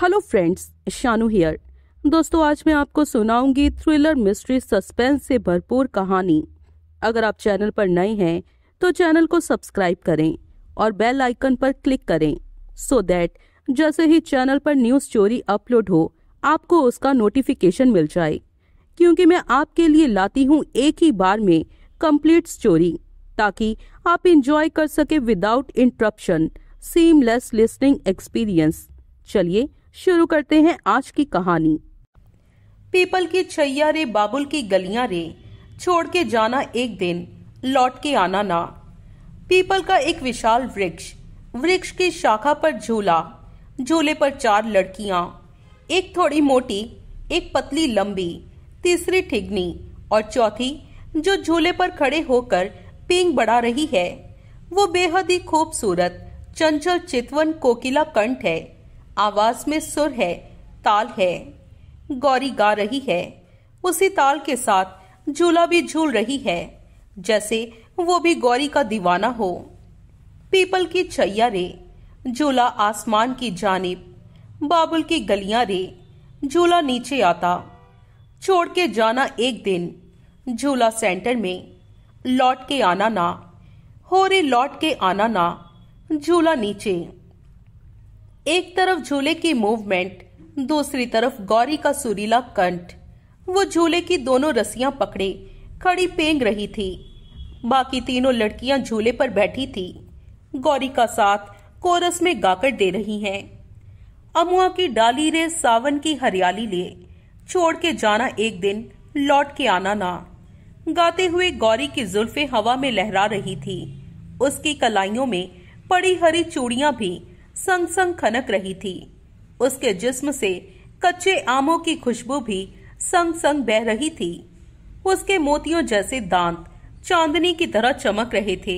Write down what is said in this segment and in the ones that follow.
Hello friends Shanu here दोस्तों आज मैं आपको सुनाऊंगी थ्रिलर मिस्ट्री सस्पेंस से भरपूर कहानी अगर आप चैनल पर नए हैं तो चैनल को सब्सक्राइब करें और बेल आइकन पर क्लिक करें सो so दैट जैसे ही चैनल पर न्यू स्टोरी अपलोड हो आपको उसका नोटिफिकेशन मिल जाए क्योंकि मैं आपके लिए लाती हूँ एक ही बार में कंप्लीट स्टोरी ताकि आप इंजॉय कर सके without interruption seamless listening experience चलिए शुरू करते हैं आज की कहानी पीपल की छैया रे बाबुल की गलियां रे छोड़ के जाना एक दिन लौट के आना ना पीपल का एक विशाल वृक्ष वृक्ष की शाखा पर झूला झूले पर चार लड़कियां एक थोड़ी मोटी एक पतली लंबी तीसरी ठिगनी और चौथी जो झूले पर खड़े होकर पींग बढ़ा रही है वो बेहद ही खूबसूरत चंचल चितवन कोकिला कंठ है आवाज में सुर है ताल है गौरी गा रही है उसी ताल के साथ झूला भी झूल रही है जैसे वो भी गौरी का दीवाना हो पीपल की छैया रे झूला आसमान की जानिब बाबुल की गलियां रे झूला नीचे आता छोड़ के जाना एक दिन झूला सेंटर में लौट के आना ना हो रे लौट के आना ना झूला नीचे एक तरफ झूले की मूवमेंट दूसरी तरफ गौरी का सुरीला कंठ वो झूले की दोनों रस्सियां पकड़े खड़ी पेंग रही थी बाकी तीनों लड़कियां झूले पर बैठी थी गौरी का साथ कोरस में गाकर दे रही हैं अमुआ की डाली रे सावन की हरियाली लिए छोड़ के जाना एक दिन लौट के आना ना गाते हुए गौरी की जुल्फे हवा में लहरा रही थी उसकी कलाइयों में पड़ी हरी चूड़ियां भी संग संग खनक रही थी उसके जिस्म से कच्चे आमों की खुशबू भी संग संग बह रही थी उसके मोतियों जैसे दांत चांदनी की तरह चमक रहे थे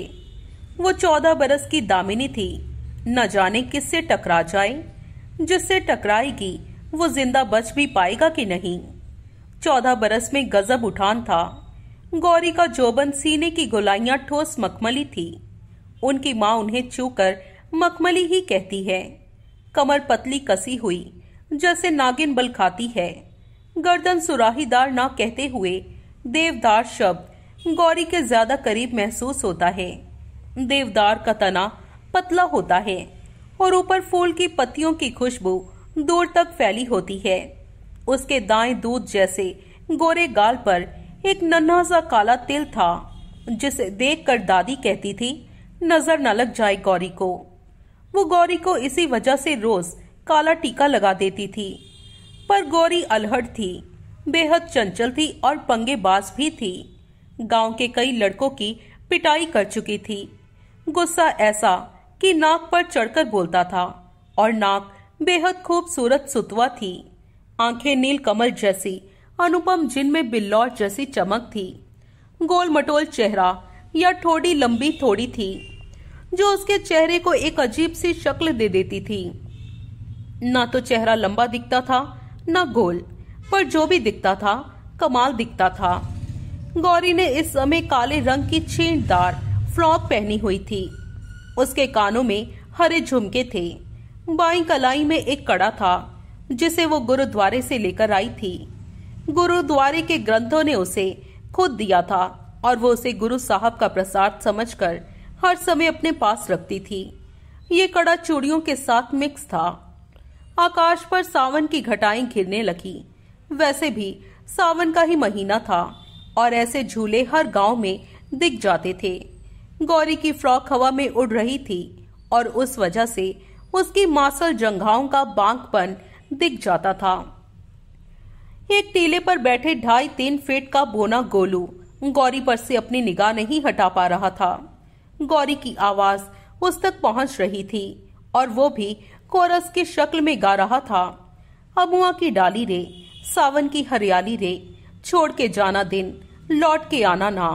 वो चौदह बरस की दामिनी थी न जाने किससे टकरा जाए जिससे टकराएगी वो जिंदा बच भी पाएगा कि नहीं चौदह बरस में गजब उठान था गौरी का जोबन सीने की गोलाइयां ठोस मखमली थी उनकी माँ उन्हें छूकर मखमली ही कहती है कमर पतली कसी हुई जैसे नागिन बल खाती है गर्दन सुराहीदार ना कहते हुए देवदार शब्द गौरी के ज्यादा करीब महसूस होता है देवदार का तना पतला होता है और ऊपर फूल की पत्तियों की खुशबू दूर तक फैली होती है उसके दाएं दूध जैसे गोरे गाल पर एक नन्हा सा काला तिल था जिसे देखकर दादी कहती थी नजर न लग जाए गौरी को वो गौरी को इसी वजह से रोज काला टीका लगा देती थी पर गौरी अलहट थी बेहद चंचल थी और पंगेबाज भी थी गांव के कई लड़कों की पिटाई कर चुकी थी गुस्सा ऐसा कि नाक पर चढ़कर बोलता था और नाक बेहद खूबसूरत सुतवा थी आंखें नील कमल जैसी अनुपम जिनमें बिल्लौर जैसी चमक थी गोल मटोल चेहरा या थोड़ी लंबी थोड़ी थी जो उसके चेहरे को एक अजीब सी शक्ल दे देती थी ना तो चेहरा लंबा दिखता था ना गोल पर जो भी दिखता था कमाल दिखता था गौरी ने इस समय काले रंग की छींटदार फ्रॉक पहनी हुई थी उसके कानों में हरे झुमके थे बाई कलाई में एक कड़ा था जिसे वो गुरुद्वारे से लेकर आई थी गुरुद्वारे के ग्रंथों ने उसे खुद दिया था और वो उसे गुरु साहब का प्रसाद समझकर हर समय अपने पास रखती थी ये कड़ा चूड़ियों के साथ मिक्स था आकाश पर सावन की घटाएं घिरने लगी वैसे भी सावन का ही महीना था और ऐसे झूले हर गांव में दिख जाते थे गौरी की फ्रॉक हवा में उड़ रही थी और उस वजह से उसकी मासल जंघाओं का बांकपन दिख जाता था एक टीले पर बैठे ढाई तीन फीट का बोना गोलू गौरी पर से अपनी निगाह नहीं हटा पा रहा था गौरी की आवाज उस तक पहुंच रही थी और वो भी कोरस की शक्ल में गा रहा था अबुआ की डाली रे सावन की हरियाली रे छोड़ के जाना दिन लौट के आना ना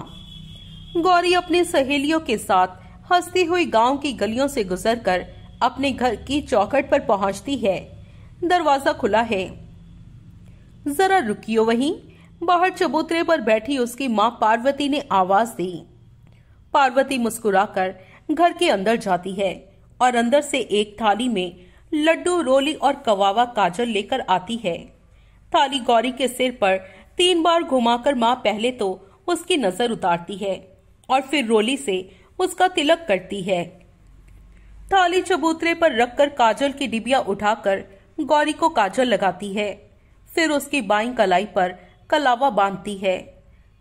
गौरी अपने सहेलियों के साथ हंसती हुई गांव की गलियों से गुजरकर अपने घर की चौखट पर पहुंचती है दरवाजा खुला है जरा रुकियो वहीं बाहर चबूतरे पर बैठी उसकी माँ पार्वती ने आवाज दी पार्वती मुस्कुराकर घर के अंदर जाती है और अंदर से एक थाली में लड्डू रोली और कवावा काजल लेकर आती है थाली गौरी के सिर पर तीन बार घुमाकर माँ पहले तो उसकी नजर उतारती है और फिर रोली से उसका तिलक करती है थाली चबूतरे पर रखकर काजल की डिबिया उठाकर गौरी को काजल लगाती है फिर उसकी बाई कलाई पर कलावा बांधती है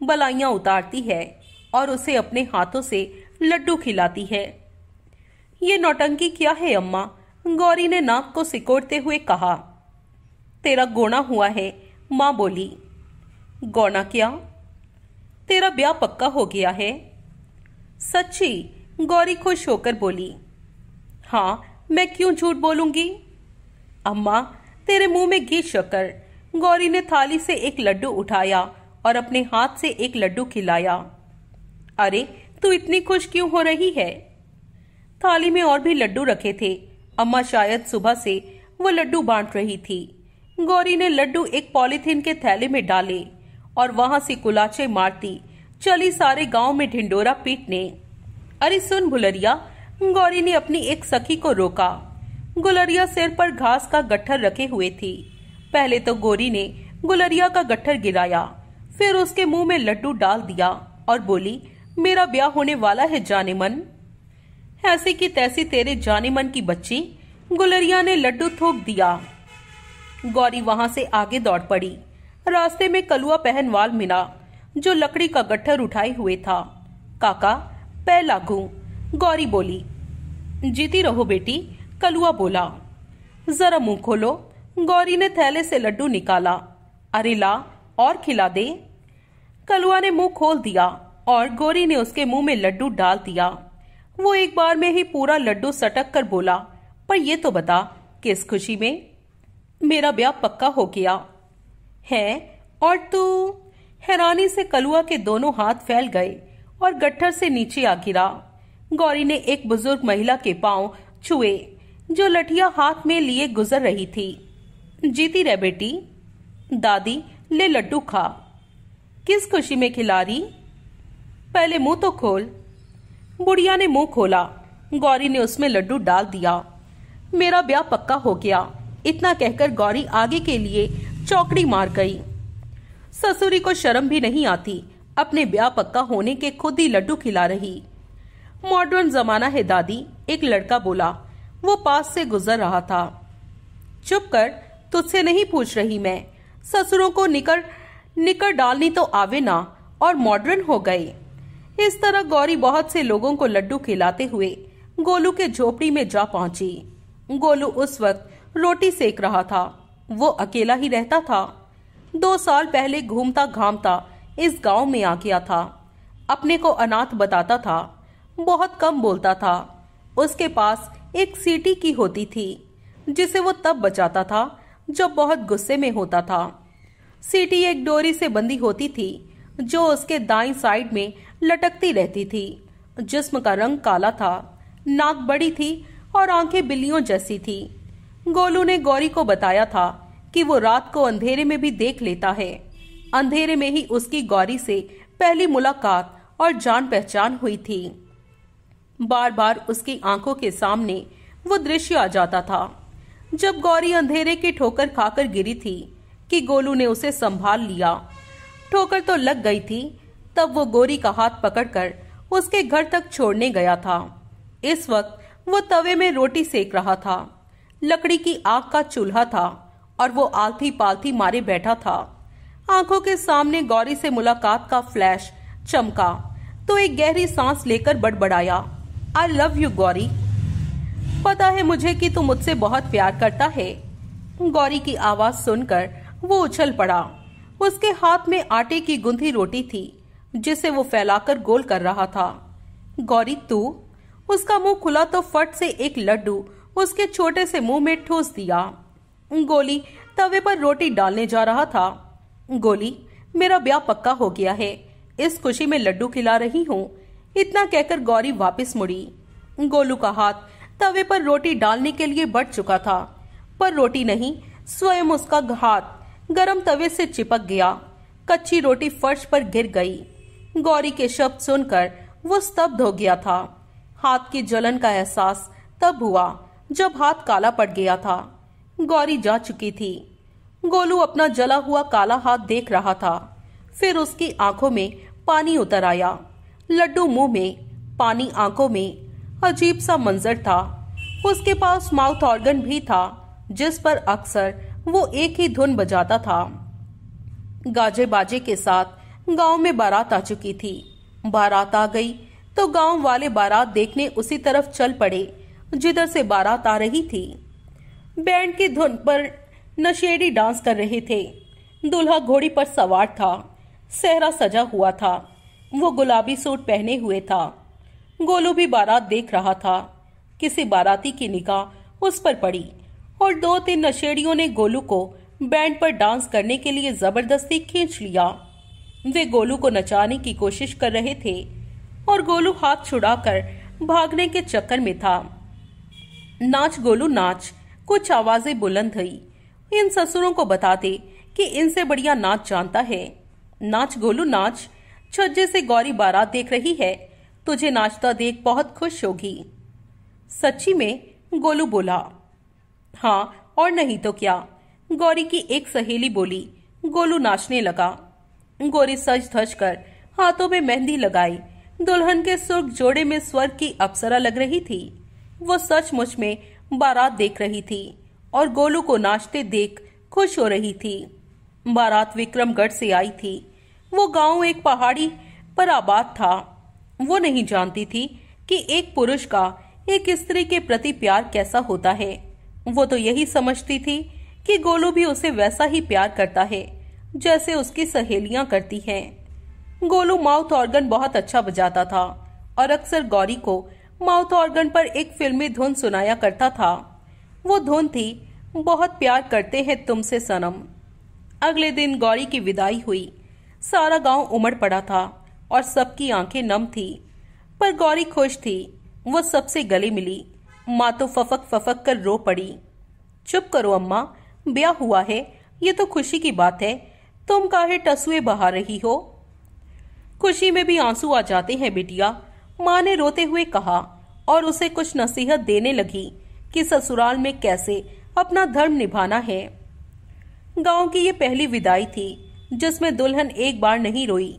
बलाइया उतारती है और उसे अपने हाथों से लड्डू खिलाती है ये नौटंकी क्या है अम्मा गौरी ने नाक को सिकोड़ते हुए कहा तेरा गोना हुआ है माँ बोली गौना क्या तेरा ब्याह पक्का हो गया है सच्ची गौरी खुश होकर बोली हाँ मैं क्यों झूठ बोलूंगी अम्मा तेरे मुंह में घी शक्कर गौरी ने थाली से एक लड्डू उठाया और अपने हाथ से एक लड्डू खिलाया अरे तू इतनी खुश क्यों हो रही है थाली में और भी लड्डू रखे थे अम्मा शायद सुबह से वो लड्डू बांट रही थी गौरी ने लड्डू एक पॉलीथीन के थैले में डाले और वहां से कुलाचे मारती चली सारे गांव में ढिंडोरा पीटने अरे सुन गुलरिया गौरी ने अपनी एक सखी को रोका गुलरिया सिर पर घास का गट्ठर रखे हुए थी पहले तो गौरी ने गुलरिया का गट्ठर गिराया फिर उसके मुंह में लड्डू डाल दिया और बोली मेरा ब्याह होने वाला है जाने मन ऐसे की तैसी तेरे जाने मन की बच्ची गुलरिया ने लड्डू थोप दिया गौरी वहां से आगे दौड़ पड़ी रास्ते में कलुआ पहनवाल मिला जो लकड़ी का गट्ठर उठाए हुए था काका पै लागू गौरी बोली जीती रहो बेटी कलुआ बोला जरा मुंह खोलो गौरी ने थैले से लड्डू निकाला अरे ला और खिला दे कलुआ ने मुंह खोल दिया और गौरी ने उसके मुंह में लड्डू डाल दिया वो एक बार में ही पूरा लड्डू सटक कर बोला पर यह तो बता किस खुशी में मेरा ब्याह पक्का हो गया है और तू हैरानी से कलुआ के दोनों हाथ फैल गए और गट्ठर से नीचे आ गिरा गौरी ने एक बुजुर्ग महिला के पांव छुए जो लठिया हाथ में लिए गुजर रही थी जीती रह बेटी दादी ले लड्डू खा किस खुशी में खिलाड़ी पहले मुंह तो खोल बुढ़िया ने मुंह खोला गौरी ने उसमें लड्डू डाल दिया मेरा ब्याह पक्का हो गया इतना कहकर गौरी आगे के लिए चौकड़ी मार गई ससुरी को शर्म भी नहीं आती अपने ब्याह पक्का होने के खुद ही लड्डू खिला रही मॉडर्न जमाना है दादी एक लड़का बोला वो पास से गुजर रहा था चुप कर तुझसे नहीं पूछ रही मैं ससुरों को निकर निकर डालनी तो आवे ना और मॉडर्न हो गए इस तरह गौरी बहुत से लोगों को लड्डू खिलाते हुए गोलू के झोपड़ी में जा पहुंची गोलू उस वक्त रोटी सेक रहा था वो अकेला ही रहता था दो साल पहले घूमता घामता इस गांव में आ गया था अपने को अनाथ बताता था बहुत कम बोलता था उसके पास एक सीटी की होती थी जिसे वो तब बचाता था जब बहुत गुस्से में होता था सीटी एक डोरी से बंधी होती थी जो उसके दाई साइड में लटकती रहती थी जिस्म का रंग काला था नाक बड़ी थी और आंखें बिल्लियों जैसी थी गोलू ने गौरी को बताया था कि वो रात को अंधेरे में भी देख लेता है अंधेरे में ही उसकी गौरी से पहली मुलाकात और जान पहचान हुई थी बार बार उसकी आंखों के सामने वो दृश्य आ जाता था जब गौरी अंधेरे की ठोकर खाकर गिरी थी कि गोलू ने उसे संभाल लिया ठोकर तो लग गई थी तब वो गोरी का हाथ पकड़कर उसके घर तक छोड़ने गया था इस वक्त वो तवे में रोटी सेक रहा था लकड़ी की आग का चूल्हा था और वो आलथी पालथी मारे बैठा था आंखों के सामने गौरी से मुलाकात का फ्लैश चमका तो एक गहरी सांस लेकर बड़बड़ाया आई लव यू गौरी पता है मुझे कि तू मुझसे बहुत प्यार करता है गौरी की आवाज सुनकर वो उछल पड़ा उसके हाथ में आटे की गुंथी रोटी थी जिसे वो फैलाकर गोल कर रहा था गौरी तू उसका मुंह खुला तो फट से एक लड्डू उसके छोटे से मुंह में ठोस दिया गोली तवे पर रोटी डालने जा रहा था गोली मेरा ब्याह पक्का हो गया है इस खुशी में लड्डू खिला रही हूँ इतना कहकर गौरी वापस मुड़ी गोलू का हाथ तवे पर रोटी डालने के लिए बढ़ चुका था पर रोटी नहीं स्वयं उसका हाथ गरम तवे से चिपक गया कच्ची रोटी फर्श पर गिर गई गौरी के शब्द सुनकर वो स्तब्ध हो गया था हाथ की जलन का एहसास तब हुआ जब हाथ काला पड़ गया था गौरी जा चुकी थी गोलू अपना जला हुआ काला हाथ देख रहा था फिर उसकी आंखों में पानी उतर आया लड्डू मुंह में पानी आंखों में अजीब सा मंजर था उसके पास माउथ ऑर्गन भी था जिस पर अक्सर वो एक ही धुन बजाता था गाजे बाजे के साथ गांव में बारात आ चुकी थी बारात आ गई तो गांव वाले बारात देखने उसी तरफ चल पड़े जिधर से बारात आ रही थी बैंड की धुन पर नशेड़ी डांस कर रहे थे दूल्हा घोड़ी पर सवार था सहरा सजा हुआ था वो गुलाबी सूट पहने हुए था गोलू भी बारात देख रहा था किसी बाराती की निगाह उस पर पड़ी और दो तीन नशेड़ियों ने गोलू को बैंड पर डांस करने के लिए जबरदस्ती खींच लिया वे गोलू को नचाने की कोशिश कर रहे थे और गोलू हाथ छुड़ाकर भागने के चक्कर में था नाच गोलू नाच कुछ आवाजें बुलंद हुई इन ससुरों को बताते कि इनसे बढ़िया नाच जानता है नाच गोलू नाच छज्जे से गौरी बारात देख रही है तुझे नाचता देख बहुत खुश होगी सच्ची में गोलू बोला हाँ और नहीं तो क्या गौरी की एक सहेली बोली गोलू नाचने लगा गोरी सज धज कर हाथों में मेहंदी लगाई दुल्हन के सुर्ख जोड़े में स्वर्ग की अप्सरा लग रही थी वो सचमुच में बारात देख रही थी और गोलू को नाचते देख खुश हो रही थी बारात विक्रमगढ़ से आई थी वो गांव एक पहाड़ी पर आबाद था वो नहीं जानती थी कि एक पुरुष का एक स्त्री के प्रति प्यार कैसा होता है वो तो यही समझती थी कि गोलू भी उसे वैसा ही प्यार करता है जैसे उसकी सहेलियां करती हैं गोलू माउथ ऑर्गन बहुत अच्छा बजाता था और अक्सर गौरी को माउथ ऑर्गन पर एक फिल्मी धुन सुनाया करता था वो धुन थी बहुत प्यार करते हैं तुमसे सनम अगले दिन गौरी की विदाई हुई सारा गांव उमड़ पड़ा था और सबकी आंखें नम थी पर गौरी खुश थी वो सबसे गले मिली माँ तो फफक फफक कर रो पड़ी चुप करो अम्मा ब्याह हुआ है ये तो खुशी की बात है तुम काहे टसुए बहा रही हो खुशी में भी आंसू आ जाते हैं बिटिया माँ ने रोते हुए कहा और उसे कुछ नसीहत देने लगी कि ससुराल में कैसे अपना धर्म निभाना है गांव की ये पहली विदाई थी जिसमें दुल्हन एक बार नहीं रोई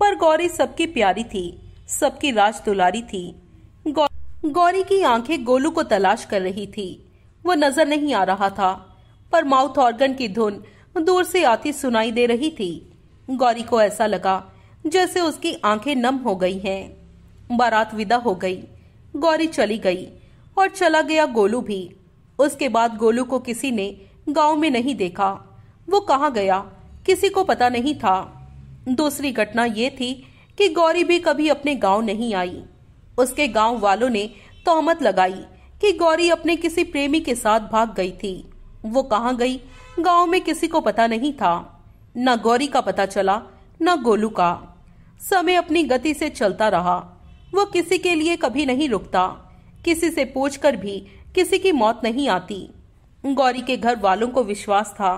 पर गौरी सबकी प्यारी थी सबकी राज दुलारी थी गौ... गौरी की आंखें गोलू को तलाश कर रही थी वो नजर नहीं आ रहा था पर माउथ ऑर्गन की धुन दूर से आती सुनाई दे रही थी गौरी को ऐसा लगा जैसे उसकी आंखें नम हो गई हैं बारात विदा हो गई गौरी चली गई और चला गया गोलू भी उसके बाद गोलू को किसी ने गांव में नहीं देखा वो कहा गया किसी को पता नहीं था दूसरी घटना ये थी कि गौरी भी कभी अपने गांव नहीं आई उसके गांव वालों ने तोहमत लगाई कि गौरी अपने किसी प्रेमी के साथ भाग गई थी वो कहा गई गांव में किसी को पता नहीं था न गौरी का पता चला न गोलू का समय अपनी गति से चलता रहा वो किसी के लिए कभी नहीं रुकता किसी से पूछ कर भी किसी की मौत नहीं आती गौरी के घर वालों को विश्वास था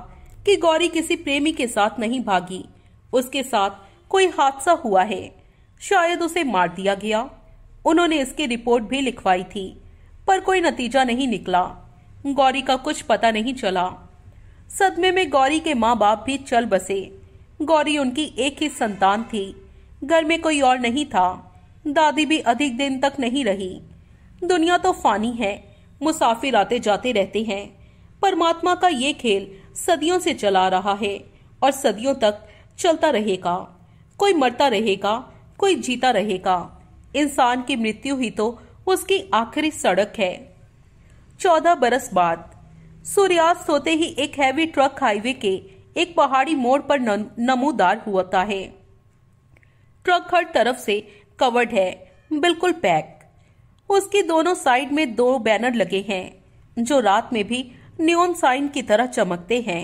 कि गौरी किसी प्रेमी के साथ नहीं भागी उसके साथ कोई हादसा हुआ है शायद उसे मार दिया गया उन्होंने इसकी रिपोर्ट भी लिखवाई थी पर कोई नतीजा नहीं निकला गौरी का कुछ पता नहीं चला सदमे में गौरी के माँ बाप भी चल बसे गौरी उनकी एक ही संतान थी घर में कोई और नहीं था दादी भी अधिक दिन तक नहीं रही दुनिया तो फानी है मुसाफिर आते जाते रहते हैं परमात्मा का ये खेल सदियों से चला रहा है और सदियों तक चलता रहेगा कोई मरता रहेगा कोई जीता रहेगा इंसान की मृत्यु ही तो उसकी आखिरी सड़क है चौदह बरस बाद सूर्यास्त सोते ही एक हैवी ट्रक हाईवे के एक पहाड़ी मोड़ पर नमूदार हुआ है ट्रक हर तरफ से कवर्ड है बिल्कुल पैक उसकी दोनों साइड में दो बैनर लगे हैं जो रात में भी न्यून साइन की तरह चमकते हैं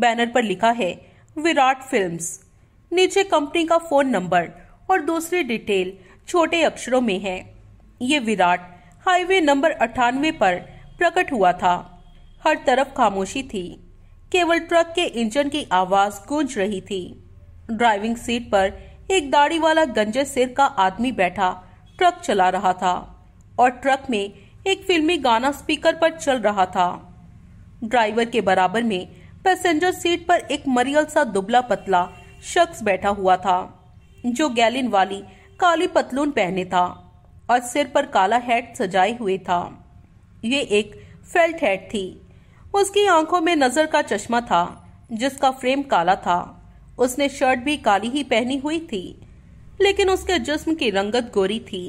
बैनर पर लिखा है विराट फिल्म्स नीचे कंपनी का फोन नंबर और दूसरी डिटेल छोटे अक्षरों में है ये विराट हाईवे नंबर अठानवे पर प्रकट हुआ था हर तरफ खामोशी थी केवल ट्रक के इंजन की आवाज गूंज रही थी ड्राइविंग सीट पर एक दाढ़ी वाला गंजे सिर का आदमी बैठा ट्रक चला रहा था और ट्रक में एक फिल्मी गाना स्पीकर पर चल रहा था ड्राइवर के बराबर में पैसेंजर सीट पर एक मरियल सा दुबला पतला शख्स बैठा हुआ था जो गैलिन वाली काली पतलून पहने था और सिर पर काला हैट सजाए हुए था ये एक फेल्ट हैट थी उसकी आंखों में नजर का चश्मा था जिसका फ्रेम काला था उसने शर्ट भी काली ही पहनी हुई थी लेकिन उसके जिस्म की रंगत गोरी थी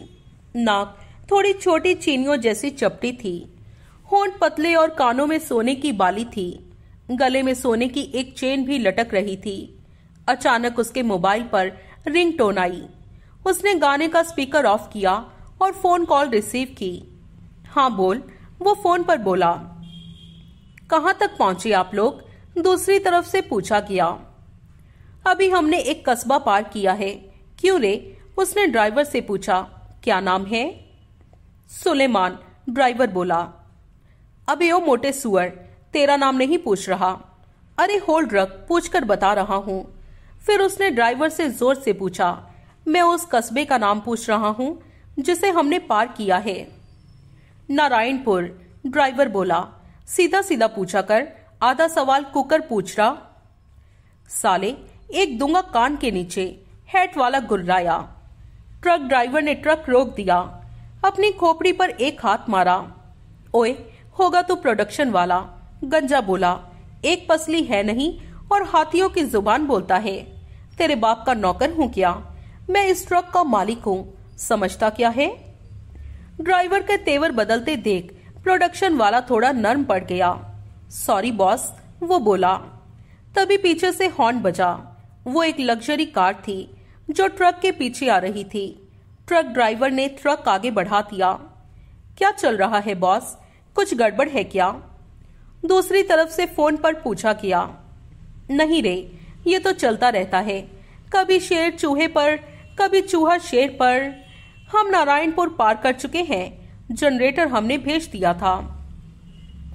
नाक थोड़ी छोटी चीनियों जैसी चपटी थी होंठ पतले और कानों में सोने की बाली थी गले में सोने की एक चेन भी लटक रही थी अचानक उसके मोबाइल पर रिंग टोन आई उसने गाने का स्पीकर ऑफ किया और फोन कॉल रिसीव की हाँ बोल वो फोन पर बोला कहां तक पहुंचे आप लोग दूसरी तरफ से पूछा गया अभी हमने एक कस्बा पार किया है क्यों रे उसने ड्राइवर से पूछा क्या नाम है सुलेमान ड्राइवर बोला अबे ओ मोटे सुअर तेरा नाम नहीं पूछ रहा अरे होल्ड रख पूछकर बता रहा हूँ फिर उसने ड्राइवर से जोर से पूछा मैं उस कस्बे का नाम पूछ रहा हूँ जिसे हमने पार किया है नारायणपुर ड्राइवर बोला सीधा सीधा पूछा कर आधा सवाल कुकर पूछ रहा साले एक दूंगा कान के नीचे हेट वाला गुर्राया ट्रक ड्राइवर ने ट्रक रोक दिया अपनी खोपड़ी पर एक हाथ मारा ओए होगा तो प्रोडक्शन वाला गंजा बोला एक पसली है नहीं और हाथियों की जुबान बोलता है तेरे बाप का नौकर हूँ क्या मैं इस ट्रक का मालिक हूँ समझता क्या है ड्राइवर के तेवर बदलते देख प्रोडक्शन वाला थोड़ा नर्म पड़ गया सॉरी बॉस वो बोला तभी पीछे से हॉर्न बजा वो एक लग्जरी कार थी जो ट्रक के पीछे आ रही थी ट्रक ड्राइवर ने ट्रक आगे बढ़ा दिया क्या चल रहा है बॉस कुछ गड़बड़ है क्या दूसरी तरफ से फोन पर पूछा किया नहीं रे ये तो चलता रहता है कभी शेर चूहे पर कभी चूहा शेर पर हम नारायणपुर पार कर चुके हैं जनरेटर हमने भेज दिया था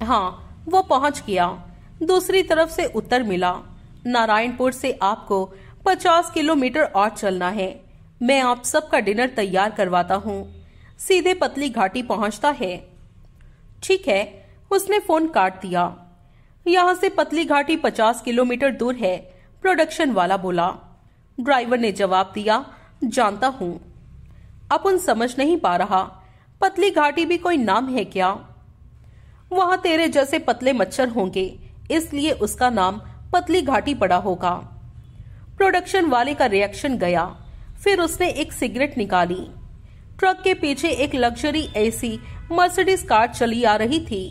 हाँ वो पहुंच गया दूसरी तरफ से उत्तर मिला नारायणपुर से आपको 50 किलोमीटर और चलना है मैं आप सबका डिनर तैयार करवाता हूँ सीधे पतली घाटी पहुंचता है ठीक है उसने फोन काट दिया यहाँ से पतली घाटी 50 किलोमीटर दूर है प्रोडक्शन वाला बोला ड्राइवर ने जवाब दिया जानता हूँ अपन समझ नहीं पा रहा पतली घाटी भी कोई नाम है क्या वहां तेरे जैसे पतले मच्छर होंगे इसलिए उसका नाम पतली घाटी पड़ा होगा प्रोडक्शन वाले का रिएक्शन गया फिर उसने एक सिगरेट निकाली ट्रक के पीछे एक लग्जरी एसी मर्सिडीज कार चली आ रही थी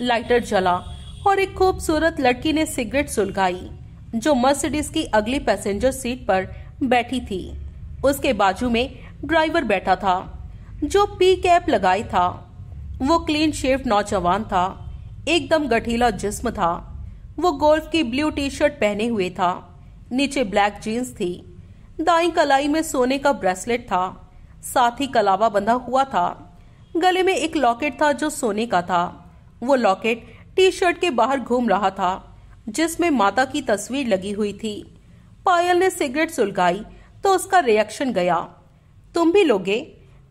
लाइटर जला और एक खूबसूरत लड़की ने सिगरेट सुलगाई जो मर्सिडीज की अगली पैसेंजर सीट पर बैठी थी उसके बाजू में ड्राइवर बैठा था जो पी कैप लगाई था वो क्लीन शेव नौजवान था एकदम गठीला जिस्म था वो गोल्फ की ब्लू टी शर्ट पहने हुए था नीचे ब्लैक जीन्स थी दाई कलाई में सोने का ब्रेसलेट था साथ ही कलावा बंधा हुआ था गले में एक लॉकेट था जो सोने का था वो लॉकेट टी शर्ट के बाहर घूम रहा था जिसमें माता की तस्वीर लगी हुई थी पायल ने सिगरेट सुलगाई तो उसका रिएक्शन गया तुम भी लोगे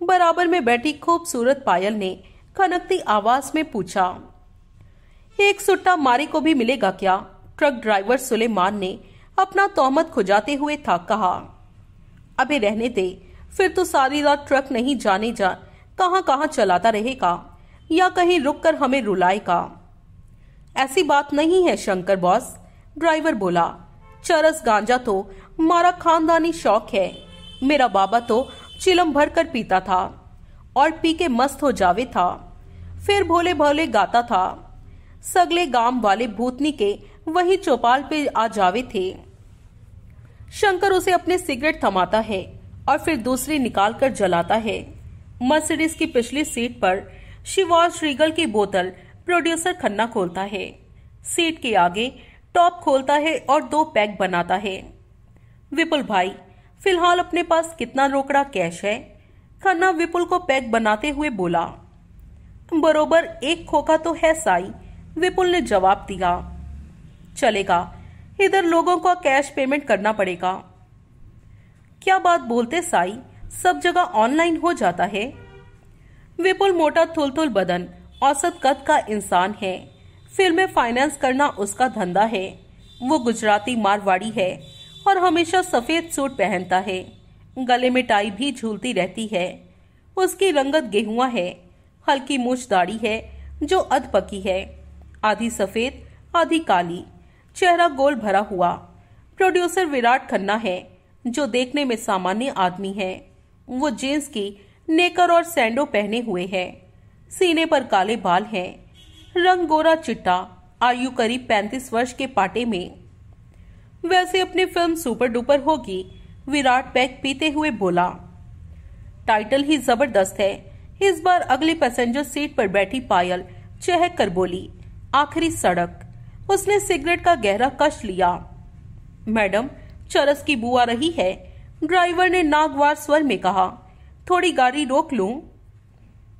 बराबर में बैठी खूबसूरत पायल ने खनकती आवाज में पूछा एक सुट्टा मारे को भी मिलेगा क्या ट्रक ड्राइवर सुलेमान ने अपना तोहमत खुजाते हुए था कहा अबे रहने दे फिर तो सारी रात ट्रक नहीं जाने जा कहां कहां चलाता रहेगा या कहीं रुककर हमें रुलाएगा ऐसी बात नहीं है शंकर बॉस ड्राइवर बोला चरस गांजा तो मारा खानदानी शौक है मेरा बाबा तो चिलम भर कर पीता था और पी के मस्त हो जावे था फिर भोले भोले गाता था सगले गांव वाले भूतनी के वही चौपाल पे आ जावे थे शंकर उसे अपने सिगरेट थमाता है और फिर दूसरी निकाल कर जलाता है मर्सिडीज की पिछली सीट पर शिवाज श्रीगल की बोतल प्रोड्यूसर खन्ना खोलता है सीट के आगे टॉप खोलता है और दो पैक बनाता है विपुल भाई फिलहाल अपने पास कितना रोकड़ा कैश है खन्ना विपुल को पैक बनाते हुए बोला बरोबर एक खोखा तो है साई विपुल ने जवाब दिया चलेगा इधर लोगों को कैश पेमेंट करना पड़ेगा क्या बात बोलते साई सब जगह ऑनलाइन हो जाता है विपुल मोटा थुल थुल बदन औसत कद का इंसान है फिल्में फाइनेंस करना उसका धंधा है वो गुजराती मारवाड़ी है और हमेशा सफ़ेद सूट पहनता है गले में टाई भी झूलती रहती है उसकी रंगत गेहुआ है हल्की मूछ दाढ़ी है जो अध पकी है आधी सफ़ेद आधी काली चेहरा गोल भरा हुआ प्रोड्यूसर विराट खन्ना है जो देखने में सामान्य आदमी है वो जीन्स की नेकर और सैंडो पहने हुए है सीने पर काले बाल हैं रंग गोरा चिट्टा आयु करीब पैंतीस वर्ष के पाटे में वैसे अपनी फिल्म सुपर डुपर होगी विराट बैग पीते हुए बोला टाइटल ही जबरदस्त है इस बार अगली पैसेंजर सीट पर बैठी पायल चहक कर बोली आखिरी सड़क उसने सिगरेट का गहरा कश लिया मैडम चरस की बुआ रही है ड्राइवर ने नागवार स्वर में कहा थोड़ी गाड़ी रोक लू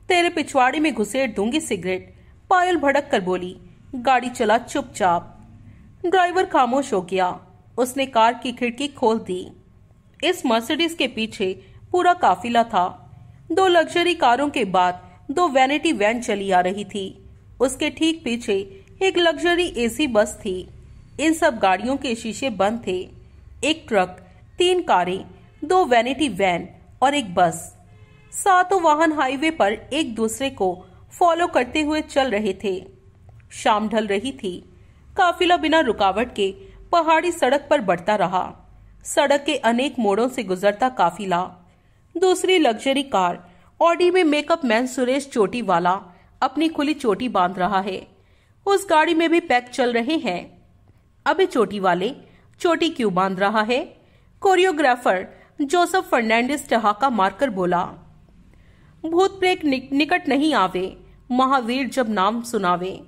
तेरे पिछवाड़े में घुसेड़ दूंगी सिगरेट पायल भड़क कर बोली गाड़ी चला चुपचाप ड्राइवर खामोश हो गया उसने कार की खिड़की खोल दी इस मर्सिडीज के पीछे पूरा काफिला था दो लग्जरी कारों के बाद दो वैनिटी वैन चली आ रही थी उसके ठीक पीछे एक लग्जरी एसी बस थी इन सब गाड़ियों के शीशे बंद थे एक ट्रक तीन कारें दो वैनिटी वैन और एक बस सातों वाहन हाईवे पर एक दूसरे को फॉलो करते हुए चल रहे थे शाम ढल रही थी काफिला बिना रुकावट के पहाड़ी सड़क पर बढ़ता रहा सड़क के अनेक मोड़ों से गुजरता काफिला दूसरी लग्जरी कार ऑडी में मेकअप मैन सुरेश चोटी वाला अपनी खुली चोटी बांध रहा है उस गाड़ी में भी पैक चल रहे हैं अबे चोटी वाले चोटी क्यों बांध रहा है कोरियोग्राफर जोसफ फर्नांडिस ठहाका मारकर बोला भूत प्रेत निकट नहीं आवे महावीर जब नाम सुनावे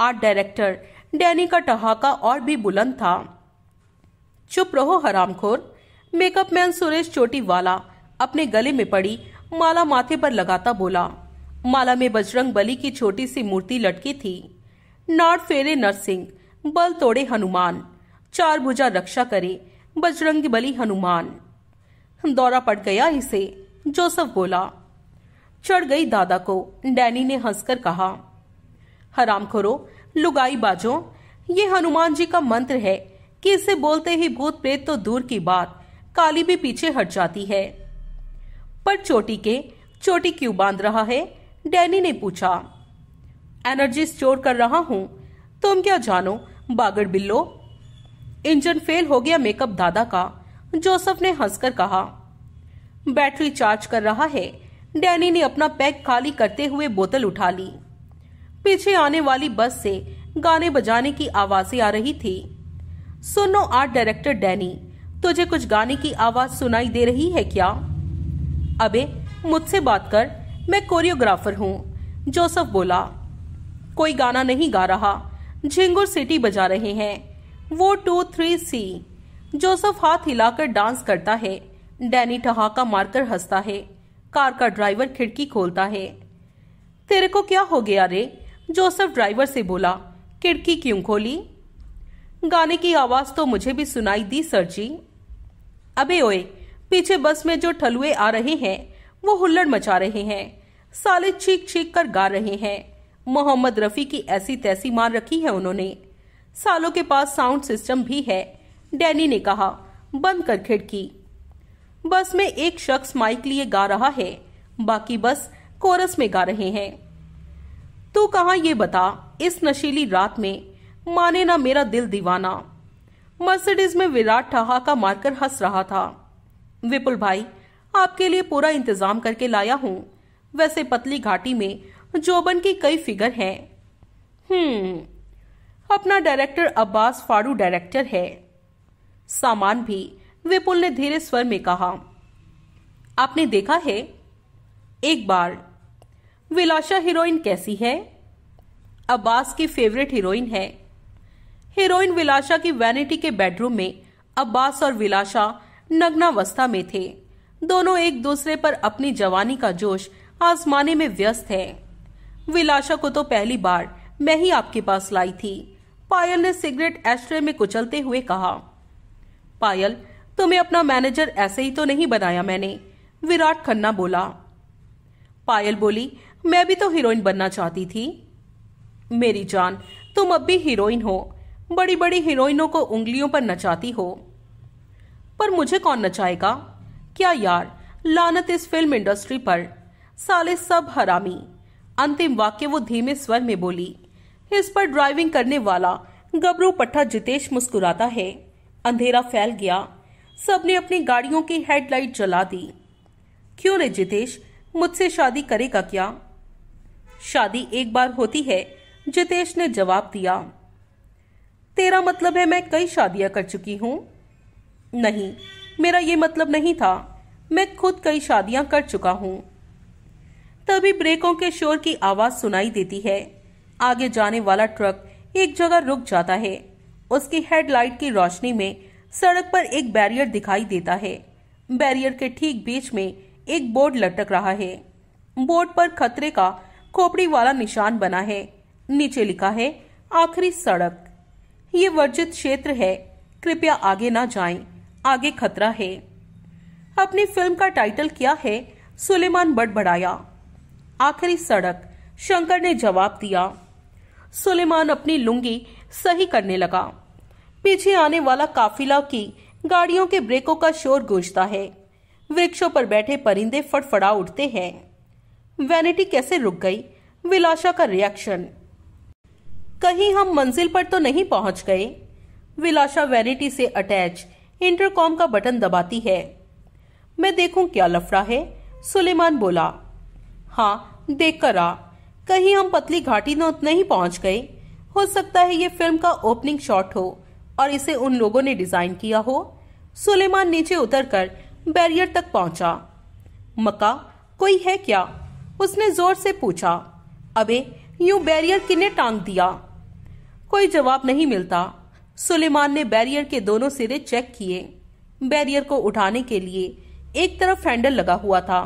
आर्ट डायरेक्टर डैनी का ठहाका और भी बुलंद था चुप रहो हरामखोर मेकअप मैन सुरेश चोटी वाला अपने गले में पड़ी माला माथे पर लगाता बोला माला में बजरंग बली की छोटी सी मूर्ति लटकी थी नाड़ फेरे नरसिंह बल तोड़े हनुमान चार भुजा रक्षा करे बजरंग बली हनुमान दौरा पड़ गया इसे जोसफ बोला चढ़ गई दादा को डैनी ने हंसकर कहा हराम खोरो लुगाई बाजो ये हनुमान जी का मंत्र है कि इसे बोलते ही भूत प्रेत तो दूर की बात काली भी पीछे हट जाती है पर चोटी के चोटी क्यों बांध रहा है डैनी ने पूछा एनर्जी स्टोर कर रहा हूँ तुम क्या जानो बागड़ बिल्लो इंजन फेल हो गया मेकअप दादा का जोसफ ने हंसकर कहा बैटरी चार्ज कर रहा है डैनी ने अपना पैक खाली करते हुए बोतल उठा ली पीछे आने वाली बस से गाने बजाने की आवाजें आ रही थी सुनो आर्ट डायरेक्टर डैनी तुझे कुछ गाने की आवाज सुनाई दे रही है क्या अबे मुझसे बात कर मैं कोरियोग्राफर हूँ जोसफ बोला कोई गाना नहीं गा रहा झिंगुर सिटी बजा रहे हैं वो टू थ्री सी जोसफ हाथ हिलाकर डांस करता है डैनी ठहाका मारकर हंसता है कार का ड्राइवर खिड़की खोलता है तेरे को क्या हो गया रे जोसफ ड्राइवर से बोला खिड़की क्यों खोली गाने की आवाज तो मुझे भी सुनाई दी सर जी अबे ओए पीछे बस में जो ठलुए आ रहे हैं वो हुल्लड़ मचा रहे हैं साले चीख चीख कर गा रहे हैं मोहम्मद रफी की ऐसी तैसी मार रखी है उन्होंने सालों के पास साउंड सिस्टम भी है डैनी ने कहा बंद कर खिड़की बस में एक शख्स माइक लिए गा रहा है बाकी बस कोरस में गा रहे हैं तो कहा ये बता इस नशीली रात में माने ना मेरा दिल दीवाना मर्सिडीज में विराट का मारकर हंस रहा था विपुल भाई आपके लिए पूरा इंतजाम करके लाया हूँ वैसे पतली घाटी में जोबन की कई फिगर है हम्म अपना डायरेक्टर अब्बास फारू डायरेक्टर है सामान भी विपुल ने धीरे स्वर में कहा आपने देखा है एक बार विलाशा हीरोइन कैसी है अब्बास की फेवरेट हीरोइन है हीरोइन विलाशा की वैनिटी के बेडरूम में अब्बास और विलाशा नग्नावस्था में थे दोनों एक दूसरे पर अपनी जवानी का जोश आजमाने में व्यस्त है विलाशा को तो पहली बार मैं ही आपके पास लाई थी पायल ने सिगरेट एस्ट्रे में कुचलते हुए कहा पायल तुम्हें अपना मैनेजर ऐसे ही तो नहीं बनाया मैंने विराट खन्ना बोला पायल बोली मैं भी तो हीरोइन बनना चाहती थी मेरी जान तुम अब भी हीरोइन हो बड़ी बड़ी हीरोइनों को उंगलियों पर नचाती हो पर मुझे कौन नचाएगा क्या यार लानत इस फिल्म इंडस्ट्री पर साले सब हरामी अंतिम वाक्य वो धीमे स्वर में बोली इस पर ड्राइविंग करने वाला गबरू पट्टा जितेश मुस्कुराता है अंधेरा फैल गया सबने अपनी गाड़ियों की हेडलाइट जला दी क्यों रे जितेश मुझसे शादी करेगा क्या शादी एक बार होती है जितेश ने जवाब दिया तेरा मतलब है मैं कई शादियां कर चुकी हूँ नहीं मेरा ये मतलब नहीं था मैं खुद कई शादियां कर चुका हूं तभी ब्रेकों के शोर की आवाज सुनाई देती है आगे जाने वाला ट्रक एक जगह रुक जाता है उसकी हेडलाइट की रोशनी में सड़क पर एक बैरियर दिखाई देता है बैरियर के ठीक बीच में एक बोर्ड लटक रहा है बोर्ड पर खतरे का खोपड़ी वाला निशान बना है नीचे लिखा है आखिरी सड़क ये वर्जित क्षेत्र है कृपया आगे ना जाएं, आगे खतरा है अपनी फिल्म का टाइटल क्या है सुलेमान बड़बड़ाया आखिरी सड़क शंकर ने जवाब दिया सुलेमान अपनी लुंगी सही करने लगा पीछे आने वाला काफिला की गाड़ियों के ब्रेकों का शोर गूंजता है वृक्षों पर बैठे परिंदे फड़फड़ा उठते हैं वैनिटी कैसे रुक गई विलासा का रिएक्शन कहीं हम मंजिल पर तो नहीं पहुंच गए विलाशा वैनिटी से अटैच इंटरकॉम का बटन दबाती है मैं देखूं क्या लफड़ा है सुलेमान बोला हाँ देख कर आ कहीं हम पतली घाटी नोत तो नहीं पहुंच गए हो सकता है ये फिल्म का ओपनिंग शॉट हो और इसे उन लोगों ने डिजाइन किया हो सुलेमान नीचे उतरकर बैरियर तक पहुंचा मक्का कोई है क्या उसने जोर से पूछा अबे यू बैरियर किन्ने टांग दिया कोई जवाब नहीं मिलता सुलेमान ने बैरियर के दोनों सिरे चेक किए बैरियर को उठाने के लिए एक तरफ हैंडल लगा हुआ था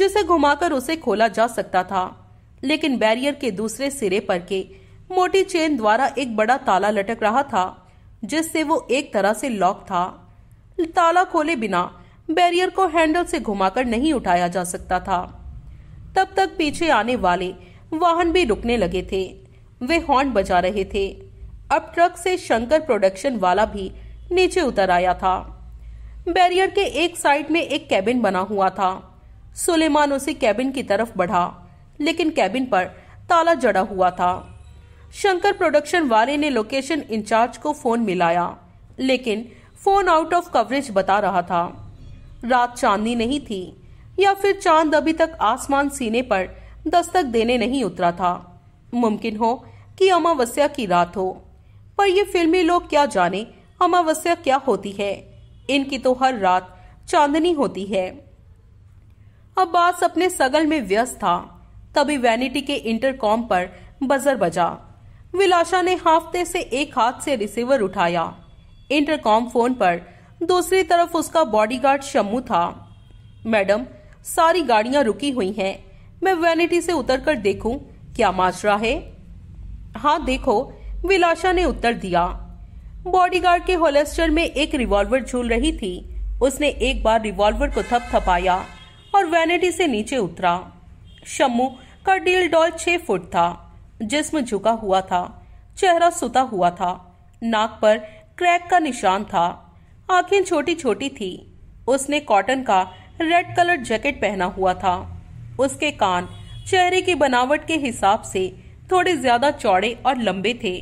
जिसे घुमाकर उसे खोला जा सकता था लेकिन बैरियर के दूसरे सिरे पर के मोटी चेन द्वारा एक बड़ा ताला लटक रहा था जिससे वो एक तरह से लॉक था ताला खोले बिना बैरियर को हैंडल से घुमाकर नहीं उठाया जा सकता था तब तक पीछे आने वाले वाहन भी रुकने लगे थे वे हॉर्न बजा रहे थे अब ट्रक से शंकर प्रोडक्शन वाला भी नीचे उतर आया था बैरियर के एक साइड में एक कैबिन बना हुआ था सुलेमान उसी कैबिन की तरफ बढ़ा लेकिन कैबिन पर ताला जड़ा हुआ था शंकर प्रोडक्शन वाले ने लोकेशन इंचार्ज को फोन मिलाया लेकिन फोन आउट ऑफ कवरेज बता रहा था रात चांदनी नहीं थी या फिर चांद अभी तक आसमान सीने पर दस्तक देने नहीं उतरा था मुमकिन हो कि अमावस्या की रात हो पर ये फिल्मी लोग क्या जाने अमावस्या क्या होती है इनकी तो हर रात चांदनी होती है अब्बास अपने सगल में व्यस्त था तभी वैनिटी के इंटरकॉम पर बजर बजा विलाशा ने हाफते से एक हाथ से रिसीवर उठाया इंटरकॉम फोन पर दूसरी तरफ उसका बॉडीगार्ड शम्मू था मैडम सारी गाड़ियां रुकी हुई हैं। मैं वैनिटी से उतरकर देखूं क्या माजरा है हाँ देखो विलाशा ने उत्तर दिया बॉडीगार्ड के होलेस्टर में एक रिवॉल्वर झूल रही थी उसने एक बार रिवॉल्वर को थपथपाया और वैनिटी से नीचे उतरा शम्मू का डील डॉल छह फुट था जिसम झुका हुआ था चेहरा सुता हुआ था नाक पर क्रैक का निशान था आंखें छोटी छोटी थी उसने कॉटन का रेड कलर जैकेट पहना हुआ था उसके कान चेहरे की बनावट के हिसाब से थोड़े ज्यादा चौड़े और लंबे थे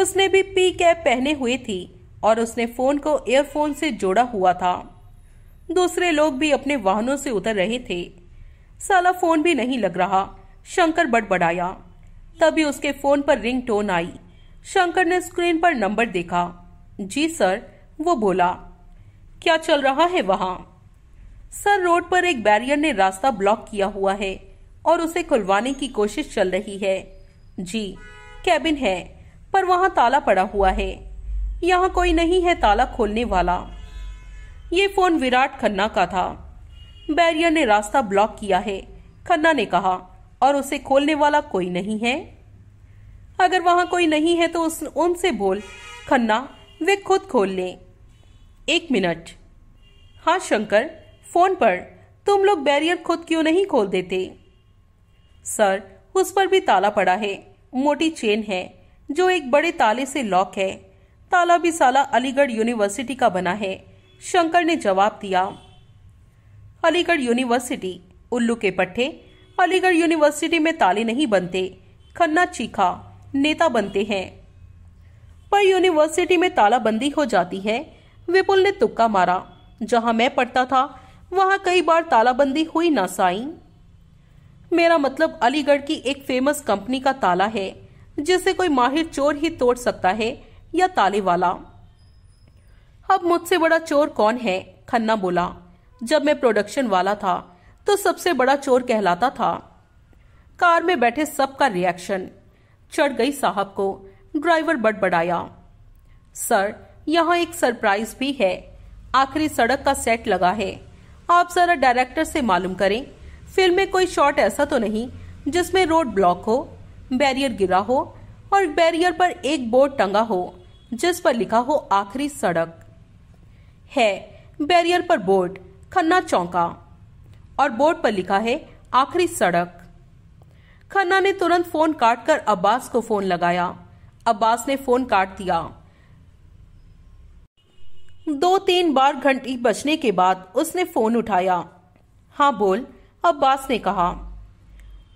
उसने भी पी कैप पहने हुए थी और उसने फोन को एयरफोन से जोड़ा हुआ था दूसरे लोग भी अपने वाहनों से उतर रहे थे साला फोन भी नहीं लग रहा शंकर बड़बड़ाया तभी उसके फोन पर रिंग टोन आई शंकर ने स्क्रीन पर नंबर देखा जी सर वो बोला क्या चल रहा है वहां सर रोड पर एक बैरियर ने रास्ता ब्लॉक किया हुआ है और उसे खुलवाने की कोशिश चल रही है जी कैबिन है पर वहाँ ताला पड़ा हुआ है यहाँ कोई नहीं है ताला खोलने वाला ये फोन विराट खन्ना का था बैरियर ने रास्ता ब्लॉक किया है खन्ना ने कहा और उसे खोलने वाला कोई नहीं है अगर वहाँ कोई नहीं है तो उस उनसे बोल खन्ना वे खुद खोल लें एक मिनट हाँ शंकर फोन पर तुम लोग बैरियर खुद क्यों नहीं खोल देते सर उस पर भी ताला पड़ा है मोटी चेन है जो एक बड़े ताले से लॉक है ताला भी साला अलीगढ़ यूनिवर्सिटी का बना है शंकर ने जवाब दिया अलीगढ़ यूनिवर्सिटी उल्लू के पट्टे अलीगढ़ यूनिवर्सिटी में ताले नहीं बनते खन्ना चीखा नेता बनते हैं पर यूनिवर्सिटी में तालाबंदी हो जाती है विपुल ने तुक्का मारा जहां मैं पढ़ता था वहां कई बार तालाबंदी हुई ना साई मेरा मतलब अलीगढ़ की एक फेमस कंपनी का ताला है जिसे कोई माहिर चोर ही तोड़ सकता है या ताले वाला अब मुझसे बड़ा चोर कौन है खन्ना बोला जब मैं प्रोडक्शन वाला था तो सबसे बड़ा चोर कहलाता था कार में बैठे सबका रिएक्शन चढ़ गई साहब को ड्राइवर बड़बड़ाया सर यहाँ एक सरप्राइज भी है आखिरी सड़क का सेट लगा है आप जरा डायरेक्टर से मालूम करें फिल्म में कोई शॉट ऐसा तो नहीं जिसमें रोड ब्लॉक हो बैरियर गिरा हो और बैरियर पर एक बोर्ड टंगा हो जिस पर लिखा हो आखिरी सड़क है बैरियर पर बोर्ड खन्ना चौंका और बोर्ड पर लिखा है आखिरी सड़क खन्ना ने तुरंत फोन काटकर अब्बास को फोन लगाया अब्बास ने फोन काट दिया दो तीन बार घंटी बजने के बाद उसने फोन उठाया हाँ बोल अब्बास ने कहा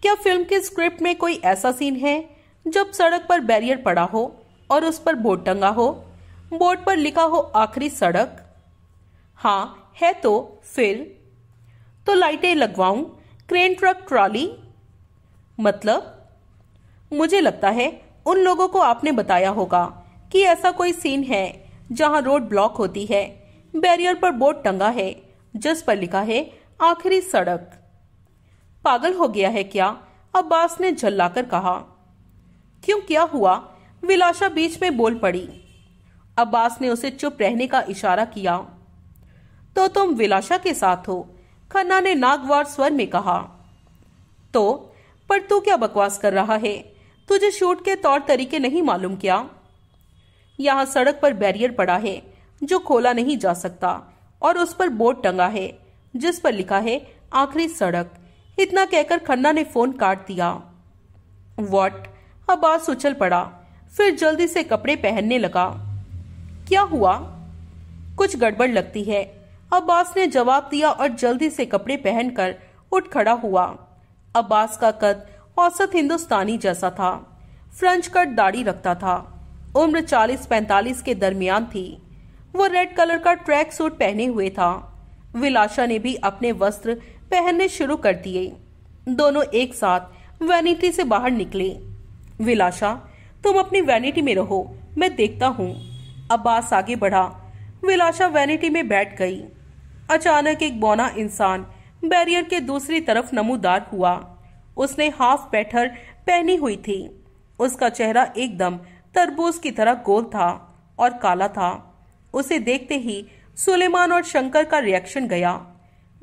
क्या फिल्म के स्क्रिप्ट में कोई ऐसा सीन है जब सड़क पर बैरियर पड़ा हो और उस पर बोर्ड टंगा हो बोर्ड पर लिखा हो आखिरी सड़क हाँ है तो फिर तो लाइटें लगवाऊं क्रेन ट्रक ट्रॉली मतलब मुझे लगता है उन लोगों को आपने बताया होगा कि ऐसा कोई सीन है जहां रोड ब्लॉक होती है बैरियर पर बोर्ड टंगा है जिस पर लिखा है आखिरी सड़क पागल हो गया है क्या अब्बास ने झल्लाकर कहा क्यों क्या हुआ विलाशा बीच में बोल पड़ी अब्बास ने उसे चुप रहने का इशारा किया तो तुम विलाशा के साथ हो खन्ना ने नागवार स्वर में कहा तो पर तू क्या बकवास कर रहा है तुझे शूट के तौर तरीके नहीं मालूम क्या यहाँ सड़क पर बैरियर पड़ा है जो खोला नहीं जा सकता और उस पर बोर्ड टंगा है जिस पर लिखा है आखिरी सड़क इतना कहकर खन्ना ने फोन काट दिया वॉट अब्बास उछल पड़ा फिर जल्दी से कपड़े पहनने लगा क्या हुआ कुछ गड़बड़ लगती है अब्बास ने जवाब दिया और जल्दी से कपड़े पहनकर उठ खड़ा हुआ अब्बास का कद औसत हिंदुस्तानी जैसा था फ्रेंच कट दाढ़ी रखता था उम्र 40-45 के दरमियान थी वो रेड कलर का ट्रैक सूट पहने हुए था विलाशा ने भी अपने वस्त्र पहनने शुरू कर दिए दोनों एक साथ वैनिटी से बाहर निकले विलाशा तुम अपनी वैनिटी में रहो मैं देखता हूँ अब्बास आगे बढ़ा विलाशा वैनिटी में बैठ गई अचानक एक बौना इंसान बैरियर के दूसरी तरफ नमूदार हुआ उसने हाफ पैठर पहनी हुई थी उसका चेहरा एकदम तरबूज की तरह गोल था और काला था उसे देखते ही सुलेमान और शंकर का रिएक्शन गया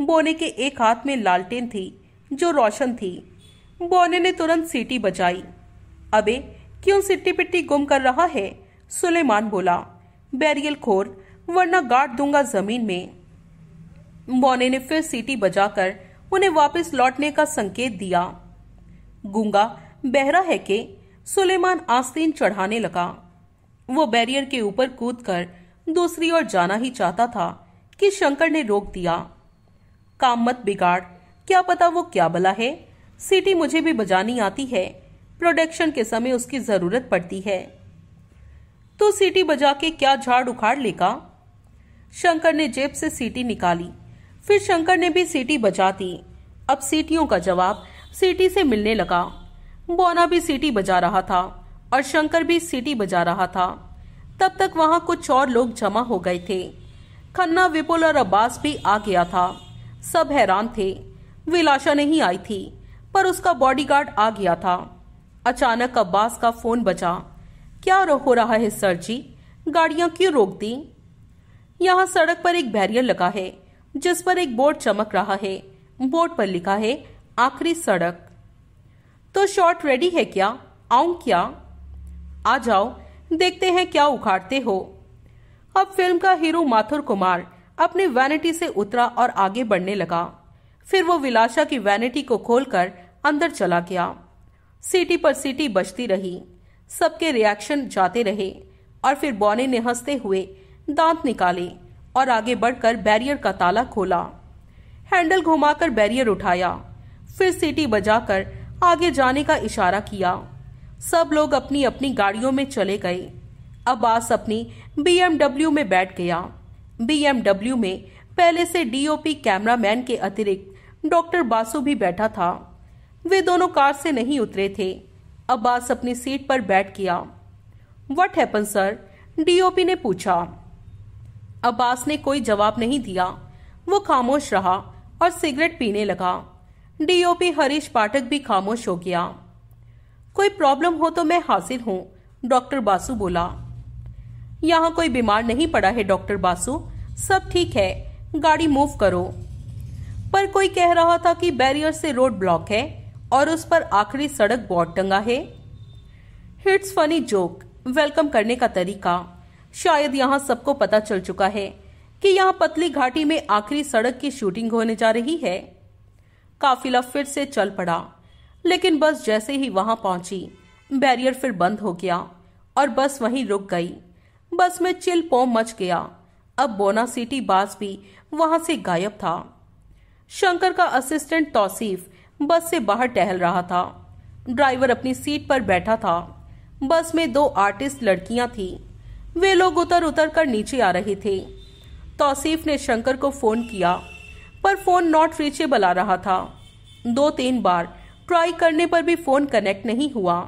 बोने के एक हाथ में लालटेन थी जो रोशन थी बोने ने तुरंत सीटी बजाई अबे क्यों सिट्टी पिट्टी गुम कर रहा है सुलेमान बोला बैरियल खोर वरना गाट दूंगा जमीन में बोने ने फिर सीटी बजाकर उन्हें वापस लौटने का संकेत दिया गुंगा बहरा है के सुलेमान आस्तीन चढ़ाने लगा वो बैरियर के ऊपर कूदकर दूसरी ओर जाना ही चाहता था कि शंकर ने रोक दिया काम मत बिगाड़ क्या पता वो क्या बला है सीटी मुझे भी बजानी आती है प्रोडक्शन के समय उसकी जरूरत पड़ती है तो सीटी बजा के क्या झाड़ उखाड़ लेगा शंकर ने जेब से सीटी निकाली फिर शंकर ने भी सीटी बजा दी अब सीटियों का जवाब सीटी से मिलने लगा बोना भी सीटी बजा रहा था और शंकर भी सीटी बजा रहा था तब तक वहां कुछ और लोग जमा हो गए थे खन्ना विपुल और अब्बास भी आ गया था सब हैरान थे विलाशा नहीं आई थी पर उसका बॉडीगार्ड आ गया था अचानक अब्बास का फोन बजा क्या हो रहा है सर जी गाड़ियां क्यों रोक दी यहाँ सड़क पर एक बैरियर लगा है जिस पर एक बोर्ड चमक रहा है बोर्ड पर लिखा है आखिरी सड़क तो शॉट रेडी है क्या आऊं क्या आ जाओ देखते हैं क्या उखाड़ते हो अब फिल्म का हीरो माथुर कुमार अपने वैनिटी से उतरा और आगे बढ़ने लगा फिर वो विलासा की वैनिटी को खोलकर अंदर चला गया सीटी पर सीटी बजती रही सबके रिएक्शन जाते रहे और फिर बॉने ने हंसते हुए दांत निकाले और आगे बढ़कर बैरियर का ताला खोला हैंडल घुमाकर बैरियर उठाया फिर सीटी बजाकर आगे जाने का इशारा किया सब लोग अपनी अपनी गाड़ियों में चले गए अब्बास अपनी बीएमडब्ल्यू में बैठ गया बीएमडब्ल्यू में पहले से डीओपी कैमरामैन के अतिरिक्त डॉक्टर बासु भी बैठा था वे दोनों कार से नहीं उतरे थे अब्बास अपनी सीट पर बैठ गया वट हैपन सर डीओपी ने पूछा अब्बास ने कोई जवाब नहीं दिया वो खामोश रहा और सिगरेट पीने लगा डीओपी हरीश पाठक भी खामोश हो गया कोई प्रॉब्लम हो तो मैं हाजिर हूं डॉक्टर बासु बोला यहाँ कोई बीमार नहीं पड़ा है डॉक्टर बासु सब ठीक है गाड़ी मूव करो पर कोई कह रहा था कि बैरियर से रोड ब्लॉक है और उस पर आखिरी सड़क बोर्ड टंगा है हिट्स फनी जोक वेलकम करने का तरीका शायद यहाँ सबको पता चल चुका है कि यहाँ पतली घाटी में आखिरी सड़क की शूटिंग होने जा रही है काफिला फिर से चल पड़ा लेकिन बस जैसे ही वहां पहुंची बैरियर फिर बंद हो गया और बस वहीं रुक गई बस में चिल पोम मच गया अब बोना सिटी बास भी वहां से गायब था शंकर का असिस्टेंट तौसीफ बस से बाहर टहल रहा था ड्राइवर अपनी सीट पर बैठा था बस में दो आर्टिस्ट लड़कियां थी वे लोग उतर उतर कर नीचे आ रहे थे तौसीफ ने शंकर को फोन किया पर फोन नॉट रीचेबल आ रहा था दो तीन बार ट्राई करने पर भी फोन कनेक्ट नहीं हुआ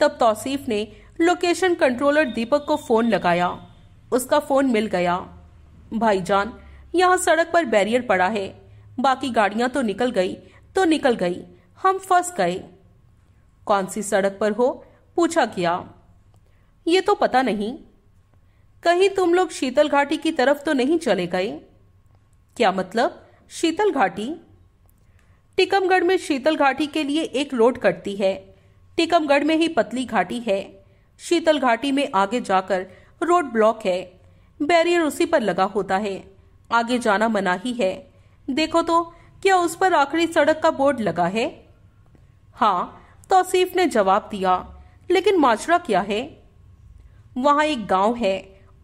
तब तौसीफ ने लोकेशन कंट्रोलर दीपक को फोन लगाया उसका फोन मिल गया भाईजान यहाँ सड़क पर बैरियर पड़ा है बाकी गाड़ियां तो निकल गई तो निकल गई हम फंस गए कौन सी सड़क पर हो पूछा गया ये तो पता नहीं कहीं तुम लोग शीतल घाटी की तरफ तो नहीं चले गए क्या मतलब शीतल घाटी टीकमगढ़ में शीतल घाटी के लिए एक रोड कटती है टीकमगढ़ में ही पतली घाटी है शीतल घाटी में आगे जाकर रोड ब्लॉक है बैरियर उसी पर लगा होता है आगे जाना मना ही है देखो तो क्या उस पर आखिरी सड़क का बोर्ड लगा है हाँ तौसीफ ने जवाब दिया लेकिन माजरा क्या है वहां एक गांव है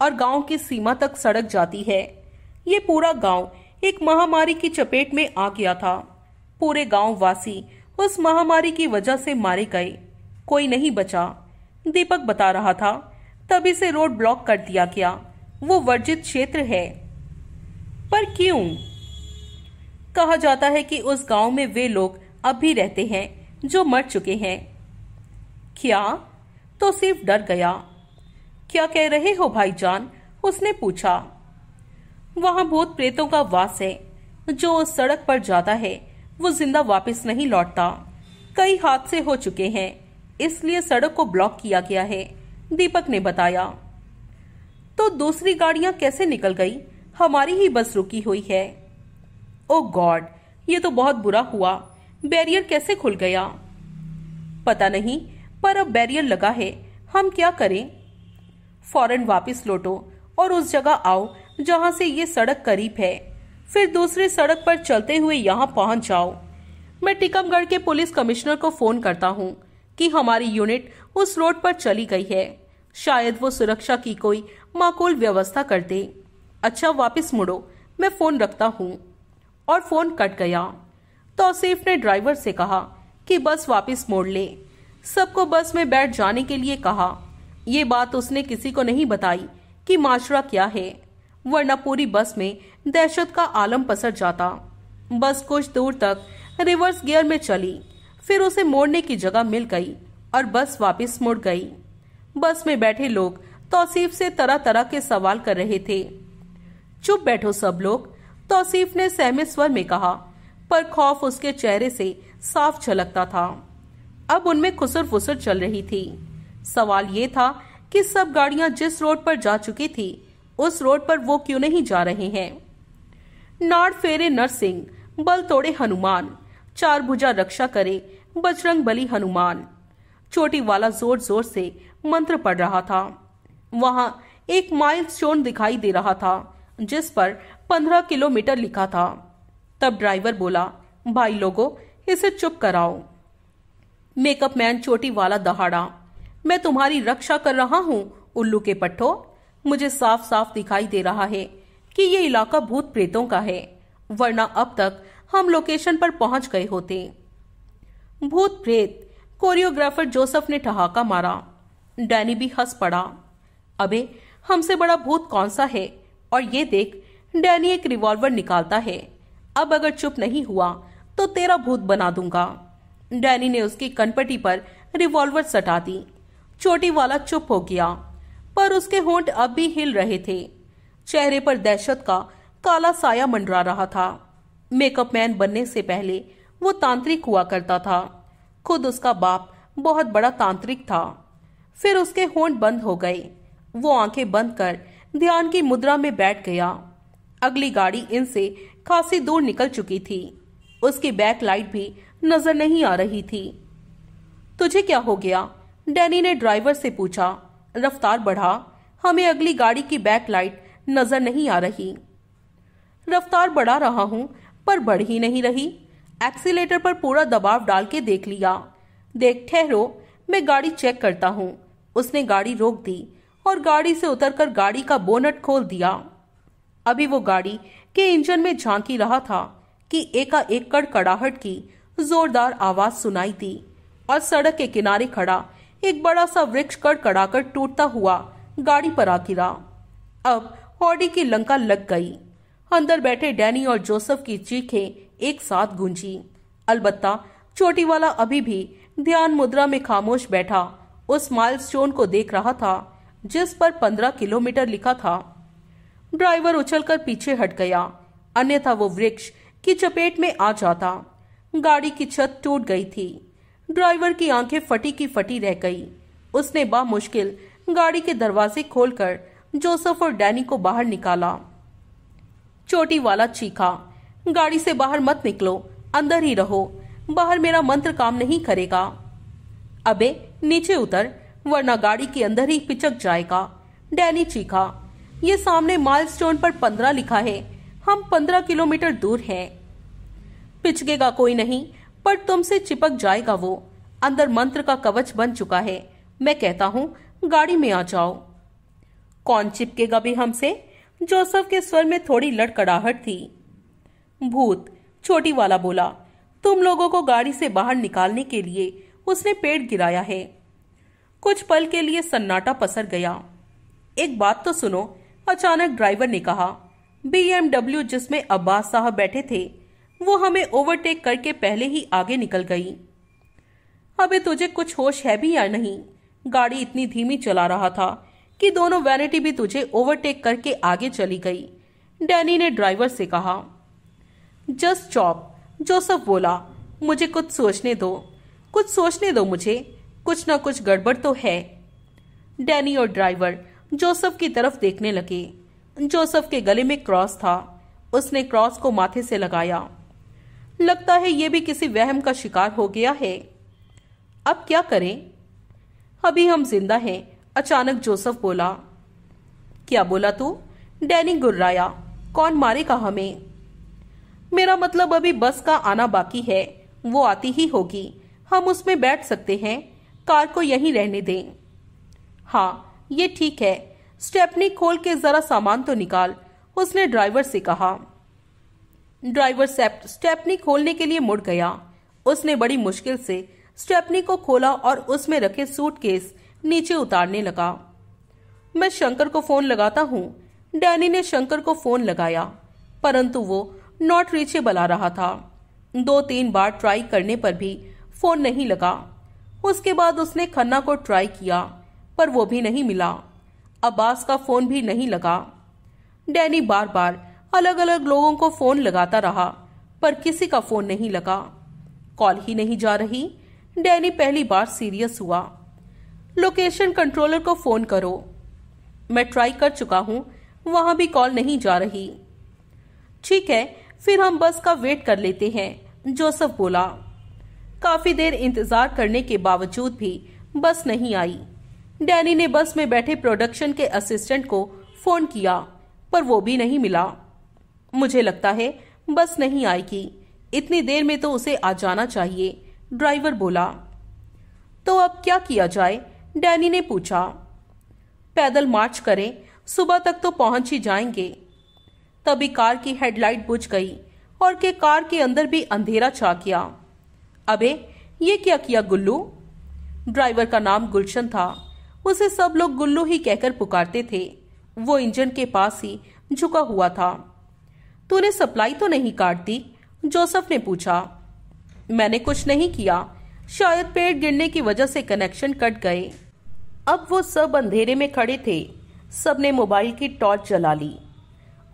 और गांव की सीमा तक सड़क जाती है ये पूरा गांव एक महामारी की चपेट में आ गया था पूरे गांव वासी उस महामारी की वजह से मारे गए कोई नहीं बचा दीपक बता रहा था तभी से रोड ब्लॉक कर दिया गया वो वर्जित क्षेत्र है पर क्यों कहा जाता है कि उस गांव में वे लोग अब भी रहते हैं जो मर चुके हैं क्या तो सिर्फ डर गया क्या कह रहे हो भाईजान उसने पूछा वहाँ भूत प्रेतों का वास है जो उस सड़क पर जाता है वो जिंदा वापस नहीं लौटता कई हादसे हो चुके हैं इसलिए सड़क को ब्लॉक किया गया है दीपक ने बताया तो दूसरी गाड़ियां कैसे निकल गई हमारी ही बस रुकी हुई है ओ oh गॉड ये तो बहुत बुरा हुआ बैरियर कैसे खुल गया पता नहीं पर अब बैरियर लगा है हम क्या करें फौरन वापस लौटो और उस जगह आओ जहाँ से ये सड़क करीब है फिर दूसरी सड़क पर चलते हुए यहाँ पहुँच जाओ मैं टीकमगढ़ के पुलिस कमिश्नर को फोन करता हूँ कि हमारी यूनिट उस रोड पर चली गई है शायद वो सुरक्षा की कोई माकूल व्यवस्था कर दे अच्छा वापस मुड़ो मैं फोन रखता हूँ और फोन कट गया तो तो ने ड्राइवर से कहा कि बस वापस मोड़ ले सबको बस में बैठ जाने के लिए कहा ये बात उसने किसी को नहीं बताई कि माशरा क्या है वरना पूरी बस में दहशत का आलम पसर जाता बस कुछ दूर तक रिवर्स गियर में चली फिर उसे मोड़ने की जगह मिल गई और बस वापस मुड़ गई बस में बैठे लोग तौसीफ से तरह तरह के सवाल कर रहे थे चुप बैठो सब लोग तौसीफ ने सहमे स्वर में कहा पर खौफ उसके चेहरे से साफ झलकता था अब उनमें खुसर फुसर चल रही थी सवाल ये था कि सब गाड़ियां जिस रोड पर जा चुकी थी उस रोड पर वो क्यों नहीं जा रहे हैं नाड़ फेरे नरसिंह बल तोड़े हनुमान चार भुजा रक्षा करे बजरंग बली हनुमान चोटी वाला जोर जोर से मंत्र पढ़ रहा था वहां एक माइल स्टोन दिखाई दे रहा था जिस पर पंद्रह किलोमीटर लिखा था तब ड्राइवर बोला भाई लोगो इसे चुप कराओ मेकअप मैन चोटी वाला दहाड़ा मैं तुम्हारी रक्षा कर रहा हूँ उल्लू के पट्टो मुझे साफ साफ दिखाई दे रहा है कि ये इलाका भूत प्रेतों का है वरना अब तक हम लोकेशन पर पहुंच गए होते भूत प्रेत कोरियोग्राफर जोसेफ ने ठहाका मारा डैनी भी हंस पड़ा अबे हमसे बड़ा भूत कौन सा है और ये देख डैनी एक रिवॉल्वर निकालता है अब अगर चुप नहीं हुआ तो तेरा भूत बना दूंगा डैनी ने उसकी कनपटी पर रिवॉल्वर सटा दी चोटी वाला चुप हो गया पर उसके होंठ अब भी हिल रहे थे चेहरे पर दहशत का काला साया मंडरा रहा था मेकअप मैन बनने से पहले वो तांत्रिक हुआ करता था खुद उसका बाप बहुत बड़ा तांत्रिक था फिर उसके होंठ बंद हो गए वो आंखें बंद कर ध्यान की मुद्रा में बैठ गया अगली गाड़ी इनसे खासी दूर निकल चुकी थी उसकी बैक लाइट भी नजर नहीं आ रही थी तुझे क्या हो गया डैनी ने ड्राइवर से पूछा रफ्तार बढ़ा हमें अगली गाड़ी की बैक लाइट नजर नहीं आ रही रफ्तार बढ़ा रहा हूं पर बढ़ ही नहीं रही एक्सीटर पर पूरा दबाव डाल के देख लिया देख ठहरो मैं गाड़ी चेक करता हूँ उसने गाड़ी रोक दी और गाड़ी से उतरकर गाड़ी का बोनट खोल दिया अभी वो गाड़ी के इंजन में झांकी रहा था कि एकाएक कड़कड़ाहट की जोरदार आवाज सुनाई दी और सड़क के किनारे खड़ा एक बड़ा सा वृक्ष कड़कड़ाकर टूटता हुआ गाड़ी पर आ गिरा अब हॉडी की लंका लग गई अंदर बैठे डैनी और जोसेफ की चीखें एक साथ गूंजी अलबत्ता चोटी वाला अभी भी ध्यान मुद्रा में खामोश बैठा उस माइलस्टोन को देख रहा था जिस पर पंद्रह किलोमीटर लिखा था ड्राइवर उछलकर पीछे हट गया अन्यथा वो वृक्ष की चपेट में आ जाता गाड़ी की छत टूट गई थी ड्राइवर की आंखें फटी की फटी रह गई उसने मुश्किल गाड़ी के दरवाजे खोलकर जोसेफ और डैनी को बाहर निकाला चोटी वाला चीखा गाड़ी से बाहर मत निकलो अंदर ही रहो बाहर मेरा मंत्र काम नहीं करेगा अबे नीचे उतर वरना गाड़ी के अंदर ही पिचक जाएगा डैनी चीखा ये सामने माइलस्टोन पर पंद्रह लिखा है हम पंद्रह किलोमीटर दूर हैं पिचकेगा कोई नहीं पर तुमसे चिपक जाएगा वो अंदर मंत्र का कवच बन चुका है मैं कहता हूँ गाड़ी में आ जाओ कौन चिपकेगा भी हमसे जोसफ के स्वर में थोड़ी लड़कड़ाहट थी भूत छोटी वाला बोला तुम लोगों को गाड़ी से बाहर निकालने के लिए उसने पेड़ गिराया है कुछ पल के लिए सन्नाटा पसर गया एक बात तो सुनो अचानक ड्राइवर ने कहा बीएमडब्ल्यू जिसमें अब्बास साहब बैठे थे वो हमें ओवरटेक करके पहले ही आगे निकल गई अबे तुझे कुछ होश है भी या नहीं गाड़ी इतनी धीमी चला रहा था कि दोनों वैनिटी भी तुझे ओवरटेक करके आगे चली गई डैनी ने ड्राइवर से कहा जस्ट चॉप जोसफ बोला मुझे कुछ सोचने दो कुछ सोचने दो मुझे कुछ ना कुछ गड़बड़ तो है डैनी और ड्राइवर जोसफ की तरफ देखने लगे जोसफ के गले में क्रॉस था उसने क्रॉस को माथे से लगाया लगता है ये भी किसी वहम का शिकार हो गया है अब क्या करें अभी हम जिंदा हैं अचानक जोसफ बोला क्या बोला तू डैनी गुर्राया कौन मारेगा हमें मेरा मतलब अभी बस का आना बाकी है वो आती ही होगी हम उसमें बैठ सकते हैं कार को यहीं रहने दें हाँ ये ठीक है स्टेपनी खोल के जरा सामान तो निकाल उसने ड्राइवर से कहा ड्राइवर स्टेपनी खोलने के लिए मुड़ गया उसने बड़ी मुश्किल से स्टेपनी को खोला और उसमें रखे सूटकेस नीचे उतारने लगा मैं शंकर को फोन लगाता हूँ डैनी ने शंकर को फोन लगाया परंतु वो नॉट रीचे बला रहा था दो तीन बार ट्राई करने पर भी फोन नहीं लगा उसके बाद उसने खन्ना को ट्राई किया पर वो भी नहीं मिला अब्बास का फोन भी नहीं लगा डैनी बार बार अलग अलग लोगों को फोन लगाता रहा पर किसी का फोन नहीं लगा कॉल ही नहीं जा रही डैनी पहली बार सीरियस हुआ लोकेशन कंट्रोलर को फोन करो मैं ट्राई कर चुका हूँ वहां भी कॉल नहीं जा रही ठीक है फिर हम बस का वेट कर लेते हैं जोसफ बोला काफी देर इंतजार करने के बावजूद भी बस नहीं आई डैनी ने बस में बैठे प्रोडक्शन के असिस्टेंट को फोन किया पर वो भी नहीं मिला मुझे लगता है बस नहीं आएगी इतनी देर में तो उसे आ जाना चाहिए ड्राइवर बोला तो अब क्या किया जाए डैनी ने पूछा पैदल मार्च करें सुबह तक तो पहुंच ही जाएंगे तभी कार की हेडलाइट बुझ गई और के कार के अंदर भी अंधेरा छा गया अबे ये क्या किया गुल्लू ड्राइवर का नाम गुलशन था उसे सब लोग गुल्लू ही कहकर पुकारते थे वो इंजन के पास ही झुका हुआ था तूने सप्लाई तो नहीं काट दी जोसफ ने पूछा मैंने कुछ नहीं किया शायद पेड़ गिरने की वजह से कनेक्शन कट गए अब वो सब अंधेरे में खड़े थे सबने मोबाइल की टॉर्च जला ली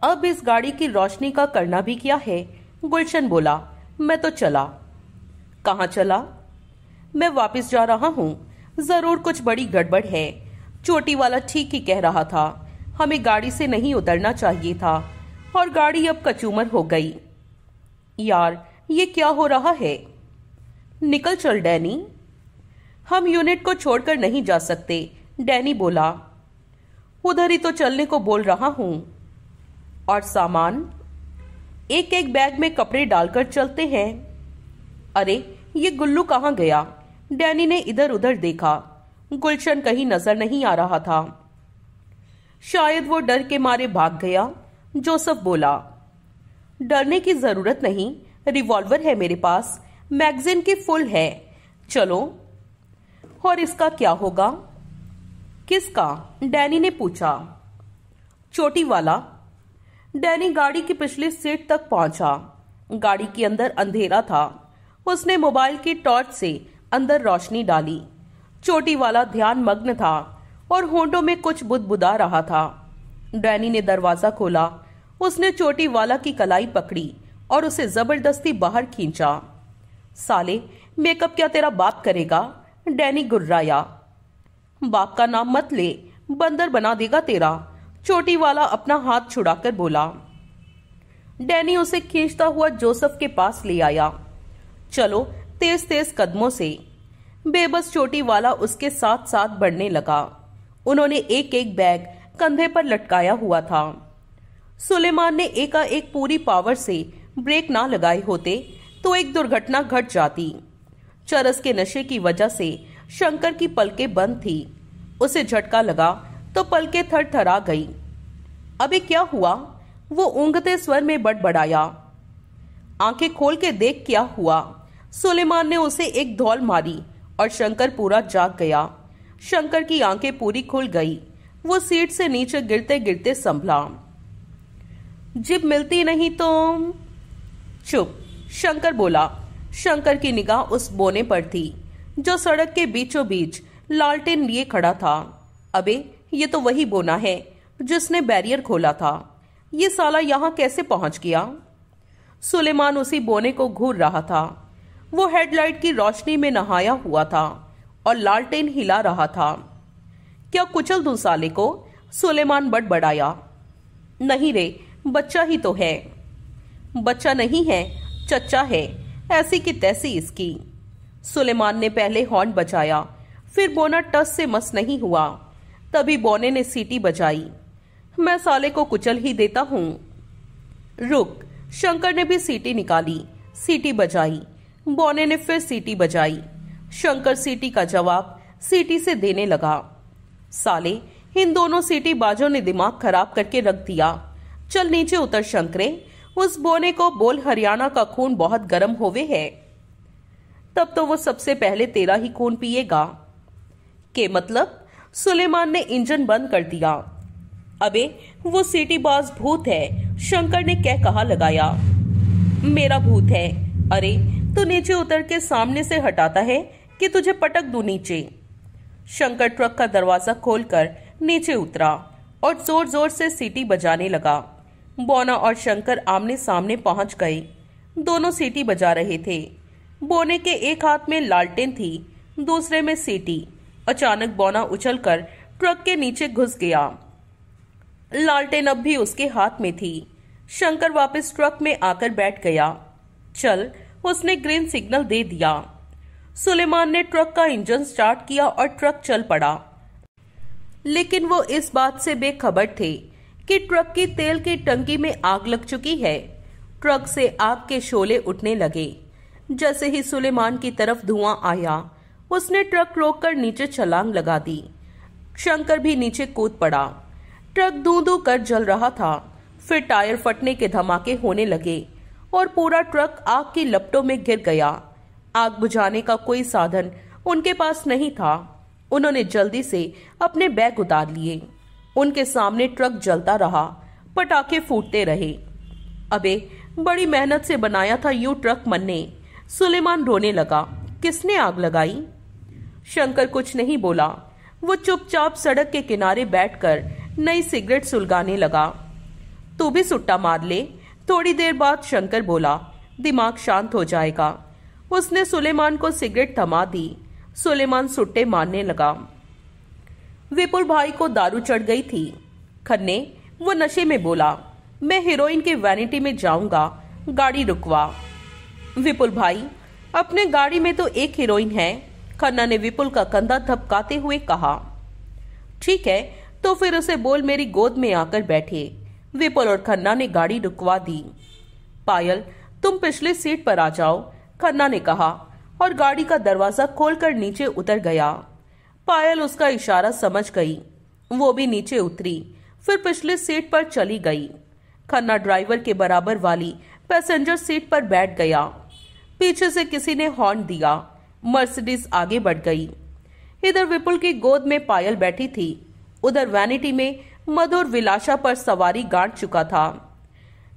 अब इस गाड़ी की रोशनी का करना भी क्या है गुलशन बोला मैं तो चला कहा चला मैं वापस जा रहा हूँ जरूर कुछ बड़ी गड़बड़ है चोटी वाला ठीक ही कह रहा था हमें गाड़ी से नहीं उतरना चाहिए था और गाड़ी अब कचूमर हो गई यार ये क्या हो रहा है निकल चल डैनी हम यूनिट को छोड़कर नहीं जा सकते डैनी बोला उधर ही तो चलने को बोल रहा हूं और सामान एक एक बैग में कपड़े डालकर चलते हैं अरे ये गुल्लू कहाँ गया डैनी ने इधर उधर देखा गुलशन कहीं नजर नहीं आ रहा था शायद वो डर के मारे भाग गया जोसफ बोला डरने की जरूरत नहीं रिवॉल्वर है मेरे पास मैगजीन की फुल है चलो और इसका क्या होगा किसका डैनी ने पूछा चोटी वाला डैनी गाड़ी की पिछली सीट तक पहुंचा गाड़ी के अंदर अंधेरा था उसने मोबाइल की टॉर्च से अंदर रोशनी डाली चोटी वाला ध्यान मग्न था और होंडो में कुछ बुदबुदा रहा था डैनी ने दरवाजा खोला उसने चोटी वाला की कलाई पकड़ी और उसे जबरदस्ती बाहर खींचा साले मेकअप क्या तेरा बाप करेगा डैनी गुर्राया बाप का नाम मत ले बंदर बना देगा तेरा चोटी वाला अपना हाथ छुड़ाकर बोला डैनी उसे खींचता हुआ जोसेफ के पास ले आया चलो तेज तेज कदमों से बेबस चोटी वाला उसके साथ साथ बढ़ने लगा उन्होंने एक एक बैग कंधे पर लटकाया हुआ था सुलेमान ने एकाएक पूरी पावर से ब्रेक ना लगाए होते तो एक दुर्घटना घट जाती चरस के नशे की वजह से शंकर की पलकें बंद थी उसे झटका लगा तो पलकें थर थरा गई अभी क्या हुआ वो ऊंघते स्वर में बड़बड़ाया आंखें खोल के देख क्या हुआ सुलेमान ने उसे एक धौल मारी और शंकर पूरा जाग गया शंकर की आंखें पूरी खुल गई वो सीट से नीचे गिरते गिरते संभला जिब मिलती नहीं तो चुप शंकर बोला शंकर की निगाह उस बोने पर थी जो सड़क के बीचों बीच लालटेन लिए खड़ा था अबे ये तो वही बोना है जिसने बैरियर खोला था ये साला यहां कैसे पहुंच गया सुलेमान उसी बोने को घूर रहा था वो हेडलाइट की रोशनी में नहाया हुआ था और लालटेन हिला रहा था क्या कुचल दू साले को सुलेमान बड़बड़ाया नहीं रे बच्चा ही तो है बच्चा नहीं है चच्चा है ऐसी की तैसी इसकी सुलेमान ने पहले हॉर्न बजाया फिर बोना टस से मस नहीं हुआ तभी बोने ने सीटी बजाई मैं साले को कुचल ही देता हूं रुक शंकर ने भी सीटी निकाली सीटी बजाई बोने ने फिर सीटी बजाई शंकर सीटी का जवाब सीटी से देने लगा साले इन दोनों सीटी बाजों ने दिमाग खराब करके रख दिया चल नीचे उतर शंकरे उस बोने को बोल हरियाणा का खून बहुत गर्म होवे है तब तो वो सबसे पहले तेरा ही खून पिएगा के मतलब सुलेमान ने इंजन बंद कर दिया अबे वो सिटी बॉस भूत है शंकर ने कह कहा लगाया मेरा भूत है अरे तू नीचे उतर के सामने से हटाता है कि तुझे पटक दू नीचे शंकर ट्रक का दरवाजा खोलकर नीचे उतरा और जोर जोर से सीटी बजाने लगा बोना और शंकर आमने सामने पहुंच गए दोनों सीटी बजा रहे थे बोने के एक हाथ में लालटेन थी दूसरे में सीटी अचानक बोना उछलकर ट्रक के नीचे घुस गया लालटेन अब भी उसके हाथ में थी शंकर वापस ट्रक में आकर बैठ गया चल उसने ग्रीन सिग्नल दे दिया सुलेमान ने ट्रक का इंजन स्टार्ट किया और ट्रक चल पड़ा लेकिन वो इस बात से बेखबर थे कि ट्रक की तेल की टंकी में आग लग चुकी है ट्रक से आग के शोले उठने लगे जैसे ही सुलेमान की तरफ धुआं आया उसने ट्रक रोककर नीचे छलांग लगा दी शंकर भी नीचे कूद पड़ा ट्रक दू दू कर जल रहा था फिर टायर फटने के धमाके होने लगे और पूरा ट्रक आग की लपटों में गिर गया आग बुझाने का कोई साधन उनके पास नहीं था उन्होंने जल्दी से अपने बैग उतार लिए उनके सामने ट्रक जलता रहा पटाखे फूटते रहे अबे बड़ी मेहनत से बनाया था यू ट्रक मन ने सुलेमान रोने लगा किसने आग लगाई शंकर कुछ नहीं बोला वो चुपचाप सड़क के किनारे बैठकर नई सिगरेट सुलगाने लगा तू भी सुट्टा मार ले थोड़ी देर बाद शंकर बोला दिमाग शांत हो जाएगा उसने सुलेमान को सिगरेट थमा दी सुलेमान सुट्टे मारने लगा विपुल भाई को दारू चढ़ गई थी खन्ने वो नशे में बोला मैं हीरोइन के वैनिटी में जाऊंगा गाड़ी रुकवा विपुल भाई अपने गाड़ी में तो एक हीरोइन है खन्ना ने विपुल का कंधा धपकाते हुए कहा ठीक है तो फिर उसे बोल मेरी गोद में आकर बैठे विपुल और खन्ना ने गाड़ी रुकवा दी पायल तुम पिछले सीट पर आ जाओ खन्ना ने कहा और गाड़ी का दरवाजा खोलकर नीचे उतर गया पायल उसका इशारा समझ गई वो भी नीचे उतरी फिर पिछले सीट पर चली गई खन्ना ड्राइवर के बराबर वाली पैसेंजर सीट पर बैठ गया पीछे से किसी ने हॉर्न दिया मर्सिडीज आगे बढ़ गई इधर विपुल की गोद में पायल बैठी थी उधर वैनिटी में मधुर विलासा पर सवारी गाड़ चुका था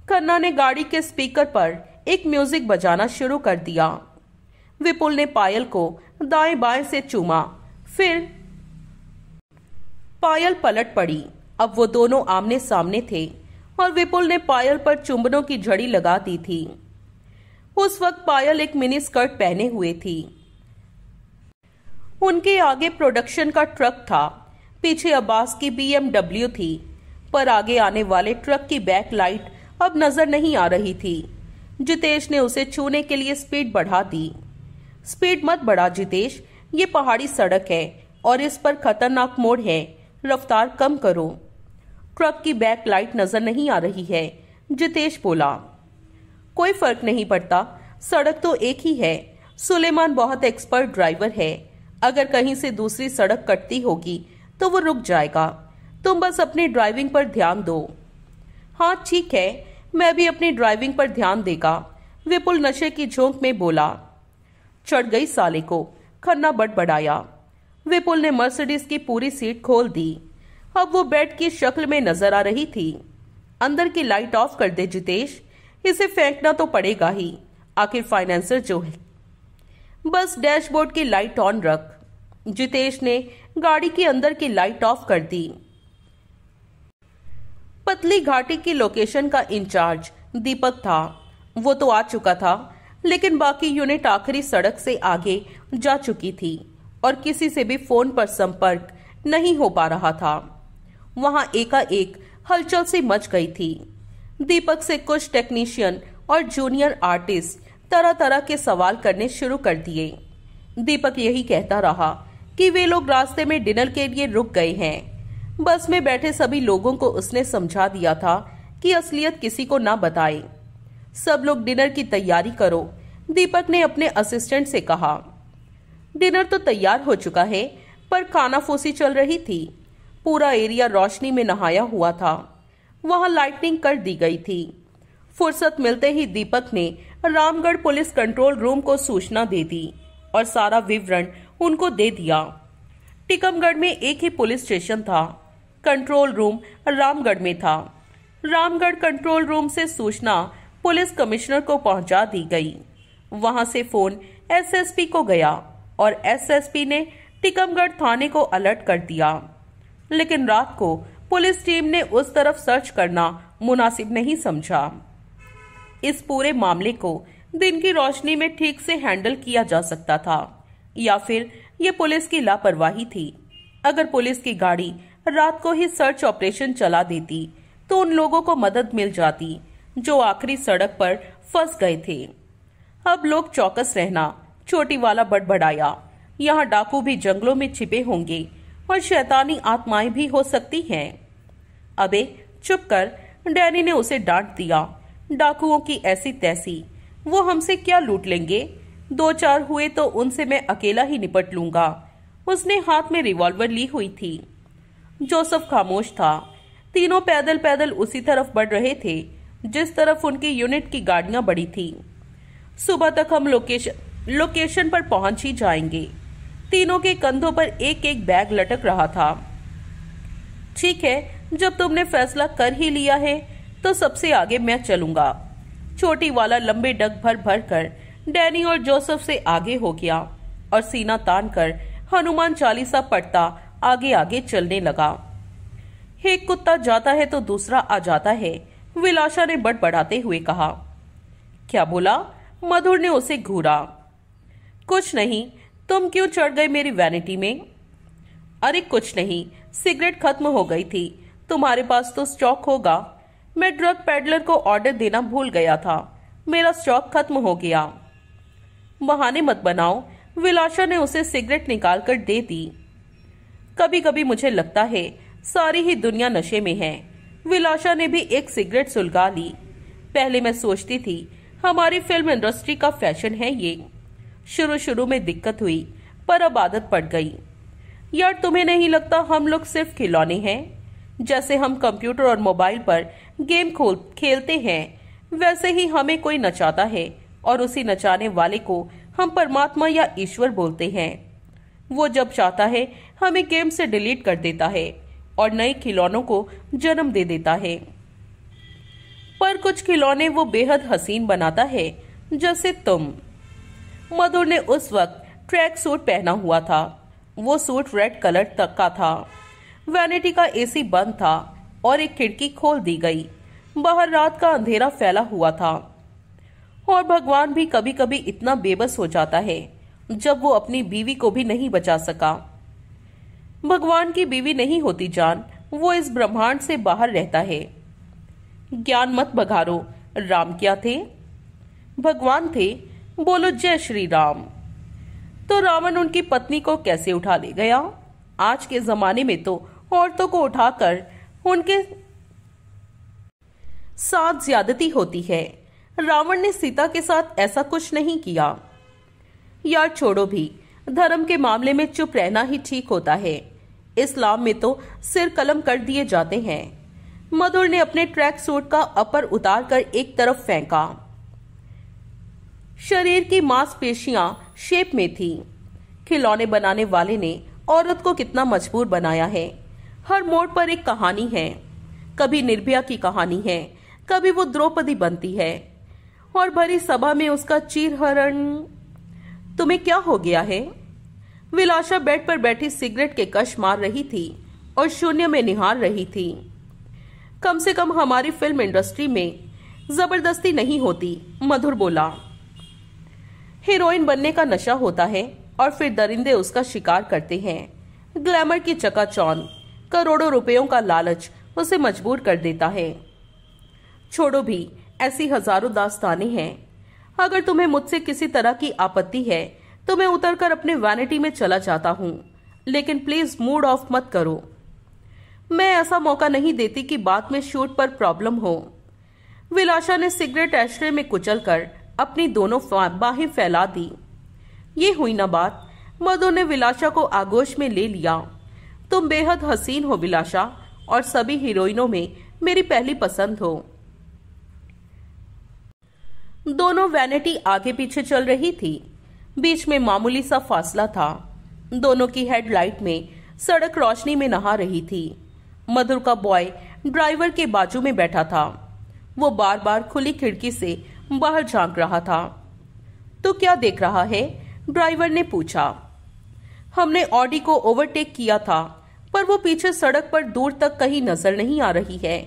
खन्ना ने गाड़ी के स्पीकर पर एक म्यूजिक बजाना शुरू कर दिया विपुल ने पायल को दाएं बाएं से चूमा फिर पायल पलट पड़ी अब वो दोनों आमने सामने थे और विपुल ने पायल पर चुंबनों की झड़ी लगा दी थी उस वक्त पायल एक मिनी स्कर्ट पहने हुए थी उनके आगे प्रोडक्शन का ट्रक था पीछे अब्बास की बीएमडब्ल्यू थी पर आगे आने वाले ट्रक की बैक लाइट अब नजर नहीं आ रही थी जितेश ने उसे छूने के लिए स्पीड बढ़ा दी स्पीड मत बढ़ा जितेश ये पहाड़ी सड़क है और इस पर खतरनाक मोड़ है रफ्तार कम करो ट्रक की बैक लाइट नजर नहीं आ रही है जितेश बोला कोई फर्क नहीं पड़ता सड़क तो एक ही है सुलेमान बहुत एक्सपर्ट ड्राइवर है अगर कहीं से दूसरी सड़क कटती होगी तो वो रुक जाएगा तुम बस अपने ड्राइविंग पर ध्यान दो हाँ ठीक है मैं भी अपनी ड्राइविंग पर ध्यान देगा विपुल नशे की झोंक में बोला चढ़ गई साले को खन्ना बड़बड़ाया विपुल ने मर्सिडीज की पूरी सीट खोल दी अब वो बेड की शक्ल में नजर आ रही थी अंदर की लाइट ऑफ कर दे जितेश इसे फेंकना तो पड़ेगा ही आखिर फाइनेंसर जो है बस डैशबोर्ड की लाइट ऑन रख जितेश ने गाड़ी के अंदर की लाइट ऑफ कर दी पतली घाटी की लोकेशन का इंचार्ज दीपक था वो तो आ चुका था लेकिन बाकी यूनिट आखिरी सड़क से आगे जा चुकी थी और किसी से भी फोन पर संपर्क नहीं हो पा रहा था वहां एकाएक हलचल से मच गई थी दीपक से कुछ टेक्नीशियन और जूनियर आर्टिस्ट तरह तरह के सवाल करने शुरू कर दिए दीपक यही कहता रहा कि वे लोग रास्ते में डिनर के लिए रुक गए हैं बस में बैठे सभी लोगों को उसने समझा दिया था कि असलियत किसी को ना बताए सब लोग डिनर की तैयारी करो दीपक ने अपने असिस्टेंट से कहा डिनर तो तैयार हो चुका है पर खाना फोसी चल रही थी पूरा एरिया रोशनी में नहाया हुआ था वहां लाइटनिंग कर दी गई थी फुर्सत मिलते ही दीपक ने रामगढ़ पुलिस कंट्रोल रूम को सूचना दे दी और सारा विवरण उनको दे दिया टिकमगढ़ में एक ही पुलिस स्टेशन था कंट्रोल रूम रामगढ़ में था रामगढ़ कंट्रोल रूम से सूचना पुलिस कमिश्नर को पहुंचा दी गई वहां से फोन एसएसपी को गया और एसएसपी ने टिकमगढ़ थाने को अलर्ट कर दिया लेकिन रात को पुलिस टीम ने उस तरफ सर्च करना मुनासिब नहीं समझा इस पूरे मामले को दिन की रोशनी में ठीक से हैंडल किया जा सकता था या फिर ये पुलिस की लापरवाही थी अगर पुलिस की गाड़ी रात को ही सर्च ऑपरेशन चला देती तो उन लोगों को मदद मिल जाती जो आखिरी सड़क पर फंस गए थे अब लोग चौकस रहना चोटी वाला बड़बड़ाया यहाँ डाकू भी जंगलों में छिपे होंगे और शैतानी आत्माएं भी हो सकती हैं अबे चुप कर डैनी ने उसे डांट दिया डाकुओं की ऐसी तैसी वो हमसे क्या लूट लेंगे दो चार हुए तो उनसे मैं अकेला ही निपट लूंगा उसने हाथ में रिवॉल्वर ली हुई थी जोसफ खामोश था तीनों पैदल पैदल उसी तरफ बढ़ रहे थे जिस तरफ उनकी यूनिट की गाड़ियां बड़ी थी सुबह तक हम लोकेशन लोकेशन पर पहुंच ही जाएंगे तीनों के कंधों पर एक एक बैग लटक रहा था ठीक है जब तुमने फैसला कर ही लिया है तो सबसे आगे मैं चलूंगा छोटी वाला लंबे डग भर भर कर डैनी और जोसेफ से आगे हो गया और सीना तान कर हनुमान चालीसा पढ़ता आगे आगे चलने लगा एक कुत्ता जाता है तो दूसरा आ जाता है विलाशा ने बड़बड़ाते हुए कहा क्या बोला मधुर ने उसे घूरा कुछ नहीं तुम क्यों चढ़ गए मेरी वैनिटी में अरे कुछ नहीं सिगरेट खत्म हो गई थी तुम्हारे पास तो स्टॉक होगा मैं ड्रग पेडलर को ऑर्डर देना भूल गया था मेरा स्टॉक खत्म हो गया बहाने मत बनाओ विलाशा ने उसे सिगरेट निकाल कर दे दी कभी कभी मुझे लगता है सारी ही दुनिया नशे में है विलाशा ने भी एक सिगरेट सुलगा ली पहले मैं सोचती थी हमारी फिल्म इंडस्ट्री का फैशन है ये शुरू शुरू में दिक्कत हुई पर अब आदत पड़ गई यार तुम्हें नहीं लगता हम लोग सिर्फ खिलौने हैं जैसे हम कंप्यूटर और मोबाइल पर गेम खोल खेलते हैं वैसे ही हमें कोई नचाता है और उसी नचाने वाले को हम परमात्मा या ईश्वर बोलते हैं वो जब चाहता है हमें गेम से डिलीट कर देता है और नए खिलौनों को जन्म दे देता है पर कुछ खिलौने वो बेहद हसीन बनाता है जैसे तुम मधुर ने उस वक्त ट्रैक सूट पहना हुआ था वो सूट रेड कलर तक का था वैनिटी का एसी बंद था और एक खिड़की खोल दी गई बाहर रात का अंधेरा फैला हुआ था और भगवान भी कभी कभी इतना बेबस हो जाता है जब वो अपनी बीवी को भी नहीं बचा सका भगवान की बीवी नहीं होती जान वो इस ब्रह्मांड से बाहर रहता है ज्ञान मत बघारो राम क्या थे भगवान थे बोलो जय श्री राम तो रावण उनकी पत्नी को कैसे उठा ले गया आज के जमाने में तो औरतों को उठाकर उनके साथ ज्यादती होती है रावण ने सीता के साथ ऐसा कुछ नहीं किया यार छोड़ो भी धर्म के मामले में चुप रहना ही ठीक होता है इस्लाम में तो सिर कलम कर दिए जाते हैं मधुर ने अपने ट्रैक सूट का अपर उतार कर एक तरफ फेंका शरीर की मांसपेशियां शेप में थी खिलौने बनाने वाले ने औरत को कितना मजबूर बनाया है हर मोड़ पर एक कहानी है कभी निर्भया की कहानी है कभी वो द्रौपदी बनती है और भरी सभा में उसका चीरहरण तुम्हें क्या हो गया है विलाशा बेड पर बैठी सिगरेट के कश मार रही थी और शून्य में निहार रही थी कम से कम हमारी फिल्म इंडस्ट्री में जबरदस्ती नहीं होती मधुर बोला हीरोइन बनने का नशा होता है और फिर दरिंदे उसका शिकार करते हैं ग्लैमर की चकाचौन करोड़ों रुपयों का लालच उसे मजबूर कर देता है छोड़ो भी ऐसी हजारों दास्तानी हैं अगर तुम्हें मुझसे किसी तरह की आपत्ति है तो मैं उतरकर अपने वैनिटी में चला जाता हूँ लेकिन प्लीज मूड ऑफ मत करो मैं ऐसा मौका नहीं देती कि बात में शूट पर प्रॉब्लम हो विलाशा ने सिगरेट ऐश्रे में कुचल कर अपनी दोनों बाहें फैला दी ये हुई ना बात मधु ने विलासा को आगोश में ले लिया तुम बेहद हसीन हो विलासा और सभी हीरोइनों में मेरी पहली पसंद हो दोनों वैनिटी आगे पीछे चल रही थी बीच में मामूली सा फासला था दोनों की हेडलाइट में सड़क रोशनी में नहा रही थी मधुर का बॉय ड्राइवर के बाजू में बैठा था वो बार बार खुली खिड़की से बाहर झांक रहा था तो क्या देख रहा है ड्राइवर ने पूछा हमने ऑडी को ओवरटेक किया था पर वो पीछे सड़क पर दूर तक कहीं नजर नहीं आ रही है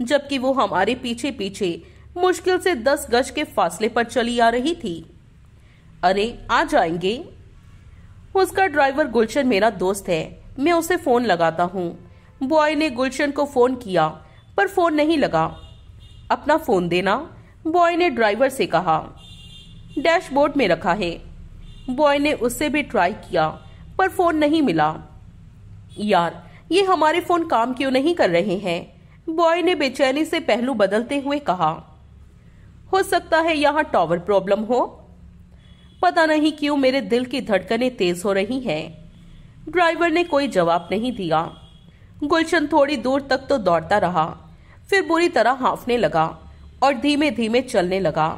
जबकि वो हमारे पीछे पीछे मुश्किल से दस गज के फासले पर चली आ रही थी अरे आ जाएंगे उसका ड्राइवर गुलशन मेरा दोस्त है मैं उसे फोन लगाता हूँ बॉय ने गुलशन को फोन किया पर फोन नहीं लगा अपना फोन देना बॉय ने ड्राइवर से कहा डैशबोर्ड में रखा है बॉय ने उससे भी ट्राई किया पर फोन नहीं मिला यार ये हमारे फोन काम क्यों नहीं कर रहे हैं बॉय ने बेचैनी से पहलू बदलते हुए कहा हो सकता है यहाँ टॉवर प्रॉब्लम हो पता नहीं क्यों मेरे दिल की धड़कनें तेज हो रही हैं ड्राइवर ने कोई जवाब नहीं दिया गुलशन थोड़ी दूर तक तो दौड़ता रहा फिर बुरी तरह हाफने लगा और धीमे धीमे चलने लगा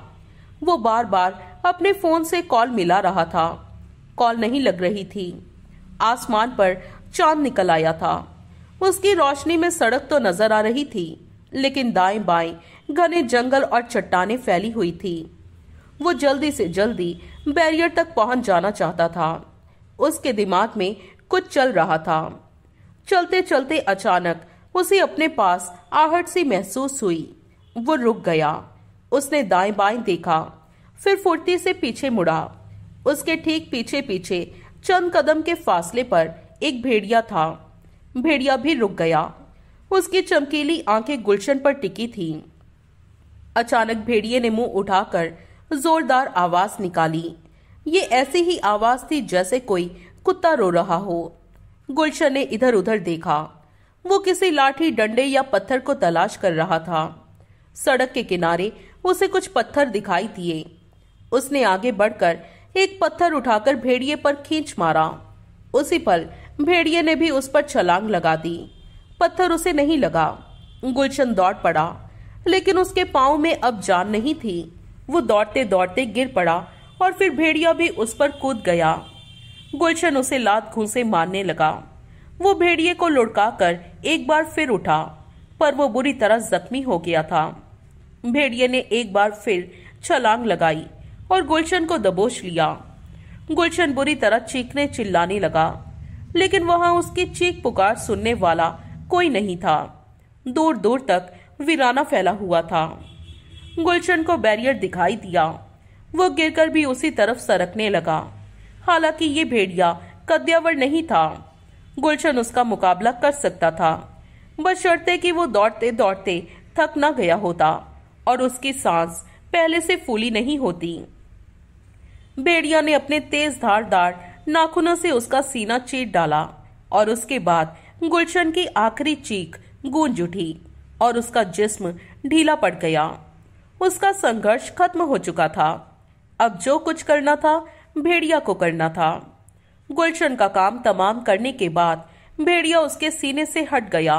वो बार बार अपने फोन से कॉल मिला रहा था कॉल नहीं लग रही थी आसमान पर चांद निकल आया था उसकी रोशनी में सड़क तो नजर आ रही थी लेकिन दाएं बाएं घने जंगल और चट्टाने फैली हुई थी वो जल्दी से जल्दी बैरियर तक पहुंच जाना चाहता था उसके दिमाग में कुछ चल रहा था चलते चलते अचानक उसे अपने पास आहट सी महसूस हुई वो रुक गया उसने दाएं बाएं देखा फिर फुर्ती से पीछे मुड़ा उसके ठीक पीछे पीछे चंद कदम के फासले पर एक भेड़िया था भेड़िया भी रुक गया उसकी चमकीली आंखें गुलशन पर टिकी थी अचानक भेड़िए ने मुंह उठाकर जोरदार आवाज निकाली ये ऐसी ही आवाज थी जैसे कोई कुत्ता रो रहा हो गुलशन ने इधर उधर देखा वो किसी लाठी डंडे या पत्थर को तलाश कर रहा था सड़क के किनारे उसे कुछ पत्थर दिखाई दिए उसने आगे बढ़कर एक पत्थर उठाकर भेड़िए पर खींच मारा उसी पल भेड़िए ने भी उस पर छलांग लगा दी पत्थर उसे नहीं लगा गुलशन दौड़ पड़ा लेकिन उसके पाँव में अब जान नहीं थी वो दौड़ते दौड़ते गिर पड़ा और फिर भेड़िया भी उस पर कूद गया गुलशन उसे लात घूसे मारने लगा वो भेड़िए को लुढ़का कर एक बार फिर उठा पर वो बुरी तरह जख्मी हो गया था भेड़िए ने एक बार फिर छलांग लगाई और गुलशन को दबोच लिया गुलशन बुरी तरह चीखने चिल्लाने लगा लेकिन वहां उसकी चीख पुकार सुनने वाला कोई नहीं था दूर दूर तक वीराना फैला हुआ था गुलशन को बैरियर दिखाई दिया वो गिरकर भी उसी तरफ सरकने लगा हालांकि ये भेड़िया कद्यावर नहीं था गुलशन उसका मुकाबला कर सकता था बशर्ते कि वो दौड़ते दौड़ते थक न गया होता और उसकी सांस पहले से फूली नहीं होती भेड़िया ने अपने तेज धारदार नाखूनों से उसका सीना चीट डाला और उसके बाद गुलशन की आखिरी चीख गूंज उठी और उसका जिस्म ढीला पड़ गया उसका संघर्ष खत्म हो चुका था अब जो कुछ करना था भेड़िया को करना था गुलशन का काम तमाम करने के बाद भेड़िया उसके सीने से हट गया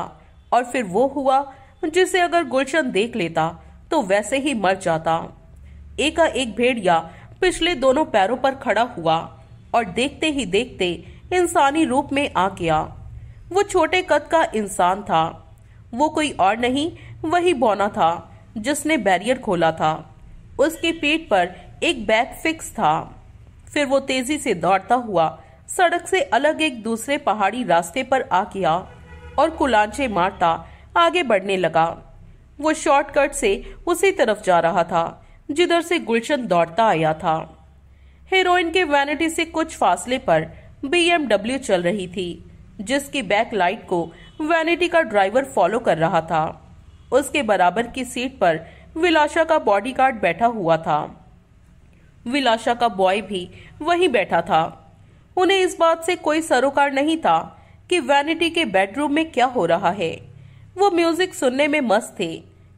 और फिर वो हुआ जिसे अगर गुलशन देख लेता तो वैसे ही मर जाता एक एक भेड़िया पिछले दोनों पैरों पर खड़ा हुआ और देखते ही देखते इंसानी रूप में आ गया वो छोटे कद का इंसान था वो कोई और नहीं वही बोना था जिसने बैरियर खोला था उसके पेट पर एक बैग फिक्स था फिर वो तेजी से दौड़ता हुआ सड़क से अलग एक दूसरे पहाड़ी रास्ते पर आ गया और कुलांचे मारता आगे बढ़ने लगा वो शॉर्टकट से उसी तरफ जा रहा था जिधर से गुलशन दौड़ता आया था हेरोइन के वैनिटी से कुछ फासले पर बीएमडब्ल्यू चल रही थी जिसकी बैक लाइट को वैनिटी का ड्राइवर फॉलो कर रहा था उसके बराबर की सीट पर विलाशा का बॉडीगार्ड बैठा हुआ था विलाशा का बॉय भी वहीं बैठा था उन्हें इस बात से कोई सरोकार नहीं था कि वैनिटी के बेडरूम में क्या हो रहा है वो म्यूजिक सुनने में मस्त थे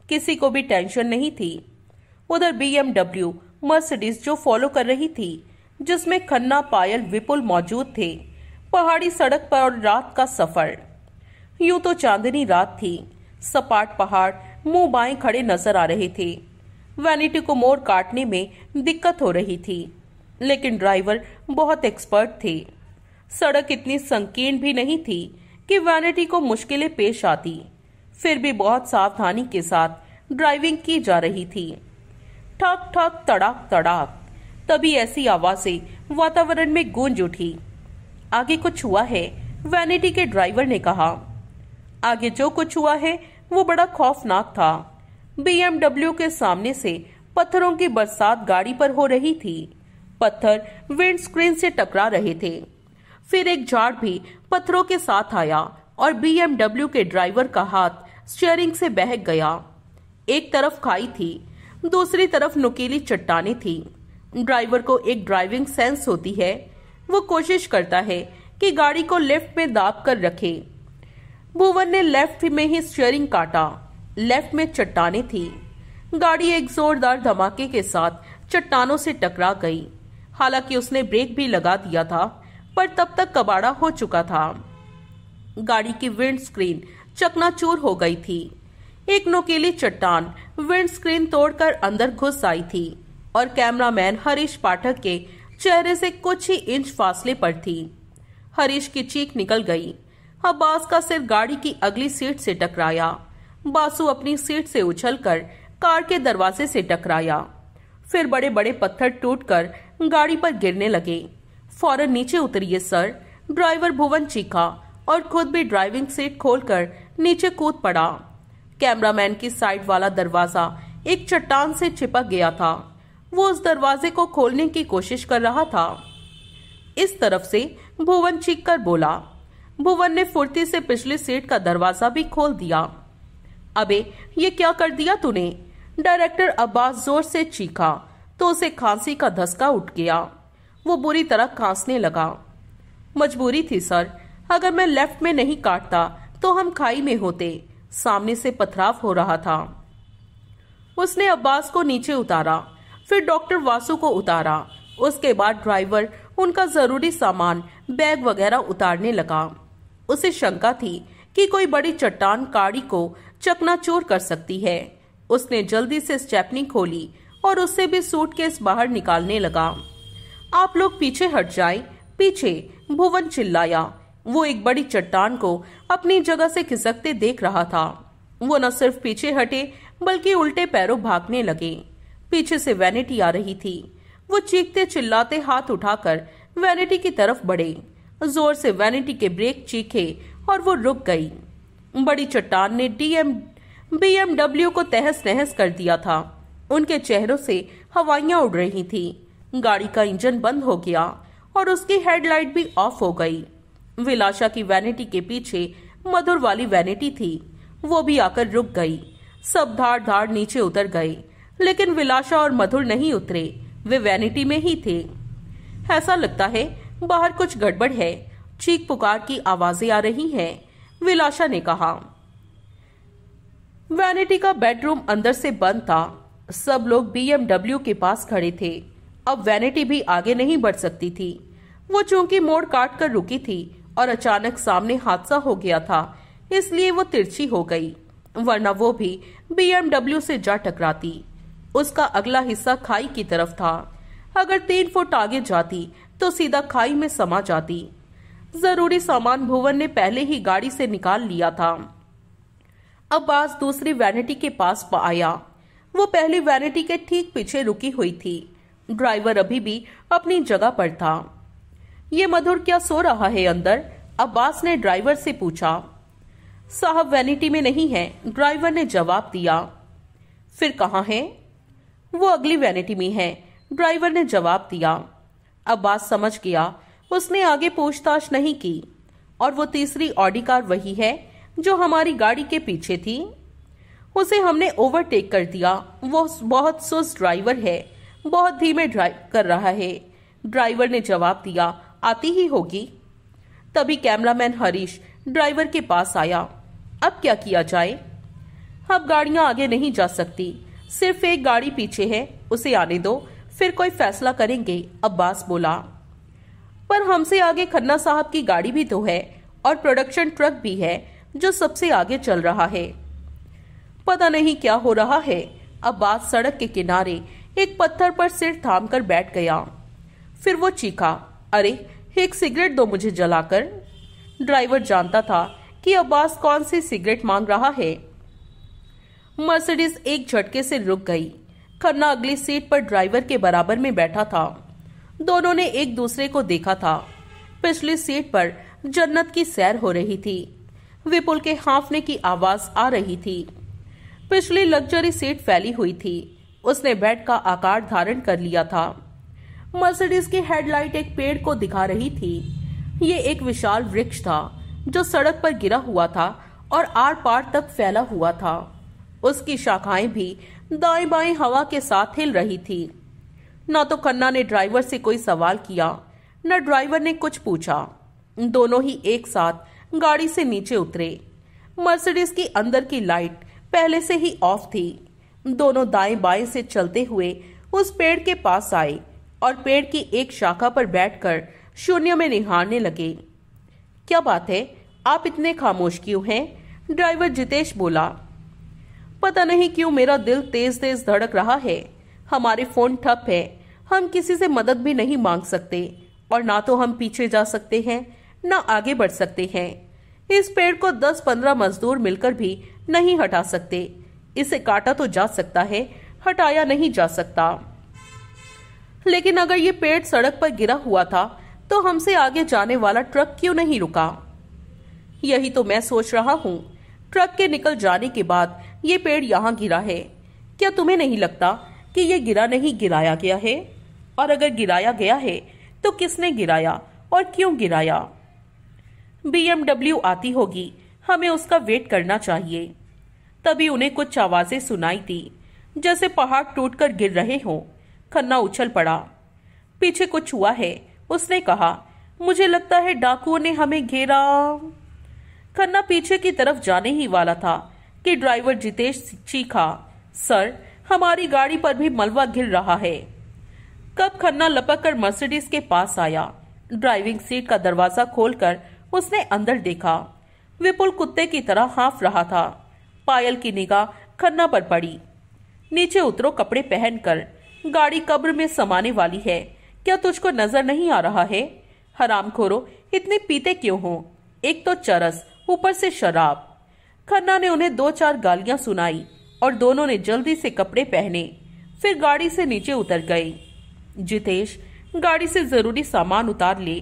किसी को भी टेंशन नहीं थी उधर बीएमडब्ल्यू मर्सिडीज जो फॉलो कर रही थी जिसमें खन्ना पायल विपुल मौजूद थे पहाड़ी सड़क पर रात का सफर यूं तो चांदनी रात थी सपाट पहाड़ मुंह बाएं खड़े नजर आ रहे थे वैनिटी को मोड़ काटने में दिक्कत हो रही थी लेकिन ड्राइवर बहुत एक्सपर्ट थे सड़क इतनी संकीर्ण भी नहीं थी कि वैनिटी को मुश्किलें पेश आती फिर भी बहुत सावधानी के साथ ड्राइविंग की जा रही थी ठक ठक तड़ाक तड़ाक तभी ऐसी आवाजें वातावरण में गूंज उठी आगे कुछ हुआ है वैनिटी के ड्राइवर ने कहा आगे जो कुछ हुआ है वो बड़ा खौफनाक था बीएमडब्ल्यू के सामने से पत्थरों की बरसात गाड़ी पर हो रही थी पत्थर विंड स्क्रीन से टकरा रहे थे फिर एक झाड़ भी पत्थरों के साथ आया और बीएमडब्ल्यू के ड्राइवर का हाथ स्टीयरिंग से बहक गया एक तरफ खाई थी दूसरी तरफ नुकीली चट्टाने थी ड्राइवर को एक ड्राइविंग सेंस होती है वो कोशिश करता है कि गाड़ी को लेफ्ट में दाब कर रखे भुवन ने लेफ्ट में ही स्टीयरिंग काटा लेफ्ट में चट्टाने थी गाड़ी एक जोरदार धमाके के साथ चट्टानों से टकरा गई हालांकि उसने ब्रेक भी लगा दिया था पर तब तक कबाड़ा हो चुका था गाड़ी की विंड स्क्रीन चकनाचूर हो गई थी एक नोकीली चट्टान विंड स्क्रीन तोड़कर अंदर घुस आई थी और कैमरामैन हरीश पाठक के चेहरे से कुछ ही इंच फासले पर थी हरीश की चीख निकल गई अब्बास का सिर गाड़ी की अगली सीट से टकराया बासु अपनी सीट से उछलकर कार के दरवाजे से टकराया फिर बड़े बड़े पत्थर टूटकर गाड़ी पर गिरने लगे फौरन नीचे उतरिए सर ड्राइवर भुवन चीखा और खुद भी ड्राइविंग सीट खोलकर नीचे कूद पड़ा कैमरामैन की साइड वाला दरवाजा एक चट्टान से चिपक गया था वो उस दरवाजे को खोलने की कोशिश कर रहा था इस तरफ से भुवन चीख कर बोला भुवन ने फुर्ती से पिछली सीट का दरवाजा भी खोल दिया अबे ये क्या कर दिया तूने डायरेक्टर अब्बास जोर से चीखा तो उसे खांसी का धसका उठ गया वो बुरी तरह खांसने लगा मजबूरी थी सर अगर मैं लेफ्ट में नहीं काटता तो हम खाई में होते सामने से पथराव हो रहा था उसने अब्बास को नीचे उतारा फिर डॉक्टर वासु को उतारा उसके बाद ड्राइवर उनका जरूरी सामान बैग वगैरह उतारने लगा उसे शंका थी कि कोई बड़ी चट्टान काड़ी को चकनाचूर कर सकती है उसने जल्दी से स्टेपनी खोली और उससे भी सूटकेस बाहर निकालने लगा आप लोग पीछे हट जाए पीछे भुवन चिल्लाया वो एक बड़ी चट्टान को अपनी जगह से खिसकते देख रहा था वो न सिर्फ पीछे हटे बल्कि उल्टे पैरों भागने लगे पीछे से वैनिटी आ रही थी वो चीखते चिल्लाते हाथ उठाकर वैनिटी की तरफ बढ़े जोर से वैनिटी के ब्रेक चीखे और वो रुक गई बड़ी चट्टान ने डीएम बीएमडब्ल्यू को तहस नहस कर दिया था उनके चेहरों से हवाइया उड़ रही थी गाड़ी का इंजन बंद हो गया और उसकी हेडलाइट भी ऑफ हो गई विलासा की वैनिटी के पीछे मधुर वाली वैनिटी थी वो भी आकर रुक गई सब धार धार नीचे उतर गए लेकिन विलासा और मधुर नहीं उतरे वे वैनिटी में ही थे ऐसा लगता है बाहर कुछ गड़बड़ है चीख पुकार की आवाजें आ रही हैं विलासा ने कहा वैनिटी का बेडरूम अंदर से बंद था सब लोग बीएमडब्ल्यू के पास खड़े थे अब वैनिटी भी आगे नहीं बढ़ सकती थी वो चूंकि मोड़ काट कर रुकी थी और अचानक सामने हादसा हो गया था इसलिए वो तिरछी हो गई वरना वो भी बीएमडब्ल्यू से जा टकराती उसका अगला हिस्सा खाई की तरफ था अगर तीन फुट आगे जाती तो सीधा खाई में समा जाती जरूरी सामान भुवन ने पहले ही गाड़ी से निकाल लिया था अब्बास दूसरी वैनिटी के पास आया वो पहली वैनिटी के ठीक पीछे रुकी हुई थी ड्राइवर अभी भी अपनी जगह पर था ये मधुर क्या सो रहा है अंदर अब्बास ने ड्राइवर से पूछा साहब वैनिटी में नहीं है ड्राइवर ने जवाब दिया फिर कहा है वो अगली वैनिटी में है ड्राइवर ने जवाब दिया अब्बास समझ गया उसने आगे पूछताछ नहीं की और वो तीसरी ऑडी कार वही है जो हमारी गाड़ी के पीछे थी उसे हमने ओवरटेक कर दिया वो बहुत सुस्त ड्राइवर है बहुत धीमे ड्राइव कर रहा है ड्राइवर ने जवाब दिया आती ही होगी तभी कैमरामैन हरीश ड्राइवर के पास आया अब क्या किया जाए अब गाड़ियां आगे नहीं जा सकती सिर्फ एक गाड़ी पीछे है उसे आने दो फिर कोई फैसला करेंगे अब्बास बोला पर हमसे आगे खन्ना साहब की गाड़ी भी तो है और प्रोडक्शन ट्रक भी है जो सबसे आगे चल रहा है पता नहीं क्या हो रहा है अब्बास सड़क के किनारे एक पत्थर पर सिर थाम कर बैठ गया फिर वो चीखा अरे एक सिगरेट दो मुझे जलाकर ड्राइवर जानता था कि अब्बास कौन सी सिगरेट मांग रहा है मर्सिडीज एक झटके से रुक गई खन्ना अगली सीट पर ड्राइवर के बराबर में बैठा था दोनों ने एक दूसरे को देखा था पिछली सीट पर जन्नत की सैर हो रही थी विपुल के हाफने की आवाज आ रही थी पिछली लग्जरी सीट फैली हुई थी उसने बेड का आकार धारण कर लिया था मर्सिडीज की हेडलाइट एक पेड़ को दिखा रही थी ये एक विशाल वृक्ष था जो सड़क पर गिरा हुआ था और आर पार तक फैला हुआ था उसकी शाखाएं भी दाएं बाएं हवा के साथ हिल रही थी न तो खन्ना ने ड्राइवर से कोई सवाल किया न ड्राइवर ने कुछ पूछा दोनों ही एक साथ गाड़ी से नीचे उतरे मर्सिडीज की अंदर की लाइट पहले से ही ऑफ थी दोनों दाएं बाएं से चलते हुए उस पेड़ के पास आए और पेड़ की एक शाखा पर बैठकर शून्य में निहारने लगे क्या बात है आप इतने खामोश क्यों हैं ड्राइवर जितेश बोला पता नहीं क्यों मेरा दिल तेज तेज धड़क रहा है हमारे फोन ठप है हम किसी से मदद भी नहीं मांग सकते और ना तो हम पीछे जा सकते हैं ना आगे बढ़ सकते हैं इस पेड़ को 10-15 मजदूर मिलकर भी नहीं हटा सकते इसे काटा तो जा सकता है हटाया नहीं जा सकता लेकिन अगर ये पेड़ सड़क पर गिरा हुआ था तो हमसे आगे जाने वाला ट्रक क्यों नहीं रुका यही तो मैं सोच रहा हूँ ट्रक के निकल जाने के बाद ये पेड़ यहाँ गिरा है क्या तुम्हें नहीं लगता कि ये गिरा नहीं गिराया गया है और अगर गिराया गया है तो किसने गिराया और क्यों गिराया बीएमडब्ल्यू आती होगी हमें उसका वेट करना चाहिए तभी उन्हें कुछ आवाजें सुनाई थी जैसे पहाड़ टूटकर गिर रहे हों खन्ना उछल पड़ा पीछे कुछ हुआ है उसने कहा मुझे लगता है डाकुओं ने हमें घेरा खन्ना पीछे की तरफ जाने ही वाला था कि ड्राइवर जितेश चीखा सर हमारी गाड़ी पर भी मलबा गिर रहा है कब खन्ना लपक कर मर्सिडीज के पास आया ड्राइविंग सीट का दरवाजा खोलकर उसने अंदर देखा विपुल कुत्ते की तरह हाफ रहा था पायल की निगाह खन्ना पर पड़ी नीचे उतरो कपड़े पहनकर गाड़ी कब्र में समाने वाली है क्या तुझको नजर नहीं आ रहा है खोरो इतने पीते क्यों हो एक तो चरस ऊपर से शराब खन्ना ने उन्हें दो चार गालियां सुनाई और दोनों ने जल्दी से कपड़े पहने फिर गाड़ी से नीचे उतर गए जितेश गाड़ी से जरूरी सामान उतार ले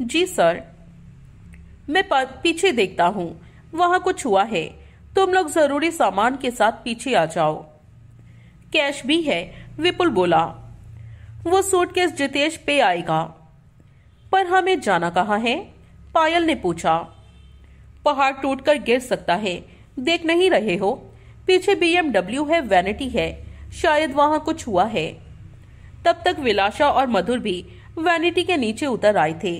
जी सर मैं पीछे देखता हूँ वहां कुछ हुआ है तुम लोग जरूरी सामान के साथ पीछे आ जाओ कैश भी है विपुल बोला वो सूटकेस जितेश पे आएगा पर हमें जाना कहाँ है पायल ने पूछा पहाड़ टूटकर गिर सकता है देख नहीं रहे हो पीछे बीएमडब्ल्यू है वैनिटी है शायद वहां कुछ हुआ है तब तक विलाशा और मधुर भी वैनिटी के नीचे उतर आए थे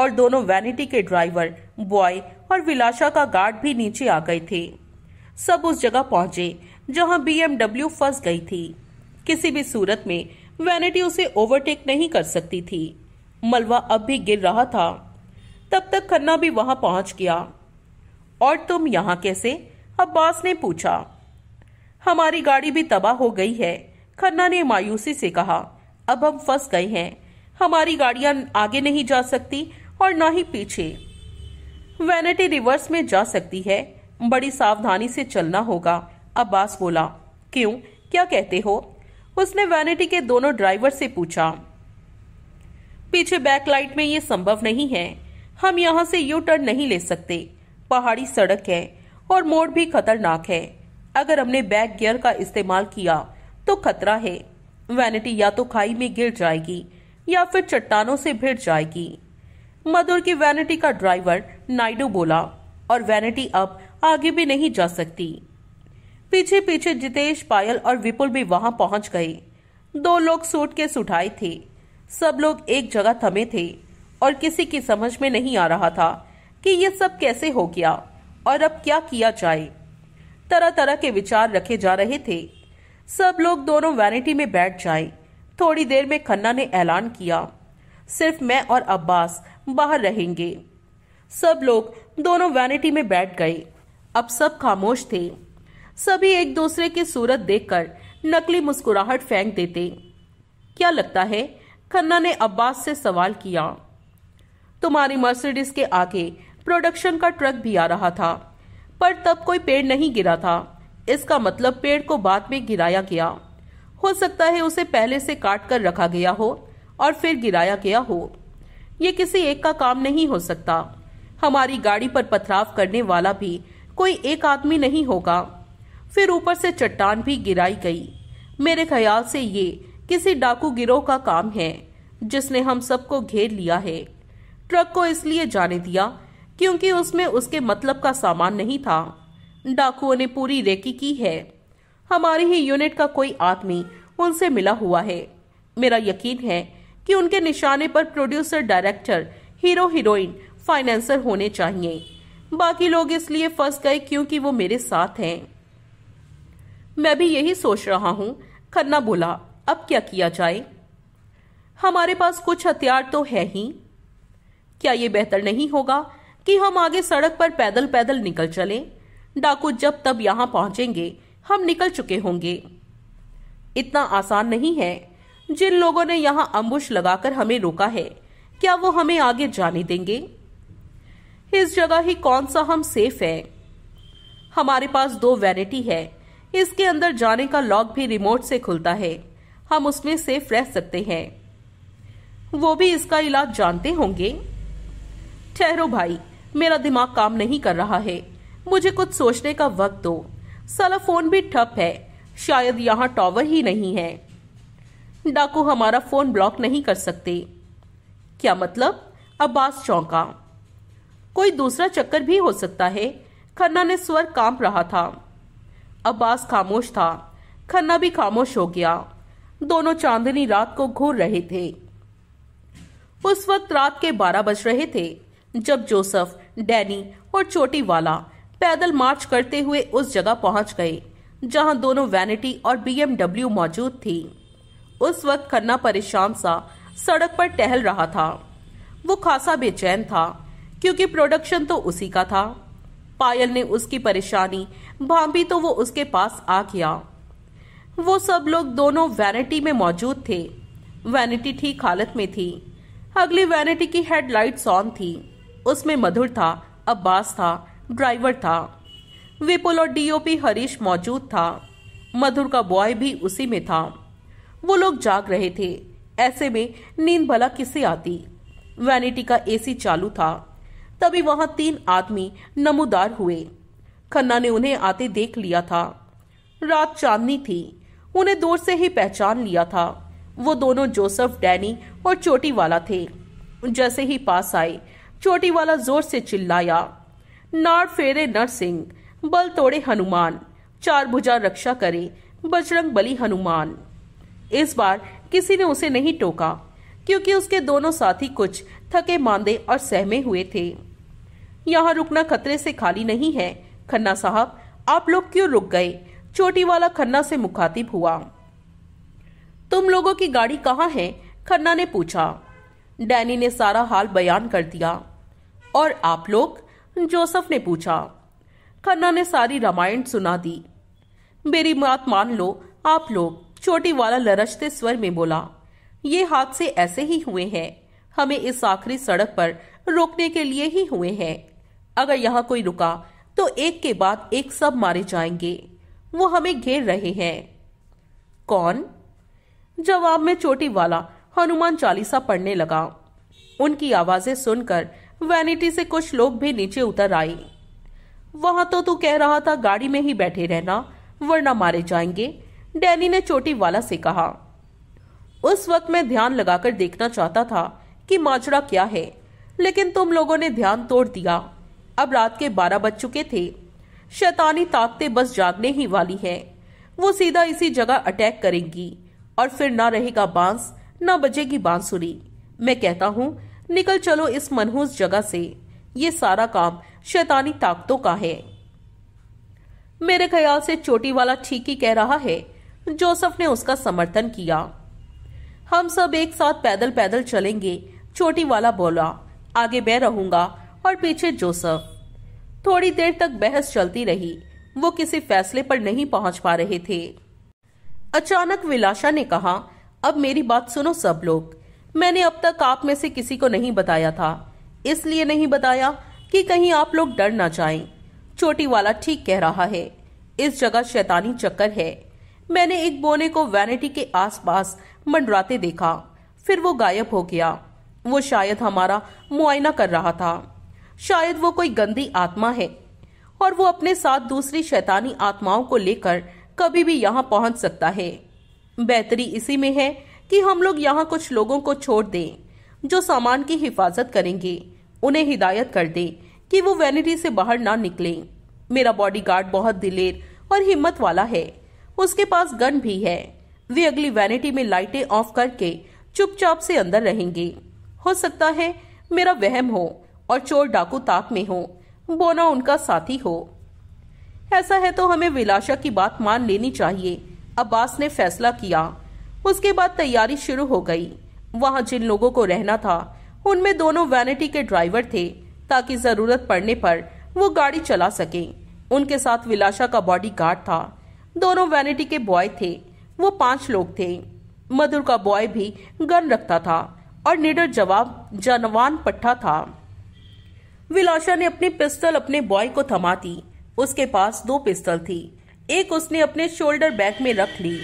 और दोनों वैनिटी के ड्राइवर बॉय और विलाशा का गार्ड भी नीचे आ गए थे सब उस जगह पहुंचे जहां बीएमडब्ल्यू फंस गई थी किसी भी सूरत में वैनिटी उसे ओवरटेक नहीं कर सकती थी मलवा अब भी गिर रहा था तब तक खन्ना भी वहां पहुंच गया और तुम यहां कैसे अब्बास ने पूछा हमारी गाड़ी भी तबाह हो गई है खन्ना ने मायूसी से कहा अब हम फंस गए हैं हमारी गाड़ियां आगे नहीं जा सकती और ना ही पीछे वैनिटी रिवर्स में जा सकती है बड़ी सावधानी से चलना होगा अब्बास बोला क्यों क्या कहते हो उसने वैनिटी के दोनों ड्राइवर से पूछा पीछे बैकलाइट में ये संभव नहीं है हम यहाँ से यू टर्न नहीं ले सकते पहाड़ी सड़क है और मोड़ भी खतरनाक है अगर हमने बैक गियर का इस्तेमाल किया तो खतरा है वैनिटी या तो खाई में गिर जाएगी या फिर चट्टानों से भिड़ जाएगी मधुर की वैनिटी का ड्राइवर नायडू बोला और वैनिटी अब आगे भी नहीं जा सकती पीछे पीछे जितेश पायल और विपुल भी वहां पहुंच गए दो लोग सूट के उठाए थे सब लोग एक जगह थमे थे और किसी की समझ में नहीं आ रहा था कि ये सब कैसे हो गया और अब क्या किया जाए तरह तरह के विचार रखे जा रहे थे सब लोग दोनों वैनिटी में बैठ जाए थोड़ी देर में खन्ना ने ऐलान किया सिर्फ मैं और अब्बास बाहर रहेंगे सब लोग दोनों वैनिटी में बैठ गए अब सब खामोश थे सभी एक दूसरे की सूरत देखकर नकली मुस्कुराहट फेंक देते क्या लगता है खन्ना ने अब्बास से सवाल किया तुम्हारी मर्सिडीज के आगे प्रोडक्शन का ट्रक भी आ रहा था पर तब कोई पेड़ नहीं गिरा था इसका मतलब पेड़ को बाद में गिराया गया हो सकता है उसे पहले से काट कर रखा गया हो और फिर गिराया गया हो ये किसी एक का काम नहीं हो सकता हमारी गाड़ी पर पथराव करने वाला भी कोई एक आदमी नहीं होगा फिर ऊपर से चट्टान भी गिराई गई मेरे ख्याल से ये किसी डाकू गिरोह का काम है जिसने हम सबको घेर लिया है ट्रक को इसलिए जाने दिया क्योंकि उसमें उसके मतलब का सामान नहीं था डाकुओं ने पूरी रेकी की है हमारी ही यूनिट का कोई आदमी उनसे मिला हुआ है मेरा यकीन है कि उनके निशाने पर producer director hero heroine financer होने चाहिए बाकी लोग इसलिए फंस गए क्योंकि वो मेरे साथ हैं मैं भी यही सोच रहा हूं खन्ना बोला अब क्या किया जाए हमारे पास कुछ हथियार तो है ही क्या ये बेहतर नहीं होगा कि हम आगे सड़क पर पैदल पैदल निकल चलें? डाकू जब तब यहां पहुंचेंगे हम निकल चुके होंगे इतना आसान नहीं है जिन लोगों ने यहां अंबुश लगाकर हमें रोका है क्या वो हमें आगे जाने देंगे इस जगह ही कौन सा हम सेफ है हमारे पास दो वैनिटी है इसके अंदर जाने का लॉक भी रिमोट से खुलता है हम उसमें सेफ रह सकते हैं वो भी इसका इलाज जानते होंगे ठहरो भाई मेरा दिमाग काम नहीं कर रहा है मुझे कुछ सोचने का वक्त दो सला फोन भी ठप है शायद यहाँ टॉवर ही नहीं है डाकू हमारा फोन ब्लॉक नहीं कर सकते क्या मतलब अब्बास चौंका कोई दूसरा चक्कर भी हो सकता है खन्ना ने स्वर कांप रहा था अब्बास खामोश था खन्ना भी खामोश हो गया दोनों चांदनी रात को घूर रहे थे उस वक्त रात के बारह बज रहे थे जब जोसफ डैनी और चोटी वाला पैदल मार्च करते हुए उस जगह पहुंच गए जहां दोनों वैनिटी और बीएमडब्ल्यू मौजूद थी उस वक्त खन्ना परेशान सा सड़क पर टहल रहा था वो खासा बेचैन था क्योंकि प्रोडक्शन तो उसी का था पायल ने उसकी परेशानी भांपी तो वो उसके पास आ गया वो सब लोग दोनों वैनिटी में मौजूद थे वैनिटी ठीक हालत में थी अगली वैनिटी की हेडलाइट ऑन थी उसमें मधुर था अब्बास था ड्राइवर था विपुल और डीओपी हरीश मौजूद था मधुर का बॉय भी उसी में था वो लोग जाग रहे थे ऐसे में नींद भला किसे आती वैनिटी का एसी चालू था तभी वहां तीन आदमी नमोदार हुए खन्ना ने उन्हें आते देख लिया था रात चांदनी थी उन्हें दूर से ही पहचान लिया था वो दोनों जोसेफ डैनी और चोटी वाला थे जैसे ही पास आए चोटी वाला जोर से चिल्लाया नार फेरे नरसिंह बल तोड़े हनुमान चार भुजा रक्षा करे बजरंग बली हनुमान इस बार किसी ने उसे नहीं टोका क्योंकि उसके दोनों साथी कुछ थके मांदे और सहमे हुए थे यहाँ रुकना खतरे से खाली नहीं है खन्ना साहब आप लोग क्यों रुक गए चोटी वाला खन्ना से मुखातिब हुआ तुम लोगों की गाड़ी कहाँ है खन्ना ने पूछा डैनी ने सारा हाल बयान कर दिया और आप लोग जोसफ ने पूछा खन्ना ने सारी रामायण सुना दी मेरी बात मान लो आप लोग चोटी वाला लरचते स्वर में बोला ये हादसे ऐसे ही हुए हैं हमें इस आखिरी सड़क पर रोकने के लिए ही हुए हैं अगर यहाँ कोई रुका तो एक के बाद एक सब मारे जाएंगे वो हमें घेर रहे हैं कौन जवाब में चोटी वाला हनुमान चालीसा पढ़ने लगा उनकी आवाजें सुनकर वैनिटी से कुछ लोग भी नीचे उतर आए वहां तो तू कह रहा था गाड़ी में ही बैठे रहना वरना मारे जाएंगे डैनी ने चोटी वाला से कहा उस वक्त मैं ध्यान लगाकर देखना चाहता था कि माजरा क्या है लेकिन तुम लोगों ने ध्यान तोड़ दिया अब रात के बारह बज चुके थे शैतानी ताकते बस जागने ही वाली है वो सीधा इसी जगह अटैक करेंगी और फिर ना रहेगा बांस ना बजेगी बांसुरी मैं कहता हूँ निकल चलो इस मनहूस जगह से ये सारा काम शैतानी ताकतों का है मेरे ख्याल से चोटी वाला ठीक ही कह रहा है जोसफ ने उसका समर्थन किया हम सब एक साथ पैदल पैदल चलेंगे चोटी वाला बोला आगे मैं रहूंगा और पीछे जोसेफ थोड़ी देर तक बहस चलती रही वो किसी फैसले पर नहीं पहुंच पा रहे थे अचानक विलाशा ने कहा अब मेरी बात सुनो सब लोग मैंने अब तक आप में से किसी को नहीं बताया था इसलिए नहीं बताया कि कहीं आप लोग डर ना जाएं। चोटी वाला ठीक कह रहा है इस जगह शैतानी चक्कर है मैंने एक बोने को वैनिटी के आसपास मंडराते देखा फिर वो गायब हो गया वो शायद हमारा मुआयना कर रहा था शायद वो कोई गंदी आत्मा है और वो अपने साथ दूसरी शैतानी आत्माओं को लेकर कभी भी यहाँ पहुंच सकता है बेहतरी इसी में है कि हम लोग यहाँ कुछ लोगों को छोड़ दें जो सामान की हिफाजत करेंगे उन्हें हिदायत कर दें कि वो वैनिटी से बाहर ना निकलें मेरा बॉडीगार्ड बहुत दिलेर और हिम्मत वाला है उसके पास गन भी है वे अगली वैनिटी में लाइटें ऑफ करके चुपचाप से अंदर रहेंगे हो सकता है मेरा वहम हो और चोर डाकू ताक में हो बोना उनका साथी हो ऐसा है तो हमें विलाशा की बात मान लेनी चाहिए अब्बास ने फैसला किया उसके बाद तैयारी शुरू हो गई वहां जिन लोगों को रहना था उनमें दोनों वैनिटी के ड्राइवर थे ताकि जरूरत पड़ने पर वो गाड़ी चला सके उनके साथ विलाशा का बॉडी गार्ड था दोनों वैनिटी के बॉय थे वो पांच लोग थे मधुर का बॉय भी गन रखता था और निडर जवाब जनवान पट्टा था विलाशा ने अपनी पिस्टल अपने बॉय को थमा दी उसके पास दो पिस्टल थी एक उसने अपने शोल्डर बैग में रख ली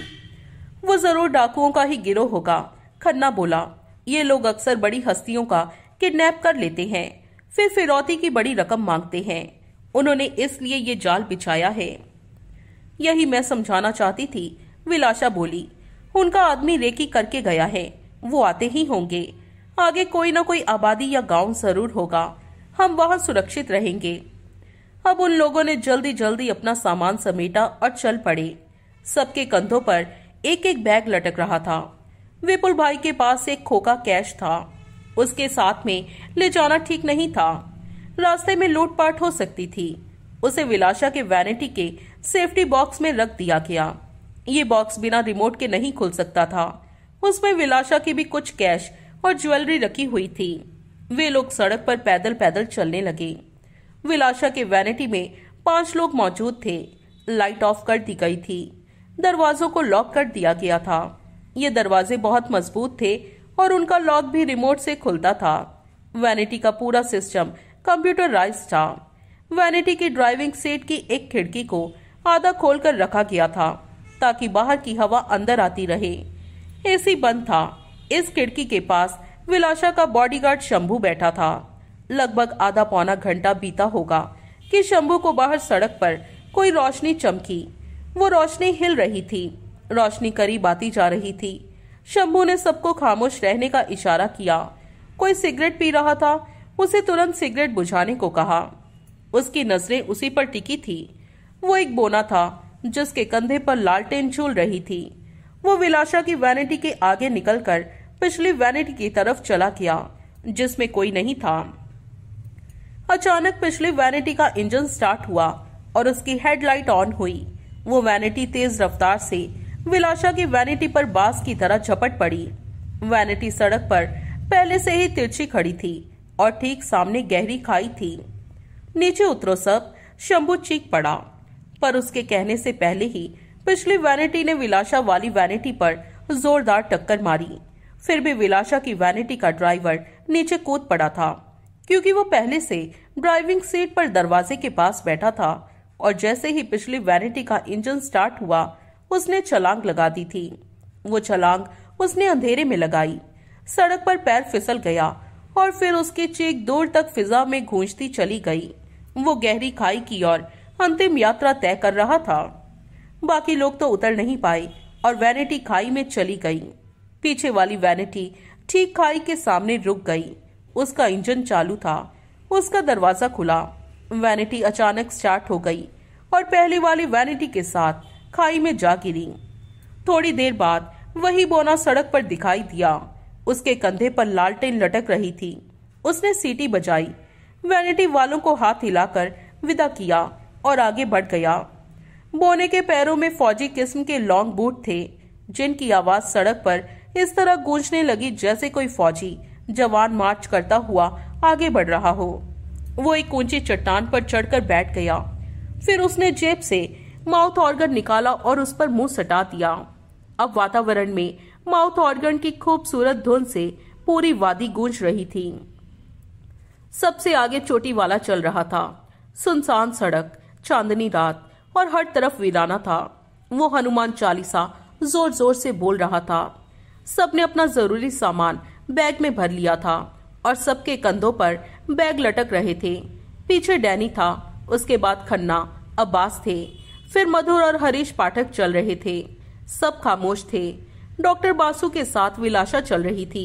वो जरूर डाकुओं का ही गिरोह होगा खन्ना बोला ये लोग अक्सर बड़ी हस्तियों का किडनैप कर लेते हैं फिर फिरौती की बड़ी रकम मांगते हैं उन्होंने इसलिए ये जाल बिछाया है यही मैं समझाना चाहती थी विलाशा बोली उनका आदमी रेकी करके गया है वो आते ही होंगे आगे कोई ना कोई आबादी या गांव जरूर होगा हम वहां सुरक्षित रहेंगे अब उन लोगों ने जल्दी जल्दी अपना सामान समेटा और चल पड़े सबके कंधों पर एक एक बैग लटक रहा था विपुल भाई के पास एक खोखा कैश था उसके साथ में ले जाना ठीक नहीं था रास्ते में लूटपाट हो सकती थी उसे विलाशा के वैनिटी के सेफ्टी बॉक्स में रख दिया गया ये बॉक्स बिना रिमोट के नहीं खुल सकता था उसमें विलाशा की भी कुछ कैश और ज्वेलरी रखी हुई थी वे लोग सड़क पर पैदल पैदल चलने लगे विलाशा के वैनिटी में पांच लोग मौजूद थे लाइट ऑफ कर दी गई थी दरवाजों को लॉक कर दिया गया था ये दरवाजे बहुत मजबूत थे और उनका लॉक भी रिमोट से खुलता था वैनिटी का पूरा सिस्टम कंप्यूटराइज था वैनिटी की ड्राइविंग सीट की एक खिड़की को आधा खोलकर रखा गया था ताकि बाहर की हवा अंदर आती रहे एसी बंद था इस खिड़की के पास विलाशा का बॉडीगार्ड शंभू बैठा था लगभग आधा पौना घंटा बीता होगा कि शंभू को बाहर सड़क पर कोई रोशनी चमकी वो रोशनी हिल रही थी रोशनी करीब आती जा रही थी शंभू ने सबको खामोश रहने का इशारा किया कोई सिगरेट पी रहा था उसे तुरंत सिगरेट बुझाने को कहा उसकी नजरें उसी पर टिकी थी वो एक बोना था जिसके कंधे पर लालटेन झूल रही थी वो विलासा की वैनिटी के आगे निकलकर पिछली वैनिटी की तरफ चला गया जिसमें कोई नहीं था अचानक पिछली वैनिटी का इंजन स्टार्ट हुआ और उसकी हेडलाइट ऑन हुई वो वैनिटी तेज रफ्तार से विलाशा की वैनिटी पर बास की तरह झपट पड़ी वैनिटी सड़क पर पहले से ही तिरछी खड़ी थी और ठीक सामने गहरी खाई थी नीचे उतरो सब शंभू चीख पड़ा पर उसके कहने से पहले ही पिछली वैनिटी ने विलाशा वाली वैनिटी पर जोरदार टक्कर मारी फिर भी विलासा की वैनिटी का ड्राइवर नीचे कूद पड़ा था क्योंकि वो पहले से ड्राइविंग सीट पर दरवाजे के पास बैठा था और जैसे ही पिछली वैनिटी का इंजन स्टार्ट हुआ उसने छलांग लगा दी थी वो छलांग उसने अंधेरे में लगाई सड़क पर पैर फिसल गया और फिर उसकी चीख दूर तक फिजा में गूंजती चली गई वो गहरी खाई की ओर अंतिम यात्रा तय कर रहा था बाकी लोग तो उतर नहीं पाए और वैनिटी खाई में चली गई पीछे वाली वैनिटी ठीक खाई के सामने रुक गई उसका इंजन चालू था उसका दरवाजा खुला वैनिटी अचानक स्टार्ट हो गई और पहले वाली वैनिटी के साथ खाई में जा गिरी थोड़ी देर बाद वही बोना सड़क पर दिखाई दिया उसके कंधे पर लालटेन लटक रही थी उसने सीटी बजाई वैनिटी वालों को हाथ हिलाकर विदा किया और आगे बढ़ गया बोने के पैरों में फौजी किस्म के लॉन्ग बूट थे जिनकी आवाज सड़क पर इस तरह गूंजने लगी जैसे कोई फौजी जवान मार्च करता हुआ आगे बढ़ रहा हो वो एक ऊंची चट्टान पर चढ़कर बैठ गया फिर उसने जेब से माउथ ऑर्गन निकाला और उस पर मुंह सटा दिया अब वातावरण में माउथ ऑर्गन की खूबसूरत धुन से पूरी वादी गूंज रही थी सबसे आगे चोटी वाला चल रहा था सुनसान सड़क चांदनी रात और हर तरफ वीराना था वो हनुमान चालीसा जोर जोर से बोल रहा था सबने अपना जरूरी सामान बैग में भर लिया था और सबके कंधों पर बैग लटक रहे थे पीछे डैनी था उसके बाद खन्ना अब्बास थे फिर मधुर और हरीश पाठक चल रहे थे सब खामोश थे डॉक्टर बासु के साथ विलासा चल रही थी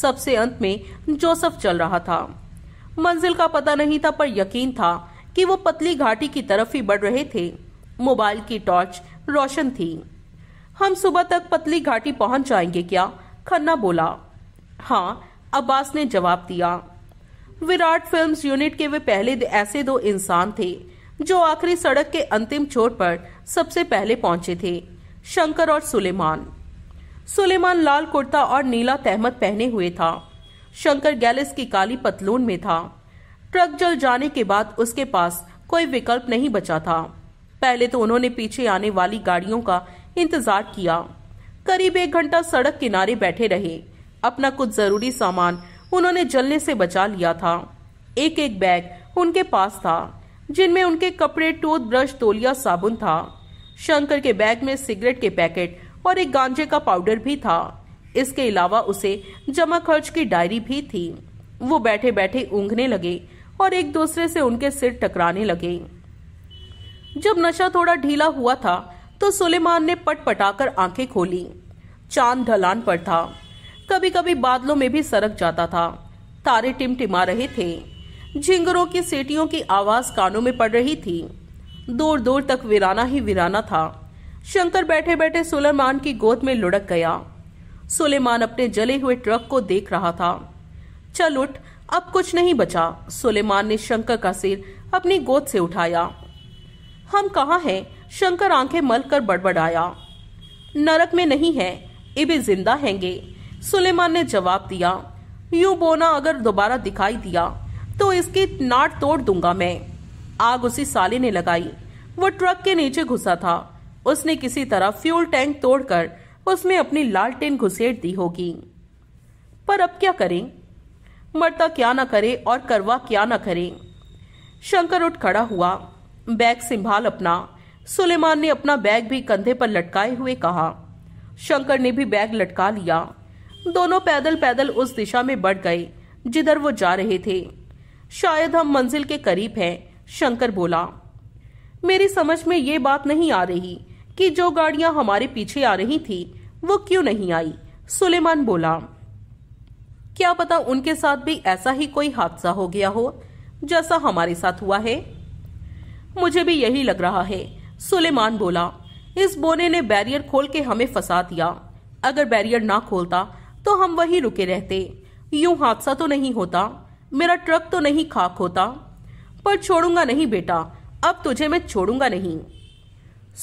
सबसे अंत में जोसफ चल रहा था मंजिल का पता नहीं था पर यकीन था कि वो पतली घाटी की तरफ ही बढ़ रहे थे मोबाइल की टॉर्च रोशन थी हम सुबह तक पतली घाटी पहुंच जाएंगे क्या खन्ना बोला हाँ अब्बास ने जवाब दिया विराट फिल्म्स यूनिट के वे पहले ऐसे दो इंसान थे जो आखिरी सड़क के अंतिम छोर पर सबसे पहले पहुंचे थे शंकर और सुलेमान सुलेमान लाल कुर्ता और नीला तहमत पहने हुए था शंकर गैलिस की काली पतलून में था ट्रक जल जाने के बाद उसके पास कोई विकल्प नहीं बचा था पहले तो उन्होंने पीछे आने वाली गाड़ियों का इंतजार किया करीब एक घंटा सड़क किनारे बैठे रहे अपना कुछ जरूरी सामान उन्होंने जलने से बचा लिया था एक एक बैग उनके पास था जिनमें उनके कपड़े टूथ ब्रश तोलिया साबुन था शंकर के बैग में सिगरेट के पैकेट और एक गांजे का पाउडर भी था इसके अलावा उसे जमा खर्च की डायरी भी थी वो बैठे बैठे ऊँघने लगे और एक दूसरे से उनके सिर टकराने लगे जब नशा थोड़ा ढीला हुआ था तो सुलेमान ने पटपटाकर आंखें खोली चांद ढलान पर था कभी कभी बादलों में भी सरक जाता था तारे टिमटिमा रहे थे झिंगरों की सीटियों की आवाज कानों में पड़ रही थी दूर दूर तक वीराना ही वीराना था शंकर बैठे बैठे सुलेमान की गोद में लुढ़क गया सुलेमान अपने जले हुए ट्रक को देख रहा था चल उठ अब कुछ नहीं बचा सुलेमान ने शंकर का सिर अपनी गोद से उठाया हम कहा हैं शंकर आंखें मलकर बड़बड़ाया नरक में नहीं है इबे जिंदा हैंगे सुलेमान ने जवाब दिया यू बोना अगर दोबारा दिखाई दिया तो इसकी नाट तोड़ दूंगा मैं आग उसी साले ने लगाई वो ट्रक के नीचे घुसा था उसने किसी तरह फ्यूल टैंक तोड़कर उसमें अपनी लालटेन घुसेड़ दी होगी पर अब क्या करें मरता क्या ना करे और करवा क्या ना करे शंकर उठ खड़ा हुआ बैग संभाल अपना सुलेमान ने अपना बैग भी कंधे पर लटकाए हुए कहा शंकर ने भी बैग लटका लिया दोनों पैदल पैदल उस दिशा में बढ़ गए जिधर वो जा रहे थे शायद हम मंजिल के करीब हैं शंकर बोला मेरी समझ में ये बात नहीं आ रही कि जो गाड़ियां हमारे पीछे आ रही थी वो क्यों नहीं आई सुलेमान बोला क्या पता उनके साथ भी ऐसा ही कोई हादसा हो गया हो जैसा हमारे साथ हुआ है मुझे भी यही लग रहा है सुलेमान बोला इस बोने ने बैरियर खोल के हमें फंसा दिया अगर बैरियर ना खोलता तो हम वहीं रुके रहते यूं हादसा तो नहीं होता मेरा ट्रक तो नहीं खाक होता पर छोड़ूंगा नहीं बेटा अब तुझे मैं छोड़ूंगा नहीं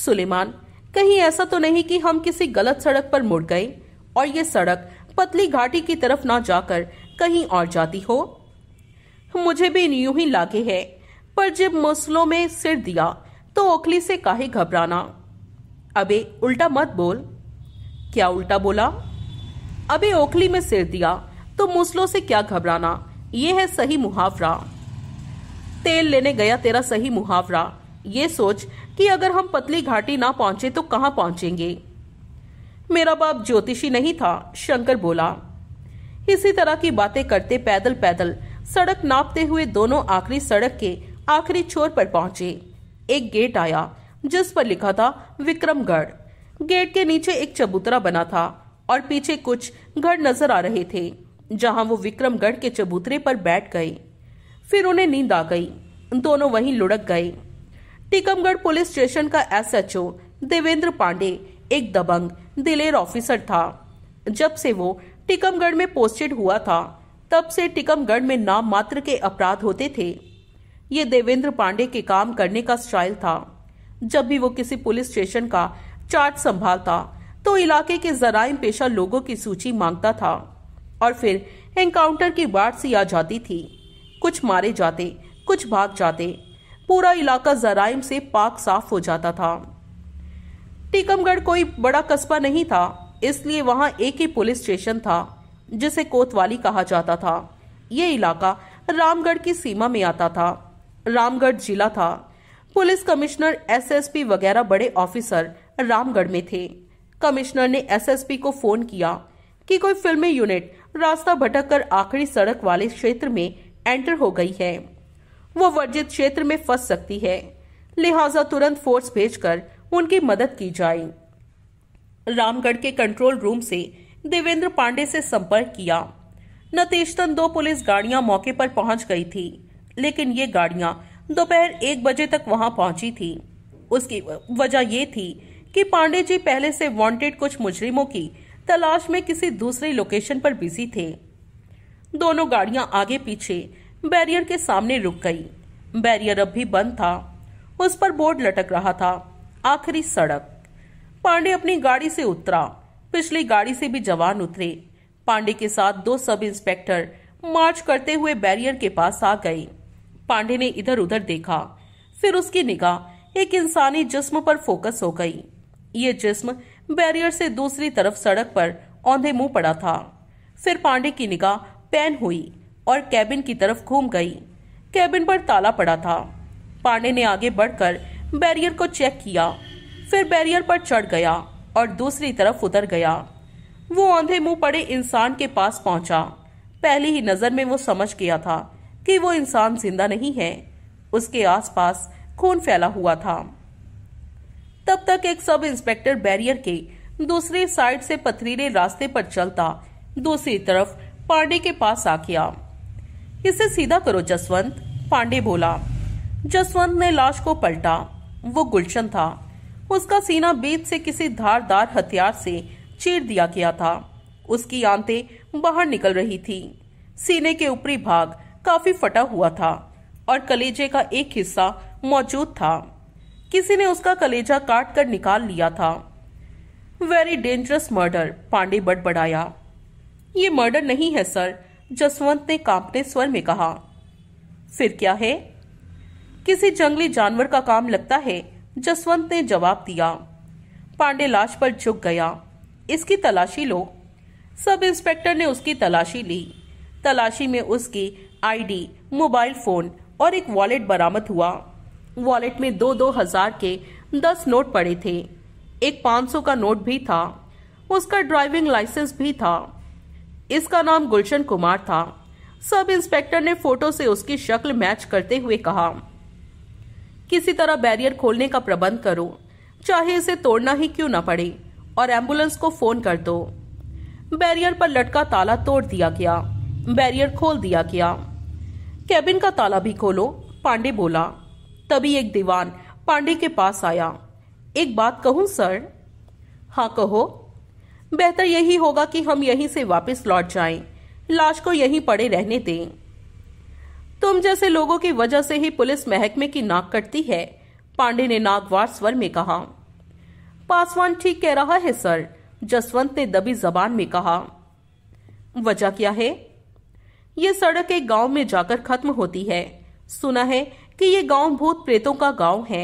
सुलेमान कहीं ऐसा तो नहीं कि हम किसी गलत सड़क पर मुड़ गए और ये सड़क पतली घाटी की तरफ ना जाकर कहीं और जाती हो मुझे भी यूं ही लागे है पर जब मसलों में सिर दिया तो ओखली से काहे घबराना अबे उल्टा मत बोल क्या उल्टा बोला अबे ओखली में सिर दिया तो मुसलों से क्या घबराना ये है सही मुहावरा तेल लेने गया तेरा सही मुहावरा ये सोच कि अगर हम पतली घाटी ना पहुंचे तो कहा पहुंचेंगे मेरा बाप ज्योतिषी नहीं था शंकर बोला इसी तरह की बातें करते पैदल पैदल सड़क नापते हुए दोनों आखिरी सड़क के आखिरी छोर पर पहुंचे एक गेट आया जिस पर लिखा था विक्रमगढ़ गेट के नीचे एक चबूतरा बना था और पीछे कुछ घर नजर आ रहे थे जहां वो विक्रमगढ़ के चबूतरे पर बैठ गए फिर उन्हें नींद आ गई दोनों वहीं लुढ़क गए टीकमगढ़ पुलिस स्टेशन का एसएचओ देवेंद्र पांडे एक दबंग दिलेर ऑफिसर था जब से वो टीकमगढ़ में पोस्टेड हुआ था तब से टीकमगढ़ में नाम मात्र के अपराध होते थे ये देवेंद्र पांडे के काम करने का स्टाइल था जब भी वो किसी पुलिस स्टेशन का चार्ट संभालता तो इलाके के जराइम पेशा लोगों की सूची मांगता था और फिर एनकाउंटर की बाढ़ सी आ जाती थी कुछ मारे जाते कुछ भाग जाते पूरा इलाका जराइम से पाक साफ हो जाता था टीकमगढ़ कोई बड़ा कस्बा नहीं था इसलिए वहां एक ही पुलिस स्टेशन था जिसे कोतवाली कहा जाता था यह इलाका रामगढ़ की सीमा में आता था रामगढ़ जिला था पुलिस कमिश्नर एसएसपी वगैरह बड़े ऑफिसर रामगढ़ में थे कमिश्नर ने एसएसपी को फोन किया कि कोई फिल्मी यूनिट रास्ता भटक कर आखिरी सड़क वाले क्षेत्र में एंटर हो गई है वो वर्जित क्षेत्र में फंस सकती है लिहाजा तुरंत फोर्स भेजकर उनकी मदद की जाए रामगढ़ के कंट्रोल रूम से देवेंद्र पांडे से संपर्क किया नतीजतन दो पुलिस गाड़ियां मौके पर पहुंच गई थी लेकिन ये गाड़ियां दोपहर एक बजे तक वहां पहुंची थी उसकी वजह ये थी कि पांडे जी पहले से वांटेड कुछ मुजरिमों की तलाश में किसी दूसरे लोकेशन पर बिजी थे दोनों गाड़ियां आगे पीछे बैरियर के सामने रुक गई बैरियर अब भी बंद था उस पर बोर्ड लटक रहा था आखिरी सड़क पांडे अपनी गाड़ी से उतरा पिछली गाड़ी से भी जवान उतरे पांडे के साथ दो सब इंस्पेक्टर मार्च करते हुए बैरियर के पास आ गए पांडे ने इधर उधर देखा फिर उसकी निगाह एक इंसानी जिस्म पर फोकस हो गई ये जिस्म बैरियर से दूसरी तरफ सड़क पर औंधे मुंह पड़ा था फिर पांडे की निगाह पैन हुई और कैबिन की तरफ घूम गई कैबिन पर ताला पड़ा था पांडे ने आगे बढ़कर बैरियर को चेक किया फिर बैरियर पर चढ़ गया और दूसरी तरफ उतर गया वो औंधे मुंह पड़े इंसान के पास पहुंचा पहली ही नजर में वो समझ गया था कि वो इंसान जिंदा नहीं है उसके आसपास खून फैला हुआ था तब तक एक सब इंस्पेक्टर बैरियर के दूसरे साइड से पथरीले रास्ते पर चलता दूसरी तरफ पांडे के पास आ गया इसे सीधा करो जसवंत पांडे बोला जसवंत ने लाश को पलटा वो गुलशन था उसका सीना बीच से किसी धारदार हथियार से चीर दिया गया था उसकी आंतें बाहर निकल रही थी सीने के ऊपरी भाग काफी फटा हुआ था और कलेजे का एक हिस्सा मौजूद था किसी ने उसका कलेजा काट कर निकाल लिया था वेरी डेंजरस मर्डर पांडे बड़बड़ाया ये मर्डर नहीं है सर जसवंत ने कांपते स्वर में कहा फिर क्या है किसी जंगली जानवर का काम लगता है जसवंत ने जवाब दिया पांडे लाश पर झुक गया इसकी तलाशी लो सब इंस्पेक्टर ने उसकी तलाशी ली तलाशी में उसकी आईडी, मोबाइल फोन और एक वॉलेट बरामद हुआ वॉलेट में दो दो हजार के दस नोट पड़े थे एक पाँच सौ का नोट भी था उसका ड्राइविंग लाइसेंस भी था इसका नाम गुलशन कुमार था सब इंस्पेक्टर ने फोटो से उसकी शक्ल मैच करते हुए कहा किसी तरह बैरियर खोलने का प्रबंध करो चाहे इसे तोड़ना ही क्यों ना पड़े और एम्बुलेंस को फोन कर दो बैरियर पर लटका ताला तोड़ दिया गया बैरियर खोल दिया गया कैबिन का ताला भी खोलो पांडे बोला तभी एक दीवान पांडे के पास आया एक बात कहूं सर हाँ कहो बेहतर यही होगा कि हम यहीं से वापस लौट जाएं। लाश को यहीं पड़े रहने दें तुम जैसे लोगों की वजह से ही पुलिस महकमे की नाक कटती है पांडे ने नागवार स्वर में कहा पासवान ठीक कह रहा है सर जसवंत ने दबी जबान में कहा वजह क्या है ये सड़क एक गांव में जाकर खत्म होती है सुना है कि ये गांव भूत प्रेतों का गांव है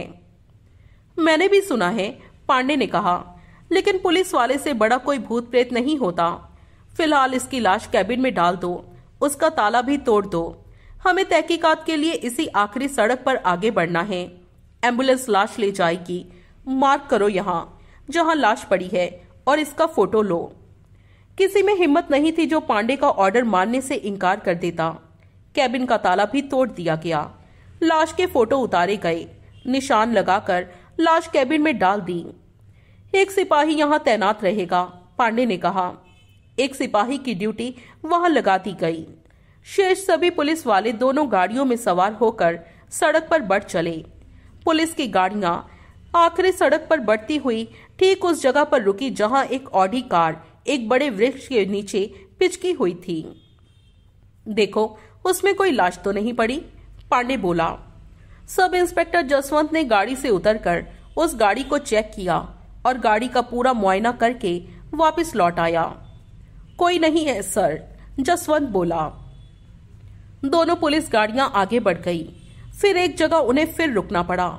मैंने भी सुना है पांडे ने कहा लेकिन पुलिस वाले से बड़ा कोई भूत प्रेत नहीं होता फिलहाल इसकी लाश कैबिन में डाल दो उसका ताला भी तोड़ दो हमें तहकीकात के लिए इसी आखिरी सड़क पर आगे बढ़ना है एम्बुलेंस लाश ले जाएगी मार्क करो यहाँ जहाँ लाश पड़ी है और इसका फोटो लो किसी में हिम्मत नहीं थी जो पांडे का ऑर्डर मानने से इनकार कर देता कैबिन का ताला भी तोड़ दिया गया लाश के फोटो उतारे गए निशान लगाकर लाश कैबिन में डाल दी एक सिपाही यहाँ तैनात रहेगा पांडे ने कहा एक सिपाही की ड्यूटी वहां लगा दी गई शेष सभी पुलिस वाले दोनों गाड़ियों में सवार होकर सड़क पर बढ़ चले पुलिस की गाड़ियां आखिरी सड़क पर बढ़ती हुई ठीक उस जगह पर रुकी जहां एक ऑडी कार एक बड़े वृक्ष के नीचे पिचकी हुई थी देखो उसमें कोई लाश तो नहीं पड़ी पांडे बोला सब इंस्पेक्टर जसवंत ने गाड़ी से उतरकर उस गाड़ी को चेक किया और गाड़ी का पूरा मुआयना करके वापस लौट आया कोई नहीं है सर जसवंत बोला दोनों पुलिस गाड़ियां आगे बढ़ गई फिर एक जगह उन्हें फिर रुकना पड़ा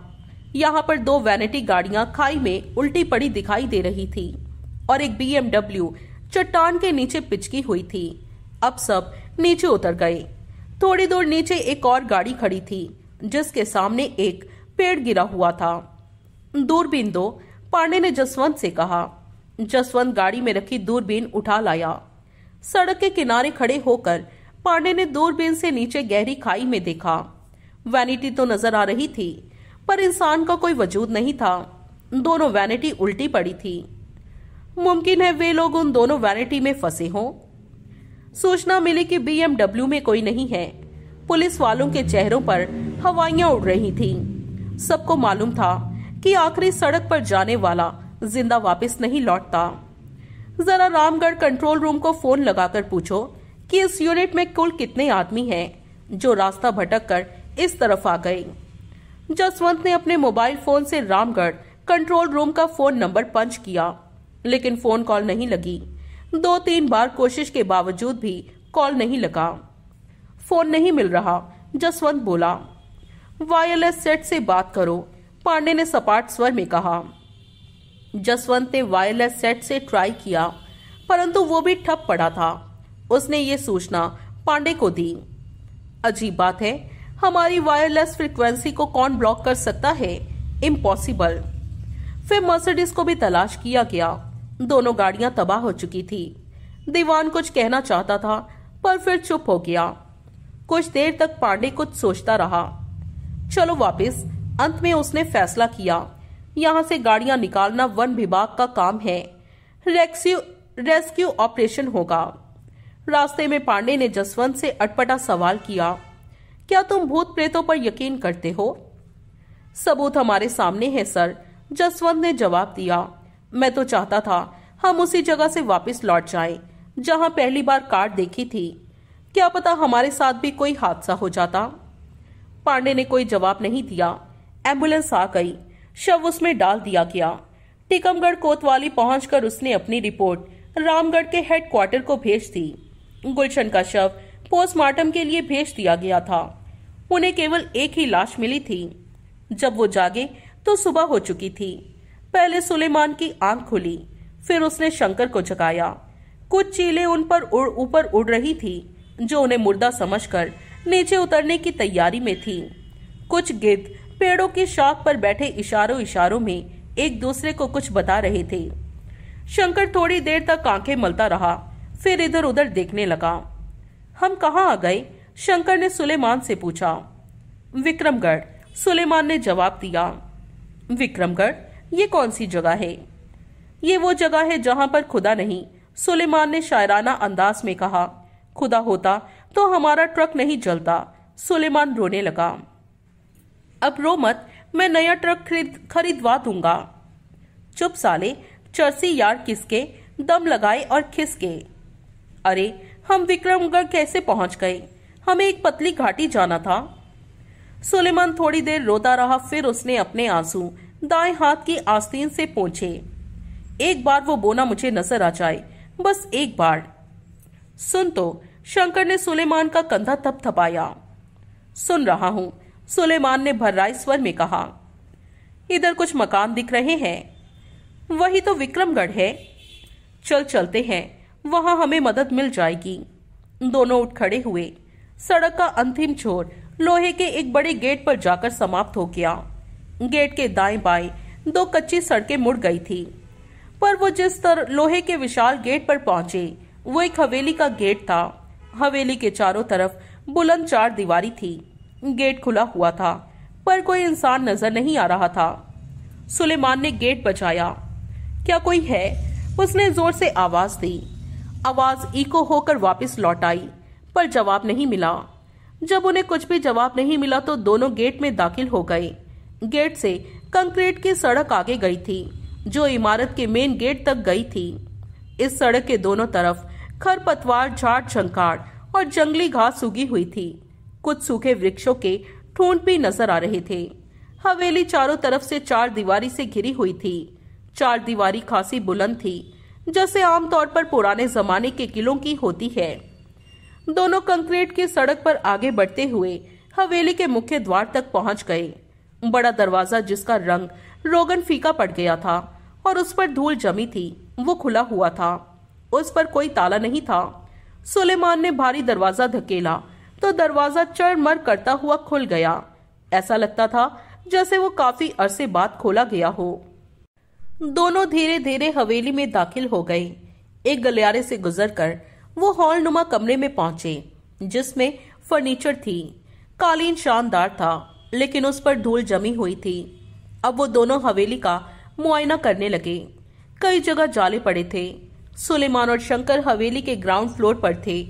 यहाँ पर दो वैनिटी गाड़ियां खाई में उल्टी पड़ी दिखाई दे रही थी और एक बीएमडब्ल्यू चट्टान के नीचे पिचकी हुई थी अब सब नीचे उतर गए थोड़ी दूर नीचे एक और गाड़ी खड़ी थी जिसके सामने एक पेड़ गिरा हुआ था दूरबीन दो पांडे ने जसवंत से कहा जसवंत गाड़ी में रखी दूरबीन उठा लाया सड़क के किनारे खड़े होकर पांडे ने दूरबीन से नीचे गहरी खाई में देखा वैनिटी तो नजर आ रही थी पर इंसान का कोई वजूद नहीं था दोनों वैनिटी उल्टी पड़ी थी मुमकिन है वे लोग उन दोनों वैरायटी में फंसे हों सूचना मिली कि बीएमडब्ल्यू में कोई नहीं है पुलिस वालों के चेहरों पर हवाइयां उड़ रही थीं। सबको मालूम था कि आखिरी सड़क पर जाने वाला जिंदा वापस नहीं लौटता जरा रामगढ़ कंट्रोल रूम को फोन लगाकर पूछो कि इस यूनिट में कुल कितने आदमी हैं जो रास्ता भटक कर इस तरफ आ गए जसवंत ने अपने मोबाइल फोन से रामगढ़ कंट्रोल रूम का फोन नंबर पंच किया लेकिन फोन कॉल नहीं लगी दो तीन बार कोशिश के बावजूद भी कॉल नहीं लगा फोन नहीं मिल रहा जसवंत बोला वायरलेस सेट से बात करो पांडे ने सपाट स्वर में कहा जसवंत ने वायरलेस सेट से ट्राई किया परंतु वो भी ठप पड़ा था उसने ये सूचना पांडे को दी अजीब बात है हमारी वायरलेस फ्रिक्वेंसी को कौन ब्लॉक कर सकता है इम्पॉसिबल फिर मर्सिडीज को भी तलाश किया गया दोनों गाड़ियां तबाह हो चुकी थी दीवान कुछ कहना चाहता था पर फिर चुप हो गया कुछ देर तक पांडे कुछ सोचता रहा चलो वापस अंत में उसने फैसला किया यहाँ से गाड़ियां निकालना वन विभाग का काम है रेस्क्यू ऑपरेशन होगा रास्ते में पांडे ने जसवंत से अटपटा सवाल किया क्या तुम भूत प्रेतों पर यकीन करते हो सबूत हमारे सामने है सर जसवंत ने जवाब दिया मैं तो चाहता था हम उसी जगह से वापस लौट जाएं, जहां पहली बार कार देखी थी क्या पता हमारे साथ भी कोई हादसा हो जाता पांडे ने कोई जवाब नहीं दिया एम्बुलेंस आ गई शव उसमें डाल दिया गया टीकमगढ़ कोतवाली पहुंचकर उसने अपनी रिपोर्ट रामगढ़ के हेड क्वार्टर को भेज दी गुलशन का शव पोस्टमार्टम के लिए भेज दिया गया था उन्हें केवल एक ही लाश मिली थी जब वो जागे तो सुबह हो चुकी थी पहले सुलेमान की आंख खुली फिर उसने शंकर को जगाया कुछ चीले उन पर उड़ ऊपर उड़ रही थी जो उन्हें मुर्दा समझकर नीचे उतरने की तैयारी में थी कुछ गिद्ध पेड़ों की शाख पर बैठे इशारों इशारों में एक दूसरे को कुछ बता रहे थे शंकर थोड़ी देर तक आंखें मलता रहा फिर इधर उधर देखने लगा हम कहा आ गए शंकर ने सुलेमान से पूछा विक्रमगढ़ सुलेमान ने जवाब दिया विक्रमगढ़ ये कौन सी जगह है ये वो जगह है जहां पर खुदा नहीं सुलेमान ने शायराना अंदाज में कहा खुदा होता तो हमारा ट्रक नहीं जलता सुलेमान रोने लगा अब रो मत मैं नया ट्रक खरीद खरीदवा दूंगा चुप साले चर्सी यार किसके दम लगाए और खिसके अरे हम विक्रमगढ़ कैसे पहुंच गए हमें एक पतली घाटी जाना था सुलेमान थोड़ी देर रोता रहा फिर उसने अपने आंसू दाएं हाथ की आस्तीन से पोछे एक बार वो बोना मुझे नजर आ जाए बस एक बार सुन तो शंकर ने सुलेमान का कंधा थपाया सुन रहा हूं सुलेमान ने भर्राई स्वर में कहा इधर कुछ मकान दिख रहे हैं वही तो विक्रमगढ़ है चल चलते हैं वहां हमें मदद मिल जाएगी दोनों उठ खड़े हुए सड़क का अंतिम छोर लोहे के एक बड़े गेट पर जाकर समाप्त हो गया गेट के दाएं बाएं दो कच्ची सड़कें मुड़ गई थी पर वो जिस तरह लोहे के विशाल गेट पर पहुंचे वो एक हवेली का गेट था हवेली के चारों तरफ बुलंद चार दीवारी थी गेट खुला हुआ था पर कोई इंसान नजर नहीं आ रहा था सुलेमान ने गेट बचाया क्या कोई है उसने जोर से आवाज दी आवाज इको होकर वापस लौट आई पर जवाब नहीं मिला जब उन्हें कुछ भी जवाब नहीं मिला तो दोनों गेट में दाखिल हो गए गेट से कंक्रीट की सड़क आगे गई थी जो इमारत के मेन गेट तक गई थी इस सड़क के दोनों तरफ खरपतवार झाड़ झंकाड़ और जंगली घास उगी हुई थी कुछ सूखे वृक्षों के ठूंठ भी नजर आ रहे थे हवेली चारों तरफ से चार दीवारी से घिरी हुई थी चार दीवारी खासी बुलंद थी जैसे आमतौर पर पुराने जमाने के किलों की होती है दोनों कंक्रीट की सड़क पर आगे बढ़ते हुए हवेली के मुख्य द्वार तक पहुंच गए बड़ा दरवाजा जिसका रंग रोगन फीका पड़ गया था और उस पर धूल जमी थी वो खुला हुआ था उस पर कोई ताला नहीं था सुलेमान ने भारी दरवाजा धकेला तो दरवाजा चढ़ मर करता हुआ खुल गया ऐसा लगता था जैसे वो काफी अरसे बाद खोला गया हो दोनों धीरे धीरे हवेली में दाखिल हो गए एक गलियारे से गुजरकर वो हॉल नुमा कमरे में पहुंचे जिसमें फर्नीचर थी कालीन शानदार था लेकिन उस पर धूल जमी हुई थी अब वो दोनों हवेली का मुआयना करने लगे कई जगह जाले पड़े थे सुलेमान और शंकर हवेली के ग्राउंड फ्लोर पर थे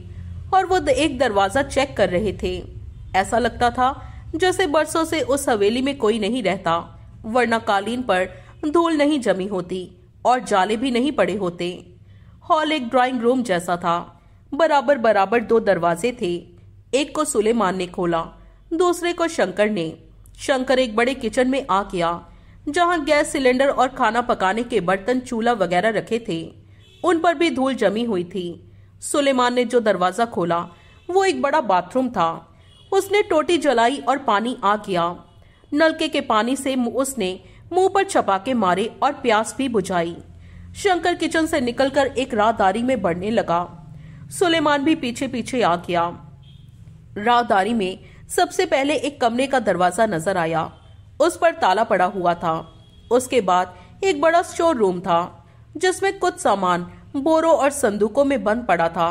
और वो एक दरवाजा चेक कर रहे थे ऐसा लगता था जैसे बरसों से उस हवेली में कोई नहीं रहता वरना कालीन पर धूल नहीं जमी होती और जाले भी नहीं पड़े होते हॉल एक ड्राइंग रूम जैसा था बराबर बराबर दो दरवाजे थे एक को सुलेमान ने खोला दूसरे को शंकर ने शंकर एक बड़े किचन में आ गया जहां गैस सिलेंडर और खाना पकाने के बर्तन चूल्हा वगैरह रखे थे उन पर भी धूल जमी हुई थी सुलेमान ने जो दरवाजा खोला वो एक बड़ा बाथरूम था उसने टोटी जलाई और पानी आ गया नलके के पानी से उसने मुंह पर छपाके मारे और प्यास भी बुझाई शंकर किचन से निकलकर एक राहदारी में बढ़ने लगा सुलेमान भी पीछे पीछे आ गया राहदारी में सबसे पहले एक कमरे का दरवाजा नजर आया उस पर ताला पड़ा हुआ था उसके बाद एक बड़ा स्टोर रूम था जिसमें कुछ सामान बोरों और संदूकों में बंद पड़ा था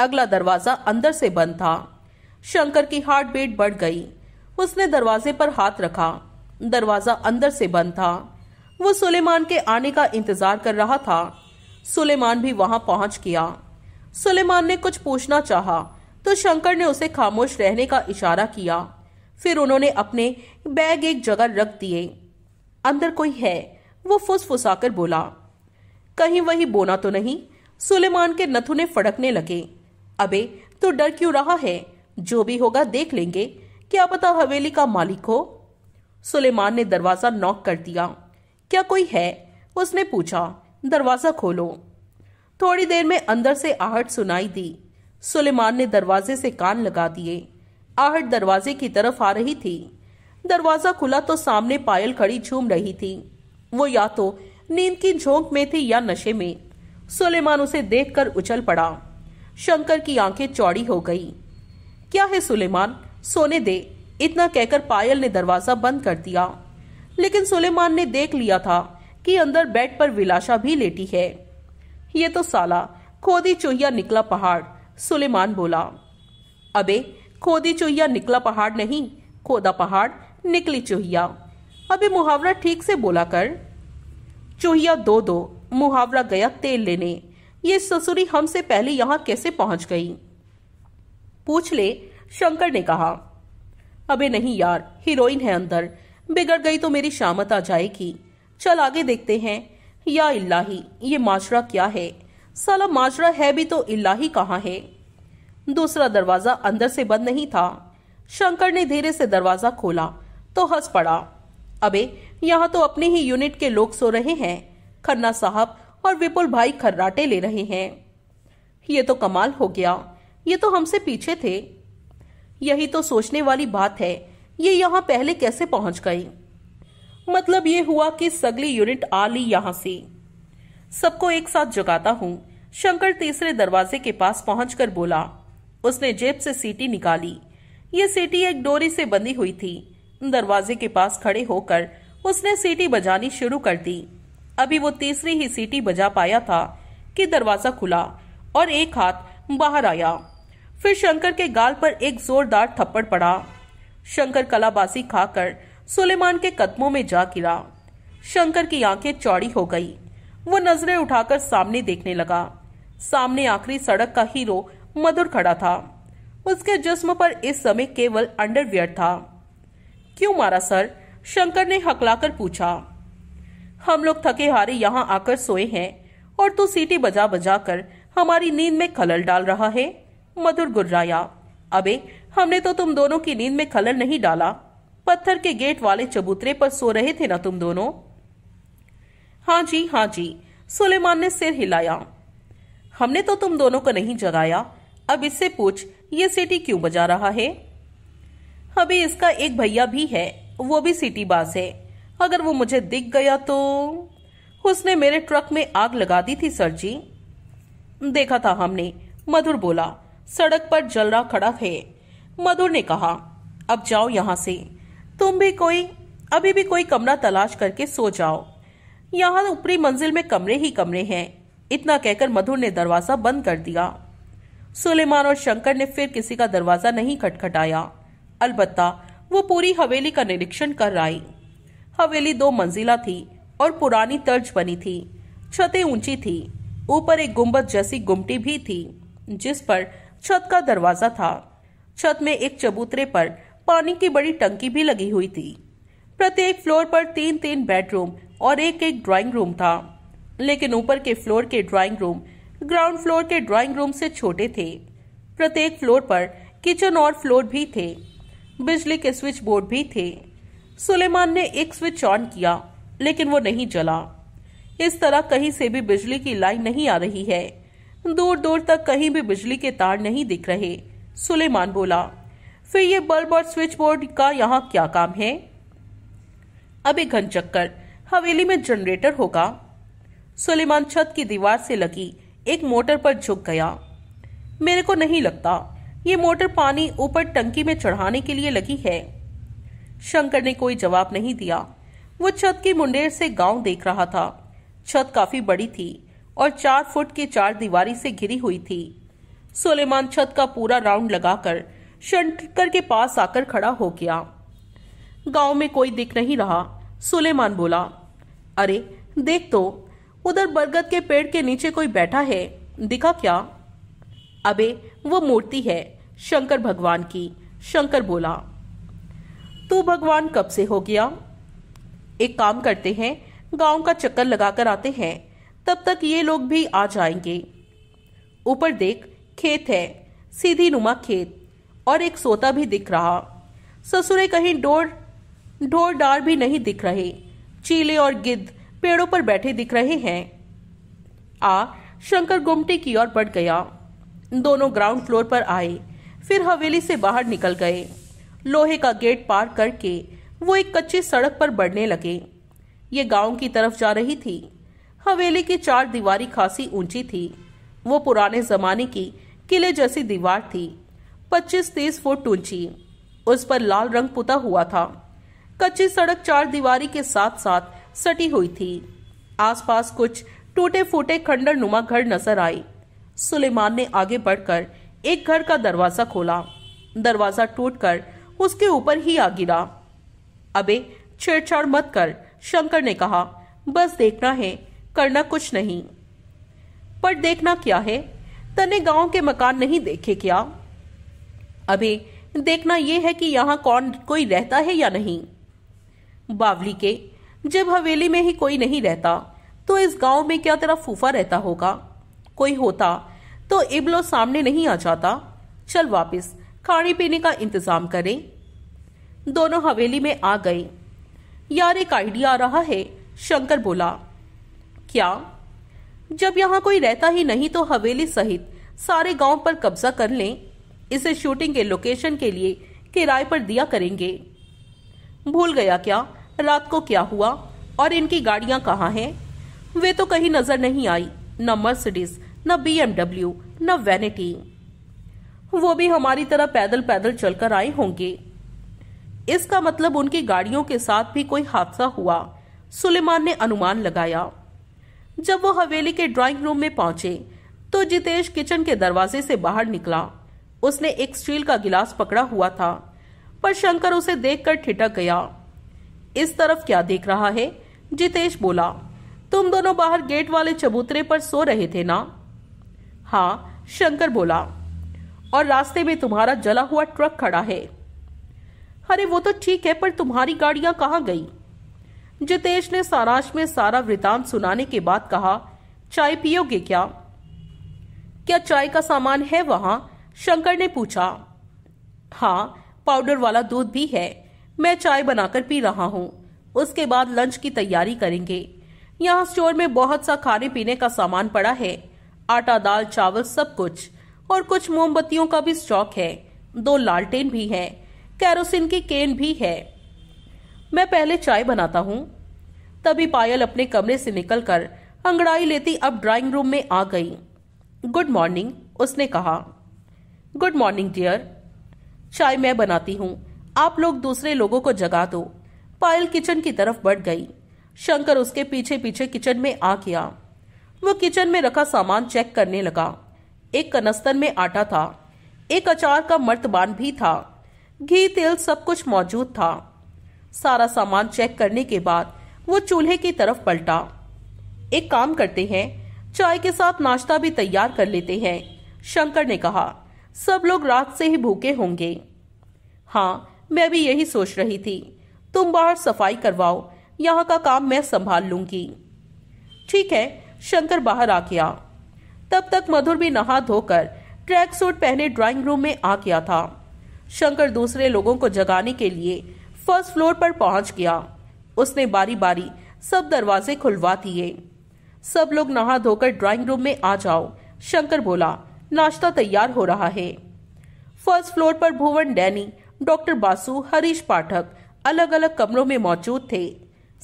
अगला दरवाजा अंदर से बंद था शंकर की हार्ट बीट बढ़ गई उसने दरवाजे पर हाथ रखा दरवाजा अंदर से बंद था वो सुलेमान के आने का इंतजार कर रहा था सुलेमान भी वहां पहुंच गया सुलेमान ने कुछ पूछना चाहा तो शंकर ने उसे खामोश रहने का इशारा किया फिर उन्होंने अपने बैग एक जगह रख दिए अंदर कोई है वो फुसफुसाकर बोला कहीं वही बोना तो नहीं सुलेमान के नथुने फड़कने लगे अबे तो डर क्यों रहा है जो भी होगा देख लेंगे क्या पता हवेली का मालिक हो सुलेमान ने दरवाजा नॉक कर दिया क्या कोई है उसने पूछा दरवाजा खोलो थोड़ी देर में अंदर से आहट सुनाई दी सुलेमान ने दरवाजे से कान लगा दिए आहट दरवाजे की तरफ आ रही थी दरवाजा खुला तो सामने पायल खड़ी झूम रही थी वो या तो नींद की झोंक में थी या नशे में सुलेमान उसे देखकर उछल पड़ा शंकर की आंखें चौड़ी हो गई क्या है सुलेमान सोने दे इतना कहकर पायल ने दरवाजा बंद कर दिया लेकिन सुलेमान ने देख लिया था कि अंदर बेड पर विलासा भी लेटी है ये तो साला खोदी चूहिया निकला पहाड़ सुलेमान बोला अबे खोदी चोहिया निकला पहाड़ नहीं खोदा पहाड़ निकली चोहिया अबे मुहावरा ठीक से बोला कर चोहिया दो दो मुहावरा गया तेल लेने ये ससुरी हमसे पहले यहां कैसे पहुंच गई पूछ ले शंकर ने कहा अबे नहीं यार हीरोइन है अंदर बिगड़ गई तो मेरी शामत आ जाएगी चल आगे देखते हैं या इल्लाही ये माशरा क्या है साला माजरा है भी तो इलाही कहाँ है दूसरा दरवाजा अंदर से बंद नहीं था शंकर ने धीरे से दरवाजा खोला तो हंस पड़ा अबे यहाँ तो अपने ही यूनिट के लोग सो रहे हैं खन्ना साहब और विपुल भाई खर्राटे ले रहे हैं ये तो कमाल हो गया ये तो हमसे पीछे थे यही तो सोचने वाली बात है ये यहाँ पहले कैसे पहुंच गई मतलब ये हुआ कि सगली यूनिट आ ली यहाँ से सबको एक साथ जगाता हूँ शंकर तीसरे दरवाजे के पास पहुंचकर बोला उसने जेब से सीटी निकाली ये सीटी एक डोरी से बंधी हुई थी दरवाजे के पास खड़े होकर उसने सीटी बजानी शुरू कर दी अभी वो तीसरी ही सीटी बजा पाया था कि दरवाजा खुला और एक हाथ बाहर आया फिर शंकर के गाल पर एक जोरदार थप्पड़ पड़ा शंकर कलाबासी खाकर सुलेमान के कदमों में जा गिरा शंकर की आंखें चौड़ी हो गई वो नजरें उठाकर सामने देखने लगा सामने आखिरी सड़क का हीरो मधुर खड़ा था उसके जिस्म पर इस समय केवल अंडरवियर था क्यों मारा सर शंकर ने हकलाकर पूछा हम लोग थके हारे यहाँ आकर सोए हैं और तू सीटी बजा बजा कर हमारी नींद में खलल डाल रहा है मधुर गुर्राया अबे हमने तो तुम दोनों की नींद में खलल नहीं डाला पत्थर के गेट वाले चबूतरे पर सो रहे थे ना तुम दोनों हाँ जी हाँ जी सुलेमान ने सिर हिलाया हमने तो तुम दोनों को नहीं जगाया अब इससे पूछ ये सिटी क्यों बजा रहा है अभी इसका एक भैया भी है वो भी सिटी बास है अगर वो मुझे दिख गया तो उसने मेरे ट्रक में आग लगा दी थी सर जी देखा था हमने मधुर बोला सड़क पर जल रहा खड़ा है मधुर ने कहा अब जाओ यहां से तुम भी कोई अभी भी कोई कमरा तलाश करके सो जाओ यहाँ ऊपरी मंजिल में कमरे ही कमरे हैं इतना कहकर मधुर ने दरवाजा बंद कर दिया सुलेमान और शंकर ने फिर किसी का दरवाजा नहीं खटखटाया अलबत्ता वो पूरी हवेली का निरीक्षण कर आई हवेली दो मंजिला थी और पुरानी तर्ज बनी थी छतें ऊंची थी ऊपर एक गुंबद जैसी गुमटी भी थी जिस पर छत का दरवाजा था छत में एक चबूतरे पर पानी की बड़ी टंकी भी लगी हुई थी प्रत्येक फ्लोर पर तीन तीन बेडरूम और एक एक ड्राइंग रूम था लेकिन ऊपर के फ्लोर के ड्राइंग रूम ग्राउंड फ्लोर के ड्राइंग रूम से छोटे थे प्रत्येक फ्लोर पर किचन और फ्लोर भी थे बिजली के स्विच बोर्ड भी थे सुलेमान ने एक स्विच ऑन किया लेकिन वो नहीं जला इस तरह कहीं से भी बिजली की लाइन नहीं आ रही है दूर दूर तक कहीं भी बिजली के तार नहीं दिख रहे सुलेमान बोला फिर ये बल्ब और स्विच बोर्ड का यहाँ क्या काम है अब एक घन चक्कर हवेली में जनरेटर होगा सुलेमान छत की दीवार से लगी एक मोटर पर झुक गया मेरे को नहीं लगता ये मोटर पानी ऊपर टंकी में चढ़ाने के लिए लगी है शंकर ने कोई जवाब नहीं दिया वो छत की मुंडेर से गांव देख रहा था छत काफी बड़ी थी और चार फुट की चार दीवारी से घिरी हुई थी सुलेमान छत का पूरा राउंड लगाकर शंकर के पास आकर खड़ा हो गया गांव में कोई दिख नहीं रहा सुलेमान बोला अरे देख तो उधर बरगद के पेड़ के नीचे कोई बैठा है दिखा क्या अबे वो मूर्ति है शंकर भगवान की शंकर बोला तू भगवान कब से हो गया एक काम करते हैं गांव का चक्कर लगाकर आते हैं तब तक ये लोग भी आ जाएंगे ऊपर देख खेत है सीधी नुमा खेत और एक सोता भी दिख रहा ससुरे कहीं डोर ढोर डार भी नहीं दिख रहे चीले और गिद्ध पेड़ों पर बैठे दिख रहे हैं आ शंकर गुमटी की ओर बढ़ गया दोनों ग्राउंड फ्लोर पर आए फिर हवेली से बाहर निकल गए लोहे का गेट पार करके वो एक कच्ची सड़क पर बढ़ने लगे ये गांव की तरफ जा रही थी हवेली की चार दीवारी खासी ऊंची थी वो पुराने जमाने की किले जैसी दीवार थी 25-30 फुट ऊंची उस पर लाल रंग पुता हुआ था कच्ची सड़क चार दीवारी के साथ साथ सटी हुई थी आसपास कुछ टूटे फूटे खंडर नुमा घर नजर आए सुलेमान ने आगे बढ़कर एक घर का दरवाजा खोला दरवाजा टूटकर उसके ऊपर ही आ गिरा अबे छेड़छाड़ मत कर शंकर ने कहा बस देखना है करना कुछ नहीं पर देखना क्या है तने गांव के मकान नहीं देखे क्या अबे देखना यह है कि यहां कौन कोई रहता है या नहीं बावली के जब हवेली में ही कोई नहीं रहता तो इस गांव में क्या तेरा फूफा रहता होगा कोई होता तो इबलो सामने नहीं आ जाता चल वापस खाने पीने का इंतजाम करें दोनों हवेली में आ गए यार एक आइडिया आ रहा है शंकर बोला क्या जब यहाँ कोई रहता ही नहीं तो हवेली सहित सारे गांव पर कब्जा कर लें इसे शूटिंग के लोकेशन के लिए किराए पर दिया करेंगे भूल गया क्या रात को क्या हुआ और इनकी गाड़ियां कहाँ हैं वे तो कहीं नजर नहीं आई न मर्सिडीज न बीएमडब्ल्यू न वैनिटी वो भी हमारी तरह पैदल पैदल चलकर आए होंगे इसका मतलब उनकी गाड़ियों के साथ भी कोई हादसा हुआ सुलेमान ने अनुमान लगाया जब वो हवेली के ड्राइंग रूम में पहुंचे तो जितेश किचन के दरवाजे से बाहर निकला उसने एक स्टील का गिलास पकड़ा हुआ था पर शंकर उसे देखकर ठिटक गया इस तरफ क्या देख रहा है जितेश बोला तुम दोनों बाहर गेट वाले चबूतरे पर सो रहे थे ना हाँ शंकर बोला और रास्ते में तुम्हारा जला हुआ ट्रक खड़ा है अरे वो तो ठीक है पर तुम्हारी गाड़ियां कहा गई जितेश ने सारांश में सारा वृतांत सुनाने के बाद कहा चाय पियोगे क्या क्या चाय का सामान है वहां शंकर ने पूछा हाँ पाउडर वाला दूध भी है मैं चाय बनाकर पी रहा हूँ उसके बाद लंच की तैयारी करेंगे यहाँ स्टोर में बहुत सा खाने पीने का सामान पड़ा है आटा दाल चावल सब कुछ और कुछ मोमबत्तियों का भी स्टॉक है दो लालटेन भी है कैरोसिन की केन भी है मैं पहले चाय बनाता हूँ तभी पायल अपने कमरे से निकलकर अंगड़ाई लेती अब ड्राइंग रूम में आ गई गुड मॉर्निंग उसने कहा गुड मॉर्निंग डियर चाय मैं बनाती हूँ आप लोग दूसरे लोगों को जगा दो पायल किचन की तरफ बढ़ गई शंकर उसके पीछे पीछे किचन में आ गया वो किचन में रखा सामान चेक करने लगा एक कनस्तर में आटा था एक अचार का मर्तबान भी था घी तेल सब कुछ मौजूद था सारा सामान चेक करने के बाद वो चूल्हे की तरफ पलटा एक काम करते हैं चाय के साथ नाश्ता भी तैयार कर लेते हैं शंकर ने कहा सब लोग रात से ही भूखे होंगे हाँ मैं भी यही सोच रही थी तुम बाहर सफाई करवाओ यहाँ का काम मैं संभाल लूंगी ठीक है शंकर बाहर आ गया तब तक मधुर भी नहा धोकर ट्रैक सूट पहने ड्राइंग रूम में आ गया था शंकर दूसरे लोगों को जगाने के लिए फर्स्ट फ्लोर पर पहुंच गया उसने बारी बारी सब दरवाजे खुलवा दिए सब लोग नहा धोकर ड्राइंग रूम में आ जाओ शंकर बोला नाश्ता तैयार हो रहा है फर्स्ट फ्लोर पर भुवन डैनी डॉक्टर बासु हरीश पाठक अलग अलग कमरों में मौजूद थे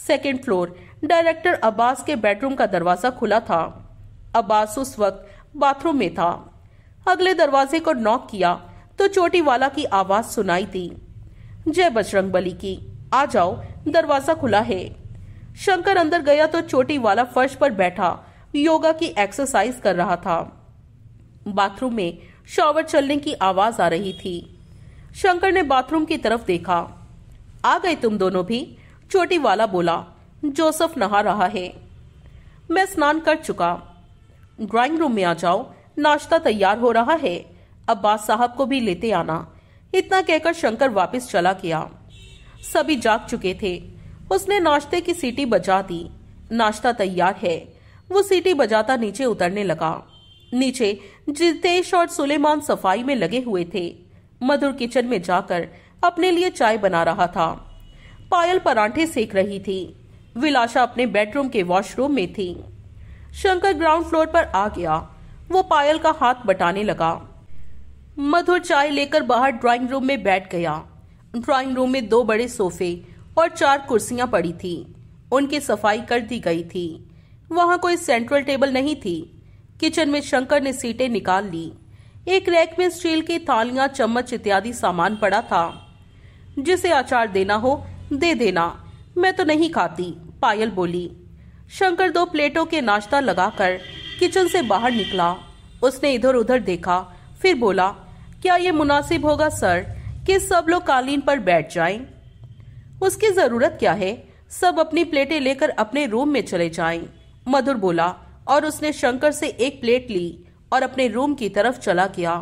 सेकेंड फ्लोर डायरेक्टर अब्बास के बेडरूम का दरवाजा खुला था अब्बास उस वक्त बाथरूम में था अगले दरवाजे को नॉक किया तो चोटी वाला की आवाज सुनाई थी जय बजरंग बली की आ जाओ दरवाजा खुला है शंकर अंदर गया तो चोटी वाला फर्श पर बैठा योगा की एक्सरसाइज कर रहा था बाथरूम में शॉवर चलने की आवाज आ रही थी शंकर ने बाथरूम की तरफ देखा आ गए तुम दोनों भी चोटी वाला बोला जोसफ नहा रहा है मैं स्नान कर चुका ड्राइंग रूम में आ जाओ नाश्ता तैयार हो रहा है अब्बास साहब को भी लेते आना इतना कहकर शंकर वापस चला गया सभी जाग चुके थे उसने नाश्ते की सीटी बजा दी नाश्ता तैयार है वो सीटी बजाता नीचे उतरने लगा नीचे जितेश और सुलेमान सफाई में लगे हुए थे मधुर किचन में जाकर अपने लिए चाय बना रहा था पायल परांठे सेक रही थी विलासा अपने बेडरूम के वॉशरूम में थी शंकर ग्राउंड फ्लोर पर आ गया वो पायल का हाथ बटाने लगा मधुर चाय लेकर बाहर ड्राइंग रूम में बैठ गया ड्राइंग रूम में दो बड़े सोफे और चार कुर्सियां पड़ी थी उनकी सफाई कर दी गई थी वहां कोई सेंट्रल टेबल नहीं थी किचन में शंकर ने सीटें निकाल ली एक रैक में स्टील की थालियां चम्मच इत्यादि सामान पड़ा था जिसे आचार देना हो दे देना मैं तो नहीं खाती पायल बोली शंकर दो प्लेटों के नाश्ता लगाकर किचन से बाहर निकला उसने इधर उधर देखा फिर बोला क्या ये मुनासिब होगा सर कि सब लोग कालीन पर बैठ जाएं? उसकी जरूरत क्या है सब अपनी प्लेटें लेकर अपने रूम में चले जाएं। मधुर बोला और उसने शंकर से एक प्लेट ली और अपने रूम की तरफ चला गया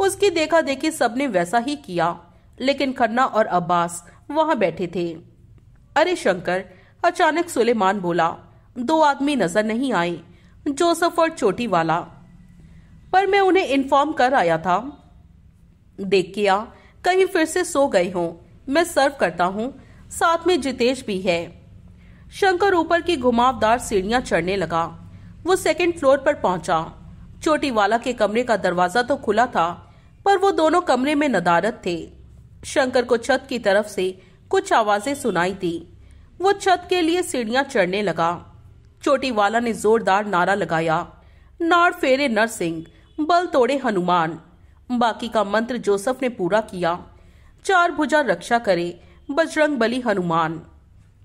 उसकी देखा देखी सबने वैसा ही किया लेकिन खन्ना और अब्बास वहां बैठे थे अरे शंकर अचानक सुलेमान बोला दो आदमी नजर नहीं आए जोसफ और चोटी वाला पर मैं उन्हें इन्फॉर्म कर आया था देख के आ कहीं फिर से सो गए हों मैं सर्व करता हूँ साथ में जितेश भी है शंकर ऊपर की घुमावदार सीढ़ियां चढ़ने लगा वो सेकंड फ्लोर पर पहुंचा चोटीवाला के कमरे का दरवाजा तो खुला था पर वो दोनों कमरे में नदारत थे शंकर को छत की तरफ से कुछ आवाजें सुनाई थी वो छत के लिए सीढ़ियां चढ़ने लगा चोटीवाला ने जोरदार नारा लगाया नाड़ फेरे नरसिंह बल तोड़े हनुमान बाकी का मंत्र जोसफ ने पूरा किया चार भुजा रक्षा करे बजरंग बली हनुमान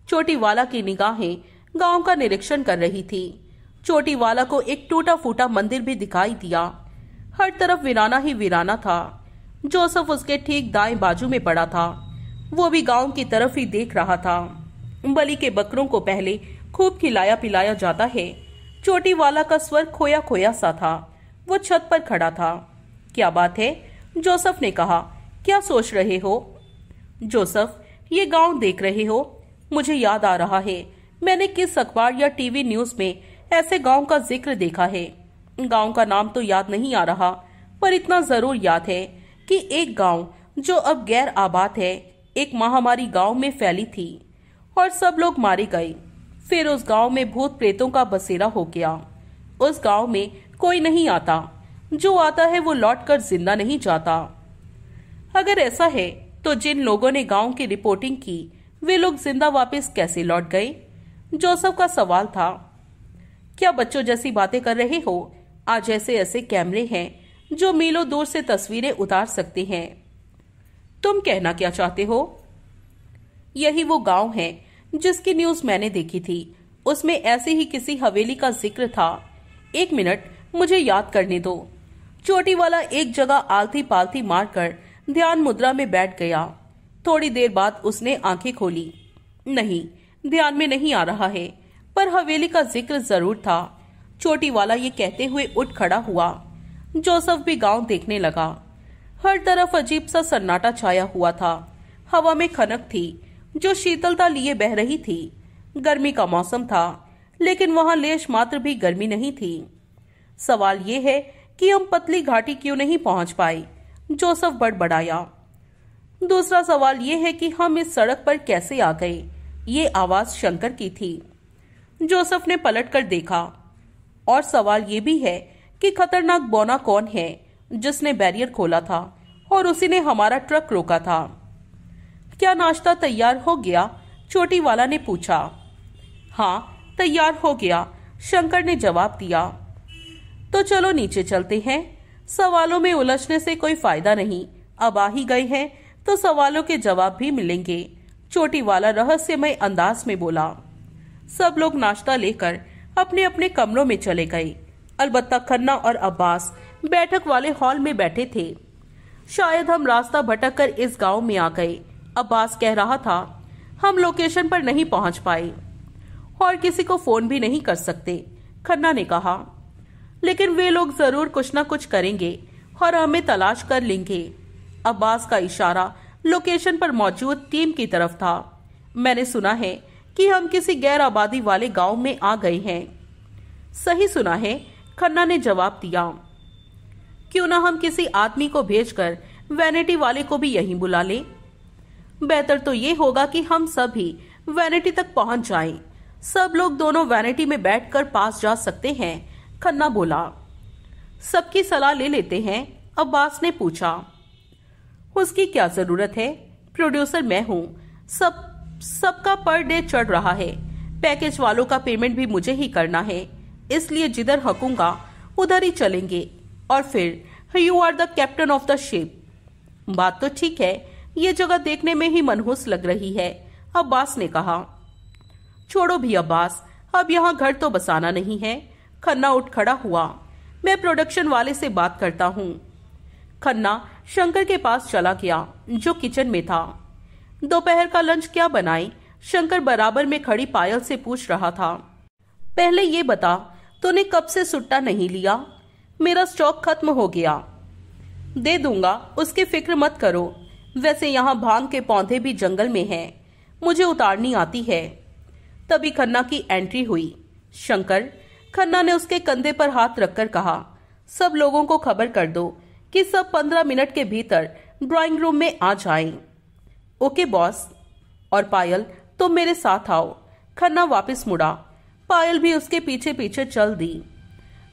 चोटीवाला की निगाहें गांव का निरीक्षण कर रही थी चोटी वाला को एक टूटा फूटा मंदिर भी दिखाई दिया हर तरफ वीराना ही वीराना था जोसफ उसके ठीक दाएं बाजू में पड़ा था वो भी गांव की तरफ ही देख रहा था बलि के बकरों को पहले खूब खिलाया पिलाया जाता है चोटी वाला का स्वर खोया खोया सा था वो छत पर खड़ा था क्या बात है जोसफ ने कहा क्या सोच रहे हो जोसफ ये गांव देख रहे हो मुझे याद आ रहा है मैंने किस अखबार या टीवी न्यूज में ऐसे गांव का जिक्र देखा है गांव का नाम तो याद नहीं आ रहा पर इतना जरूर याद है कि एक गांव जो अब गैर आबाद है एक महामारी गांव में फैली थी और सब लोग मारे गए फिर उस गांव में भूत प्रेतों का बसेरा हो गया उस गांव में कोई नहीं आता जो आता है वो लौट कर जिंदा नहीं जाता अगर ऐसा है तो जिन लोगों ने गांव की रिपोर्टिंग की वे लोग जिंदा वापस कैसे लौट गए जोसफ का सवाल था क्या बच्चों जैसी बातें कर रहे हो आज ऐसे ऐसे कैमरे हैं जो मीलों दूर से तस्वीरें उतार सकते हैं तुम कहना क्या चाहते हो यही वो गांव है जिसकी न्यूज मैंने देखी थी उसमें ऐसे ही किसी हवेली का जिक्र था एक मिनट मुझे याद करने दो चोटी वाला एक जगह आलती पालती मारकर ध्यान मुद्रा में बैठ गया थोड़ी देर बाद उसने आंखें खोली नहीं ध्यान में नहीं आ रहा है पर हवेली का जिक्र जरूर था चोटी वाला ये कहते हुए उठ खड़ा हुआ जोसफ भी गांव देखने लगा हर तरफ अजीब सा सन्नाटा छाया हुआ था हवा में खनक थी जो शीतलता लिए बह रही थी गर्मी का मौसम था लेकिन वहां लेश मात्र भी गर्मी नहीं थी सवाल ये है कि हम पतली घाटी क्यों नहीं पहुंच पाए जोसफ बड़बड़ाया दूसरा सवाल यह है कि हम इस सड़क पर कैसे आ गए ये आवाज शंकर की थी जोसफ ने पलट कर देखा और सवाल ये भी है कि खतरनाक बोना कौन है जिसने बैरियर खोला था और उसी ने हमारा ट्रक रोका था क्या नाश्ता तैयार हो गया चोटी वाला ने पूछा हाँ तैयार हो गया शंकर ने जवाब दिया तो चलो नीचे चलते हैं सवालों में उलझने से कोई फायदा नहीं अब आ ही गए हैं तो सवालों के जवाब भी मिलेंगे चोटी वाला रहस्यमय अंदाज में बोला सब लोग नाश्ता लेकर अपने अपने कमरों में चले गए अलबत्ता खन्ना और अब्बास बैठक वाले हॉल में बैठे थे शायद हम रास्ता भटक कर इस गांव में आ गए अब्बास कह रहा था हम लोकेशन पर नहीं पहुंच पाए और किसी को फोन भी नहीं कर सकते खन्ना ने कहा लेकिन वे लोग जरूर कुछ न कुछ करेंगे और हमें तलाश कर लेंगे अब्बास का इशारा लोकेशन पर मौजूद टीम की तरफ था मैंने सुना है कि हम किसी गैर आबादी वाले गांव में आ गए हैं सही सुना है खन्ना ने जवाब दिया क्यों ना हम किसी आदमी को भेजकर वैनिटी वाले को भी यहीं बुला लें बेहतर तो ये होगा कि हम सभी वैनिटी तक पहुंच जाएं। सब लोग दोनों वैनिटी में बैठकर पास जा सकते हैं खन्ना बोला सबकी सलाह ले लेते हैं अब्बास ने पूछा उसकी क्या जरूरत है प्रोड्यूसर मैं हूँ सब सबका पर डे चढ़ रहा है पैकेज वालों का पेमेंट भी मुझे ही करना है इसलिए जिधर हकूंगा उधर ही चलेंगे और फिर you are the captain of the ship बात तो ठीक है ये जगह देखने में ही मनहूस लग रही है अब्बास ने कहा छोड़ो भी अब्बास अब यहाँ घर तो बसाना नहीं है खन्ना उठ खड़ा हुआ मैं प्रोडक्शन वाले से बात करता हूँ खन्ना शंकर के पास चला गया जो किचन में था दोपहर का लंच क्या बनाए शंकर बराबर में खड़ी पायल से पूछ रहा था पहले ये बता तूने कब से सुट्टा नहीं लिया मेरा स्टॉक खत्म हो गया दे दूंगा उसकी फिक्र मत करो वैसे यहाँ भांग के पौधे भी जंगल में हैं मुझे उतारनी आती है तभी खन्ना की एंट्री हुई शंकर खन्ना ने उसके कंधे पर हाथ रखकर कहा सब लोगों को खबर कर दो कि सब पंद्रह मिनट के भीतर ड्राइंग रूम में आ जाएं। ओके बॉस और पायल तुम मेरे साथ आओ खन्ना वापस मुड़ा पायल भी उसके पीछे पीछे चल दी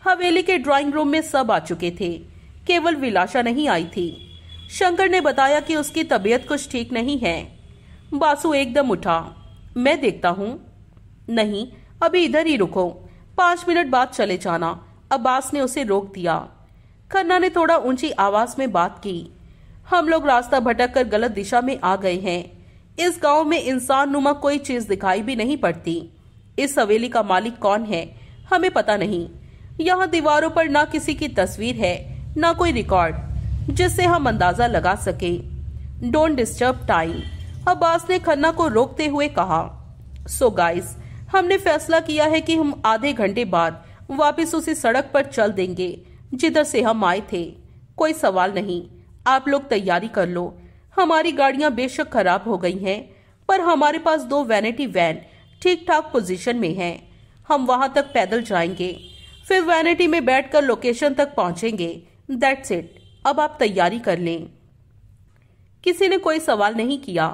हवेली के ड्राइंग रूम में सब आ चुके थे केवल विलासा नहीं आई थी शंकर ने बताया कि उसकी तबीयत कुछ ठीक नहीं है बासु एकदम उठा मैं देखता हूँ नहीं अभी इधर ही रुको पांच मिनट बाद चले जाना अब्बास ने उसे रोक दिया खन्ना ने थोड़ा ऊंची आवाज में बात की हम लोग रास्ता भटक कर गलत दिशा में आ गए हैं इस गांव में इंसान नुमा कोई चीज दिखाई भी नहीं पड़ती इस हवेली का मालिक कौन है हमें पता नहीं यहाँ दीवारों पर ना किसी की तस्वीर है ना कोई रिकॉर्ड जिससे हम अंदाजा लगा सके डोंट डिस्टर्ब टाइम अब्बास ने खन्ना को रोकते हुए कहा सो so गाइस हमने फैसला किया है कि हम आधे घंटे बाद वापस उसी सड़क पर चल देंगे जिधर से हम आए थे कोई सवाल नहीं आप लोग तैयारी कर लो हमारी गाड़ियां बेशक खराब हो गई हैं पर हमारे पास दो वैनिटी वैन ठीक ठाक पोजीशन में हैं हम वहां तक पैदल जाएंगे फिर वैनिटी में बैठकर लोकेशन तक पहुंचेंगे दैट्स इट अब आप तैयारी कर लें किसी ने कोई सवाल नहीं किया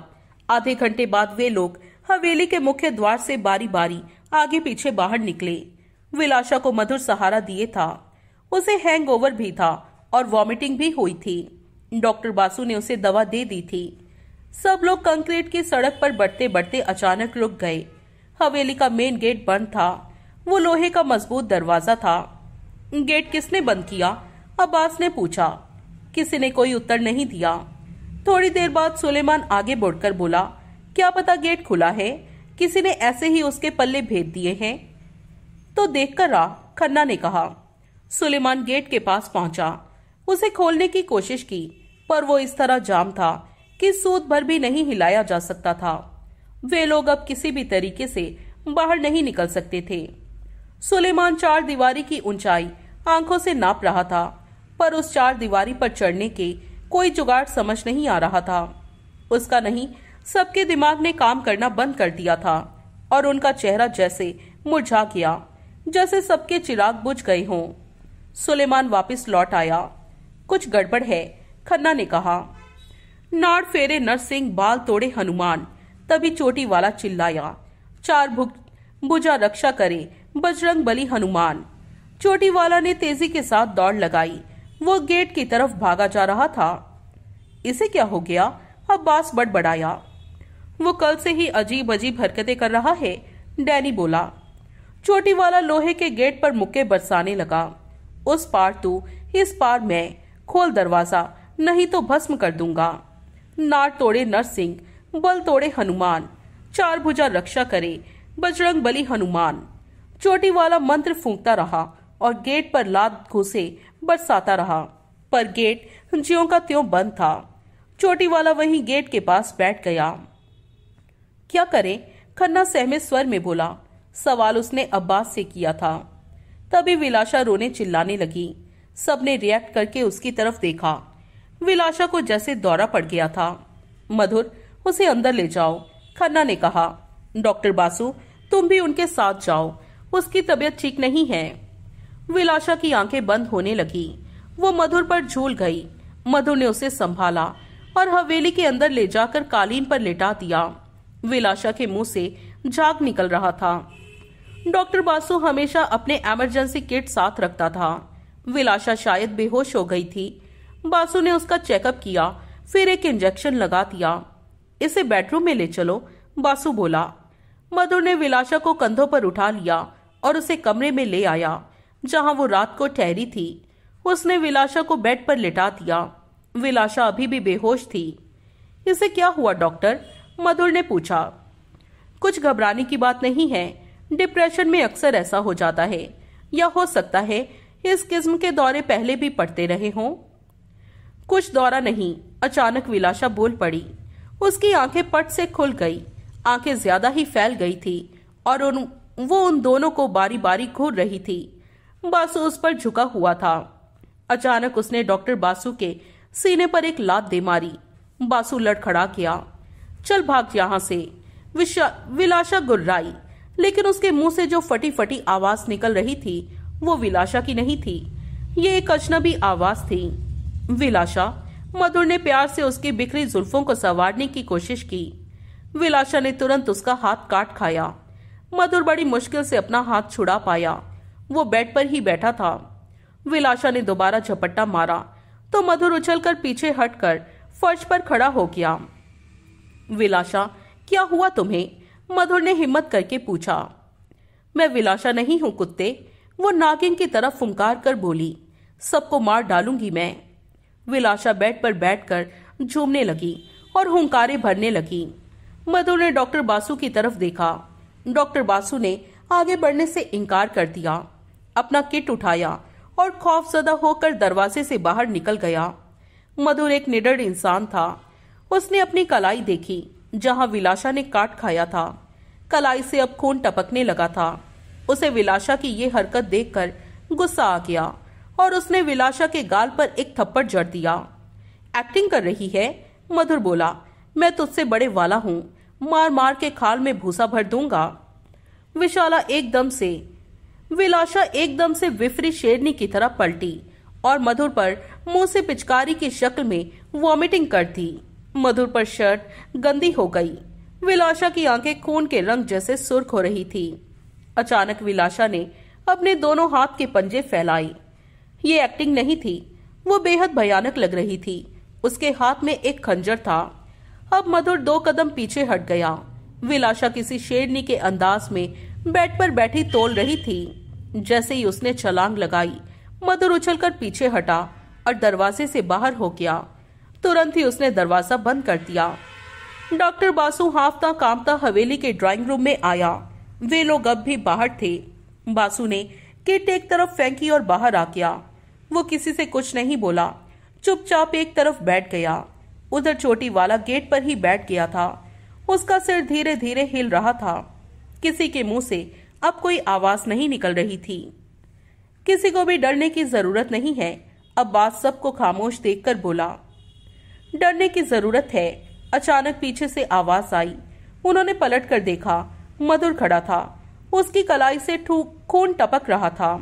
आधे घंटे बाद वे लोग हवेली के मुख्य द्वार से बारी बारी आगे पीछे बाहर निकले विलाशा को मधुर सहारा दिए था उसे हैंगओवर भी था और वॉमिटिंग भी हुई थी डॉक्टर बासु ने उसे दवा दे दी थी सब लोग कंक्रीट की सड़क पर बढ़ते बढ़ते अचानक रुक गए हवेली का मेन गेट बंद था वो लोहे का मजबूत दरवाजा था गेट किसने बंद किया अब्बास ने पूछा किसी ने कोई उत्तर नहीं दिया थोड़ी देर बाद सुलेमान आगे बढ़कर बोला क्या पता गेट खुला है किसी ने ऐसे ही उसके पल्ले भेद दिए हैं तो देख कर आ खन्ना ने कहा सुलेमान गेट के पास पहुंचा उसे खोलने की कोशिश की पर वो इस तरह जाम था कि सूद भर भी नहीं हिलाया जा सकता था वे लोग अब किसी भी तरीके से बाहर नहीं निकल सकते थे सुलेमान चार दीवारी की ऊंचाई आंखों से नाप रहा था पर उस चार दीवारी पर चढ़ने के कोई जुगाड़ समझ नहीं आ रहा था उसका नहीं सबके दिमाग ने काम करना बंद कर दिया था और उनका चेहरा जैसे मुरझा गया जैसे सबके चिराग बुझ गए हों सुलेमान वापस लौट आया कुछ गड़बड़ है खन्ना ने कहा नाड़ फेरे नरसिंह बाल तोड़े हनुमान तभी चोटी वाला चिल्लाया चार भुजा रक्षा करे बजरंग बली हनुमान चोटी वाला ने तेजी के साथ दौड़ लगाई वो गेट की तरफ भागा जा रहा था इसे क्या हो गया अब्बास बड़बड़ाया वो कल से ही अजीब अजीब हरकतें कर रहा है डैनी बोला चोटी वाला लोहे के गेट पर मुक्के बरसाने लगा उस पार तू इस पार मैं खोल दरवाजा नहीं तो भस्म कर दूंगा नार तोड़े नरसिंह बल तोड़े हनुमान चार भुजा रक्षा करे बजरंग बली हनुमान चोटी वाला मंत्र फूंकता रहा और गेट पर लात घुसे बरसाता रहा पर गेट ज्यो का त्यों बंद था चोटी वाला वहीं गेट के पास बैठ गया क्या करे खन्ना सहमे स्वर में बोला सवाल उसने अब्बास से किया था तभी विलाशा रोने चिल्लाने लगी सबने रिएक्ट करके उसकी तरफ देखा विलाशा को जैसे दौरा पड़ गया था मधुर उसे अंदर ले जाओ खन्ना ने कहा डॉक्टर बासु तुम भी उनके साथ जाओ उसकी तबीयत ठीक नहीं है विलाशा की आंखें बंद होने लगी वो मधुर पर झूल गई मधुर ने उसे संभाला और हवेली के अंदर ले जाकर कालीन पर लेटा दिया विलाशा के मुंह से झाग निकल रहा था डॉक्टर बासु हमेशा अपने इमरजेंसी किट साथ रखता था विलाशा शायद बेहोश हो गई थी बासु ने उसका चेकअप किया फिर एक इंजेक्शन लगा दिया इसे बेडरूम में ले चलो बासु बोला मधुर ने विलासा को कंधों पर उठा लिया और उसे कमरे में ले आया जहां वो रात को ठहरी थी उसने विलासा को बेड पर लिटा दिया विलासा अभी भी बेहोश थी इसे क्या हुआ डॉक्टर मधुर ने पूछा कुछ घबराने की बात नहीं है डिप्रेशन में अक्सर ऐसा हो जाता है या हो सकता है इस किस्म के दौरे पहले भी पड़ते रहे हों कुछ दौरा नहीं अचानक विलासा बोल पड़ी उसकी आंखें पट से खुल गई आंखें ज्यादा ही फैल गई थी और उन वो उन दोनों को बारी बारी घूर रही थी बासु उस पर झुका हुआ था अचानक उसने डॉक्टर बासु के सीने पर एक लात दे मारी बासु लड़खड़ा किया चल भाग यहां से विलासा गुर्राई लेकिन उसके मुंह से जो फटी फटी आवाज निकल रही थी वो विलासा की नहीं थी ये एक अजनबी आवाज थी विलाशा मधुर ने प्यार से उसकी बिखरी जुल्फों को संवारने की कोशिश की विलाशा ने तुरंत उसका हाथ काट खाया मधुर बड़ी मुश्किल से अपना हाथ छुड़ा पाया वो बेड पर ही बैठा था विलाशा ने दोबारा झपट्टा मारा तो मधुर उछलकर पीछे हटकर फर्श पर खड़ा हो गया विलाशा क्या हुआ तुम्हें मधुर ने हिम्मत करके पूछा मैं विलाशा नहीं हूं कुत्ते वो नागिन की तरफ फुंकार कर बोली सबको मार डालूंगी मैं विलासा बेड पर बैठकर झूमने लगी और हुंकारे भरने लगी मधु ने डॉक्टर बासु की तरफ देखा डॉक्टर बासु ने आगे बढ़ने से इनकार कर दिया अपना किट उठाया और खौफ जदा होकर दरवाजे से बाहर निकल गया मधुर एक निडर इंसान था उसने अपनी कलाई देखी जहां विलासा ने काट खाया था कलाई से अब खून टपकने लगा था उसे विलासा की ये हरकत देखकर गुस्सा आ गया और उसने विलाशा के गाल पर एक थप्पड़ जड़ दिया एक्टिंग कर रही है मधुर बोला मैं तुझसे बड़े वाला हूँ मार मार के खाल में भूसा भर दूंगा विशाला एकदम से विलाशा एकदम से विफरी शेरनी की तरह पलटी और मधुर पर मुंह से पिचकारी की शक्ल में वॉमिटिंग कर दी मधुर पर शर्ट गंदी हो गई विलाशा की आंखें खून के रंग जैसे सुर्ख हो रही थी अचानक विलाशा ने अपने दोनों हाथ के पंजे फैलाई ये एक्टिंग नहीं थी वो बेहद भयानक लग रही थी उसके हाथ में एक खंजर था अब मधुर दो कदम पीछे हट गया विलाशा किसी शेरनी के अंदाज में बेड पर बैठी तोल रही थी जैसे ही उसने छलांग लगाई मधुर उछलकर पीछे हटा और दरवाजे से बाहर हो गया तुरंत ही उसने दरवाजा बंद कर दिया डॉक्टर बासु हाफता कामता हवेली के ड्राइंग रूम में आया वे लोग अब भी बाहर थे बासु ने किट एक तरफ फेंकी और बाहर आ गया वो किसी से कुछ नहीं बोला चुपचाप एक तरफ बैठ गया उधर चोटी वाला गेट पर ही बैठ गया था उसका सिर धीरे धीरे हिल रहा था किसी के मुंह से अब कोई आवाज नहीं निकल रही थी किसी को भी डरने की जरूरत नहीं है अब्बास सबको खामोश देखकर बोला डरने की जरूरत है अचानक पीछे से आवाज आई उन्होंने पलट कर देखा मधुर खड़ा था उसकी कलाई से खून टपक रहा था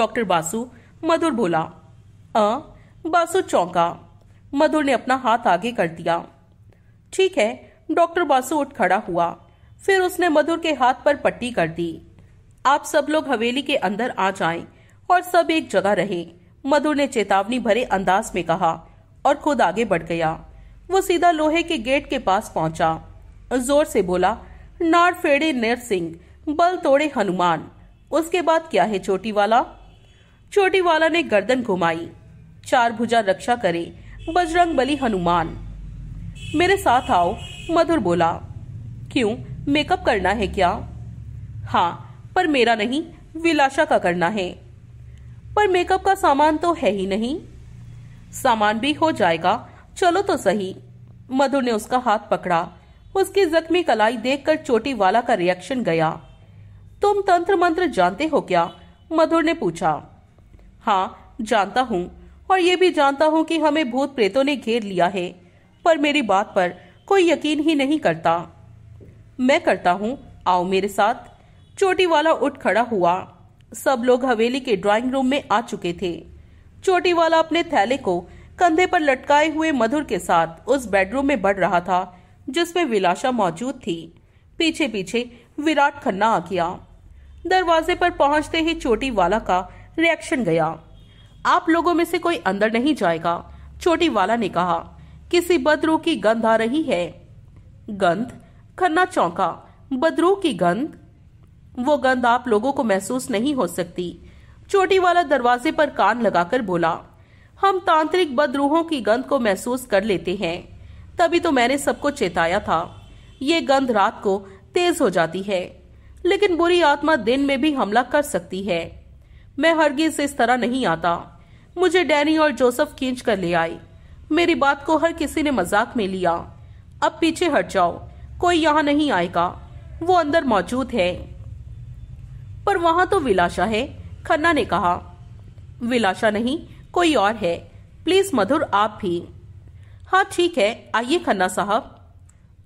डॉक्टर बासु मधुर बोला अ बासु चौंका मधुर ने अपना हाथ आगे कर दिया ठीक है डॉक्टर बासु उठ खड़ा हुआ फिर उसने मधुर के हाथ पर पट्टी कर दी आप सब लोग हवेली के अंदर आ जाएं और सब एक जगह रहे मधुर ने चेतावनी भरे अंदाज में कहा और खुद आगे बढ़ गया वो सीधा लोहे के गेट के पास पहुंचा जोर से बोला नार फेड़े नर सिंह बल तोड़े हनुमान उसके बाद क्या है चोटी वाला छोटी वाला ने गर्दन घुमाई चार भुजा रक्षा करे बजरंग बली हनुमान मेरे साथ आओ मधुर बोला क्यों मेकअप करना है क्या हाँ पर मेरा नहीं विलाशा का करना है पर मेकअप का सामान तो है ही नहीं सामान भी हो जाएगा चलो तो सही मधुर ने उसका हाथ पकड़ा उसकी जख्मी कलाई देखकर चोटी वाला का रिएक्शन गया तुम तंत्र मंत्र जानते हो क्या मधुर ने पूछा हाँ जानता हूँ और ये भी जानता हूँ कि हमें भूत प्रेतों ने घेर लिया है पर मेरी बात पर कोई यकीन ही नहीं करता मैं करता हूँ आओ मेरे साथ चोटी वाला उठ खड़ा हुआ सब लोग हवेली के ड्राइंग रूम में आ चुके थे चोटी वाला अपने थैले को कंधे पर लटकाए हुए मधुर के साथ उस बेडरूम में बढ़ रहा था जिसमें विलासा मौजूद थी पीछे पीछे विराट खन्ना आ गया दरवाजे पर पहुंचते ही चोटी वाला का रिएक्शन गया आप लोगों में से कोई अंदर नहीं जाएगा चोटी वाला ने कहा किसी बदरू की गंध आ रही है गंध खन्ना चौंका बदरू की गंध वो गंध आप लोगों को महसूस नहीं हो सकती चोटी वाला दरवाजे पर कान लगाकर बोला हम तांत्रिक बदरूहों की गंध को महसूस कर लेते हैं तभी तो मैंने सबको चेताया था ये गंध रात को तेज हो जाती है लेकिन बुरी आत्मा दिन में भी हमला कर सकती है मैं हरगिज इस तरह नहीं आता मुझे डैनी और जोसेफ खींच कर ले आए मेरी बात को हर किसी ने मजाक में लिया अब पीछे हट जाओ कोई यहाँ नहीं आएगा वो अंदर मौजूद है पर वहां तो विलाशा है खन्ना ने कहा विलाशा नहीं कोई और है प्लीज मधुर आप भी हाँ ठीक है आइए खन्ना साहब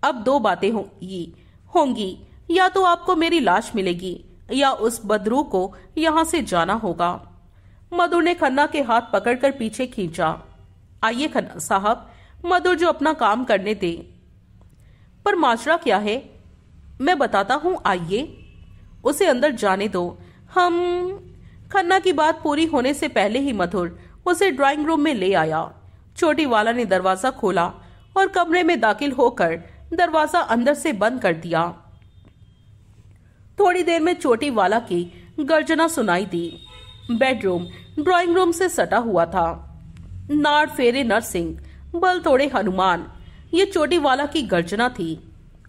अब दो बातें होंगी होंगी या तो आपको मेरी लाश मिलेगी या उस बदरू को यहाँ से जाना होगा मधु ने खन्ना के हाथ पकड़कर पीछे खींचा आइए खन्ना साहब मधुर जो अपना काम करने दे पर माजरा क्या है मैं बताता हूं आइए उसे अंदर जाने दो हम खन्ना की बात पूरी होने से पहले ही मधुर उसे ड्राइंग रूम में ले आया छोटी वाला ने दरवाजा खोला और कमरे में दाखिल होकर दरवाजा अंदर से बंद कर दिया थोड़ी देर में चोटी वाला की गर्जना सुनाई दी बेडरूम ड्राइंग रूम से सटा हुआ था नाड़ फेरे नरसिंह बल तोड़े हनुमान ये चोटी वाला की गर्जना थी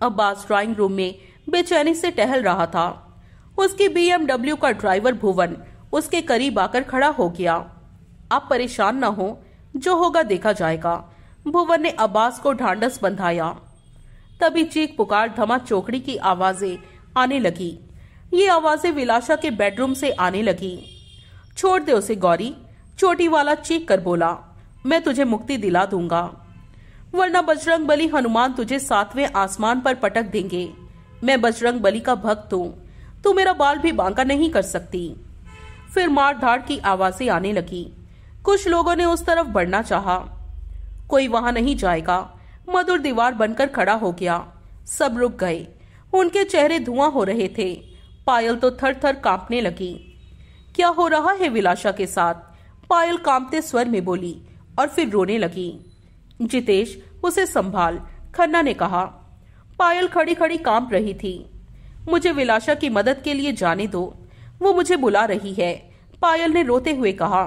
अब्बास ड्राइंग रूम में बेचैनी से टहल रहा था उसकी बीएमडब्ल्यू का ड्राइवर भुवन उसके करीब आकर खड़ा हो गया आप परेशान न हो जो होगा देखा जाएगा भुवन ने अब्बास को ढांडस बंधाया तभी चीख पुकार धमा चौकड़ी की आवाजें आने लगी ये आवाजें विलाशा के बेडरूम से आने लगी छोड़ दे उसे गौरी चोटी वाला चीख कर बोला मैं तुझे मुक्ति दिला दूंगा वरना बजरंग बली हनुमान तुझे सातवें आसमान पर पटक देंगे मैं बजरंग बली का भक्त हूँ तू मेरा बाल भी बांका नहीं कर सकती फिर मार धाड़ की आवाजें आने लगी कुछ लोगों ने उस तरफ बढ़ना चाहा कोई वहां नहीं जाएगा मधुर दीवार बनकर खड़ा हो गया सब रुक गए उनके चेहरे धुआं हो रहे थे पायल तो थर थर कांपने लगी क्या हो रहा है विलाशा के साथ पायल कांपते स्वर में बोली और फिर रोने लगी जितेश उसे संभाल खन्ना ने कहा पायल खड़ी खड़ी कांप रही थी मुझे विलाशा की मदद के लिए जाने दो वो मुझे बुला रही है पायल ने रोते हुए कहा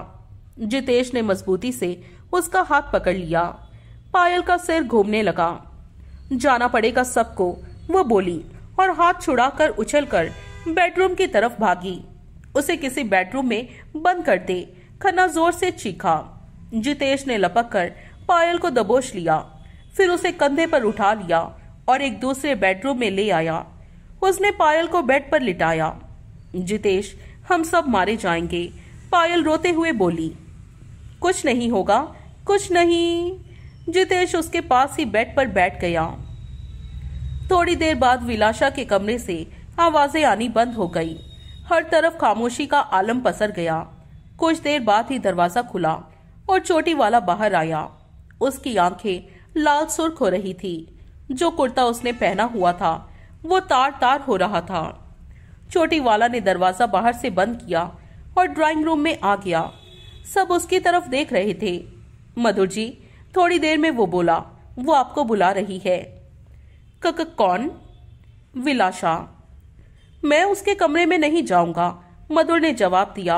जितेश ने मजबूती से उसका हाथ पकड़ लिया पायल का सिर घूमने लगा जाना पड़ेगा सबको वो बोली और हाथ छुड़ाकर उछलकर बेडरूम की तरफ भागी उसे किसी बेडरूम में बंद कर दे खन्ना जोर से चीखा जितेश ने लपक कर पायल को दबोच लिया फिर उसे कंधे पर उठा लिया और एक दूसरे बेडरूम में ले आया उसने पायल को बेड पर लिटाया जितेश हम सब मारे जाएंगे पायल रोते हुए बोली कुछ नहीं होगा कुछ नहीं जितेश उसके पास ही बेड पर बैठ गया थोड़ी देर बाद विलाशा के कमरे से आवाजें आनी बंद हो गई हर तरफ खामोशी का आलम पसर गया कुछ देर बाद ही दरवाजा खुला और चोटी वाला बाहर आया उसकी आंखें लाल सुर्ख हो रही थी जो कुर्ता उसने पहना हुआ था वो तार तार हो रहा था चोटी वाला ने दरवाजा बाहर से बंद किया और ड्राइंग रूम में आ गया सब उसकी तरफ देख रहे थे मधुर जी थोड़ी देर में वो बोला वो आपको बुला रही है कौन विलाशा मैं उसके कमरे में नहीं जाऊंगा मधुर ने जवाब दिया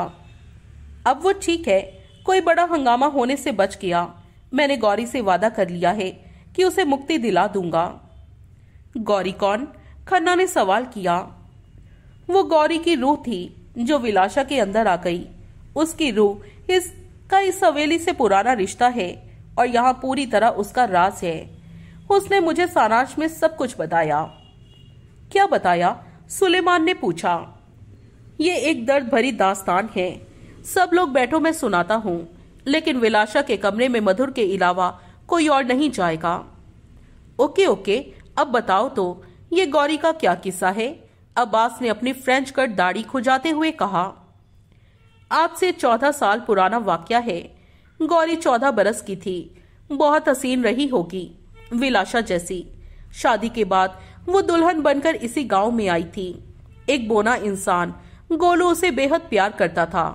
अब वो ठीक है कोई बड़ा हंगामा होने से बच गया मैंने गौरी से वादा कर लिया है कि उसे मुक्ति दिला दूंगा गौरी कौन खन्ना ने सवाल किया वो गौरी की रूह थी जो विलाशा के अंदर आ गई उसकी रूह इसका इस हवेली से पुराना रिश्ता है और यहाँ पूरी तरह उसका राज है उसने मुझे सारांश में सब कुछ बताया क्या बताया सुलेमान ने पूछा ये एक दर्द भरी दास्तान है सब लोग बैठो मैं सुनाता हूँ लेकिन विलाशा के कमरे में मधुर के अलावा कोई और नहीं जाएगा ओके ओके अब बताओ तो ये गौरी का क्या किस्सा है अब्बास ने अपनी फ्रेंच कट दाढ़ी खुजाते हुए कहा आज से चौदह साल पुराना वाक्य है गौरी चौदह बरस की थी बहुत हसीन रही होगी विलासा जैसी शादी के बाद वो दुल्हन बनकर इसी गांव में आई थी एक बोना इंसान गोलू उसे बेहद प्यार करता था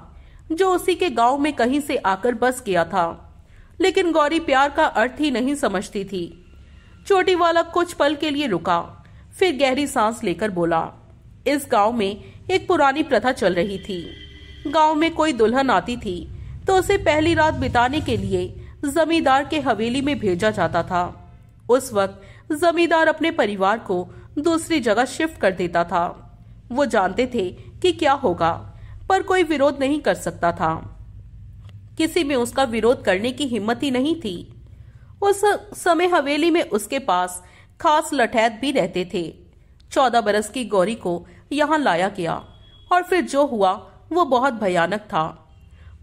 जो उसी के गांव में कहीं से आकर बस गया था लेकिन गौरी प्यार का अर्थ ही नहीं समझती थी चोटी वाला कुछ पल के लिए रुका फिर गहरी सांस लेकर बोला इस गांव में एक पुरानी प्रथा चल रही थी गांव में कोई दुल्हन आती थी तो उसे पहली रात बिताने के लिए जमींदार के हवेली में भेजा जाता था उस वक्त जमींदार अपने परिवार को दूसरी जगह शिफ्ट कर देता था वो जानते थे कि क्या होगा पर कोई विरोध नहीं कर सकता था किसी में उसका विरोध करने की हिम्मत ही नहीं थी उस समय हवेली में उसके पास खास लठैत भी रहते थे चौदह बरस की गौरी को यहाँ लाया गया और फिर जो हुआ वो बहुत भयानक था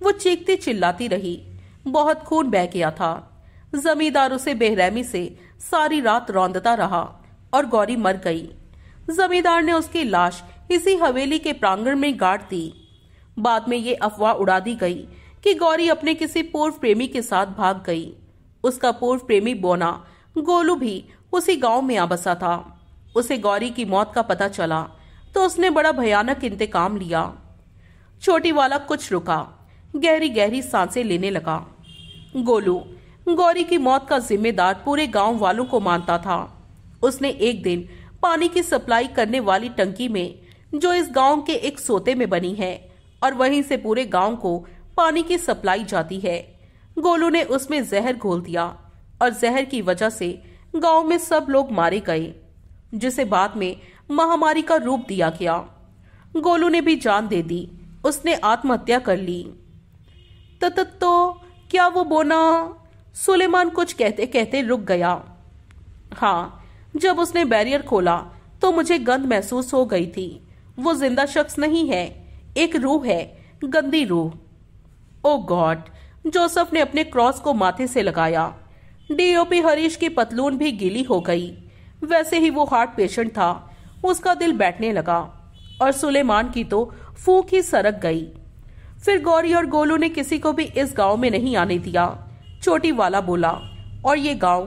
वो चीखती चिल्लाती रही बहुत खून बह गया था जमींदार उसे बेहरहमी से सारी रात रौंदता रहा और गौरी मर गई जमींदार ने उसकी लाश इसी हवेली के प्रांगण में गाड़ दी बाद में ये अफवाह उड़ा दी गई कि गौरी अपने किसी पूर्व प्रेमी के साथ भाग गई उसका पूर्व प्रेमी बोना गोलू भी उसी गांव में आ बसा था उसे गौरी की मौत का पता चला तो उसने बड़ा भयानक इंतकाम लिया छोटी वाला कुछ रुका गहरी गहरी सांसें लेने लगा गोलू गौरी की मौत का जिम्मेदार पूरे गांव वालों को मानता था उसने एक दिन पानी की सप्लाई करने वाली टंकी में जो इस गांव के एक सोते में बनी है और वहीं से पूरे गांव को पानी की सप्लाई जाती है गोलू ने उसमें जहर घोल दिया और जहर की वजह से गांव में सब लोग मारे गए जिसे बाद में महामारी का रूप दिया गया गोलू ने भी जान दे दी उसने आत्महत्या कर ली तो क्या वो बोना सुलेमान कुछ कहते कहते रुक गया हाँ जब उसने बैरियर खोला तो मुझे गंद महसूस हो गई थी वो जिंदा शख्स नहीं है एक रूह है गंदी रूह ओ गॉड जोसफ ने अपने क्रॉस को माथे से लगाया डीओपी हरीश की पतलून भी गीली हो गई वैसे ही वो हार्ट पेशेंट था उसका दिल बैठने लगा और सुलेमान की तो फूक ही सरक गई फिर गौरी और गोलू ने किसी को भी इस गांव में नहीं आने दिया चोटी वाला बोला और ये गांव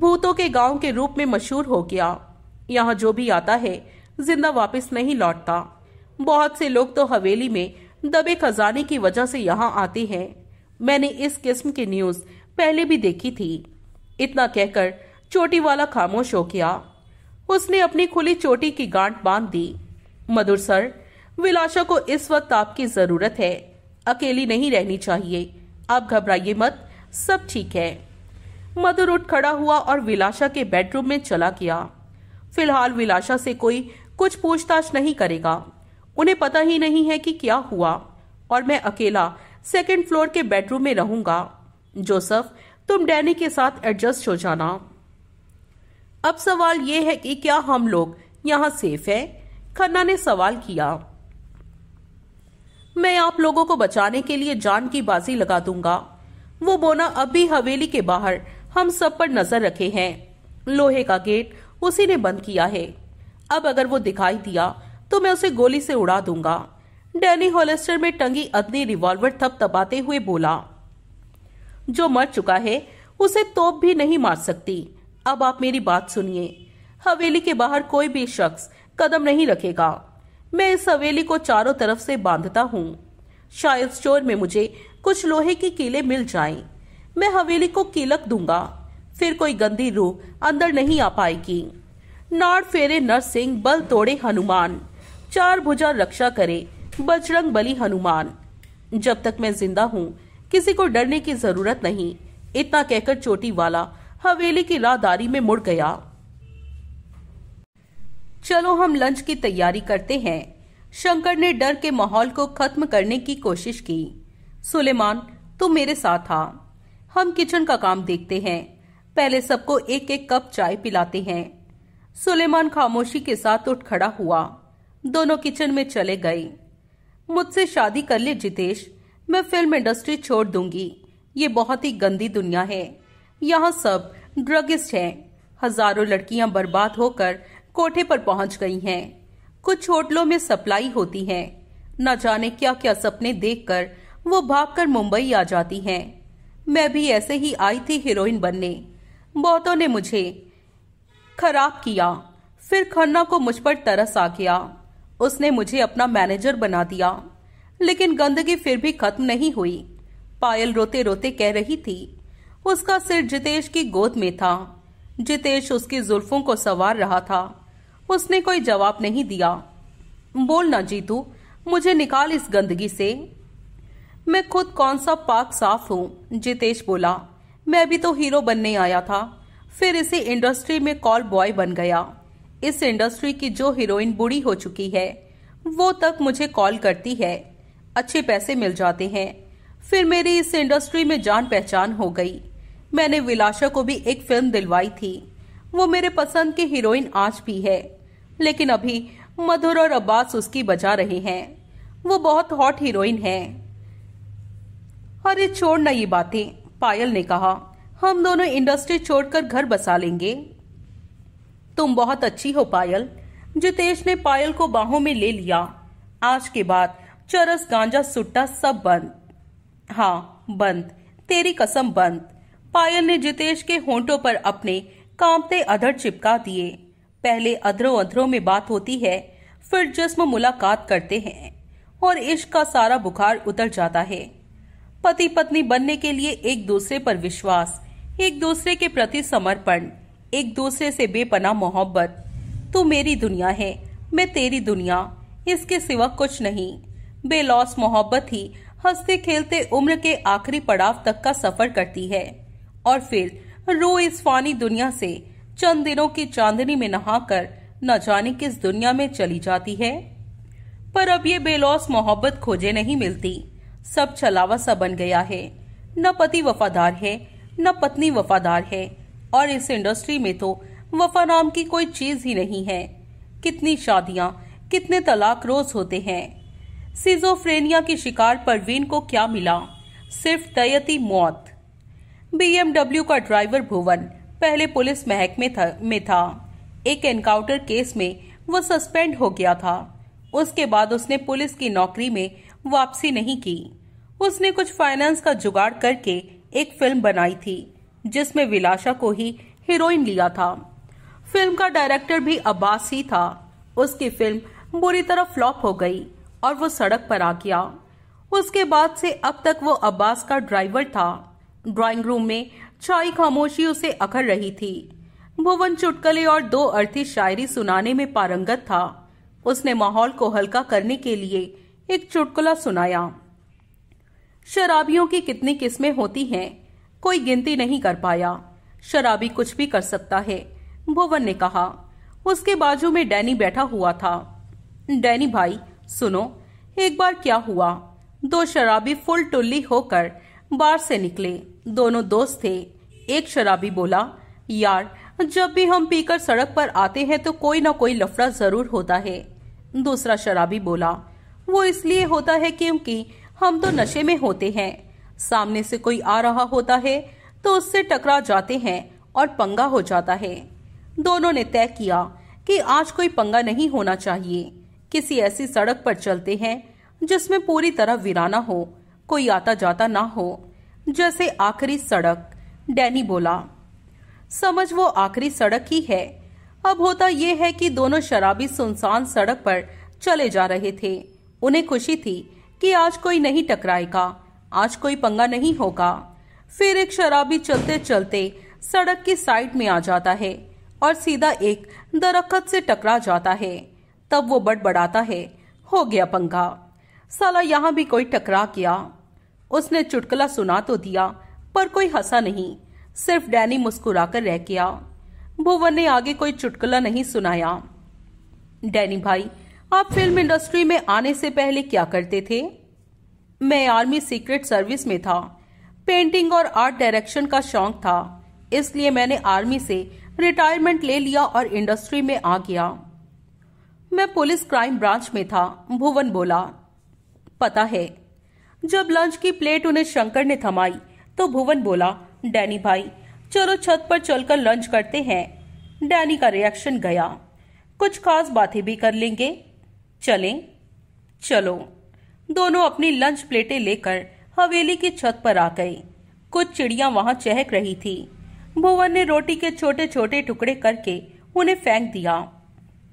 भूतों के गांव के रूप में मशहूर हो गया यहाँ जो भी आता है जिंदा वापस नहीं लौटता बहुत से लोग तो हवेली में दबे खजाने की वजह से यहाँ आते हैं मैंने इस किस्म की न्यूज पहले भी देखी थी इतना कहकर चोटी वाला खामोश हो गया उसने अपनी खुली चोटी की गांठ बांध दी मधुर सर विलाशा को इस वक्त आपकी जरूरत है अकेली नहीं रहनी चाहिए आप घबराइए मत सब ठीक है मधुर उठ खड़ा हुआ और विलाशा के बेडरूम में चला गया फिलहाल विलाशा से कोई कुछ पूछताछ नहीं करेगा उन्हें पता ही नहीं है कि क्या हुआ और मैं अकेला सेकेंड फ्लोर के बेडरूम में रहूंगा जोसफ तुम डैनी के साथ एडजस्ट हो जाना अब सवाल यह है कि क्या हम लोग यहाँ सेफ है खन्ना ने सवाल किया मैं आप लोगों को बचाने के लिए जान की बाजी लगा दूंगा वो बोना अब भी हवेली के बाहर हम सब पर नजर रखे हैं लोहे का गेट उसी ने बंद किया है अब अगर वो दिखाई दिया तो मैं उसे गोली से उड़ा दूंगा डैनी होलेस्टर में टंगी अग्नि रिवॉल्वर थपथपाते हुए बोला जो मर चुका है उसे तोप भी नहीं मार सकती अब आप मेरी बात सुनिए हवेली के बाहर कोई भी शख्स कदम नहीं रखेगा मैं इस हवेली को चारों तरफ से बांधता हूँ शायद स्टोर में मुझे कुछ लोहे की कीले मिल जाएं। मैं हवेली को कीलक दूंगा फिर कोई गंदी रूह अंदर नहीं आ पाएगी नाड़ फेरे नरसिंह बल तोड़े हनुमान चार भुजा रक्षा करे बजरंग बली हनुमान जब तक मैं जिंदा हूँ किसी को डरने की जरूरत नहीं इतना कहकर चोटी वाला हवेली की राहदारी में मुड़ गया चलो हम लंच की तैयारी करते हैं शंकर ने डर के माहौल को खत्म करने की कोशिश की सुलेमान तुम मेरे साथ आ हम किचन का काम देखते हैं पहले सबको एक एक कप चाय पिलाते हैं सुलेमान खामोशी के साथ उठ खड़ा हुआ दोनों किचन में चले गए मुझसे शादी कर ले जितेश मैं फिल्म इंडस्ट्री छोड़ दूंगी ये बहुत ही गंदी दुनिया है यहाँ सब ड्रगिस्ट हैं हजारों लड़कियां बर्बाद होकर कोठे पर पहुंच गई हैं कुछ होटलों में सप्लाई होती है न जाने क्या क्या सपने देखकर वो भागकर मुंबई आ जाती हैं मैं भी ऐसे ही आई थी हीरोइन बनने बहुतों ने मुझे खराब किया फिर खन्ना को मुझ पर तरस आ गया उसने मुझे अपना मैनेजर बना दिया लेकिन गंदगी फिर भी खत्म नहीं हुई पायल रोते रोते कह रही थी उसका सिर जितेश की गोद में था जितेश उसकी जुल्फों को सवार रहा था उसने कोई जवाब नहीं दिया बोल ना जीतू मुझे निकाल इस गंदगी से मैं खुद कौन सा पाक साफ हूँ जितेश बोला मैं अभी तो हीरो बनने आया था फिर इसी इंडस्ट्री में कॉल बॉय बन गया इस इंडस्ट्री की जो हीरोइन बुढ़ी हो चुकी है वो तक मुझे कॉल करती है अच्छे पैसे मिल जाते हैं फिर मेरी इस इंडस्ट्री में जान पहचान हो गई मैंने विलाशा को भी एक फिल्म दिलवाई थी वो मेरे पसंद की हीरोइन आज भी है लेकिन अभी मधुर और अब्बास उसकी बजा रहे हैं वो बहुत हॉट हीरोइन है अरे ना ये बातें पायल ने कहा हम दोनों इंडस्ट्री छोड़कर घर बसा लेंगे तुम बहुत अच्छी हो पायल जितेश ने पायल को बाहों में ले लिया आज के बाद चरस गांजा सुट्टा सब बंद हाँ बंद तेरी कसम बंद पायल ने जितेश के होंठों पर अपने कांपते अधर चिपका दिए पहले अधरों अधरों में बात होती है फिर जिसम मुलाकात करते हैं और इश्क का सारा बुखार उतर जाता है पति पत्नी बनने के लिए एक दूसरे पर विश्वास एक दूसरे के प्रति समर्पण एक दूसरे से बेपना मोहब्बत तू मेरी दुनिया है मैं तेरी दुनिया इसके सिवा कुछ नहीं बेलौस मोहब्बत ही हंसते खेलते उम्र के आखिरी पड़ाव तक का सफर करती है और फिर रो इस फानी दुनिया से चंद दिनों की चांदनी में नहाकर न जाने किस दुनिया में चली जाती है पर अब ये बेलौस मोहब्बत खोजे नहीं मिलती सब छलावा सा बन गया है न पति वफादार है न पत्नी वफादार है और इस इंडस्ट्री में तो वफा नाम की कोई चीज ही नहीं है कितनी शादियां कितने तलाक रोज होते हैं सिजोफ्रेनिया की शिकार परवीन को क्या मिला सिर्फ तयती मौत बीएमडब्ल्यू का ड्राइवर भुवन पहले पुलिस महकमे में था एक एनकाउंटर केस में वो सस्पेंड हो गया था उसके बाद उसने पुलिस की नौकरी में वापसी नहीं की उसने कुछ फाइनेंस का जुगाड़ करके एक फिल्म बनाई थी जिसमें विलासा को ही हीरोइन लिया था फिल्म का डायरेक्टर भी अब्बास ही था उसकी फिल्म बुरी तरह फ्लॉप हो गई और वो सड़क पर आ गया उसके बाद से अब तक वो अब्बास का ड्राइवर था ड्राइंग रूम में छाई खामोशी उसे अखर रही थी भुवन चुटकले और दो अर्थी शायरी सुनाने में पारंगत था उसने माहौल को हल्का करने के लिए एक चुटकुला सुनाया शराबियों की कितनी किस्में होती हैं कोई गिनती नहीं कर पाया शराबी कुछ भी कर सकता है भुवन ने कहा उसके बाजू में डैनी बैठा हुआ था डैनी भाई सुनो एक बार क्या हुआ दो शराबी फुल टुल्ली होकर बार से निकले दोनों दोस्त थे एक शराबी बोला यार जब भी हम पीकर सड़क पर आते हैं तो कोई ना कोई लफड़ा जरूर होता है दूसरा शराबी बोला वो इसलिए होता है क्योंकि हम तो नशे में होते हैं सामने से कोई आ रहा होता है तो उससे टकरा जाते हैं और पंगा हो जाता है दोनों ने तय किया कि आज कोई पंगा नहीं होना चाहिए किसी ऐसी सड़क पर चलते हैं जिसमें पूरी तरह वीराना हो कोई आता जाता ना हो जैसे आखिरी सड़क डैनी बोला समझ वो आखिरी सड़क ही है अब होता यह है कि दोनों शराबी सुनसान सड़क पर चले जा रहे थे उन्हें खुशी थी कि आज कोई नहीं टकराएगा आज कोई पंगा नहीं होगा फिर एक शराबी चलते चलते सड़क की साइड में आ जाता है और सीधा एक दरख्त से टकरा जाता है तब वो बड़बड़ाता है हो गया पंगा साला यहाँ भी कोई टकरा गया उसने चुटकला सुना तो दिया पर कोई हंसा नहीं सिर्फ डैनी मुस्कुराकर रह गया भुवन ने आगे कोई चुटकुला नहीं सुनाया डैनी भाई आप फिल्म इंडस्ट्री में आने से पहले क्या करते थे मैं आर्मी सीक्रेट सर्विस में था पेंटिंग और आर्ट डायरेक्शन का शौक था इसलिए मैंने आर्मी से रिटायरमेंट ले लिया और इंडस्ट्री में आ गया मैं पुलिस क्राइम ब्रांच में था भुवन बोला पता है जब लंच की प्लेट उन्हें शंकर ने थमाई तो भुवन बोला डैनी भाई चलो छत पर चलकर लंच करते हैं डैनी का रिएक्शन गया कुछ खास बातें भी कर लेंगे चलें चलो दोनों अपनी लंच प्लेटें लेकर हवेली की छत पर आ गए कुछ चिड़िया वहां चहक रही थी भुवन ने रोटी के छोटे छोटे टुकड़े करके उन्हें फेंक दिया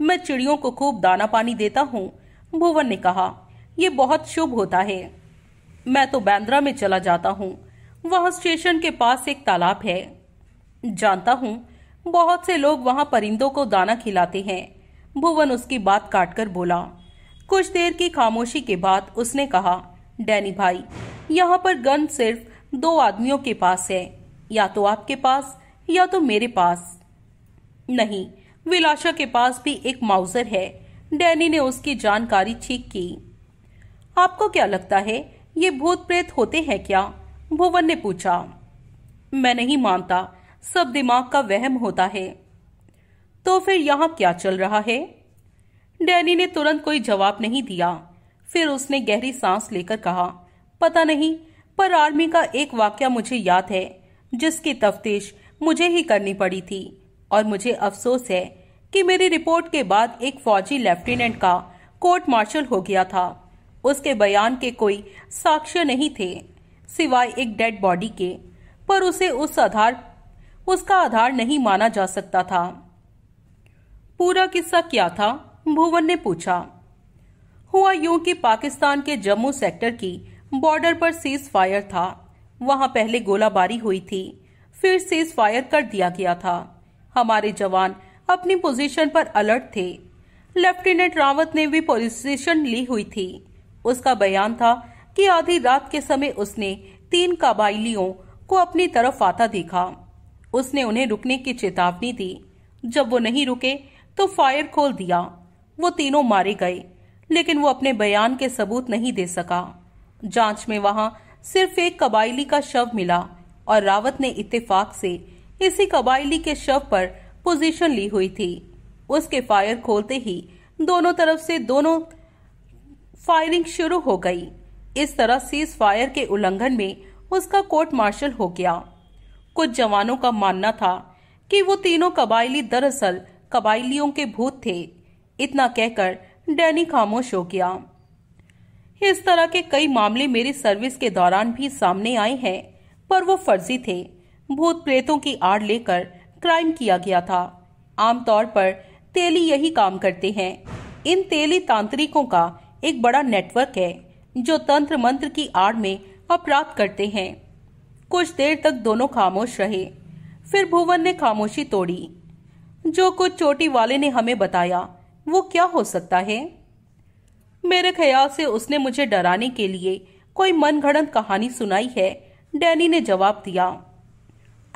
मैं चिड़ियों को खूब दाना पानी देता हूँ भुवन ने कहा यह बहुत शुभ होता है मैं तो बैंद्रा में चला जाता हूँ वहाँ स्टेशन के पास एक तालाब है जानता हूँ बहुत से लोग वहाँ परिंदों को दाना खिलाते हैं भुवन उसकी बात काटकर बोला कुछ देर की खामोशी के बाद उसने कहा डैनी भाई यहाँ पर गन सिर्फ दो आदमियों के पास है या तो आपके पास या तो मेरे पास नहीं विलाशा के पास भी एक माउजर है डैनी ने उसकी जानकारी ठीक की आपको क्या लगता है ये भूत प्रेत होते हैं क्या भुवन ने पूछा मैं नहीं मानता सब दिमाग का वहम होता है तो फिर यहाँ क्या चल रहा है डैनी ने तुरंत कोई जवाब नहीं दिया फिर उसने गहरी सांस लेकर कहा पता नहीं पर आर्मी का एक वाक्य मुझे याद है जिसकी तफ्तीश मुझे ही करनी पड़ी थी और मुझे अफसोस है कि मेरी रिपोर्ट के बाद एक फौजी लेफ्टिनेंट का कोर्ट मार्शल हो गया था उसके बयान के कोई साक्ष्य नहीं थे सिवाय एक डेड बॉडी के पर उसे उस आधार उसका आधार नहीं माना जा सकता था पूरा किस्सा क्या था भुवन ने पूछा हुआ यूं कि पाकिस्तान के जम्मू सेक्टर की बॉर्डर पर सीज फायर था वहां पहले गोलाबारी हुई थी फिर सीज फायर कर दिया गया था हमारे जवान अपनी पोजीशन पर अलर्ट थे लेफ्टिनेंट रावत ने भी पोजीशन ली हुई थी उसका बयान था कि आधी रात के समय उसने तीन कबाइलियों को अपनी तरफ आता देखा उसने उन्हें रुकने की चेतावनी दी जब वो नहीं रुके तो फायर खोल दिया वो तीनों मारे गए लेकिन वो अपने बयान के सबूत नहीं दे सका जांच में वहां सिर्फ एक कबायली का शव मिला और रावत ने इत्तेफाक से इसी कबायली के शव पर पोजीशन ली हुई थी उसके फायर खोलते ही दोनों तरफ से दोनों फायरिंग शुरू हो गई इस तरह सीज फायर के उल्लंघन में उसका कोर्ट मार्शल हो गया कुछ जवानों का मानना था कि वो तीनों कबायली दरअसल कबायलियों के भूत थे इतना कहकर डैनी खामोश हो गया इस तरह के कई मामले मेरी सर्विस के दौरान भी सामने आए हैं पर वो फर्जी थे भूत प्रेतों की आड़ लेकर क्राइम किया गया था आमतौर पर तेली यही काम करते हैं इन तेली तांत्रिकों का एक बड़ा नेटवर्क है जो तंत्र मंत्र की आड़ में अपराध करते हैं कुछ देर तक दोनों खामोश रहे फिर भुवन ने खामोशी तोड़ी जो कुछ चोटी वाले ने हमें बताया वो क्या हो सकता है मेरे ख्याल से उसने मुझे डराने के लिए कोई मनगढ़ंत कहानी सुनाई है डैनी ने जवाब दिया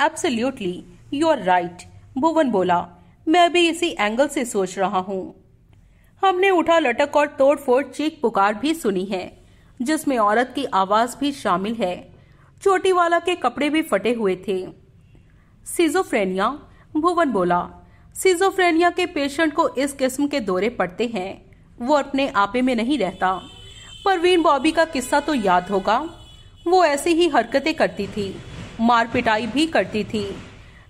absolutely you are right Bhuvan बोला मैं भी इसी एंगल से सोच रहा हूँ हमने उठा लटक और तोड़फोड़ चीख पुकार भी सुनी है जिसमें औरत की आवाज भी शामिल है चोटी वाला के कपड़े भी फटे हुए थे सीजोफ्रेनिया भुवन बोला सिजोफ्रेनिया के पेशेंट को इस किस्म के दौरे पड़ते हैं वो अपने आपे में नहीं रहता परवीन बॉबी का किस्सा तो याद होगा वो ऐसी ही हरकतें करती थी मार पिटाई भी करती थी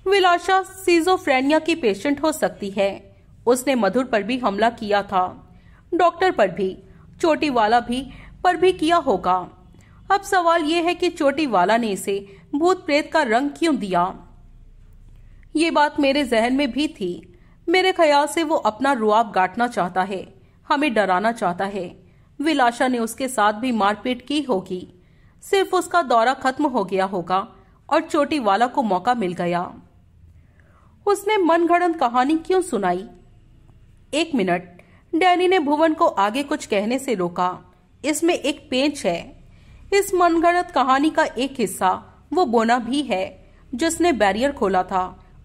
विलाशा सीजोफ्रेनिया की पेशेंट हो सकती है उसने मधुर पर भी हमला किया था डॉक्टर पर भी चोटी वाला भी पर भी किया होगा अब सवाल यह है कि चोटी वाला ने इसे भूत प्रेत का रंग क्यों दिया ये बात मेरे जहन में भी थी मेरे ख्याल से वो अपना रुआब गाटना चाहता है हमें डराना चाहता है विलाशा ने उसके साथ भी मारपीट की होगी सिर्फ उसका दौरा खत्म हो गया होगा और चोटी वाला को मौका मिल गया उसने मनगढ़ंत कहानी क्यों सुनाई एक मिनट डैनी ने भुवन को आगे कुछ कहने से रोका इसमें एक पेच है इस मनगढ़ंत कहानी का एक हिस्सा वो बोना भी है जिसने बैरियर खोला था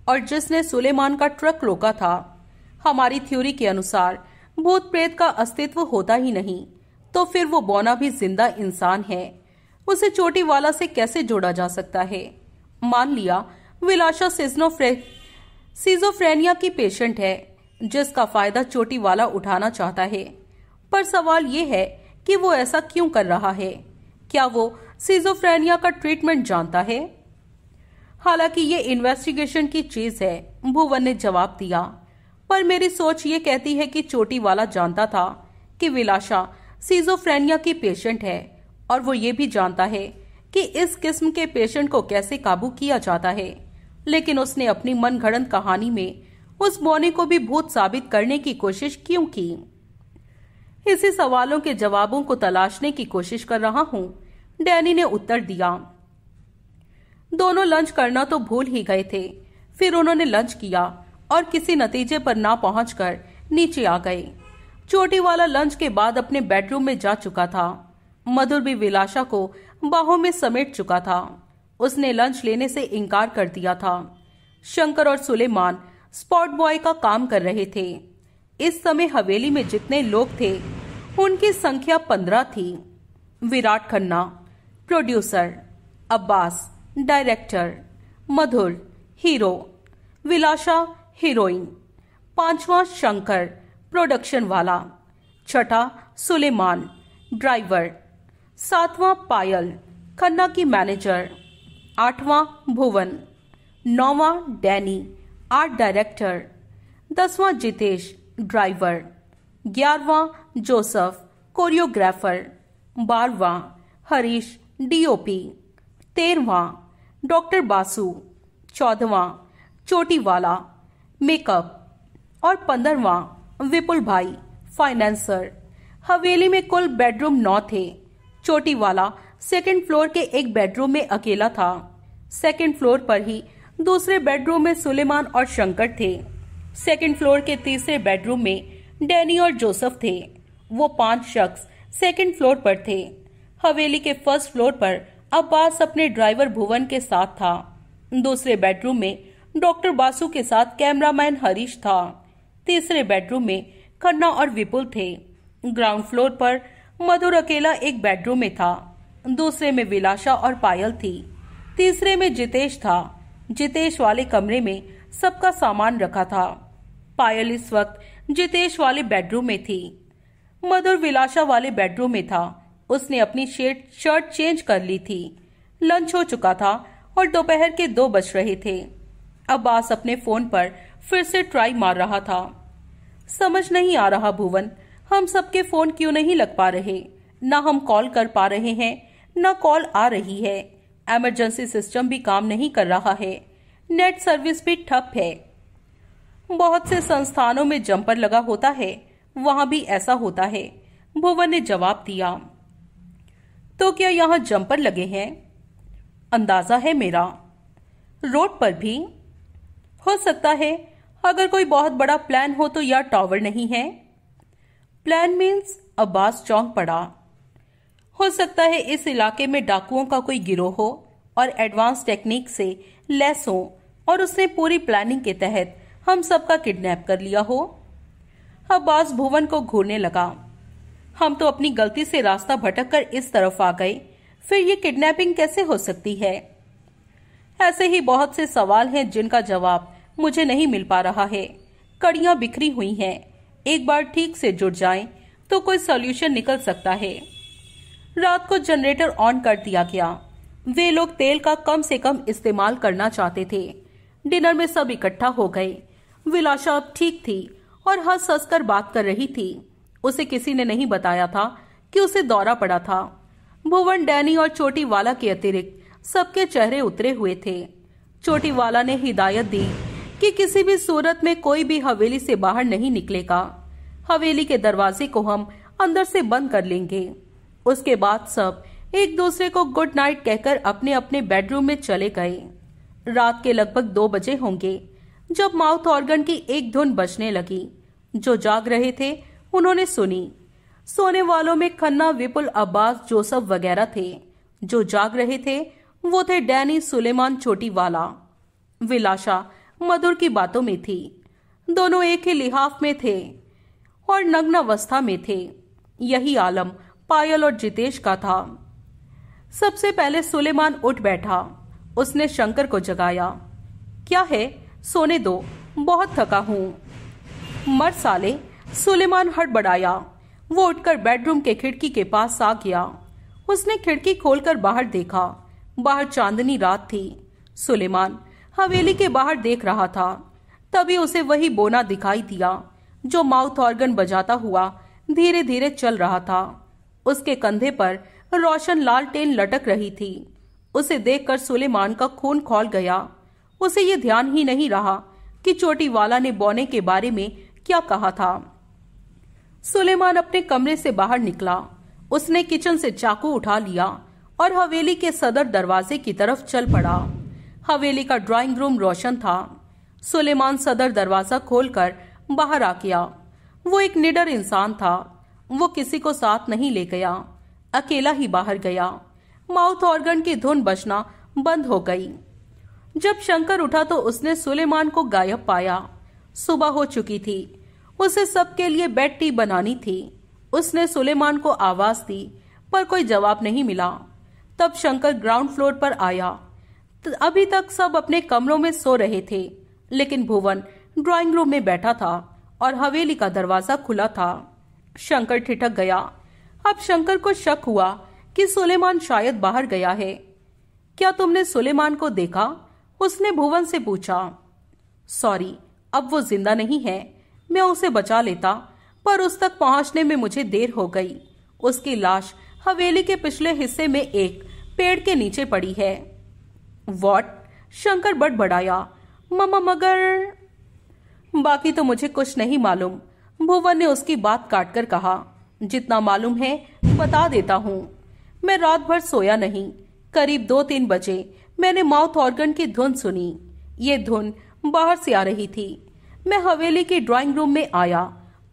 और जिसने सुलेमान का ट्रक रोका था हमारी थ्योरी के अनुसार भूत प्रेत का अस्तित्व होता ही नहीं तो फिर वो बोना भी जिंदा इंसान है उसे चोटी वाला से कैसे जोड़ा जा सकता है मान लिया विलाशा सीजोफ्रेनिया की पेशेंट है जिसका फायदा चोटी वाला उठाना चाहता है पर सवाल ये है कि वो ऐसा क्यों कर रहा है क्या वो सीजोफ्रेनिया का ट्रीटमेंट जानता है हालांकि ये इन्वेस्टिगेशन की चीज है भुवन ने जवाब दिया पर मेरी सोच ये कहती है कि चोटी वाला जानता था कि विलाशा सीजोफ्रेनिया की पेशेंट है और वो ये भी जानता है कि इस किस्म के पेशेंट को कैसे काबू किया जाता है लेकिन उसने अपनी मनगढ़ंत कहानी में उस बोने को भी भूत साबित करने की कोशिश क्यों की इसी सवालों के जवाबों को तलाशने की कोशिश कर रहा हूँ डैनी ने उत्तर दिया दोनों लंच करना तो भूल ही गए थे फिर उन्होंने लंच किया और किसी नतीजे पर ना पहुँच नीचे आ गए चोटी वाला लंच के बाद अपने बेडरूम में जा चुका था मधुर भी विलासा को बाहों में समेट चुका था उसने लंच लेने से इनकार कर दिया था शंकर और सुलेमान स्पॉट बॉय का काम कर रहे थे इस समय हवेली में जितने लोग थे उनकी संख्या पंद्रह थी Virat Khanna producer Abbas director Madhur hero Vilasa heroine पांचवा शंकर प्रोडक्शन वाला छठा सुलेमान ड्राइवर सातवां पायल खन्ना की मैनेजर आठवां भुवन नौवां डैनी आर्ट डायरेक्टर दसवां जितेश ड्राइवर ग्यारहवा जोसफ कोरियोग्राफर बारवा हरीश डीओपी तेरवा डॉक्टर बासु चौदवा चोटीवाला मेकअप और पंद्रवा विपुल भाई फाइनेंसर हवेली में कुल बेडरूम नौ थे चोटी वाला सेकेंड फ्लोर के एक बेडरूम में अकेला था सेकेंड फ्लोर पर ही दूसरे बेडरूम में सुलेमान और शंकर थे सेकेंड फ्लोर के तीसरे बेडरूम में डैनी और जोसेफ थे वो पांच शख्स सेकेंड फ्लोर पर थे हवेली के फर्स्ट फ्लोर पर अब्बास अपने ड्राइवर भुवन के साथ था दूसरे बेडरूम में डॉक्टर बासु के साथ कैमरामैन हरीश था तीसरे बेडरूम में खन्ना और विपुल थे ग्राउंड फ्लोर पर मधुर अकेला एक बेडरूम में था दूसरे में विलासा और पायल थी तीसरे में जितेश था जितेश वाले कमरे में सबका सामान रखा था पायल इस वक्त जितेश वाले बेडरूम में थी मधुर विलासा वाले बेडरूम में था उसने अपनी शेट शर्ट चेंज कर ली थी लंच हो चुका था और दोपहर के दो बज रहे थे अब्बास अपने फोन पर फिर से ट्राई मार रहा था समझ नहीं आ रहा भुवन हम सबके फोन क्यों नहीं लग पा रहे ना हम कॉल कर पा रहे हैं ना कॉल आ रही है एमरजेंसी सिस्टम भी काम नहीं कर रहा है नेट सर्विस भी ठप है बहुत से संस्थानों में जंपर लगा होता है वहां भी ऐसा होता है भुवन ने जवाब दिया तो क्या यहाँ जंपर लगे हैं अंदाजा है मेरा रोड पर भी हो सकता है अगर कोई बहुत बड़ा प्लान हो तो यह टावर नहीं है प्लान मीन्स अब्बास चौंक पड़ा हो सकता है इस इलाके में डाकुओं का कोई गिरोह हो और एडवांस टेक्निक से लेस हो और उसने पूरी प्लानिंग के तहत हम सबका किडनैप कर लिया हो अब्बास भुवन को घूरने लगा हम तो अपनी गलती से रास्ता भटक कर इस तरफ आ गए फिर ये किडनैपिंग कैसे हो सकती है ऐसे ही बहुत से सवाल हैं जिनका जवाब मुझे नहीं मिल पा रहा है कड़ियां बिखरी हुई हैं एक बार ठीक से जुड़ जाएं तो कोई सॉल्यूशन निकल सकता है रात को जनरेटर ऑन कर दिया गया वे लोग तेल का कम से कम इस्तेमाल करना चाहते थे डिनर में सब इकट्ठा हो गए विलाशा अब ठीक थी और हंस हंस कर बात कर रही थी उसे किसी ने नहीं बताया था कि उसे दौरा पड़ा था भुवन डैनी और चोटी वाला के अतिरिक्त सबके चेहरे उतरे हुए थे वाला ने हिदायत दी कि किसी भी सूरत में कोई भी हवेली से बाहर नहीं निकलेगा हवेली के दरवाजे को हम अंदर से बंद कर लेंगे उसके बाद सब एक दूसरे को गुड नाइट कहकर अपने अपने बेडरूम में चले गए रात के लगभग दो बजे होंगे जब माउथ ऑर्गन की एक धुन बजने लगी जो जाग रहे थे उन्होंने सुनी सोने वालों में खन्ना विपुल अब्बास जोसफ वगैरह थे जो जाग रहे थे वो थे डैनी सुलेमान वाला विलाशा मधुर की बातों में थी दोनों एक ही लिहाफ में थे और नग्न अवस्था में थे यही आलम पायल और जितेश का था सबसे पहले सुलेमान उठ बैठा उसने शंकर को जगाया क्या है सोने दो बहुत थका हूं मर साले सुलेमान हड़बड़ाया वो उठकर बेडरूम के खिड़की के पास आ गया उसने खिड़की खोलकर बाहर देखा बाहर चांदनी रात थी सुलेमान हवेली के बाहर देख रहा था तभी उसे वही बोना दिखाई दिया जो माउथ ऑर्गन बजाता हुआ धीरे धीरे चल रहा था उसके कंधे पर रोशन लाल टेन लटक रही थी उसे देखकर सुलेमान का खून खोल गया उसे ये ध्यान ही नहीं रहा कि वाला ने बोने के बारे में क्या कहा था सुलेमान अपने कमरे से बाहर निकला उसने किचन से चाकू उठा लिया और हवेली के सदर दरवाजे की तरफ चल पड़ा हवेली का ड्राइंग रूम रोशन था सुलेमान सदर दरवाजा खोलकर बाहर आ गया वो एक निडर इंसान था वो किसी को साथ नहीं ले गया अकेला ही बाहर गया माउथ ऑर्गन की धुन बजना बंद हो गई जब शंकर उठा तो उसने सुलेमान को गायब पाया सुबह हो चुकी थी उसे सबके लिए बेड टी बनानी थी उसने सुलेमान को आवाज दी पर कोई जवाब नहीं मिला तब शंकर ग्राउंड फ्लोर पर आया अभी तक सब अपने कमरों में सो रहे थे लेकिन भुवन ड्राइंग रूम में बैठा था और हवेली का दरवाजा खुला था शंकर ठिठक गया अब शंकर को शक हुआ कि सुलेमान शायद बाहर गया है क्या तुमने सुलेमान को देखा उसने भुवन से पूछा सॉरी अब वो जिंदा नहीं है मैं उसे बचा लेता पर उस तक पहुंचने में मुझे देर हो गई उसकी लाश हवेली के पिछले हिस्से में एक पेड़ के नीचे पड़ी है वॉट शंकर बड़बड़ाया ममा मगर बाकी तो मुझे कुछ नहीं मालूम भुवन ने उसकी बात काटकर कहा जितना मालूम है बता देता हूँ मैं रात भर सोया नहीं करीब दो तीन बजे मैंने माउथ ऑर्गन की धुन सुनी ये धुन बाहर से आ रही थी मैं हवेली के ड्राइंग रूम में आया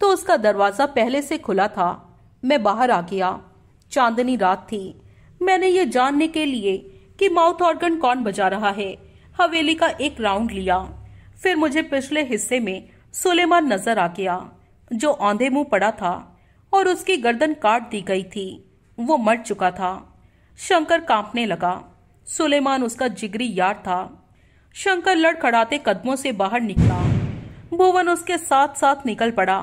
तो उसका दरवाजा पहले से खुला था मैं बाहर आ गया चांदनी रात थी मैंने ये जानने के लिए कि माउथ ऑर्गन कौन बजा रहा है हवेली का एक राउंड लिया फिर मुझे पिछले हिस्से में सुलेमान नजर आ गया जो आंधे मुंह पड़ा था और उसकी गर्दन काट दी गई थी वो मर चुका था शंकर कांपने लगा सुलेमान उसका जिगरी यार था शंकर लड़खड़ाते कदमों से बाहर निकला भुवन उसके साथ साथ निकल पड़ा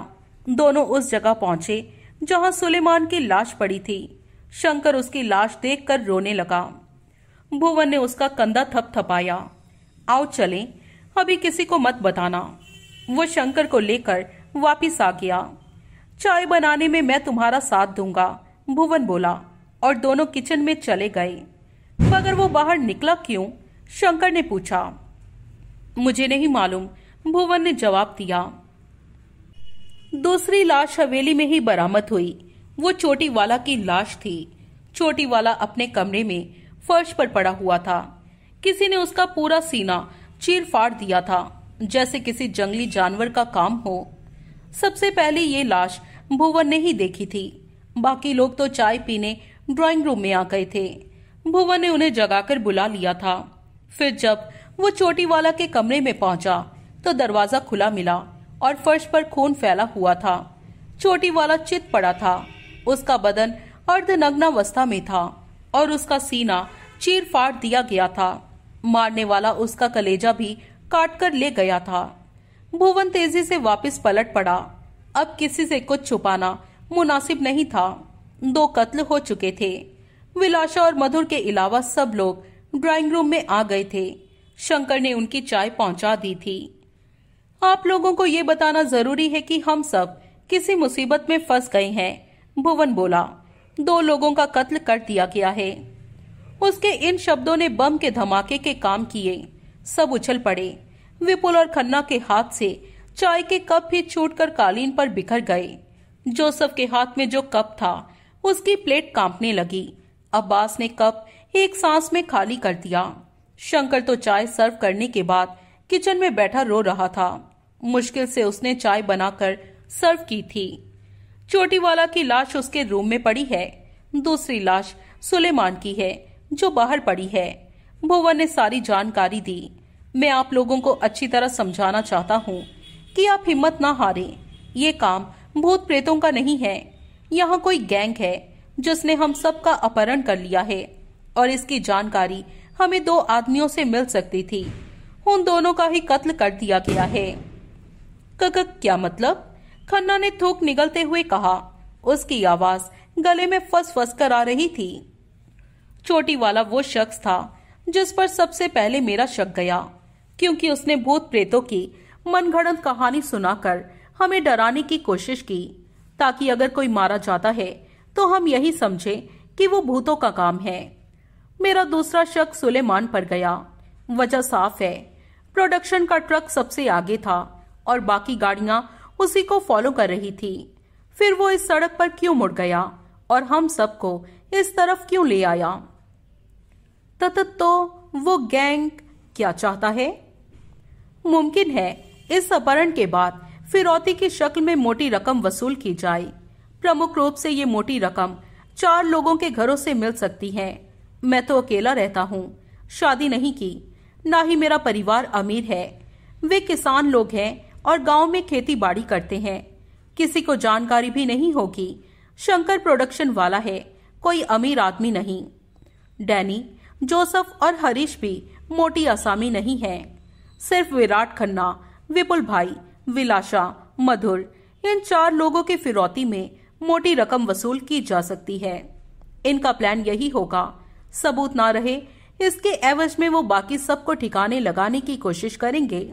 दोनों उस जगह पहुंचे जहां सुलेमान की लाश पड़ी थी शंकर उसकी लाश देखकर रोने लगा भुवन ने उसका कंधा थपथपाया आओ चले अभी किसी को मत बताना वो शंकर को लेकर वापिस आ गया चाय बनाने में मैं तुम्हारा साथ दूंगा भुवन बोला और दोनों किचन में चले गए मगर वो बाहर निकला क्यों शंकर ने पूछा मुझे नहीं मालूम भुवन ने जवाब दिया दूसरी लाश हवेली में ही बरामद हुई वो चोटीवाला की लाश थी चोटी वाला अपने कमरे में फर्श पर पड़ा हुआ था किसी ने उसका पूरा सीना चीर फाड़ दिया था जैसे किसी जंगली जानवर का काम हो सबसे पहले ये लाश भुवन ने ही देखी थी बाकी लोग तो चाय पीने ड्राइंग रूम में आ गए थे भुवन ने उन्हें जगाकर बुला लिया था फिर जब वो चोटीवाला के कमरे में पहुंचा तो दरवाजा खुला मिला और फर्श पर खून फैला हुआ था चोटी वाला चित पड़ा था उसका बदन अर्धनग्नावस्था में था और उसका सीना चीर फाड़ दिया गया था मारने वाला उसका कलेजा भी काट कर ले गया था भुवन तेजी से वापस पलट पड़ा अब किसी से कुछ छुपाना मुनासिब नहीं था दो कत्ल हो चुके थे विलाशा और मधुर के अलावा सब लोग ड्राइंग रूम में आ गए थे शंकर ने उनकी चाय पहुंचा दी थी आप लोगों को ये बताना जरूरी है कि हम सब किसी मुसीबत में फंस गए हैं भुवन बोला दो लोगों का कत्ल कर दिया गया है उसके इन शब्दों ने बम के धमाके के काम किए सब उछल पड़े विपुल और खन्ना के हाथ से चाय के कप भी छूटकर कालीन पर बिखर गए जोसफ के हाथ में जो कप था उसकी प्लेट कांपने लगी अब्बास ने कप एक सांस में खाली कर दिया शंकर तो चाय सर्व करने के बाद किचन में बैठा रो रहा था मुश्किल से उसने चाय बनाकर सर्व की थी चोटी वाला की लाश उसके रूम में पड़ी है दूसरी लाश सुलेमान की है जो बाहर पड़ी है भुवन ने सारी जानकारी दी मैं आप लोगों को अच्छी तरह समझाना चाहता हूँ कि आप हिम्मत ना हारें ये काम भूत प्रेतों का नहीं है यहाँ कोई गैंग है जिसने हम सब का अपहरण कर लिया है और इसकी जानकारी हमें दो आदमियों से मिल सकती थी उन दोनों का ही कत्ल कर दिया गया है कक क्या मतलब खन्ना ने थूक निगलते हुए कहा उसकी आवाज गले में फस फस कर आ रही थी चोटी वाला वो शख्स था जिस पर सबसे पहले मेरा शक गया क्योंकि उसने भूत प्रेतों की मनगढ़ंत कहानी सुनाकर हमें डराने की कोशिश की ताकि अगर कोई मारा जाता है तो हम यही समझे कि वो भूतों का काम है मेरा दूसरा शक सुलेमान पर गया वजह साफ है प्रोडक्शन का ट्रक सबसे आगे था और बाकी गाड़ियां उसी को फॉलो कर रही थी फिर वो इस सड़क पर क्यों मुड़ गया और हम सबको इस तरफ क्यों ले आया ततत तो वो गैंग क्या चाहता है मुमकिन है इस अपहरण के बाद फिरौती की शक्ल में मोटी रकम वसूल की जाए प्रमुख रूप से ये मोटी रकम चार लोगों के घरों से मिल सकती है मैं तो अकेला रहता हूँ शादी नहीं की ना ही मेरा परिवार अमीर है वे किसान लोग हैं और गांव में खेती बाड़ी करते हैं किसी को जानकारी भी नहीं होगी शंकर प्रोडक्शन वाला है कोई अमीर आदमी नहीं डैनी जोसफ और हरीश भी मोटी आसामी नहीं है सिर्फ विराट खन्ना विपुल भाई विलाशा मधुर इन चार लोगों की फिरौती में मोटी रकम वसूल की जा सकती है इनका प्लान यही होगा सबूत ना रहे इसके एवज में वो बाकी सबको ठिकाने लगाने की कोशिश करेंगे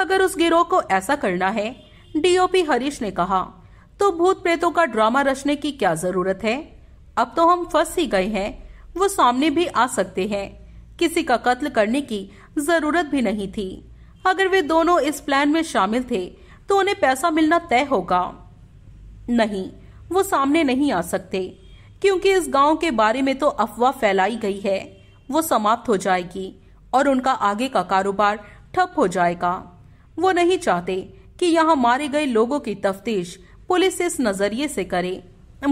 अगर उस गिरोह को ऐसा करना है डीओपी हरीश ने कहा तो भूत प्रेतों का ड्रामा रचने की क्या जरूरत है अब तो हम फंस ही गए हैं वो सामने भी आ सकते हैं किसी का कत्ल करने की जरूरत भी नहीं थी अगर वे दोनों इस प्लान में शामिल थे तो उन्हें पैसा मिलना तय होगा नहीं वो सामने नहीं आ सकते क्योंकि इस गांव के बारे में तो अफवाह फैलाई गई है वो समाप्त हो जाएगी और उनका आगे का कारोबार ठप हो जाएगा वो नहीं चाहते कि यहाँ मारे गए लोगों की तफ्तीश पुलिस इस नजरिए से करे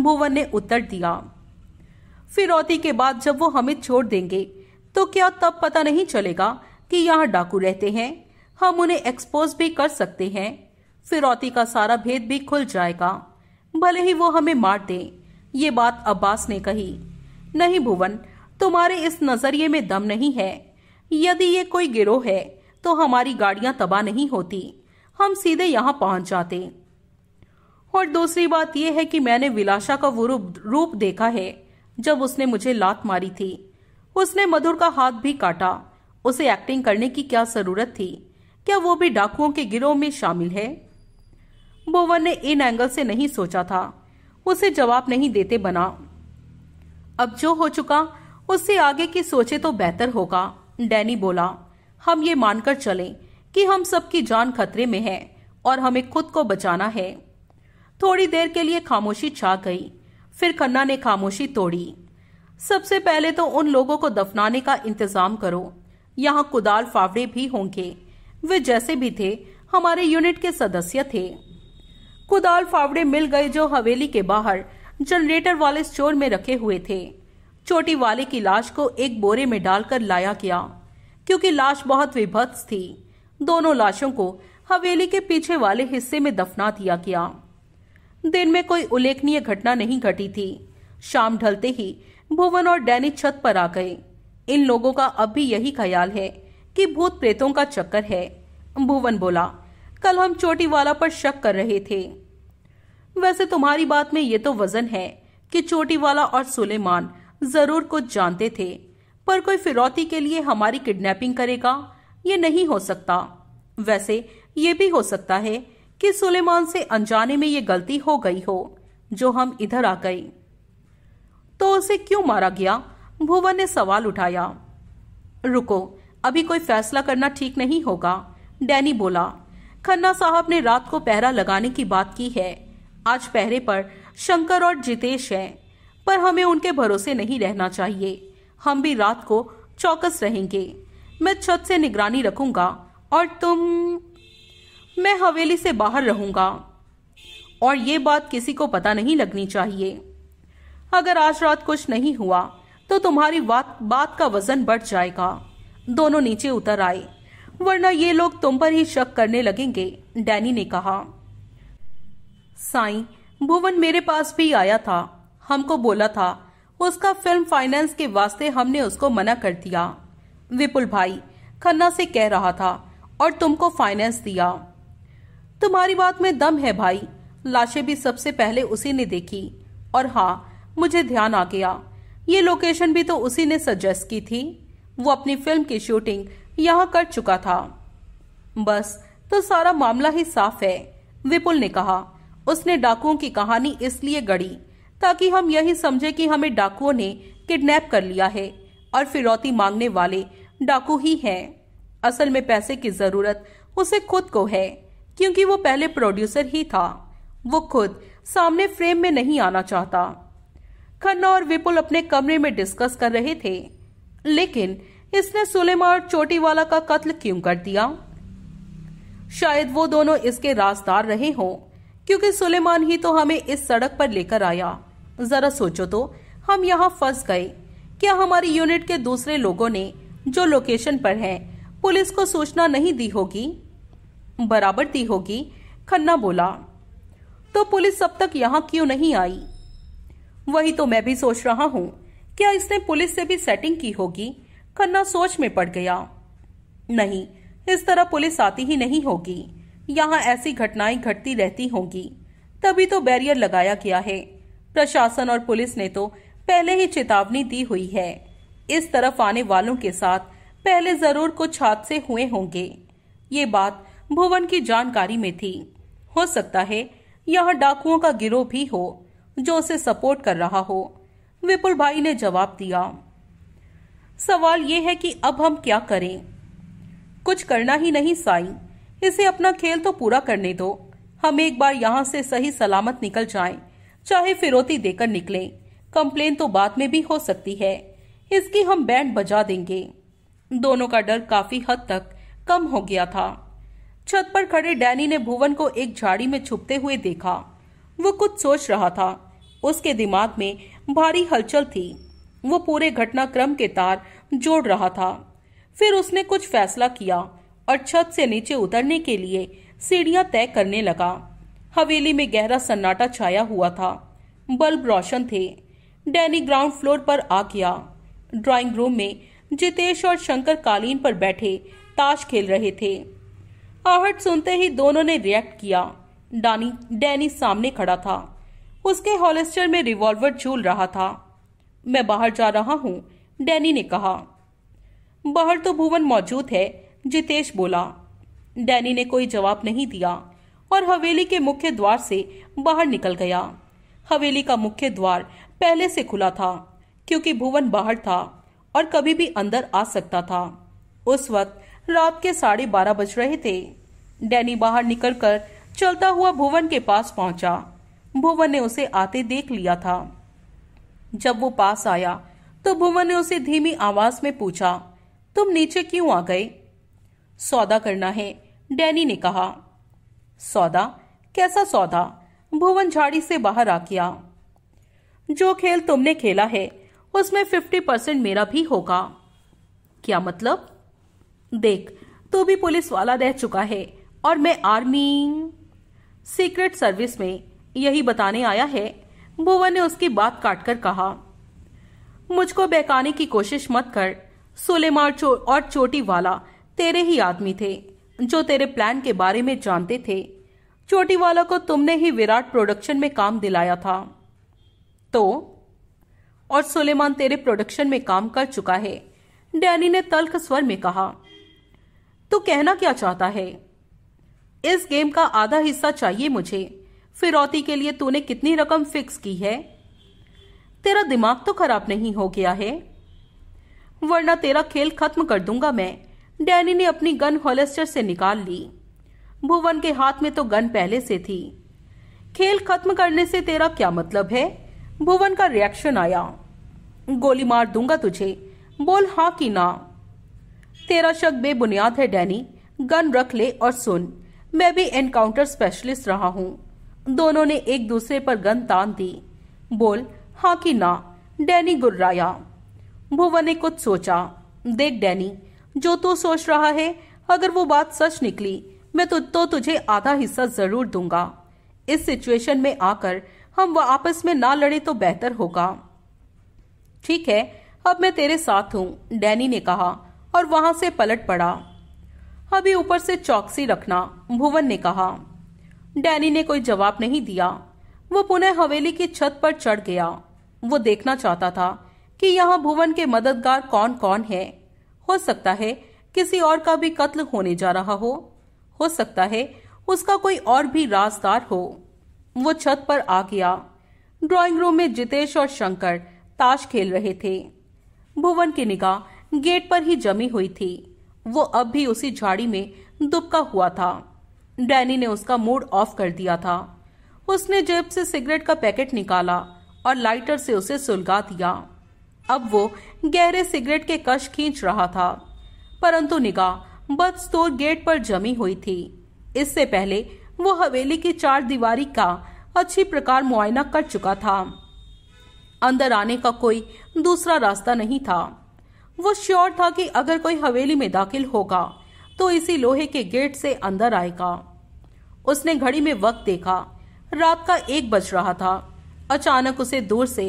भुवन ने उत्तर दिया फिरौती के बाद जब वो हमें छोड़ देंगे तो क्या तब पता नहीं चलेगा कि यहाँ डाकू रहते हैं हम उन्हें एक्सपोज भी कर सकते हैं फिरौती का सारा भेद भी खुल जाएगा भले ही वो हमें मार दे ये बात अब्बास ने कही नहीं भुवन तुम्हारे इस नजरिए में दम नहीं है यदि ये कोई गिरोह है तो हमारी गाड़ियां तबाह नहीं होती हम सीधे यहां पहुंच जाते और दूसरी बात यह है कि मैंने विलासा का वो रूप देखा है जब उसने मुझे लात मारी थी उसने मधुर का हाथ भी काटा उसे एक्टिंग करने की क्या जरूरत थी क्या वो भी डाकुओं के गिरोह में शामिल है बोवन ने इन एंगल से नहीं सोचा था उसे जवाब नहीं देते बना अब जो हो चुका उससे आगे की सोचे तो बेहतर होगा डैनी बोला हम ये मानकर चलें कि हम सबकी जान खतरे में है और हमें खुद को बचाना है थोड़ी देर के लिए खामोशी छा गई फिर खन्ना ने खामोशी तोड़ी सबसे पहले तो उन लोगों को दफनाने का इंतजाम करो यहाँ कुदाल फावड़े भी होंगे वे जैसे भी थे हमारे यूनिट के सदस्य थे कुदाल फावड़े मिल गए जो हवेली के बाहर जनरेटर वाले स्टोर में रखे हुए थे चोटी वाले की लाश को एक बोरे में डालकर लाया गया क्योंकि लाश बहुत विभत्स थी दोनों लाशों को हवेली के पीछे वाले हिस्से में दफना दिया गया दिन में कोई उल्लेखनीय घटना नहीं घटी थी शाम ढलते ही भुवन और डैनी छत पर आ गए इन लोगों का अब भी यही ख्याल है कि भूत प्रेतों का चक्कर है भुवन बोला कल हम चोटी वाला पर शक कर रहे थे वैसे तुम्हारी बात में ये तो वजन है कि चोटी वाला और सुलेमान जरूर कुछ जानते थे पर कोई फिरौती के लिए हमारी किडनैपिंग करेगा ये नहीं हो सकता वैसे ये भी हो सकता है कि सुलेमान से अनजाने में ये गलती हो गई हो जो हम इधर आ गए तो उसे क्यों मारा गया भुवन ने सवाल उठाया रुको अभी कोई फैसला करना ठीक नहीं होगा डैनी बोला खन्ना साहब ने रात को पहरा लगाने की बात की है आज पहरे पर शंकर और जितेश हैं पर हमें उनके भरोसे नहीं रहना चाहिए हम भी रात को चौकस रहेंगे मैं छत से निगरानी रखूंगा और तुम मैं हवेली से बाहर रहूंगा और ये बात किसी को पता नहीं लगनी चाहिए अगर आज रात कुछ नहीं हुआ तो तुम्हारी बात बात का वजन बढ़ जाएगा दोनों नीचे उतर आए वरना ये लोग तुम पर ही शक करने लगेंगे डैनी ने कहा साईं भुवन मेरे पास भी आया था हमको बोला था उसका फिल्म फाइनेंस के वास्ते हमने उसको मना कर दिया विपुल भाई खन्ना से कह रहा था और तुमको फाइनेंस दिया तुम्हारी बात में दम है भाई लाशें भी सबसे पहले उसी ने देखी और हाँ मुझे ध्यान आ गया ये लोकेशन भी तो उसी ने सजेस्ट की थी वो अपनी फिल्म की शूटिंग यहाँ कर चुका था बस तो सारा मामला ही साफ है विपुल ने कहा उसने डाकुओं की कहानी इसलिए गढ़ी ताकि हम यही समझे कि हमें डाकुओं ने किडनैप कर लिया है और फिरौती मांगने वाले डाकू ही हैं असल में पैसे की जरूरत उसे खुद को है क्योंकि वो पहले प्रोड्यूसर ही था वो खुद सामने फ्रेम में नहीं आना चाहता खन्ना और विपुल अपने कमरे में डिस्कस कर रहे थे लेकिन इसने सुलेमा और चोटी वाला का कत्ल क्यों कर दिया शायद वो दोनों इसके राजदार रहे हों क्योंकि सुलेमान ही तो हमें इस सड़क पर लेकर आया जरा सोचो तो हम यहाँ फंस गए क्या हमारी यूनिट के दूसरे लोगों ने जो लोकेशन पर है पुलिस को सूचना नहीं दी होगी बराबर दी होगी खन्ना बोला तो पुलिस अब तक यहाँ क्यों नहीं आई वही तो मैं भी सोच रहा हूँ क्या इसने पुलिस से भी सेटिंग की होगी खन्ना सोच में पड़ गया नहीं इस तरह पुलिस आती ही नहीं होगी यहाँ ऐसी घटनाएं घटती रहती होंगी तभी तो बैरियर लगाया गया है प्रशासन और पुलिस ने तो पहले ही चेतावनी दी हुई है इस तरफ आने वालों के साथ पहले जरूर कुछ हादसे हुए होंगे ये बात भुवन की जानकारी में थी हो सकता है यहाँ डाकुओं का गिरोह भी हो जो उसे सपोर्ट कर रहा हो विपुल भाई ने जवाब दिया सवाल ये है कि अब हम क्या करें कुछ करना ही नहीं साई इसे अपना खेल तो पूरा करने दो हम एक बार यहाँ से सही सलामत निकल जाएं। चाहे फिरौती देकर निकले कंप्लेन तो बाद में भी हो सकती है इसकी हम बैंड बजा देंगे दोनों का डर काफी हद तक कम हो गया था छत पर खड़े डैनी ने भुवन को एक झाड़ी में छुपते हुए देखा वो कुछ सोच रहा था उसके दिमाग में भारी हलचल थी वो पूरे घटनाक्रम के तार जोड़ रहा था फिर उसने कुछ फैसला किया और छत से नीचे उतरने के लिए सीढ़ियां तय करने लगा हवेली में गहरा सन्नाटा छाया हुआ था बल्ब रोशन थे डैनी ग्राउंड फ्लोर पर आ गया ड्राइंग रूम में जितेश और शंकर कालीन पर बैठे ताश खेल रहे थे आहट सुनते ही दोनों ने रिएक्ट किया डानी डैनी सामने खड़ा था उसके हॉलेस्टर में रिवॉल्वर झूल रहा था मैं बाहर जा रहा हूं डैनी ने कहा बाहर तो भुवन मौजूद है जितेश बोला डैनी ने कोई जवाब नहीं दिया और हवेली के मुख्य द्वार से बाहर निकल गया हवेली का मुख्य द्वार पहले से खुला था क्योंकि भुवन बाहर था और कभी भी अंदर आ सकता था उस वक्त रात के साढ़े बारह बज रहे थे डैनी बाहर निकलकर चलता हुआ भुवन के पास पहुंचा भुवन ने उसे आते देख लिया था जब वो पास आया तो भुवन ने उसे धीमी आवाज में पूछा तुम नीचे क्यों आ गए सौदा करना है डैनी ने कहा सौदा कैसा सौदा भुवन झाड़ी से बाहर आ गया जो खेल तुमने खेला है उसमें फिफ्टी परसेंट मेरा भी होगा क्या मतलब देख तू भी पुलिस वाला रह चुका है और मैं आर्मी सीक्रेट सर्विस में यही बताने आया है भुवन ने उसकी बात काटकर कहा मुझको बहकाने की कोशिश मत कर सुलेमार चो और चोटी वाला तेरे ही आदमी थे जो तेरे प्लान के बारे में जानते थे चोटीवाला को तुमने ही विराट प्रोडक्शन में काम दिलाया था तो और सुलेमान तेरे प्रोडक्शन में काम कर चुका है डैनी ने तल्ख स्वर में कहा तू कहना क्या चाहता है इस गेम का आधा हिस्सा चाहिए मुझे फिरौती के लिए तूने कितनी रकम फिक्स की है तेरा दिमाग तो खराब नहीं हो गया है वरना तेरा खेल खत्म कर दूंगा मैं डैनी ने अपनी गन होलेस्टर से निकाल ली भुवन के हाथ में तो गन पहले से थी खेल खत्म करने से तेरा क्या मतलब है भुवन का रिएक्शन आया गोली मार दूंगा तुझे बोल हाँ कि ना तेरा शक बेबुनियाद है डैनी गन रख ले और सुन मैं भी एनकाउंटर स्पेशलिस्ट रहा हूँ दोनों ने एक दूसरे पर गन तान दी बोल हाँ कि ना डैनी गुर्राया भुवन ने कुछ सोचा देख डैनी जो तू तो सोच रहा है अगर वो बात सच निकली मैं तो, तो तुझे आधा हिस्सा जरूर दूंगा इस सिचुएशन में आकर हम आपस में ना लड़े तो बेहतर होगा ठीक है अब मैं तेरे साथ हूँ डैनी ने कहा और वहां से पलट पड़ा अभी ऊपर से चौकसी रखना भुवन ने कहा डैनी ने कोई जवाब नहीं दिया वो पुनः हवेली की छत पर चढ़ गया वो देखना चाहता था कि यहाँ भुवन के मददगार कौन कौन है हो सकता है किसी और का भी कत्ल होने जा रहा हो हो सकता है उसका कोई और भी राजदार हो वो छत पर आ गया ड्राइंग रूम में जितेश और शंकर ताश खेल रहे थे भुवन की निगाह गेट पर ही जमी हुई थी वो अब भी उसी झाड़ी में दुबका हुआ था डैनी ने उसका मूड ऑफ कर दिया था उसने जेब से सिगरेट का पैकेट निकाला और लाइटर से उसे सुलगा दिया अब वो गहरे सिगरेट के कश खींच रहा था परंतु निगाह बदस्तूर तो गेट पर जमी हुई थी इससे पहले वो हवेली की चार दीवारी का अच्छी प्रकार मुआयना कर चुका था अंदर आने का कोई दूसरा रास्ता नहीं था वो श्योर था कि अगर कोई हवेली में दाखिल होगा तो इसी लोहे के गेट से अंदर आएगा उसने घड़ी में वक्त देखा रात का एक बज रहा था अचानक उसे दूर से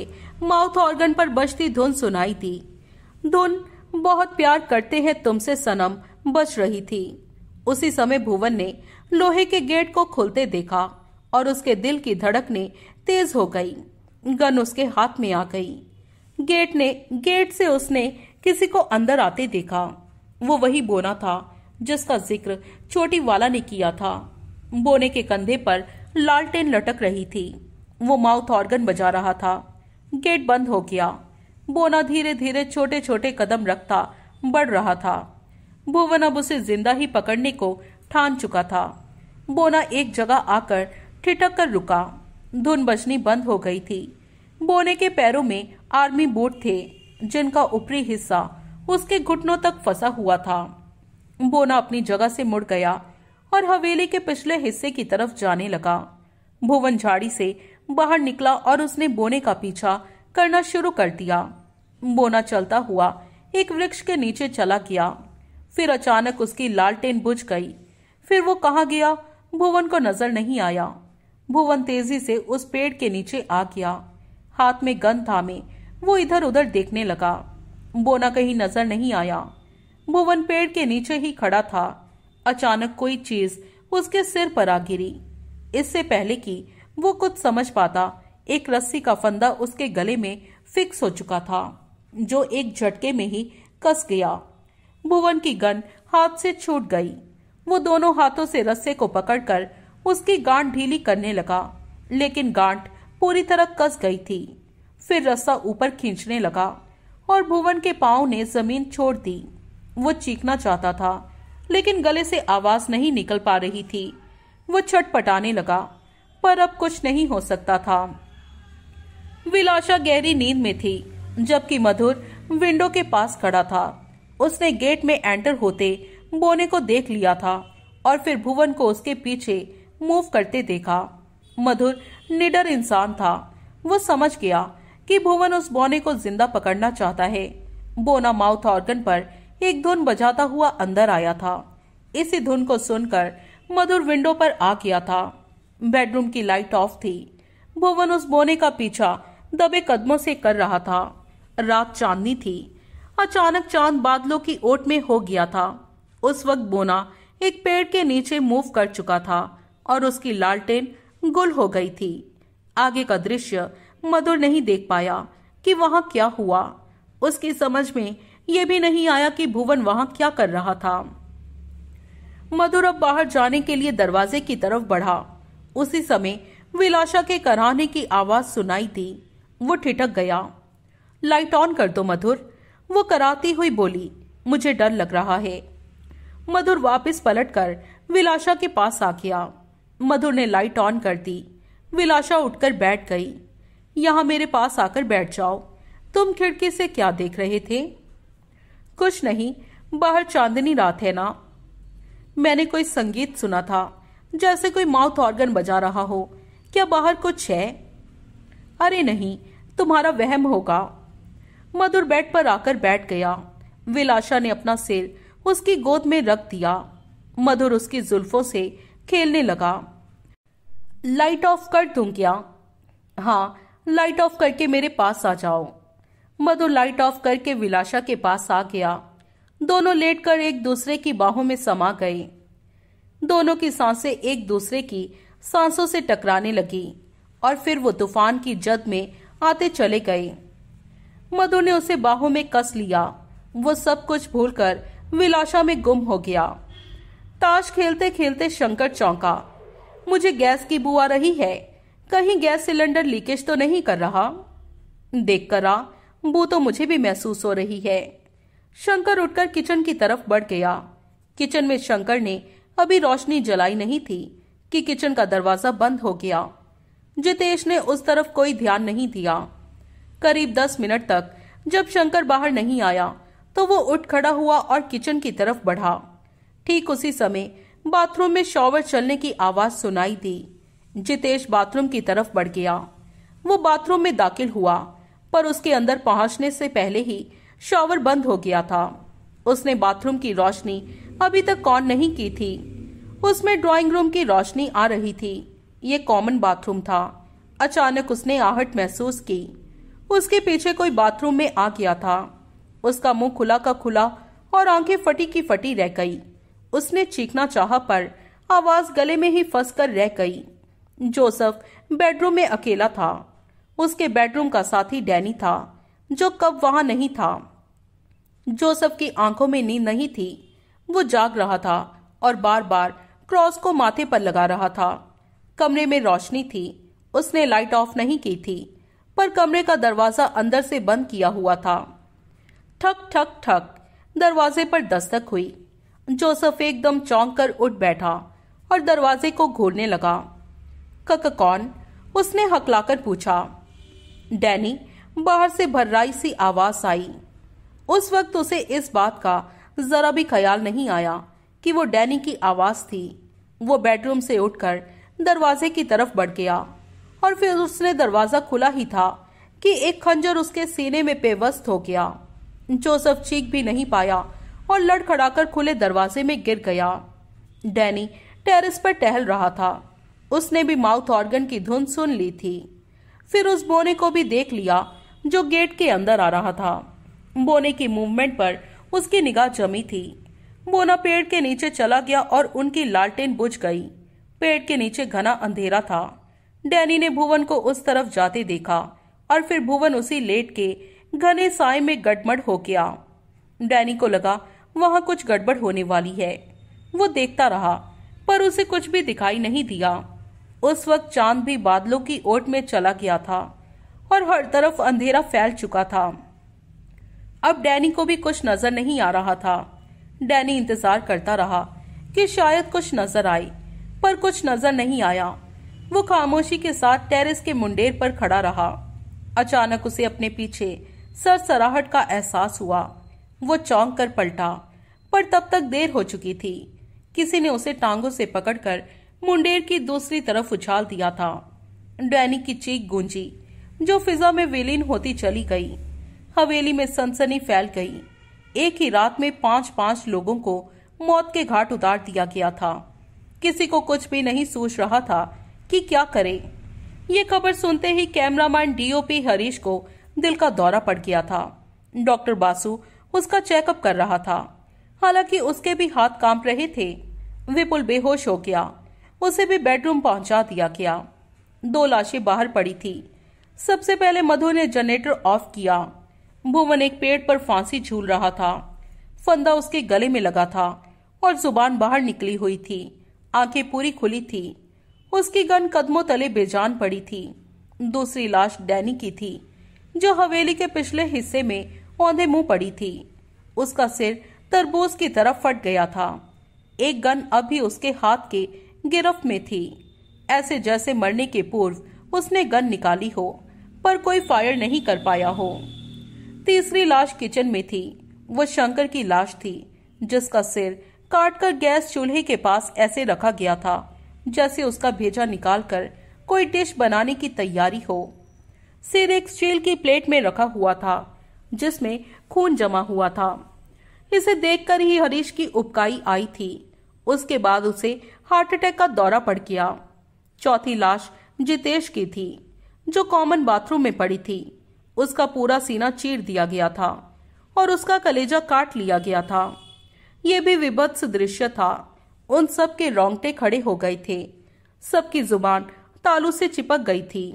माउथ ऑर्गन पर बजती धुन सुनाई थी धुन बहुत प्यार करते हैं तुमसे सनम बज रही थी उसी समय भुवन ने लोहे के गेट को खोलते देखा और उसके दिल की धड़कने तेज हो गई गन उसके हाथ में आ गई गेट ने गेट से उसने किसी को अंदर आते देखा वो वही बोना था जिसका जिक्र छोटी वाला ने किया था बोने के कंधे पर लालटेन लटक रही थी वो माउथ ऑर्गन बजा रहा था गेट बंद हो गया बोना धीरे धीरे छोटे छोटे कदम रखता बढ़ रहा था भुवन अब उसे जिंदा ही पकड़ने को ठान चुका था बोना एक जगह आकर ठिटक कर रुका धुन बजनी बंद हो गई थी बोने के पैरों में आर्मी बूट थे जिनका ऊपरी हिस्सा उसके घुटनों तक फंसा हुआ था बोना अपनी जगह से मुड़ गया और हवेली के पिछले हिस्से की तरफ जाने लगा भुवन झाड़ी से बाहर निकला और उसने बोने का पीछा करना शुरू कर दिया बोना चलता हुआ एक वृक्ष के नीचे चला गया फिर अचानक उसकी लालटेन बुझ गई फिर वो कहा गया भुवन को नजर नहीं आया भुवन तेजी से उस पेड़ के नीचे आ गया हाथ में गन थामे वो इधर उधर देखने लगा बोना कहीं नजर नहीं आया भुवन पेड़ के नीचे ही खड़ा था अचानक कोई चीज उसके सिर पर आ गिरी इससे पहले कि वो कुछ समझ पाता एक रस्सी का फंदा उसके गले में फिक्स हो चुका था जो एक झटके में ही कस गया भुवन की गन हाथ से छूट गई वो दोनों हाथों से रस्से को पकड़कर उसकी गांठ ढीली करने लगा लेकिन गांठ पूरी तरह कस गई थी फिर रस्सा ऊपर खींचने लगा और भुवन के पाँव ने जमीन छोड़ दी वो चीखना चाहता था लेकिन गले से आवाज नहीं निकल पा रही थी वो छटपटाने लगा पर अब कुछ नहीं हो सकता था विलाशा गहरी नींद में थी जबकि मधुर विंडो के पास खड़ा था उसने गेट में एंटर होते बोने को देख लिया था और फिर भुवन को उसके पीछे मूव करते देखा मधुर निडर इंसान था वो समझ गया कि भुवन उस बोने को जिंदा पकड़ना चाहता है बोना माउथ ऑर्गन पर एक धुन बजाता हुआ अंदर आया था इसी धुन को सुनकर मधुर विंडो पर आ गया था बेडरूम की लाइट ऑफ थी भुवन उस बोने का पीछा दबे कदमों से कर रहा था रात चांदनी थी अचानक चांद बादलों की ओट में हो गया था उस वक्त बोना एक पेड़ के नीचे मूव कर चुका था और उसकी लालटेन गुल हो गई थी आगे का दृश्य मधुर नहीं देख पाया कि वहां क्या हुआ उसकी समझ में यह भी नहीं आया कि भुवन वहां क्या कर रहा था मधुर अब बाहर जाने के लिए दरवाजे की तरफ बढ़ा उसी समय विलाशा के कराने की आवाज सुनाई दी वो ठिठक गया लाइट ऑन कर दो मधुर वो कराती हुई बोली मुझे डर लग रहा है मधुर वापस पलटकर विलाशा के पास आ गया मधुर ने लाइट ऑन कर दी विलाशा उठकर बैठ गई यहां मेरे पास आकर बैठ जाओ तुम खिड़की से क्या देख रहे थे कुछ नहीं बाहर चांदनी रात है ना मैंने कोई संगीत सुना था जैसे कोई माउथ ऑर्गन बजा रहा हो क्या बाहर कुछ है अरे नहीं तुम्हारा वहम होगा मधुर बेड पर आकर बैठ गया विलाशा ने अपना सिर उसकी गोद में रख दिया मधुर उसकी जुल्फों से खेलने लगा लाइट ऑफ कर तुम क्या हाँ लाइट ऑफ करके मेरे पास आ जाओ मधुर लाइट ऑफ करके विलाशा के पास आ गया दोनों लेटकर एक दूसरे की बाहों में समा गए दोनों की सांसें एक दूसरे की सांसों से टकराने लगी और फिर वो तूफान की जद में आते चले गए मधु ने उसे बाहों में कस लिया वो सब कुछ भूलकर विलाशा में गुम हो गया ताश खेलते खेलते शंकर चौंका मुझे गैस की बुआ रही है कहीं गैस सिलेंडर लीकेज तो नहीं कर रहा देख कर आ बू तो मुझे भी महसूस हो रही है शंकर उठकर किचन की तरफ बढ़ गया किचन में शंकर ने अभी रोशनी जलाई नहीं थी कि किचन का दरवाजा बंद हो गया जितेश ने उस तरफ कोई ध्यान नहीं दिया करीब दस मिनट तक जब शंकर बाहर नहीं आया तो वो उठ खड़ा हुआ और किचन की तरफ बढ़ा ठीक उसी समय बाथरूम में शॉवर चलने की आवाज सुनाई दी जितेश बाथरूम की तरफ बढ़ गया वो बाथरूम में दाखिल हुआ पर उसके अंदर पहुंचने से पहले ही शॉवर बंद हो गया था उसने बाथरूम की रोशनी अभी तक कौन नहीं की थी उसमें ड्राइंग रूम की रोशनी आ रही थी ये कॉमन बाथरूम था अचानक उसने आहट महसूस की उसके पीछे कोई बाथरूम में आ गया था उसका मुंह खुला का खुला और आंखें फटी की फटी रह गई उसने चीखना चाहा पर आवाज गले में ही फंस कर रह गई जोसफ बेडरूम में अकेला था उसके बेडरूम का साथी डैनी था जो कब वहां नहीं था जोसफ की आंखों में नींद नहीं थी वो जाग रहा था और बार बार क्रॉस को माथे पर लगा रहा था कमरे में रोशनी थी उसने लाइट ऑफ नहीं की थी पर कमरे का दरवाजा अंदर से बंद किया हुआ था ठक ठक ठक दरवाजे पर दस्तक हुई जोसफ एकदम चौंक कर उठ बैठा और दरवाजे को घूरने लगा कक कौन उसने हकलाकर पूछा डैनी बाहर से भर्राई सी आवाज आई उस वक्त उसे इस बात का जरा भी ख्याल नहीं आया कि वो डैनी की आवाज थी वो बेडरूम से उठकर दरवाजे की तरफ बढ़ गया और फिर उसने दरवाजा खुला ही था कि एक खंजर उसके सीने में पेवस्त हो गया जोसफ चीख भी नहीं पाया और लड़खड़ाकर खुले दरवाजे में गिर गया डैनी टेरिस पर टहल रहा था उसने भी माउथ ऑर्गन की धुन सुन ली थी फिर उस बोने को भी देख लिया जो गेट के अंदर आ रहा था बोने की मूवमेंट पर उसकी निगाह जमी थी मोना पेड़ के नीचे चला गया और उनकी लालटेन बुझ गई पेड़ के नीचे घना अंधेरा था डैनी ने भुवन को उस तरफ जाते देखा और फिर भुवन उसी लेट के घने साय में गड़बड़ हो गया डैनी को लगा वहां कुछ गड़बड़ होने वाली है वो देखता रहा पर उसे कुछ भी दिखाई नहीं दिया उस वक्त चांद भी बादलों की ओट में चला गया था और हर तरफ अंधेरा फैल चुका था अब डैनी को भी कुछ नजर नहीं आ रहा था डैनी इंतजार करता रहा कि शायद कुछ नजर आए पर कुछ नजर नहीं आया वो खामोशी के साथ टेरेस के मुंडेर पर खड़ा रहा अचानक उसे अपने पीछे सरसराहट का एहसास हुआ वो चौंक कर पलटा पर तब तक देर हो चुकी थी किसी ने उसे टांगों से पकड़कर मुंडेर की दूसरी तरफ उछाल दिया था डैनी की चीख गूंजी जो फिजा में विलीन होती चली गई हवेली में सनसनी फैल गई एक ही रात में पांच पांच लोगों को मौत के घाट उतार दिया गया था किसी को कुछ भी नहीं सोच रहा था कि क्या करे ये खबर सुनते ही कैमरामैन डीओपी हरीश को दिल का दौरा पड़ गया था डॉक्टर बासु उसका चेकअप कर रहा था हालांकि उसके भी हाथ कांप रहे थे विपुल बेहोश हो गया उसे भी बेडरूम पहुंचा दिया गया दो लाशें बाहर पड़ी थी सबसे पहले मधु ने जनरेटर ऑफ किया भुवन एक पेड़ पर फांसी झूल रहा था फंदा उसके गले में लगा था और जुबान बाहर निकली हुई थी आंखें पूरी खुली थी उसकी गन कदमों तले बेजान पड़ी थी दूसरी लाश डैनी की थी जो हवेली के पिछले हिस्से में औंधे मुंह पड़ी थी उसका सिर तरबूज की तरफ फट गया था एक गन अब भी उसके हाथ के गिरफ्त में थी ऐसे जैसे मरने के पूर्व उसने गन निकाली हो पर कोई फायर नहीं कर पाया हो तीसरी लाश किचन में थी वह शंकर की लाश थी जिसका सिर काटकर गैस चूल्हे के पास ऐसे रखा गया था जैसे उसका भेजा निकालकर कोई डिश बनाने की तैयारी हो सिर एक स्टील की प्लेट में रखा हुआ था जिसमें खून जमा हुआ था इसे देखकर ही हरीश की उपकाई आई थी उसके बाद उसे हार्ट अटैक का दौरा पड़ गया चौथी लाश जितेश की थी जो कॉमन बाथरूम में पड़ी थी उसका पूरा सीना चीर दिया गया था और उसका कलेजा काट लिया गया था यह भी विभत्स दृश्य था उन सब के रोंगटे खड़े हो गए थे सबकी जुबान तालू से चिपक गई थी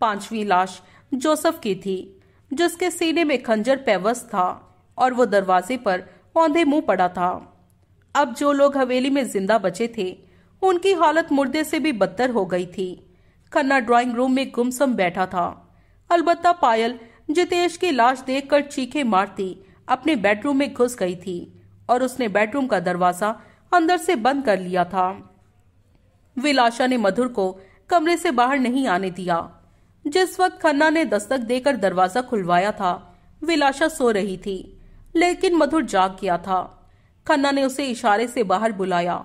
पांचवी लाश जोसफ की थी जिसके सीने में खंजर पैवस था और वो दरवाजे पर औंधे मुंह पड़ा था अब जो लोग हवेली में जिंदा बचे थे उनकी हालत मुर्दे से भी बदतर हो गई थी खन्ना ड्राइंग रूम में गुमसम बैठा था अलबत्ता पायल जितेश की लाश देखकर चीखे मारती अपने बेडरूम में घुस गई थी और उसने बेडरूम का दरवाजा अंदर से बंद कर लिया था विलाशा ने मधुर को कमरे से बाहर नहीं आने दिया जिस वक्त खन्ना ने दस्तक देकर दरवाजा खुलवाया था विलाशा सो रही थी लेकिन मधुर जाग गया था खन्ना ने उसे इशारे से बाहर बुलाया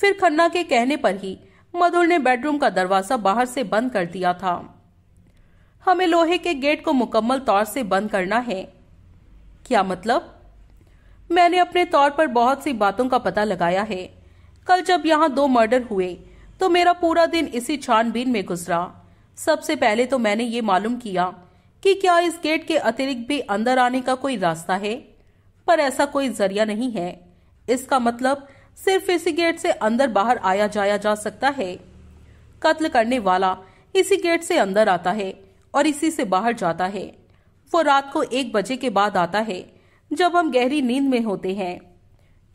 फिर खन्ना के कहने पर ही मधुर ने बेडरूम का दरवाजा बाहर से बंद कर दिया था हमें लोहे के गेट को मुकम्मल तौर से बंद करना है क्या मतलब मैंने अपने तौर पर बहुत सी बातों का पता लगाया है कल जब यहाँ दो मर्डर हुए तो मेरा पूरा दिन इसी छानबीन में गुजरा सबसे पहले तो मैंने ये मालूम किया कि क्या इस गेट के अतिरिक्त भी अंदर आने का कोई रास्ता है पर ऐसा कोई जरिया नहीं है इसका मतलब सिर्फ इसी गेट से अंदर बाहर आया जाया जा सकता है कत्ल करने वाला इसी गेट से अंदर आता है और इसी से बाहर जाता है वो रात को एक बजे के बाद आता है जब हम गहरी नींद में होते हैं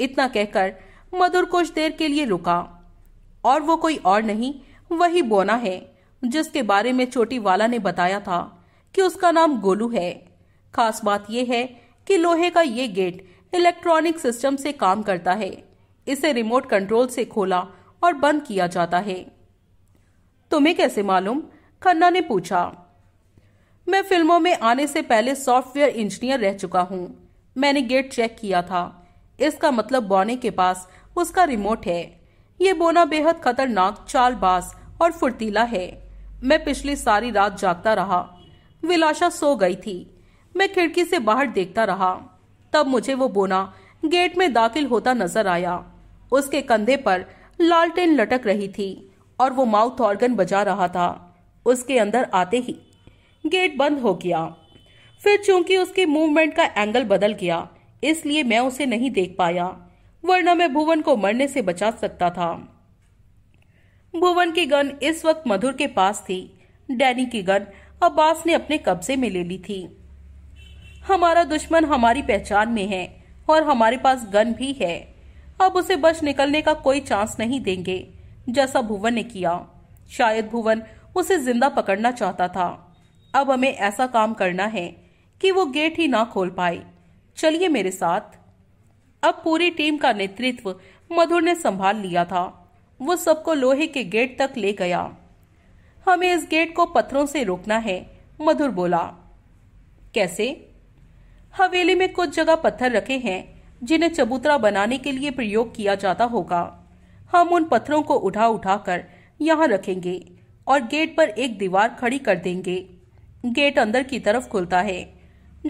इतना कहकर मधुर कुछ देर के लिए रुका और वो कोई और नहीं वही बोना है जिसके बारे में चोटी वाला ने बताया था कि उसका नाम गोलू है खास बात यह है कि लोहे का ये गेट इलेक्ट्रॉनिक सिस्टम से काम करता है इसे रिमोट कंट्रोल से खोला और बंद किया जाता है तुम्हें कैसे मालूम खन्ना ने पूछा मैं फिल्मों में आने से पहले सॉफ्टवेयर इंजीनियर रह चुका हूँ मैंने गेट चेक किया था इसका मतलब बोने के पास उसका रिमोट है ये बोना बेहद खतरनाक चालबाज और फुर्तीला है मैं पिछली सारी रात जागता रहा विलाशा सो गई थी मैं खिड़की से बाहर देखता रहा तब मुझे वो बोना गेट में दाखिल होता नजर आया उसके कंधे पर लालटेन लटक रही थी और वो माउथ ऑर्गन बजा रहा था उसके अंदर आते ही गेट बंद हो गया फिर चूंकि उसके मूवमेंट का एंगल बदल गया इसलिए मैं उसे नहीं देख पाया वरना मैं भुवन को मरने से बचा सकता था भुवन की गन इस वक्त मधुर के पास थी डैनी की गन अब्बास ने अपने कब्जे में ले ली थी हमारा दुश्मन हमारी पहचान में है और हमारे पास गन भी है अब उसे बच निकलने का कोई चांस नहीं देंगे जैसा भुवन ने किया शायद भुवन उसे जिंदा पकड़ना चाहता था अब हमें ऐसा काम करना है कि वो गेट ही ना खोल पाए चलिए मेरे साथ अब पूरी टीम का नेतृत्व मधुर ने संभाल लिया था वो सबको लोहे के गेट तक ले गया हमें इस गेट को पत्थरों से रोकना है मधुर बोला कैसे हवेली में कुछ जगह पत्थर रखे हैं जिन्हें चबूतरा बनाने के लिए प्रयोग किया जाता होगा हम उन पत्थरों को उठा उठा कर यहाँ रखेंगे और गेट पर एक दीवार खड़ी कर देंगे गेट अंदर की तरफ खुलता है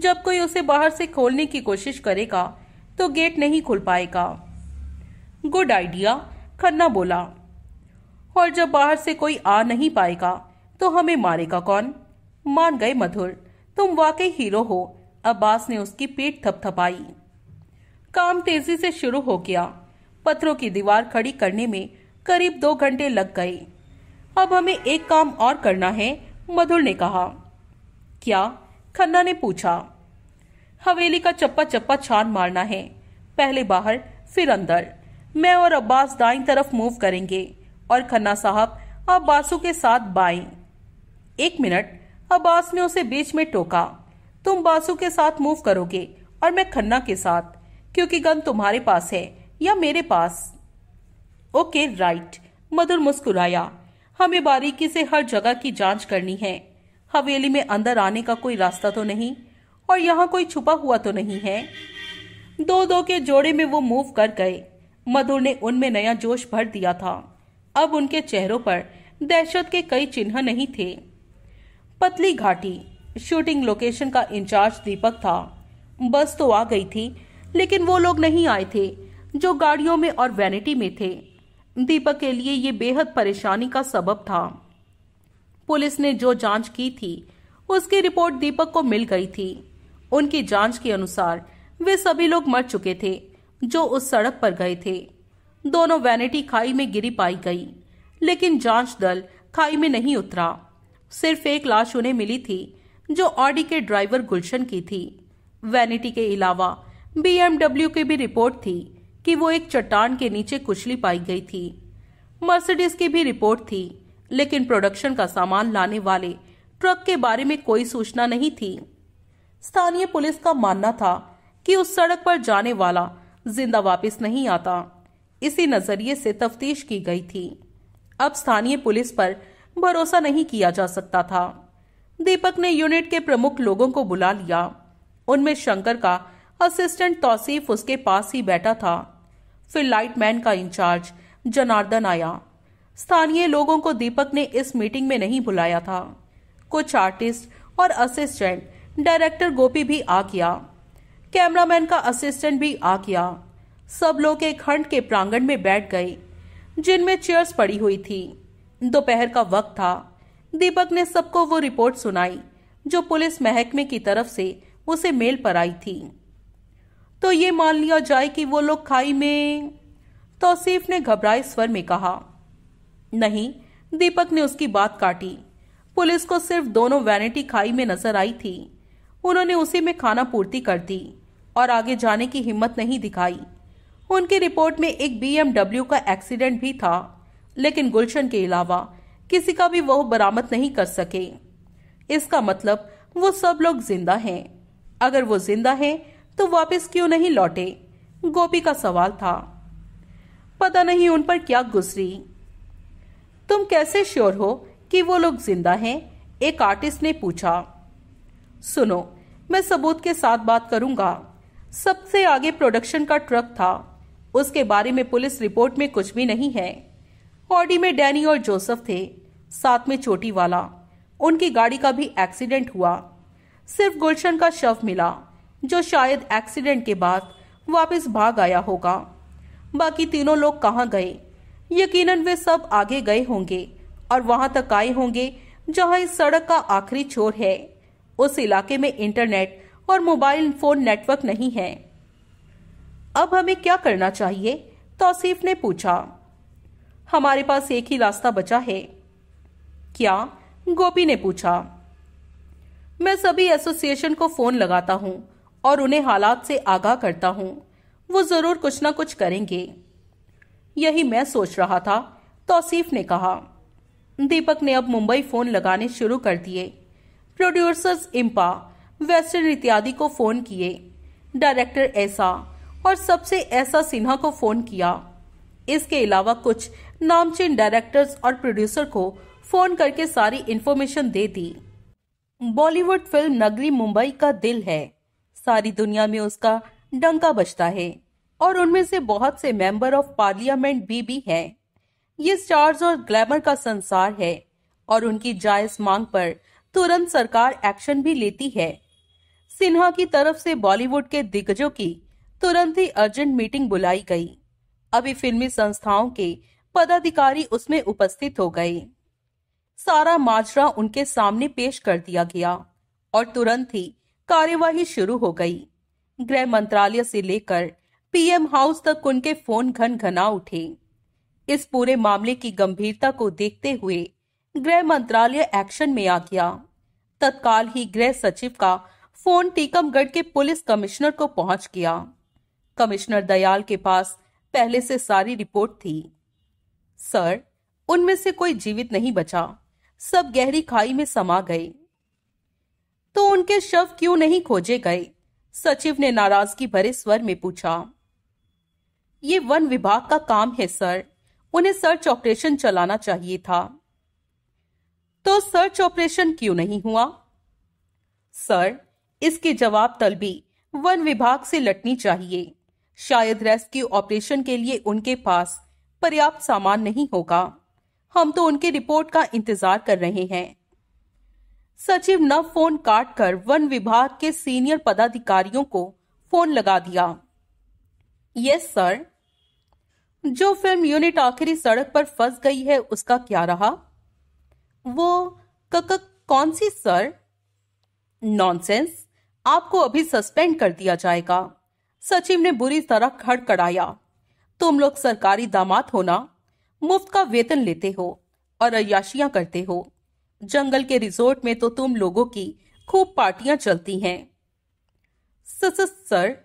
जब कोई उसे बाहर से खोलने की कोशिश करेगा तो गेट नहीं खुल पाएगा गुड आइडिया खन्ना बोला और जब बाहर से कोई आ नहीं पाएगा तो हमें मारेगा कौन मान गए मधुर तुम वाकई हीरो हो अब्बास ने उसकी पीठ थपथपाई काम तेजी से शुरू हो गया पत्थरों की दीवार खड़ी करने में करीब दो घंटे लग गए अब हमें एक काम और करना है मधुर ने कहा क्या खन्ना ने पूछा हवेली का चप्पा चप्पा छान मारना है पहले बाहर फिर अंदर मैं और अब्बास दाई तरफ मूव करेंगे और खन्ना साहब अब्बासू के साथ बाई एक मिनट अब्बास ने उसे बीच में टोका तुम बासु के साथ मूव करोगे और मैं खन्ना के साथ क्योंकि गन तुम्हारे पास है या मेरे पास ओके राइट मधुर मुस्कुराया हमें बारीकी से हर जगह की जांच करनी है हवेली में अंदर आने का कोई रास्ता तो नहीं और यहाँ कोई छुपा हुआ तो नहीं है दो दो के जोड़े में वो मूव कर गए मधुर ने उनमें नया जोश भर दिया था अब उनके चेहरों पर दहशत के कई चिन्ह नहीं थे पतली घाटी शूटिंग लोकेशन का इंचार्ज दीपक था बस तो आ गई थी लेकिन वो लोग नहीं आए थे जो गाड़ियों में और वैनिटी में थे दीपक के लिए ये बेहद परेशानी का सबब था पुलिस ने जो जांच की थी उसकी रिपोर्ट दीपक को मिल गई थी उनकी जांच के अनुसार वे सभी लोग मर चुके थे जो उस सड़क पर गए थे दोनों वैनिटी खाई में गिरी पाई गई लेकिन जांच दल खाई में नहीं उतरा सिर्फ एक लाश उन्हें मिली थी जो ऑडी के ड्राइवर गुलशन की थी वैनिटी के अलावा बीएमडब्ल्यू की भी रिपोर्ट थी कि वो एक चट्टान के नीचे कुचली पाई गई थी मर्सिडीज की भी रिपोर्ट थी लेकिन प्रोडक्शन का सामान लाने वाले ट्रक के बारे में कोई सूचना नहीं थी स्थानीय पुलिस का मानना था कि उस सड़क पर जाने वाला जिंदा वापस नहीं आता इसी नजरिए से तफ्तीश की गई थी अब स्थानीय पुलिस पर भरोसा नहीं किया जा सकता था दीपक ने यूनिट के प्रमुख लोगों को बुला लिया उनमें शंकर का असिस्टेंट तौसीफ उसके पास ही बैठा था फिर लाइटमैन का इंचार्ज जनार्दन आया स्थानीय लोगों को दीपक ने इस मीटिंग में नहीं बुलाया था कुछ आर्टिस्ट और असिस्टेंट डायरेक्टर गोपी भी आ किया कैमरामैन का असिस्टेंट भी आ किया सब लोग एक खंड के प्रांगण में बैठ गए जिनमें चेयर्स पड़ी हुई थी दोपहर का वक्त था दीपक ने सबको वो रिपोर्ट सुनाई जो पुलिस महकमे की तरफ से उसे मेल पर आई थी तो ये मान लिया जाए कि वो लोग खाई में तौसीफ ने घबराए स्वर में कहा नहीं दीपक ने उसकी बात काटी पुलिस को सिर्फ दोनों वैनिटी खाई में नजर आई थी उन्होंने उसी में खाना पूर्ति कर दी और आगे जाने की हिम्मत नहीं दिखाई उनकी रिपोर्ट में एक बीएमडब्ल्यू का एक्सीडेंट भी था लेकिन गुलशन के अलावा किसी का भी वह बरामद नहीं कर सके इसका मतलब वो सब लोग जिंदा हैं अगर वो जिंदा हैं तो वापस क्यों नहीं लौटे गोपी का सवाल था पता नहीं उन पर क्या गुजरी तुम कैसे श्योर हो कि वो लोग जिंदा हैं एक आर्टिस्ट ने पूछा सुनो मैं सबूत के साथ बात करूंगा सबसे आगे प्रोडक्शन का ट्रक था उसके बारे में पुलिस रिपोर्ट में कुछ भी नहीं है ऑडी में डैनी और जोसेफ थे साथ में चोटी वाला उनकी गाड़ी का भी एक्सीडेंट हुआ सिर्फ गुलशन का शव मिला जो शायद एक्सीडेंट के बाद वापस भाग आया होगा बाकी तीनों लोग कहाँ गए यकीनन वे सब आगे गए होंगे और वहां तक आए होंगे जहां इस सड़क का आखिरी छोर है उस इलाके में इंटरनेट और मोबाइल फोन नेटवर्क नहीं है अब हमें क्या करना चाहिए तौसीफ ने पूछा हमारे पास एक ही रास्ता बचा है क्या गोपी ने पूछा मैं सभी एसोसिएशन को फोन लगाता हूँ और उन्हें हालात से आगाह करता हूँ वो जरूर कुछ ना कुछ करेंगे यही मैं सोच रहा था तौसीफ ने कहा दीपक ने अब मुंबई फोन लगाने शुरू कर दिए प्रोड्यूसर्स इम्पा वेस्टर्न इत्यादि को फोन किए डायरेक्टर ऐसा और सबसे ऐसा सिन्हा को फोन किया इसके अलावा कुछ नामचीन डायरेक्टर्स और प्रोड्यूसर को फोन करके सारी इन्फॉर्मेशन दे दी बॉलीवुड फिल्म नगरी मुंबई का दिल है सारी दुनिया में उसका डंका बजता है और उनमें से बहुत से मेंबर ऑफ पार्लियामेंट भी भी हैं ये स्टार्स और ग्लैमर का संसार है और उनकी जायज मांग पर तुरंत सरकार एक्शन भी लेती है सिन्हा की तरफ से बॉलीवुड के दिग्गजों की तुरंत ही अर्जेंट मीटिंग बुलाई गई अभी फिल्मी संस्थाओं के पदाधिकारी उसमें उपस्थित हो गए सारा माजरा उनके सामने पेश कर दिया गया और तुरंत ही कार्यवाही शुरू हो गई गृह मंत्रालय से लेकर पीएम हाउस तक उनके फोन घन घना उठे इस पूरे मामले की गंभीरता को देखते हुए गृह मंत्रालय एक्शन में आ गया तत्काल ही गृह सचिव का फोन टीकमगढ़ के पुलिस कमिश्नर को पहुंच गया कमिश्नर दयाल के पास पहले से सारी रिपोर्ट थी सर उनमें से कोई जीवित नहीं बचा सब गहरी खाई में समा गए तो उनके शव क्यों नहीं खोजे गए सचिव ने नाराजगी भरे स्वर में पूछा ये वन विभाग का काम है सर उन्हें सर्च ऑपरेशन चलाना चाहिए था तो सर्च ऑपरेशन क्यों नहीं हुआ सर इसके जवाब तलबी वन विभाग से लटनी चाहिए शायद रेस्क्यू ऑपरेशन के लिए उनके पास पर्याप्त सामान नहीं होगा हम तो उनके रिपोर्ट का इंतजार कर रहे हैं सचिव नव फोन काट कर वन विभाग के सीनियर पदाधिकारियों को फोन लगा दिया यस सर जो फिल्म यूनिट आखिरी सड़क पर फंस गई है उसका क्या रहा वो कक कौन सी सर नॉनसेंस आपको अभी सस्पेंड कर दिया जाएगा सचिव ने बुरी तरह खड़खड़ाया तुम लोग सरकारी दामाद होना मुफ्त का वेतन लेते हो और अयाशियां करते हो जंगल के रिजोर्ट में तो तुम लोगों की खूब पार्टियां चलती हैं सर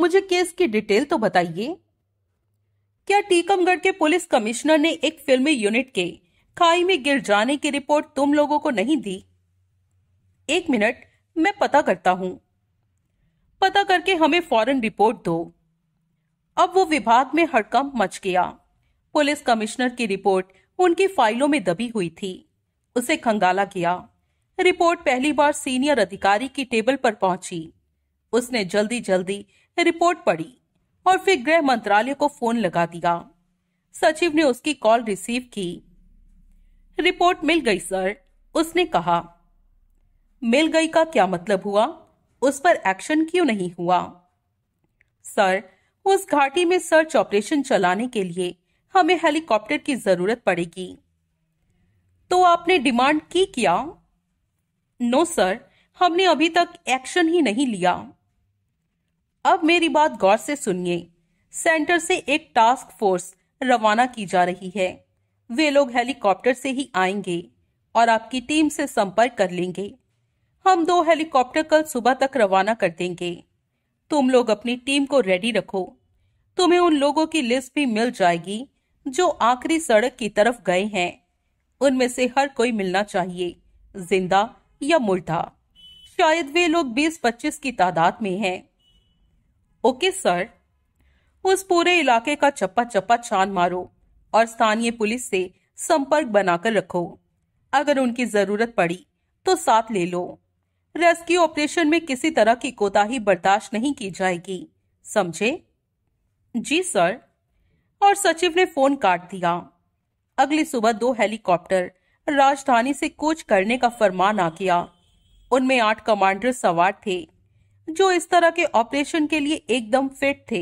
मुझे केस की डिटेल तो बताइए क्या टीकमगढ़ के पुलिस कमिश्नर ने एक फिल्मी यूनिट के खाई में गिर जाने की रिपोर्ट तुम लोगों को नहीं दी एक मिनट मैं पता करता हूं पता करके हमें फॉरन रिपोर्ट दो अब वो विभाग में हड़कंप मच गया पुलिस कमिश्नर की रिपोर्ट उनकी फाइलों में दबी हुई थी उसे खंगाला गया रिपोर्ट पहली बार सीनियर अधिकारी की टेबल पर पहुंची उसने जल्दी जल्दी रिपोर्ट पढ़ी और फिर गृह मंत्रालय को फोन लगा दिया सचिव ने उसकी कॉल रिसीव की रिपोर्ट मिल गई सर उसने कहा मिल गई का क्या मतलब हुआ उस पर एक्शन क्यों नहीं हुआ सर उस घाटी में सर्च ऑपरेशन चलाने के लिए हमें हेलीकॉप्टर की जरूरत पड़ेगी तो आपने डिमांड की क्या नो सर हमने अभी तक एक्शन ही नहीं लिया अब मेरी बात गौर से सुनिए सेंटर से एक टास्क फोर्स रवाना की जा रही है वे लोग हेलीकॉप्टर से ही आएंगे और आपकी टीम से संपर्क कर लेंगे हम दो हेलीकॉप्टर कल सुबह तक रवाना कर देंगे तुम लोग अपनी टीम को रेडी रखो तुम्हें उन लोगों की लिस्ट भी मिल जाएगी जो आखिरी सड़क की तरफ गए हैं उनमें से हर कोई मिलना चाहिए जिंदा या मुर्दा शायद वे लोग 20-25 की तादाद में हैं। ओके सर उस पूरे इलाके का चप्पा चप्पा छान मारो और स्थानीय पुलिस से संपर्क बनाकर रखो अगर उनकी जरूरत पड़ी तो साथ ले लो रेस्क्यू ऑपरेशन में किसी तरह की कोताही बर्दाश्त नहीं की जाएगी समझे जी सर और सचिव ने फोन काट दिया अगली सुबह दो हेलीकॉप्टर राजधानी से कूच करने का फरमान आ गया उनमें आठ कमांडर सवार थे जो इस तरह के ऑपरेशन के लिए एकदम फिट थे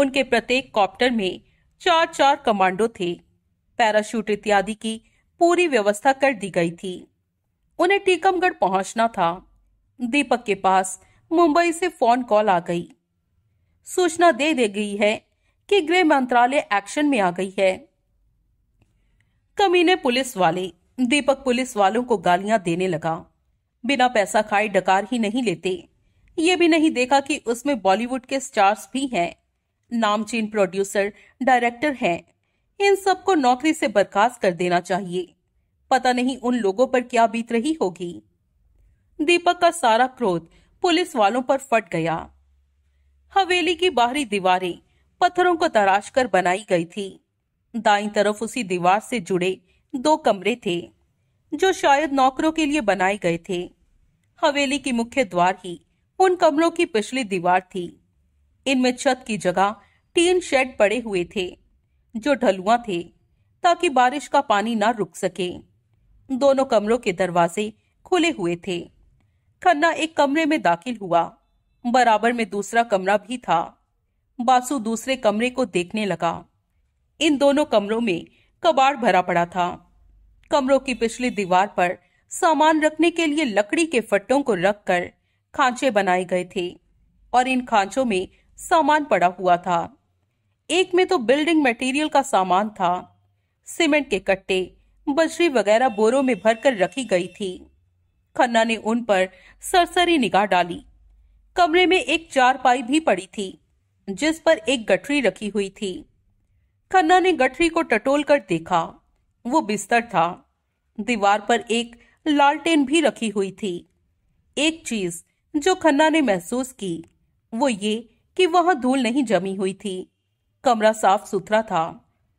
उनके प्रत्येक कॉप्टर में चार चार कमांडो थे पैराशूट इत्यादि की पूरी व्यवस्था कर दी गई थी उन्हें टीकमगढ़ पहुंचना था दीपक के पास मुंबई से फोन कॉल आ गई सूचना दे दी गई है कि गृह मंत्रालय एक्शन में आ गई है कमीने पुलिस वाले दीपक पुलिस वालों को गालियां देने लगा बिना पैसा खाए डकार ही नहीं लेते ये भी नहीं देखा कि उसमें बॉलीवुड के स्टार्स भी हैं नामचीन प्रोड्यूसर डायरेक्टर हैं इन सबको नौकरी से बर्खास्त कर देना चाहिए पता नहीं उन लोगों पर क्या बीत रही होगी दीपक का सारा क्रोध पुलिस वालों पर फट गया हवेली की बाहरी दीवारें पत्थरों को तराश कर बनाई गई थी दाई तरफ उसी दीवार से जुड़े दो कमरे थे जो शायद नौकरों के लिए बनाए गए थे हवेली की मुख्य द्वार ही उन कमरों की पिछली दीवार थी इनमें छत की जगह तीन शेड पड़े हुए थे जो ढलुआ थे ताकि बारिश का पानी ना रुक सके दोनों कमरों के दरवाजे खुले हुए थे खन्ना एक कमरे में दाखिल हुआ बराबर में दूसरा कमरा भी था बासु दूसरे कमरे को देखने लगा इन दोनों कमरों में कबाड़ भरा पड़ा था कमरों की पिछली दीवार पर सामान रखने के लिए लकड़ी के फट्टों को रखकर खांचे बनाए गए थे और इन खांचों में सामान पड़ा हुआ था एक में तो बिल्डिंग मटेरियल का सामान था सीमेंट के कट्टे बजरी वगैरह बोरों में भरकर रखी गई थी खन्ना ने उन पर सरसरी निगाह डाली कमरे में एक चारपाई भी पड़ी थी जिस पर एक गठरी रखी हुई थी खन्ना ने गठरी को टटोल कर देखा वो बिस्तर था दीवार पर एक लालटेन भी रखी हुई थी एक चीज जो खन्ना ने महसूस की वो ये कि वहां धूल नहीं जमी हुई थी कमरा साफ सुथरा था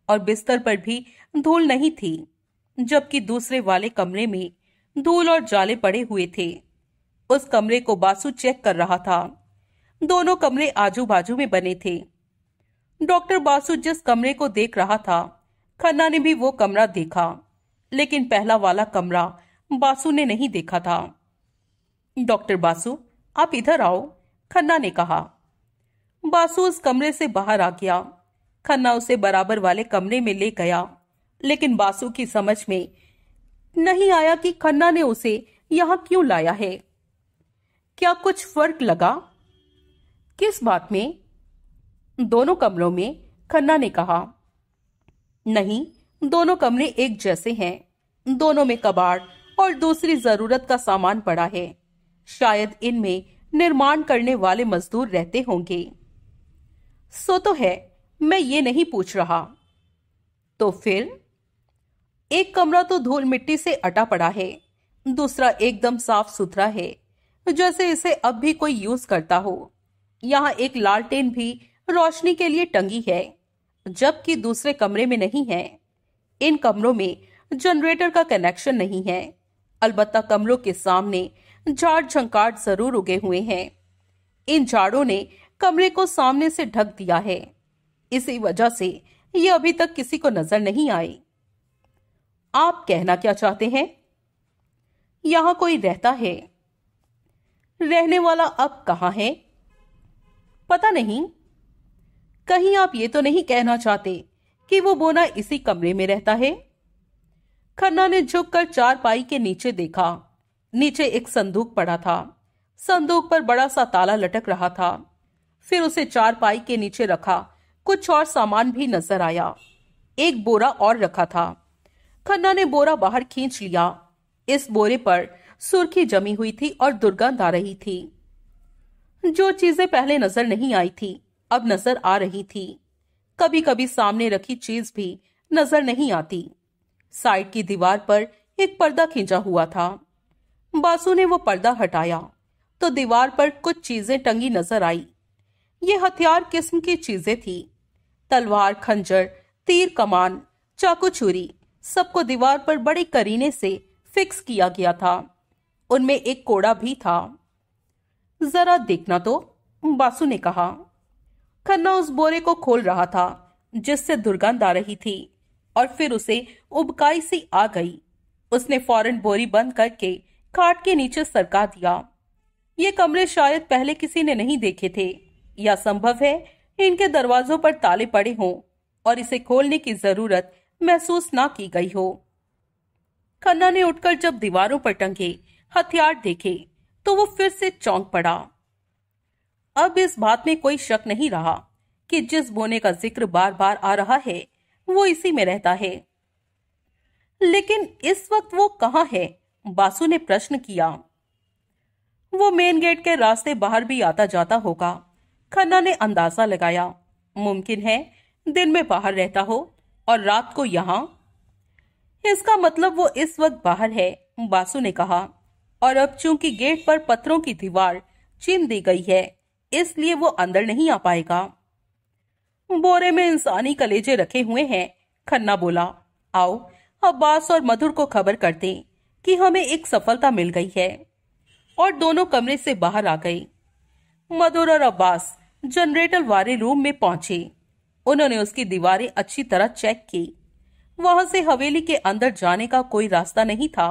और बिस्तर पर भी धूल नहीं थी जबकि दूसरे वाले कमरे में धूल और जाले पड़े हुए थे उस कमरे को बासु चेक कर रहा था दोनों कमरे आजू बाजू में बने थे डॉक्टर बासु जिस कमरे को देख रहा था खन्ना ने भी वो कमरा देखा लेकिन पहला वाला कमरा बासु ने नहीं देखा था डॉक्टर बासु आप इधर आओ खन्ना ने कहा बासु उस कमरे से बाहर आ गया खन्ना उसे बराबर वाले कमरे में ले गया लेकिन बासु की समझ में नहीं आया कि खन्ना ने उसे यहां क्यों लाया है क्या कुछ फर्क लगा किस बात में दोनों कमरों में खन्ना ने कहा नहीं दोनों कमरे एक जैसे हैं दोनों में कबाड़ और दूसरी जरूरत का सामान पड़ा है शायद इनमें निर्माण करने वाले मजदूर रहते होंगे सो तो है मैं ये नहीं पूछ रहा तो फिर एक कमरा तो धूल मिट्टी से अटा पड़ा है दूसरा एकदम साफ सुथरा है जैसे इसे अब भी कोई यूज करता हो यहाँ एक लालटेन भी रोशनी के लिए टंगी है जबकि दूसरे कमरे में नहीं है इन कमरों में जनरेटर का कनेक्शन नहीं है अलबत्ता कमरों के सामने झाड़ झंकार जरूर उगे हुए हैं इन झाड़ों ने कमरे को सामने से ढक दिया है इसी वजह से ये अभी तक किसी को नजर नहीं आई आप कहना क्या चाहते हैं यहां कोई रहता है रहने वाला अब कहा है पता नहीं कहीं आप ये तो नहीं कहना चाहते कि वो बोना इसी कमरे में रहता है खन्ना ने झुककर चार पाई के नीचे देखा नीचे एक संदूक पड़ा था संदूक पर बड़ा सा ताला लटक रहा था फिर उसे चार पाई के नीचे रखा कुछ और सामान भी नजर आया एक बोरा और रखा था खन्ना ने बोरा बाहर खींच लिया इस बोरे पर सुर्खी जमी हुई थी और दुर्गंध आ रही थी जो चीजें पहले नजर नहीं आई थी अब नजर आ रही थी कभी कभी सामने रखी चीज भी नजर नहीं आती साइड की दीवार पर एक पर्दा खींचा हुआ था बासु ने वो पर्दा हटाया तो दीवार पर कुछ चीजें टंगी नजर आई ये हथियार किस्म की चीजें थी तलवार खंजर तीर कमान चाकू छुरी सबको दीवार पर बड़े करीने से फिक्स किया गया था उनमें एक कोड़ा भी था जरा देखना तो बासु ने कहा खन्ना उस बोरे को खोल रहा था जिससे दुर्गंध आ रही थी और फिर उसे उबकाई सी आ गई उसने फौरन बोरी बंद करके खाट के नीचे सरका दिया ये कमरे शायद पहले किसी ने नहीं देखे थे या संभव है इनके दरवाजों पर ताले पड़े हों और इसे खोलने की जरूरत महसूस ना की गई हो खन्ना ने उठकर जब दीवारों पर टंगे हथियार देखे तो वो फिर से चौंक पड़ा अब इस बात में कोई शक नहीं रहा कि जिस बोने का जिक्र बार बार आ रहा है वो इसी में रहता है लेकिन इस वक्त वो कहा है बासु ने प्रश्न किया वो मेन गेट के रास्ते बाहर भी आता जाता होगा खन्ना ने अंदाजा लगाया मुमकिन है दिन में बाहर रहता हो और रात को यहाँ इसका मतलब वो इस वक्त बाहर है बासु ने कहा और अब चूंकि गेट पर पत्थरों की दीवार चीन दी गई है इसलिए वो अंदर नहीं आ पाएगा बोरे में इंसानी कलेजे रखे हुए हैं खन्ना बोला आओ अब्बास और मधुर को खबर करते कि हमें एक सफलता मिल गई है और दोनों कमरे से बाहर आ गए मधुर और अब्बास जनरेटर वाले रूम में पहुंचे उन्होंने उसकी दीवारें अच्छी तरह चेक की वहां से हवेली के अंदर जाने का कोई रास्ता नहीं था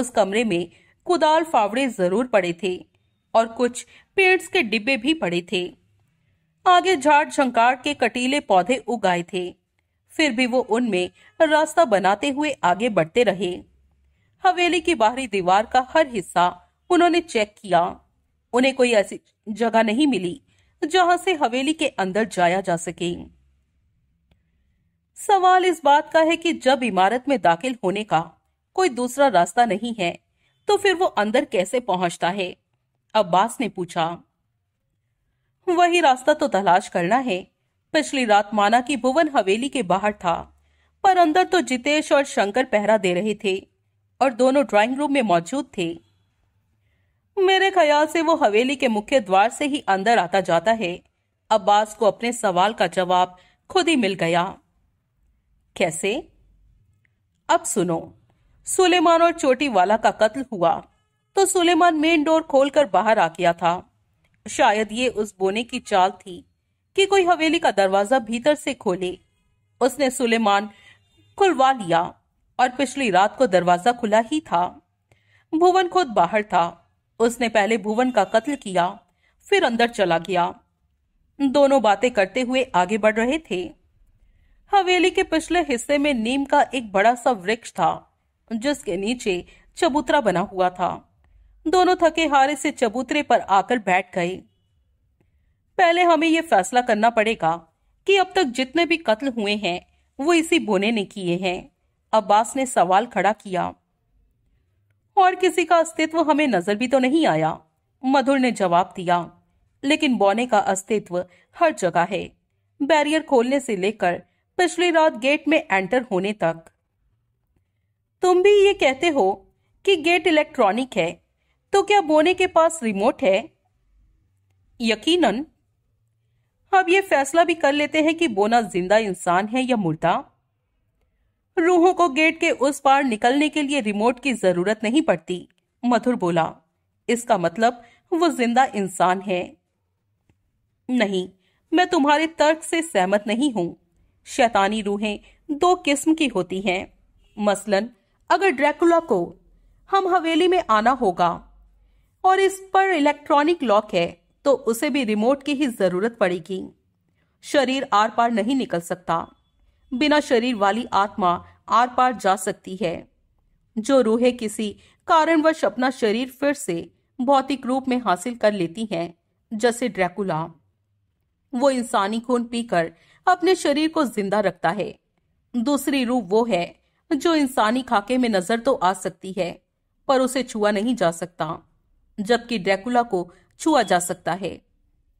उस कमरे में कुदाल फावड़े जरूर पड़े थे और कुछ पेड़ के डिब्बे भी पड़े थे आगे झाड़ झंकार के कटीले पौधे उगाए थे फिर भी वो उनमें रास्ता बनाते हुए आगे बढ़ते रहे हवेली की बाहरी दीवार का हर हिस्सा उन्होंने चेक किया उन्हें कोई ऐसी जगह नहीं मिली जहां से हवेली के अंदर जाया जा सके सवाल इस बात का है कि जब इमारत में दाखिल होने का कोई दूसरा रास्ता नहीं है तो फिर वो अंदर कैसे पहुंचता है अब्बास ने पूछा वही रास्ता तो तलाश करना है पिछली रात माना कि भुवन हवेली के बाहर था पर अंदर तो जितेश और शंकर पहरा दे रहे थे और दोनों ड्राइंग रूम में मौजूद थे मेरे ख्याल से वो हवेली के मुख्य द्वार से ही अंदर आता जाता है अब्बास को अपने सवाल का जवाब खुद ही मिल गया कैसे अब सुनो सुलेमान और चोटी वाला का कत्ल हुआ तो सुलेमान मेन डोर खोलकर बाहर आ गया था शायद ये उस बोने की चाल थी कि कोई हवेली का दरवाजा भीतर से खोले उसने सुलेमान खुलवा लिया और पिछली रात को दरवाजा खुला ही था भुवन खुद बाहर था उसने पहले भुवन का कत्ल किया फिर अंदर चला गया दोनों बातें करते हुए आगे बढ़ रहे थे हवेली के पिछले हिस्से में नीम का एक बड़ा सा वृक्ष था जिसके नीचे चबूतरा बना हुआ था दोनों थके हारे से चबूतरे पर आकर बैठ गए पहले हमें यह फैसला करना पड़ेगा कि अब तक जितने भी कत्ल हुए हैं वो इसी बोने ने किए हैं अब्बास ने सवाल खड़ा किया और किसी का अस्तित्व हमें नजर भी तो नहीं आया मधुर ने जवाब दिया लेकिन बोने का अस्तित्व हर जगह है बैरियर खोलने से लेकर पिछली रात गेट में एंटर होने तक तुम भी ये कहते हो कि गेट इलेक्ट्रॉनिक है तो क्या बोने के पास रिमोट है यकीनन अब ये फैसला भी कर लेते हैं कि बोना जिंदा इंसान है या मुर्दा रूहों को गेट के उस पार निकलने के लिए रिमोट की जरूरत नहीं पड़ती मधुर बोला इसका मतलब वो जिंदा इंसान है नहीं मैं तुम्हारे तर्क से सहमत नहीं हूं शैतानी रूहें दो किस्म की होती हैं मसलन अगर ड्रैकुला को हम हवेली में आना होगा और इस पर इलेक्ट्रॉनिक लॉक है तो उसे भी रिमोट की ही जरूरत पड़ेगी शरीर आर पार नहीं निकल सकता बिना शरीर वाली आत्मा आर पार जा सकती है जो रूहें किसी कारणवश अपना शरीर फिर से भौतिक रूप में हासिल कर लेती हैं जैसे ड्रैकुला वो इंसानी खून पीकर अपने शरीर को जिंदा रखता है दूसरी रूह वो है जो इंसानी खाके में नजर तो आ सकती है पर उसे छुआ नहीं जा सकता जबकि ड्रैकुला को छुआ जा सकता है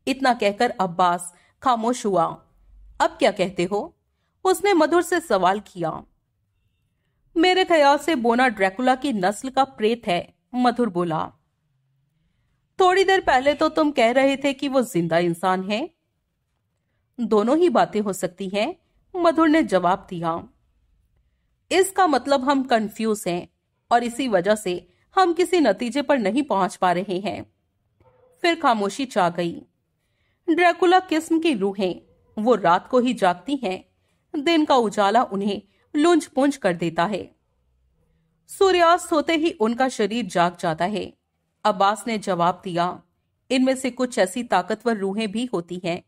इतना कहकर अब्बास खामोश हुआ अब क्या कहते हो उसने मधुर से सवाल किया मेरे ख्याल से बोना ड्रैकुला की नस्ल का प्रेत है मधुर बोला थोड़ी देर पहले तो तुम कह रहे थे कि वो जिंदा इंसान है दोनों ही बातें हो सकती हैं मधुर ने जवाब दिया इसका मतलब हम कंफ्यूज हैं और इसी वजह से हम किसी नतीजे पर नहीं पहुंच पा रहे हैं फिर खामोशी चाह गई ड्रैकुला किस्म की रूहें वो रात को ही जागती हैं दिन का उजाला उन्हें लूंज पूंज कर देता है सूर्यास्त होते ही उनका शरीर जाग जाता है अब्बास ने जवाब दिया इनमें से कुछ ऐसी ताकतवर रूहें भी होती हैं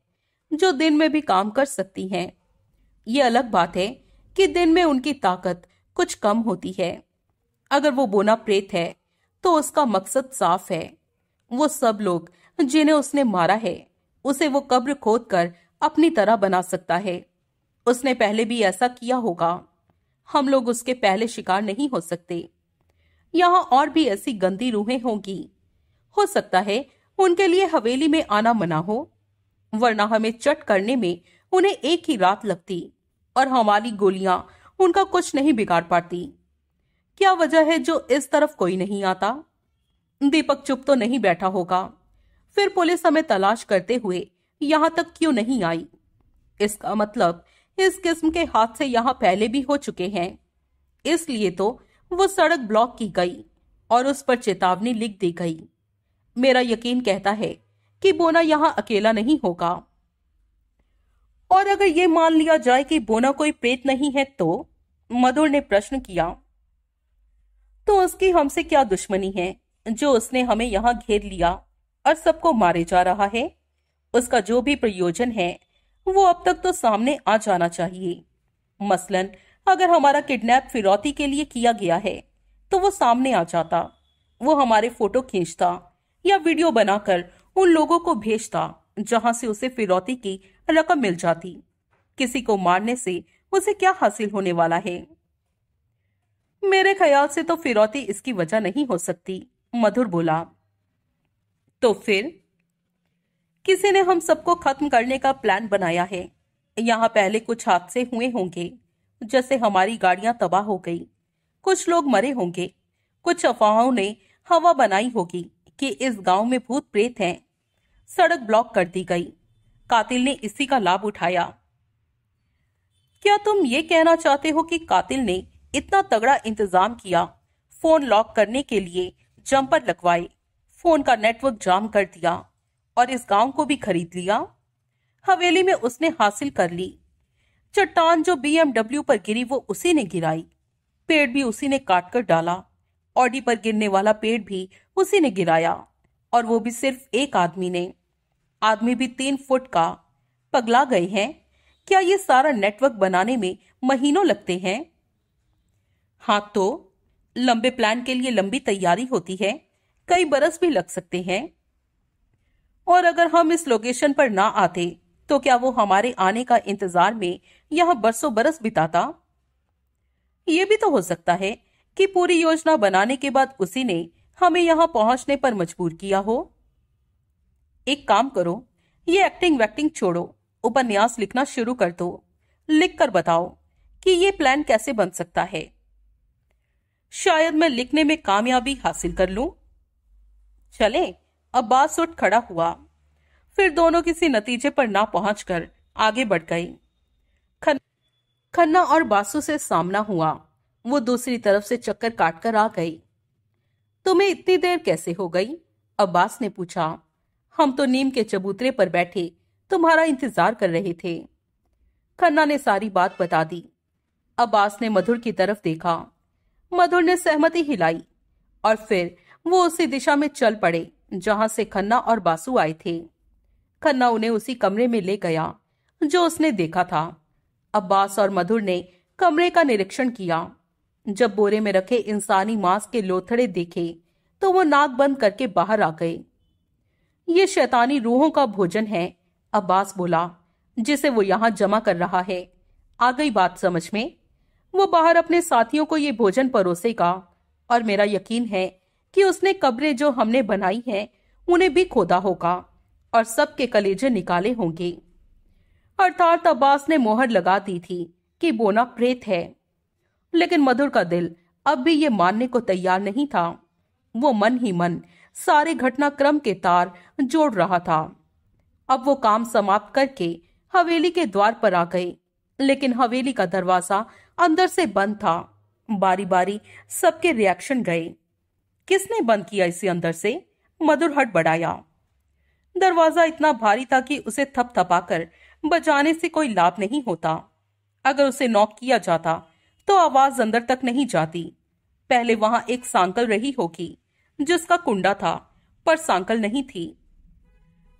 जो दिन में भी काम कर सकती हैं ये अलग बात है कि दिन में उनकी ताकत कुछ कम होती है अगर वो बोना प्रेत है तो उसका मकसद साफ है वो सब लोग जिन्हें उसने मारा है उसे वो कब्र खोद कर अपनी तरह बना सकता है उसने पहले भी ऐसा किया होगा हम लोग उसके पहले शिकार नहीं हो सकते यहाँ और भी ऐसी गंदी रूहें होंगी हो सकता है उनके लिए हवेली में आना मना हो वरना हमें चट करने में उन्हें एक ही रात लगती और हमारी गोलियां उनका कुछ नहीं बिगाड़ पाती क्या वजह है जो इस तरफ कोई नहीं आता दीपक चुप तो नहीं बैठा होगा फिर पुलिस हमें तलाश करते हुए यहां तक क्यों नहीं आई इसका मतलब इस किस्म के हादसे यहां पहले भी हो चुके हैं इसलिए तो वो सड़क ब्लॉक की गई और उस पर चेतावनी लिख दी गई मेरा यकीन कहता है कि बोना यहाँ अकेला नहीं होगा और अगर ये मान लिया जाए कि बोना कोई प्रेत नहीं है तो मधुर ने प्रश्न किया तो उसकी हमसे क्या दुश्मनी है जो उसने हमें यहां घेर लिया और सबको मारे जा रहा है उसका जो भी प्रयोजन है वो अब तक तो सामने आ जाना चाहिए मसलन अगर हमारा किडनैप फिरौती के लिए किया गया है तो वो सामने आ जाता वो हमारे फोटो खींचता या वीडियो बनाकर उन लोगों को भेजता जहां से उसे फिरौती की रकम मिल जाती किसी को मारने से उसे क्या हासिल होने वाला है मेरे ख्याल से तो फिरौती इसकी वजह नहीं हो सकती मधुर बोला तो फिर किसी ने हम सबको खत्म करने का प्लान बनाया है यहाँ पहले कुछ हादसे हुए होंगे जैसे हमारी गाड़ियां तबाह हो गई कुछ लोग मरे होंगे कुछ अफवाहों ने हवा बनाई होगी कि इस गांव में भूत प्रेत हैं सड़क ब्लॉक कर दी गई कातिल ने इसी का लाभ उठाया क्या तुम ये कहना चाहते हो कि कातिल ने इतना तगड़ा इंतजाम किया फोन लॉक करने के लिए जंपर लगवाए फोन का नेटवर्क जाम कर दिया और इस गांव को भी खरीद लिया हवेली में उसने हासिल कर ली चट्टान जो बीएमडब्ल्यू पर गिरी वो उसी ने गिराई पेड़ भी उसी ने काट कर डाला ऑडी पर गिरने वाला पेड़ भी उसी ने गिराया और वो भी सिर्फ एक आदमी ने आदमी भी तीन फुट का पगला गए हैं क्या ये सारा नेटवर्क बनाने में महीनों लगते हैं हाँ तो लंबे प्लान के लिए लंबी तैयारी होती है कई बरस भी लग सकते हैं और अगर हम इस लोकेशन पर ना आते तो क्या वो हमारे आने का इंतजार में यहां बरसों बरस बिताता ये भी तो हो सकता है कि पूरी योजना बनाने के बाद उसी ने हमें यहां पहुंचने पर मजबूर किया हो एक काम करो ये एक्टिंग वैक्टिंग छोड़ो उपन्यास लिखना शुरू कर दो लिख कर बताओ कि ये प्लान कैसे बन सकता है शायद मैं लिखने में कामयाबी हासिल कर लूं चलें अब्बास उठ खड़ा हुआ फिर दोनों किसी नतीजे पर ना पहुंचकर आगे बढ़ गई खन्ना और बासु से सामना हुआ वो दूसरी तरफ से चक्कर काटकर आ गई तुम्हें इतनी देर कैसे हो गई अब्बास ने पूछा हम तो नीम के चबूतरे पर बैठे तुम्हारा इंतजार कर रहे थे खन्ना ने सारी बात बता दी अब्बास ने मधुर की तरफ देखा मधुर ने सहमति हिलाई और फिर वो उसी दिशा में चल पड़े जहां से खन्ना और बासु आए थे खन्ना उन्हें उसी कमरे में ले गया जो उसने देखा था अब्बास और मधुर ने कमरे का निरीक्षण किया जब बोरे में रखे इंसानी मांस के लोथड़े देखे तो वो नाक बंद करके बाहर आ गए ये शैतानी रूहों का भोजन है अब्बास बोला जिसे वो यहां जमा कर रहा है आ गई बात समझ में वो बाहर अपने साथियों को ये भोजन परोसेगा और मेरा यकीन है कि उसने कब्रें जो हमने बनाई हैं उन्हें भी खोदा होगा और सबके कलेजे निकाले होंगे अर्थात अब्बास ने मोहर लगा दी थी कि बोना प्रेत है लेकिन मधुर का दिल अब भी ये मानने को तैयार नहीं था वो मन ही मन सारे घटनाक्रम के तार जोड़ रहा था अब वो काम समाप्त करके हवेली के द्वार पर आ गए लेकिन हवेली का दरवाजा अंदर से बंद था बारी बारी सबके रिएक्शन गए किसने बंद किया इसे अंदर से मधुर हट बढ़ाया दरवाजा इतना भारी था कि उसे थपथपाकर बजाने से कोई लाभ नहीं होता अगर उसे नॉक किया जाता तो आवाज अंदर तक नहीं जाती पहले वहां एक सांकल रही होगी जिसका कुंडा था पर सांकल नहीं थी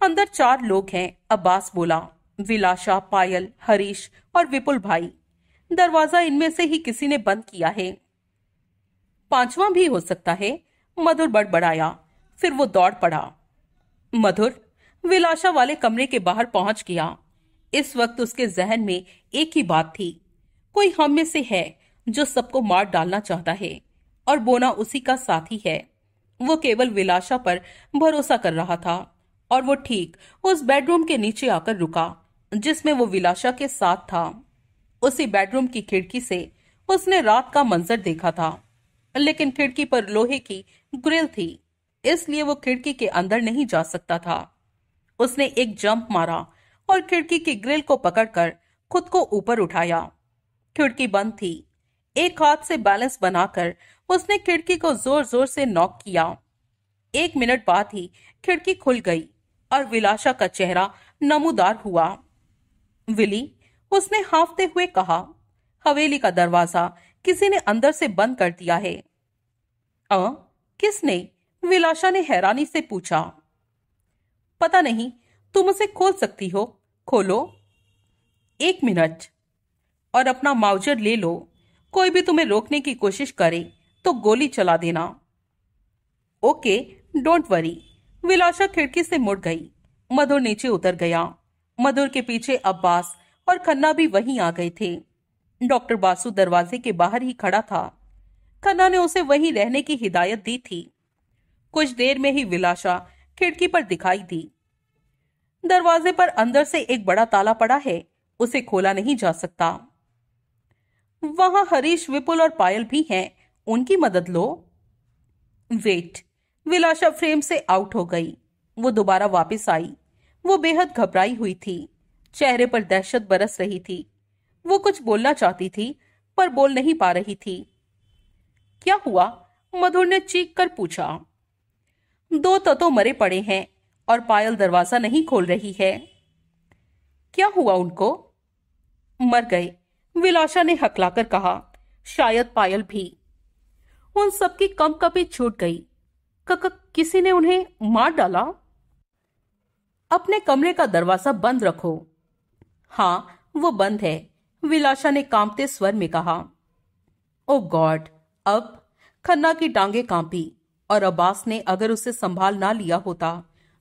अंदर चार लोग हैं अब्बास बोला विलाशा पायल हरीश और विपुल भाई दरवाजा इनमें से ही किसी ने बंद किया है पांचवा भी हो सकता है मधुर बड़बड़ाया फिर वो दौड़ पड़ा मधुर विलाशा वाले कमरे के बाहर पहुंच गया इस वक्त उसके जहन में एक ही बात थी कोई हम में से है जो सबको मार डालना चाहता है और बोना उसी का साथी है वो केवल विलाशा पर भरोसा कर रहा था और वो ठीक उस बेडरूम के नीचे आकर रुका जिसमें वो विलाशा के साथ था उसी बेडरूम की खिड़की से उसने रात का मंजर देखा था लेकिन खिड़की पर लोहे की ग्रिल थी इसलिए वो खिड़की के अंदर नहीं जा सकता था उसने एक जंप मारा और खिड़की की ग्रिल को पकड़कर खुद को ऊपर उठाया खिड़की बंद थी एक हाथ से बैलेंस बनाकर उसने खिड़की को जोर जोर से नॉक किया एक मिनट बाद ही खिड़की खुल गई और विलाशा का चेहरा नमूदार हुआ विली उसने हाफते हुए कहा हवेली का दरवाजा किसी ने अंदर से बंद कर दिया है किसने विलाशा ने हैरानी से पूछा पता नहीं तुम उसे खोल सकती हो खोलो एक मिनट और अपना माउजर ले लो कोई भी तुम्हें रोकने की कोशिश करे तो गोली चला देना ओके डोंट वरी विलाशा खिड़की से मुड़ गई मधुर नीचे उतर गया मधुर के पीछे अब्बास और खन्ना भी वहीं आ गए थे डॉक्टर बासु दरवाजे के बाहर ही खड़ा था खन्ना ने उसे वहीं रहने की हिदायत दी थी कुछ देर में ही विलाशा खिड़की पर दिखाई दी दरवाजे पर अंदर से एक बड़ा ताला पड़ा है उसे खोला नहीं जा सकता वहां हरीश विपुल और पायल भी हैं उनकी मदद लो वेट विलासा फ्रेम से आउट हो गई वो दोबारा वापस आई वो बेहद घबराई हुई थी चेहरे पर दहशत बरस रही थी वो कुछ बोलना चाहती थी पर बोल नहीं पा रही थी क्या हुआ मधुर ने चीख कर पूछा दो ततो मरे पड़े हैं और पायल दरवाजा नहीं खोल रही है क्या हुआ उनको मर गए विलाशा ने हकलाकर कहा शायद पायल भी उन सबकी कम कपी छूट गई कक किसी ने उन्हें मार डाला अपने कमरे का दरवाजा बंद रखो हाँ वो बंद है विलाशा ने कांपते स्वर में कहा ओ गॉड अब खन्ना की टांगे कांपी और अब्बास ने अगर उसे संभाल ना लिया होता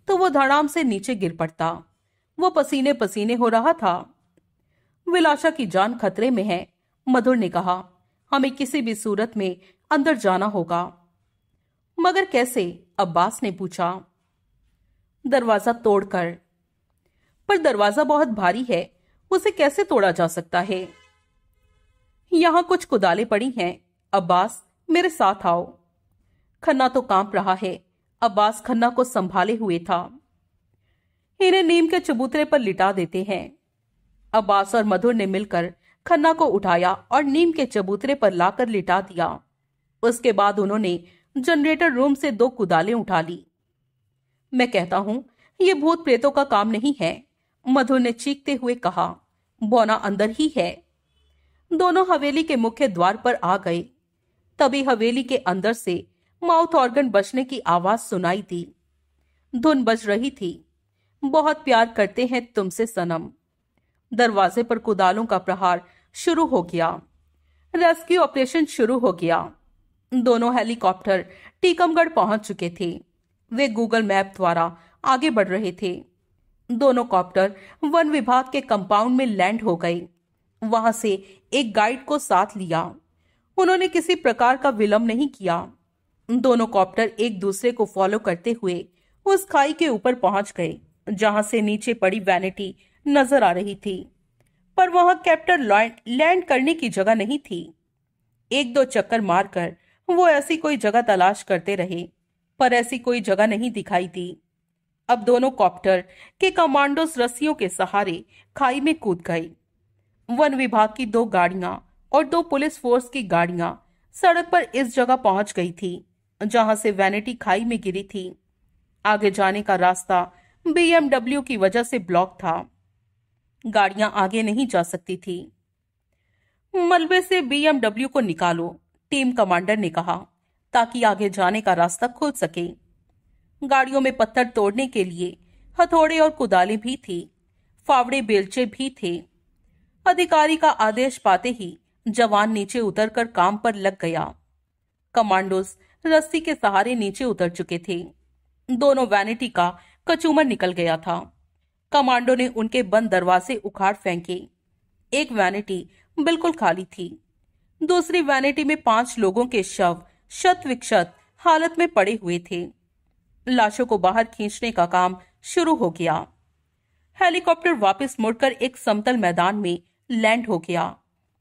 तो वो धड़ाम से नीचे गिर पड़ता वो पसीने पसीने हो रहा था विलाशा की जान खतरे में है मधुर ने कहा हमें किसी भी सूरत में अंदर जाना होगा मगर कैसे अब्बास ने पूछा दरवाजा तोड़कर पर दरवाजा बहुत भारी है उसे कैसे तोड़ा जा सकता है यहां कुछ कुदाले पड़ी हैं अब्बास मेरे साथ आओ खन्ना तो कांप रहा है अब्बास खन्ना को संभाले हुए था इन्हें नीम के चबूतरे पर लिटा देते हैं अब्बास और मधुर ने मिलकर खन्ना को उठाया और नीम के चबूतरे पर लाकर लिटा दिया उसके बाद उन्होंने जनरेटर रूम से दो कुदालें उठा ली मैं कहता हूं ये भूत प्रेतों का काम नहीं है मधुर ने चीखते हुए कहा बोना अंदर ही है दोनों हवेली के मुख्य द्वार पर आ गए तभी हवेली के अंदर से माउथ ऑर्गन बजने की आवाज सुनाई दी धुन बज रही थी बहुत प्यार करते हैं तुमसे सनम दरवाजे पर कुदालों का प्रहार शुरू हो गया रेस्क्यू ऑपरेशन शुरू हो गया दोनों हेलीकॉप्टर टीकमगढ़ पहुंच चुके थे वे गूगल मैप द्वारा आगे बढ़ रहे थे दोनों कॉप्टर वन विभाग के कंपाउंड में लैंड हो गए वहां से एक गाइड को साथ लिया उन्होंने किसी प्रकार का विलंब नहीं किया दोनों कॉप्टर एक दूसरे को फॉलो करते हुए उस खाई के ऊपर पहुंच गए जहां से नीचे पड़ी वैनिटी नजर आ रही थी पर वहां कैप्टर लैंड करने की जगह नहीं थी एक दो चक्कर मारकर वो ऐसी कोई जगह तलाश करते रहे पर ऐसी कोई जगह नहीं दिखाई दी अब दोनों कॉप्टर के कमांडोस रस्सियों के सहारे खाई में कूद गए वन विभाग की दो गाड़ियां और दो पुलिस फोर्स की गाड़ियां सड़क पर इस जगह पहुंच गई थी जहां से वैनिटी खाई में गिरी थी आगे जाने का रास्ता बीएमडब्ल्यू की वजह से ब्लॉक था गाड़ियां आगे नहीं जा सकती थी मलबे से बीएमडब्ल्यू को निकालो टीम कमांडर ने कहा ताकि आगे जाने का रास्ता खुल सके गाड़ियों में पत्थर तोड़ने के लिए हथौड़े और कुदाले भी थी फावड़े बेलचे भी थे अधिकारी का आदेश पाते ही जवान नीचे उतरकर काम पर लग गया कमांडोस रस्सी के सहारे नीचे उतर चुके थे दोनों वैनिटी का कचूमर निकल गया था कमांडो ने उनके बंद दरवाजे उखाड़ फेंके एक वैनिटी बिल्कुल खाली थी दूसरी वैनिटी में पांच लोगों के शव शत विक्षत हालत में पड़े हुए थे लाशों को बाहर खींचने का काम शुरू हो गया हेलीकॉप्टर वापस मुड़कर एक समतल मैदान में लैंड हो गया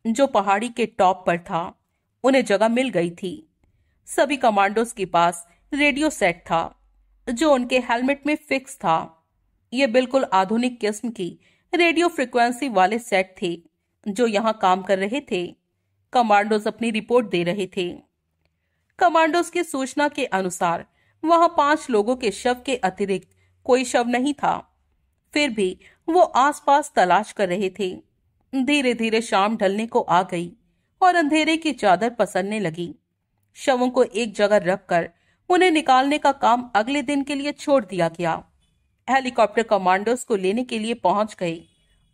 जो पहाड़ी के टॉप पर था उन्हें जगह मिल गई थी सभी कमांडोज के पास रेडियो सेट था जो उनके हेलमेट में फिक्स था ये बिल्कुल आधुनिक किस्म की रेडियो फ्रिक्वेंसी वाले सेट थे जो यहाँ काम कर रहे थे कमांडोज अपनी रिपोर्ट दे रहे थे कमांडोज की सूचना के अनुसार वहां पांच लोगों के शव के अतिरिक्त कोई शव नहीं था फिर भी वो आसपास तलाश कर रहे थे धीरे धीरे शाम ढलने को आ गई और अंधेरे की चादर पसरने लगी शवों को एक जगह रखकर उन्हें निकालने का काम अगले दिन के लिए छोड़ दिया गया हेलीकॉप्टर कमांडोस को लेने के लिए पहुंच गए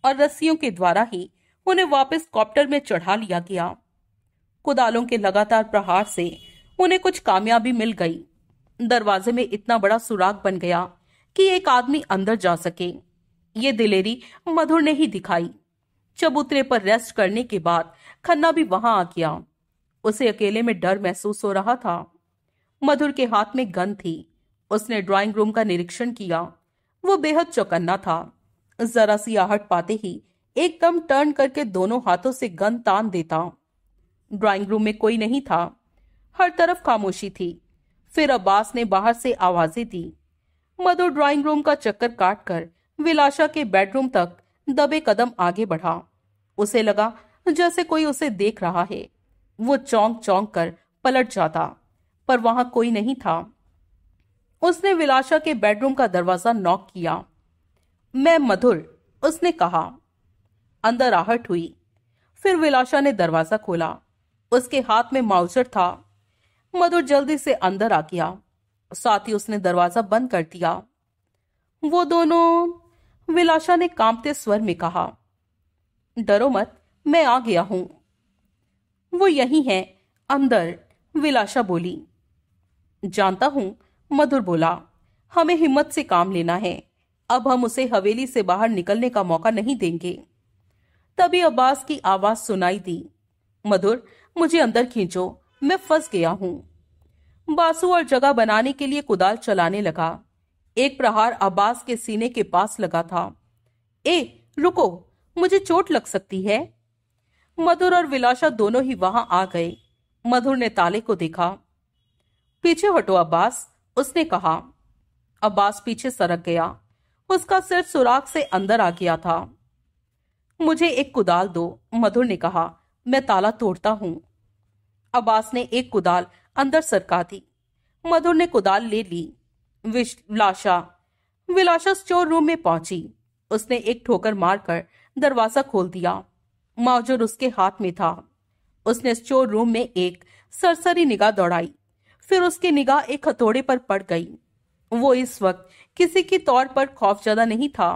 और रस्सियों के द्वारा ही उन्हें वापस कॉप्टर में चढ़ा लिया गया कुदालों के लगातार प्रहार से उन्हें कुछ कामयाबी मिल गई दरवाजे में इतना बड़ा सुराग बन गया कि एक आदमी अंदर जा सके ये दिलेरी मधुर ने ही दिखाई चबूतरे पर रेस्ट करने के बाद खन्ना भी वहां आ गया उसे अकेले में डर महसूस हो रहा था मधुर के हाथ में गन थी उसने ड्राइंग रूम का निरीक्षण किया वो बेहद चौकन्ना था जरा सी आहट पाते ही एकदम टर्न करके दोनों हाथों से गन तान देता ड्राइंग रूम में कोई नहीं था हर तरफ खामोशी थी फिर अब्बास ने बाहर से आवाजें दी मधुर ड्राइंग रूम का चक्कर काटकर विलासा विलाशा के बेडरूम तक दबे कदम आगे बढ़ा उसे लगा जैसे कोई उसे देख रहा है वो चौंक चौंक कर पलट जाता पर वहां कोई नहीं था उसने विलाशा के बेडरूम का दरवाजा नॉक किया मैं मधुर उसने कहा अंदर आहट हुई फिर विलाशा ने दरवाजा खोला उसके हाथ में माउजर था मधुर जल्दी से अंदर आ गया साथ ही उसने दरवाजा बंद कर दिया वो दोनों विलाशा ने कांपते स्वर में कहा डरो मत मैं आ गया हूं वो यही है अंदर विलाशा बोली जानता हूं मधुर बोला हमें हिम्मत से काम लेना है अब हम उसे हवेली से बाहर निकलने का मौका नहीं देंगे तभी अब्बास की आवाज सुनाई दी मधुर मुझे अंदर खींचो मैं फंस गया हूं बासु और जगह बनाने के लिए कुदाल चलाने लगा एक प्रहार अब्बास के सीने के पास लगा था ए रुको मुझे चोट लग सकती है मधुर और विलासा दोनों ही वहां आ गए मधुर ने ताले को देखा पीछे हटो अब्बास उसने कहा अब्बास पीछे सरक गया उसका सिर सुराख से अंदर आ गया था मुझे एक कुदाल दो मधुर ने कहा मैं ताला तोड़ता हूं अब्बास ने एक कुदाल अंदर सरका दी मधुर ने कुदाल ले ली विलाशा विलाशा स्टोर रूम में पहुंची उसने एक ठोकर मारकर दरवाजा खोल दिया माउजर उसके हाथ में था उसने स्टोर रूम में एक सरसरी निगाह दौड़ाई फिर उसकी निगाह एक हथौड़े पर पड़ गई वो इस वक्त किसी के तौर पर खौफ ज्यादा नहीं था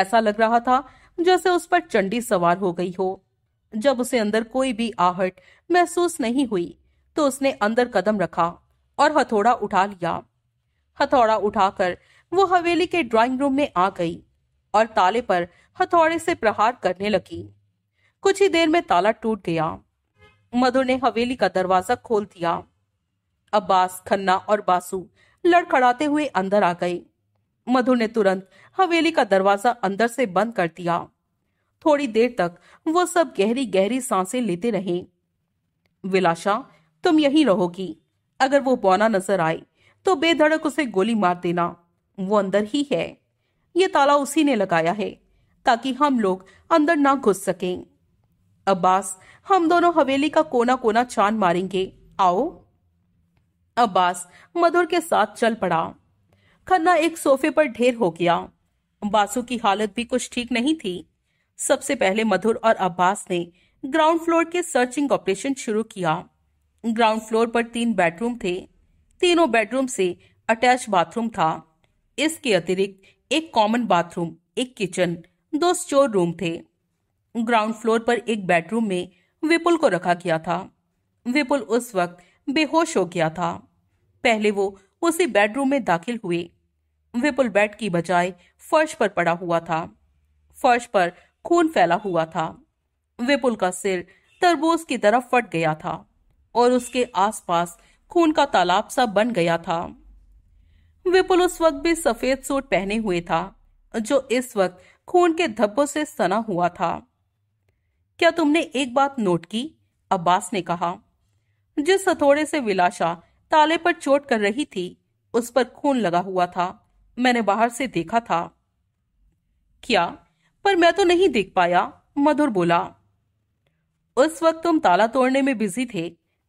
ऐसा लग रहा था जैसे उस पर चंडी सवार हो गई हो जब उसे अंदर कोई भी आहट महसूस नहीं हुई तो उसने अंदर कदम रखा और हथौड़ा उठा लिया हथौड़ा उठाकर वो हवेली के ड्राइंग रूम में आ गई और ताले पर हथौड़े से प्रहार करने लगी कुछ ही देर में ताला टूट गया मधु ने हवेली का दरवाजा खोल दिया अब्बास खन्ना और बासु लड़खड़ाते हुए अंदर आ गए मधु ने तुरंत हवेली का दरवाजा अंदर से बंद कर दिया थोड़ी देर तक वो सब गहरी गहरी सांसें लेते रहे विलाशा तुम यही रहोगी अगर वो बौना नजर आए तो बेधड़क उसे गोली मार देना वो अंदर ही है ये ताला उसी ने लगाया है ताकि हम लोग अंदर ना घुस सकें अब्बास हम दोनों हवेली का कोना कोना चांद मारेंगे आओ अब्बास मधुर के साथ चल पड़ा खन्ना एक सोफे पर ढेर हो गया बासु की हालत भी कुछ ठीक नहीं थी सबसे पहले मधुर और अब्बास ने ग्राउंड फ्लोर के सर्चिंग ऑपरेशन शुरू किया ग्राउंड फ्लोर पर तीन बेडरूम थे तीनों बेडरूम से अटैच बाथरूम था इसके अतिरिक्त एक कॉमन बाथरूम एक किचन दो स्टोर रूम थे ग्राउंड फ्लोर पर एक बेडरूम में विपुल को रखा गया था विपुल उस वक्त बेहोश हो गया था पहले वो उसी बेडरूम में दाखिल हुए विपुल बेड की बजाय फर्श पर पड़ा हुआ था फर्श पर खून फैला हुआ था विपुल का सिर तरबूज की तरफ फट गया था और उसके आसपास खून का तालाब सा बन गया था विपुल उस वक्त भी सफेद सूट पहने हुए था जो इस वक्त खून के धब्बों से सना हुआ था क्या तुमने एक बात नोट की अब्बास ने कहा जिस हथौड़े से विलाशा ताले पर चोट कर रही थी उस पर खून लगा हुआ था मैंने बाहर से देखा था क्या पर मैं तो नहीं देख पाया मधुर बोला उस वक्त तुम ताला तोड़ने में बिजी थे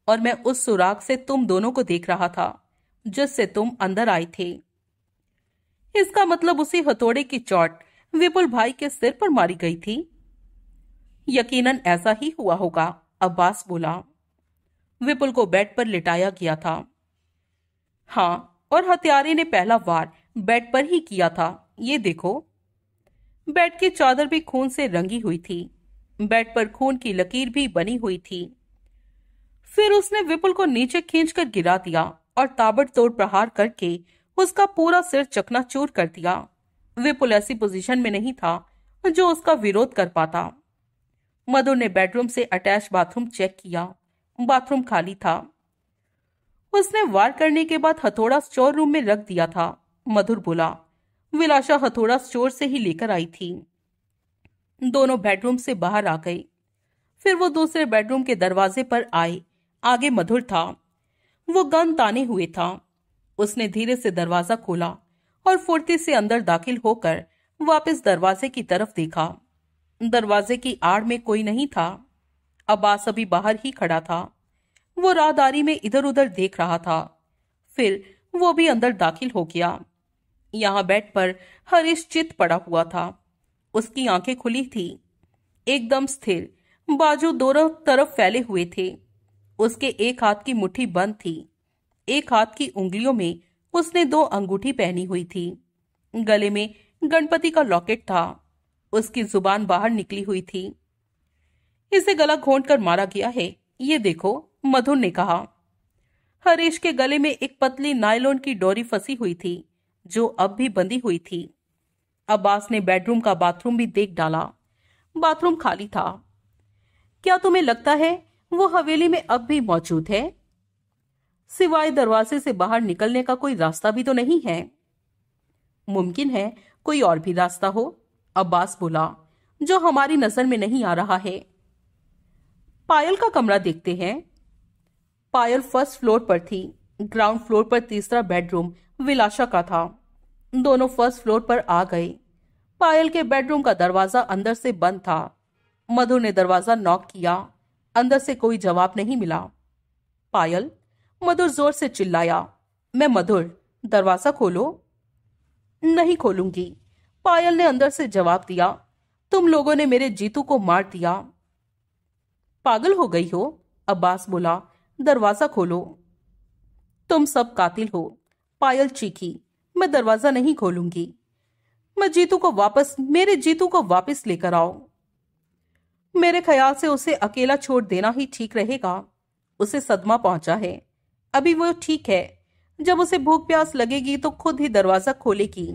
और मैं उस सुराग से तुम दोनों को देख रहा था जिससे तुम अंदर आए थे इसका मतलब उसी हथौड़े की चोट विपुल भाई के सिर पर मारी गई थी यकीनन ऐसा ही हुआ होगा अब्बास बोला विपुल को बेड पर लिटाया गया था हाँ और हत्यारे ने पहला वार बेड पर ही किया था ये देखो बेड की चादर भी खून से रंगी हुई थी बेड पर खून की लकीर भी बनी हुई थी फिर उसने विपुल को नीचे खींचकर गिरा दिया और ताबड़तोड़ प्रहार करके उसका पूरा सिर चकनाचूर कर दिया विपुल ऐसी पोजीशन में नहीं था जो उसका विरोध कर पाता मधु ने बेडरूम से अटैच बाथरूम चेक किया बाथरूम खाली था उसने वार करने के बाद हथौड़ा स्टोर रूम में रख दिया था मधुर बोला विलाशा हथौड़ा स्टोर से ही लेकर आई थी दोनों बेडरूम से बाहर आ गए फिर वो दूसरे बेडरूम के दरवाजे पर आए आगे मधुर था वो गन ताने हुए था उसने धीरे से दरवाजा खोला और फुर्ती से अंदर दाखिल होकर वापस दरवाजे की तरफ देखा दरवाजे की आड़ में कोई नहीं था अब्बास अभी बाहर ही खड़ा था वो राहदारी में इधर उधर देख रहा था फिर वो भी अंदर दाखिल हो गया यहां बेड पर हरीश चित पड़ा हुआ था उसकी आंखें खुली थी एकदम स्थिर बाजू दोनों तरफ फैले हुए थे उसके एक हाथ की मुट्ठी बंद थी एक हाथ की उंगलियों में उसने दो अंगूठी पहनी हुई थी गले में गणपति का लॉकेट था उसकी जुबान बाहर निकली हुई थी इसे गला घोंट कर मारा गया है ये देखो मधुर ने कहा हरीश के गले में एक पतली नायलोन की डोरी फंसी हुई थी जो अब भी बंधी हुई थी अब्बास ने बेडरूम का बाथरूम भी देख डाला बाथरूम खाली था क्या तुम्हें लगता है वो हवेली में अब भी मौजूद है सिवाय दरवाजे से बाहर निकलने का कोई रास्ता भी तो नहीं है मुमकिन है कोई और भी रास्ता हो अब्बास बोला जो हमारी नजर में नहीं आ रहा है पायल का कमरा देखते हैं पायल फर्स्ट फ्लोर पर थी ग्राउंड फ्लोर पर तीसरा बेडरूम विलाशा का था दोनों फर्स्ट फ्लोर पर आ गए पायल के बेडरूम का दरवाजा अंदर से बंद था मधु ने दरवाजा नॉक किया अंदर से कोई जवाब नहीं मिला पायल मधुर जोर से चिल्लाया मैं मधुर दरवाजा खोलो नहीं खोलूंगी पायल ने अंदर से जवाब दिया तुम लोगों ने मेरे जीतू को मार दिया पागल हो गई हो अब्बास बोला दरवाजा खोलो तुम सब कातिल हो पायल चीखी मैं दरवाजा नहीं खोलूंगी मैं जीतू को वापस मेरे जीतू को वापस लेकर आओ मेरे ख्याल से उसे अकेला छोड़ देना ही ठीक रहेगा उसे सदमा पहुंचा है अभी वो ठीक है जब उसे भूख प्यास लगेगी तो खुद ही दरवाजा खोलेगी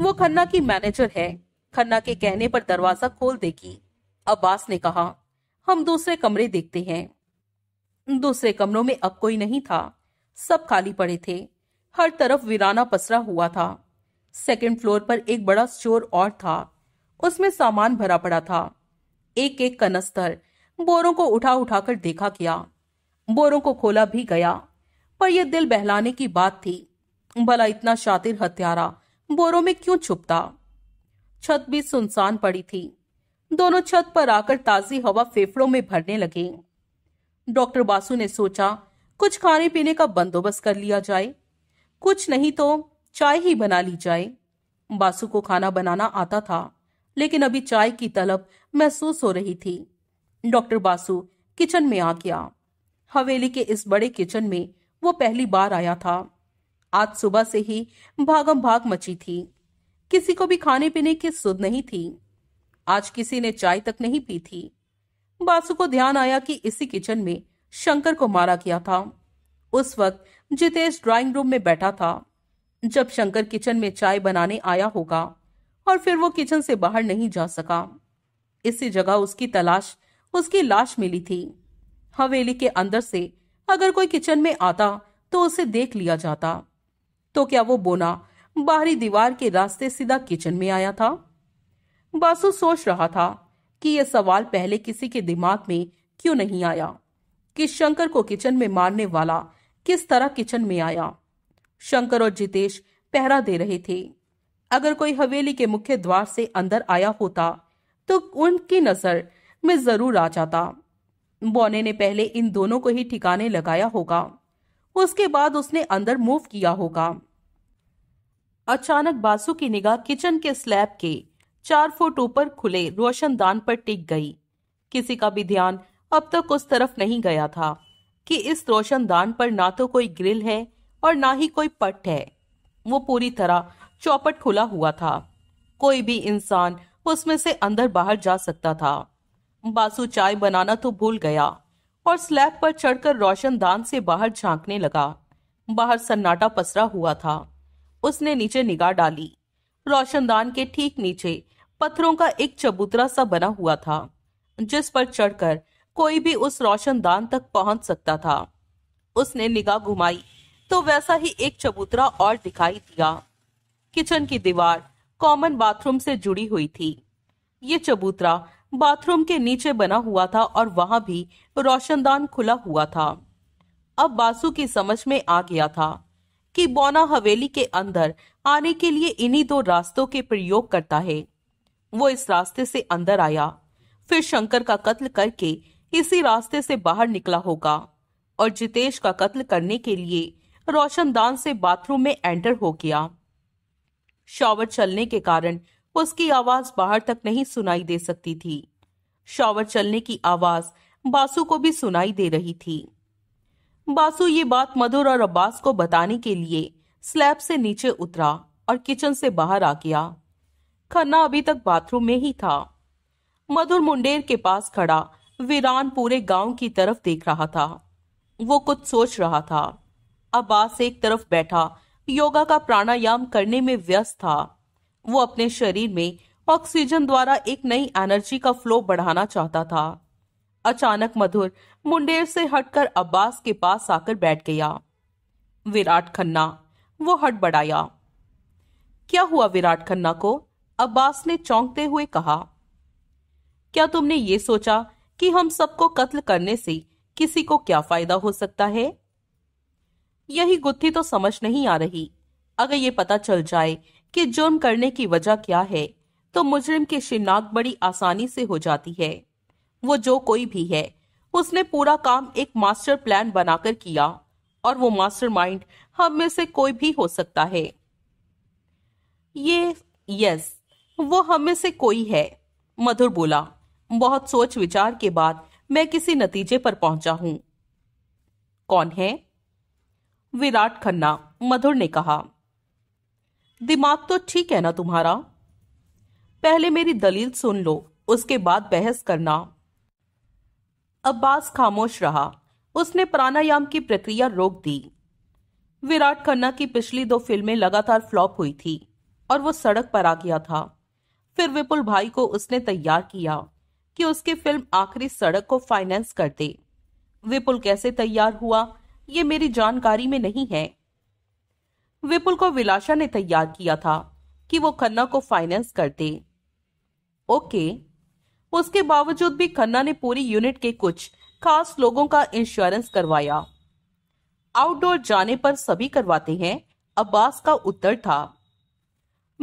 वो खन्ना की मैनेजर है खन्ना के कहने पर दरवाजा खोल देगी अब्बास ने कहा हम दूसरे कमरे देखते हैं दूसरे कमरों में अब कोई नहीं था सब खाली पड़े थे हर तरफ वीराना पसरा हुआ था सेकंड फ्लोर पर एक बड़ा स्टोर और था उसमें सामान भरा पड़ा था एक एक कनस्तर बोरों को उठा उठाकर देखा गया बोरों को खोला भी गया पर यह दिल बहलाने की बात थी भला इतना शातिर हत्यारा बोरों में क्यों छुपता छत भी सुनसान पड़ी थी दोनों छत पर आकर ताजी हवा फेफड़ों में भरने लगे डॉक्टर बासु ने सोचा कुछ खाने पीने का बंदोबस्त कर लिया जाए कुछ नहीं तो चाय ही बना ली जाए बासु को खाना बनाना आता था लेकिन अभी चाय की तलब महसूस हो रही थी डॉक्टर बासु किचन में आ गया हवेली के इस बड़े किचन में वो पहली बार आया था आज सुबह से ही भागम भाग मची थी किसी को भी खाने पीने की सुध नहीं थी आज किसी ने चाय तक नहीं पी थी बासु को ध्यान आया कि इसी किचन में शंकर को मारा गया था उस वक्त जितेश ड्राइंग रूम में बैठा था जब शंकर किचन में चाय बनाने आया होगा और फिर वो किचन से बाहर नहीं जा सका इसी जगह उसकी तलाश उसकी लाश मिली थी हवेली के अंदर से अगर कोई किचन में आता तो उसे देख लिया जाता तो क्या वो बोना बाहरी दीवार के रास्ते सीधा किचन में आया था बासु सोच रहा था कि यह सवाल पहले किसी के दिमाग में क्यों नहीं आया कि शंकर को किचन में मारने वाला किस तरह किचन में आया शंकर और जितेश पहरा दे रहे थे अगर कोई हवेली के मुख्य द्वार से अंदर आया होता तो उनकी नजर में जरूर आ जाता बोने ने पहले इन दोनों को ही ठिकाने लगाया होगा उसके बाद उसने अंदर मूव किया होगा अचानक बासु की निगाह किचन के स्लैब के चार फुट ऊपर खुले रोशनदान पर टिक गई किसी का भी ध्यान अब तक उस तरफ नहीं गया था कि इस रोशनदान पर ना तो कोई ग्रिल है और ना ही कोई पट है वो पूरी तरह चौपट खुला हुआ था कोई भी इंसान उसमें से अंदर बाहर जा सकता था बासु चाय बनाना तो भूल गया और स्लैब पर चढ़कर रोशन दान से बाहर झांकने लगा बाहर सन्नाटा पसरा हुआ था उसने नीचे निगाह डाली रोशनदान के ठीक नीचे पत्थरों का एक चबूतरा सा बना हुआ था जिस पर चढ़कर कोई भी उस रोशनदान तक पहुंच सकता था उसने निगाह घुमाई तो वैसा ही एक चबूतरा और दिखाई दिया किचन की दीवार कॉमन बाथरूम से जुड़ी हुई थी ये चबूतरा बाथरूम के नीचे बना हुआ था और वहां भी रोशनदान खुला हुआ था अब बासु की समझ में आ गया था कि बोना हवेली के अंदर आने के लिए इन्हीं दो रास्तों के प्रयोग करता है वो इस रास्ते से अंदर आया फिर शंकर का कत्ल करके इसी रास्ते से बाहर निकला होगा और जितेश का कत्ल करने के लिए रोशनदान से बाथरूम में एंटर हो गया शॉवर चलने के कारण उसकी आवाज बाहर तक नहीं सुनाई दे सकती थी शॉवर चलने की आवाज बासु को भी सुनाई दे रही थी बासु ये बात मधुर और अब्बास को बताने के लिए स्लैब से नीचे उतरा और किचन से बाहर आ गया खन्ना अभी तक बाथरूम में ही था मधुर मुंडेर के पास खड़ा वीरान पूरे गांव की तरफ देख रहा था वो कुछ सोच रहा था अब्बास एक तरफ बैठा योगा का प्राणायाम करने में व्यस्त था वो अपने शरीर में ऑक्सीजन द्वारा एक नई एनर्जी का फ्लो बढ़ाना चाहता था अचानक मधुर मुंडेर से हटकर अब्बास के पास आकर बैठ गया विराट खन्ना वो बढ़ाया क्या हुआ विराट खन्ना को अब्बास ने चौंकते हुए कहा क्या तुमने ये सोचा कि हम सबको कत्ल करने से किसी को क्या फायदा हो सकता है यही गुत्थी तो समझ नहीं आ रही अगर ये पता चल जाए कि जुर्म करने की वजह क्या है तो मुजरिम की शिनाख्त बड़ी आसानी से हो जाती है वो जो कोई भी है उसने पूरा काम एक मास्टर प्लान बनाकर किया और वो मास्टरमाइंड हम में से कोई भी हो सकता है ये यस वो हम में से कोई है मधुर बोला बहुत सोच विचार के बाद मैं किसी नतीजे पर पहुंचा हूं कौन है विराट खन्ना मधुर ने कहा दिमाग तो ठीक है ना तुम्हारा पहले मेरी दलील सुन लो उसके बाद बहस करना अब्बास खामोश रहा उसने प्राणायाम की प्रक्रिया रोक दी विराट खन्ना की पिछली दो फिल्में लगातार फ्लॉप हुई थी और वो सड़क पर आ गया था फिर विपुल भाई को उसने तैयार किया कि उसकी फिल्म आखिरी सड़क को फाइनेंस कर दे विपुल कैसे तैयार हुआ ये मेरी जानकारी में नहीं है विपुल को विलाशा ने तैयार किया था कि वो खन्ना को फाइनेंस कर दे ओके उसके बावजूद भी खन्ना ने पूरी यूनिट के कुछ खास लोगों का इंश्योरेंस करवाया आउटडोर जाने पर सभी करवाते हैं अब्बास का उत्तर था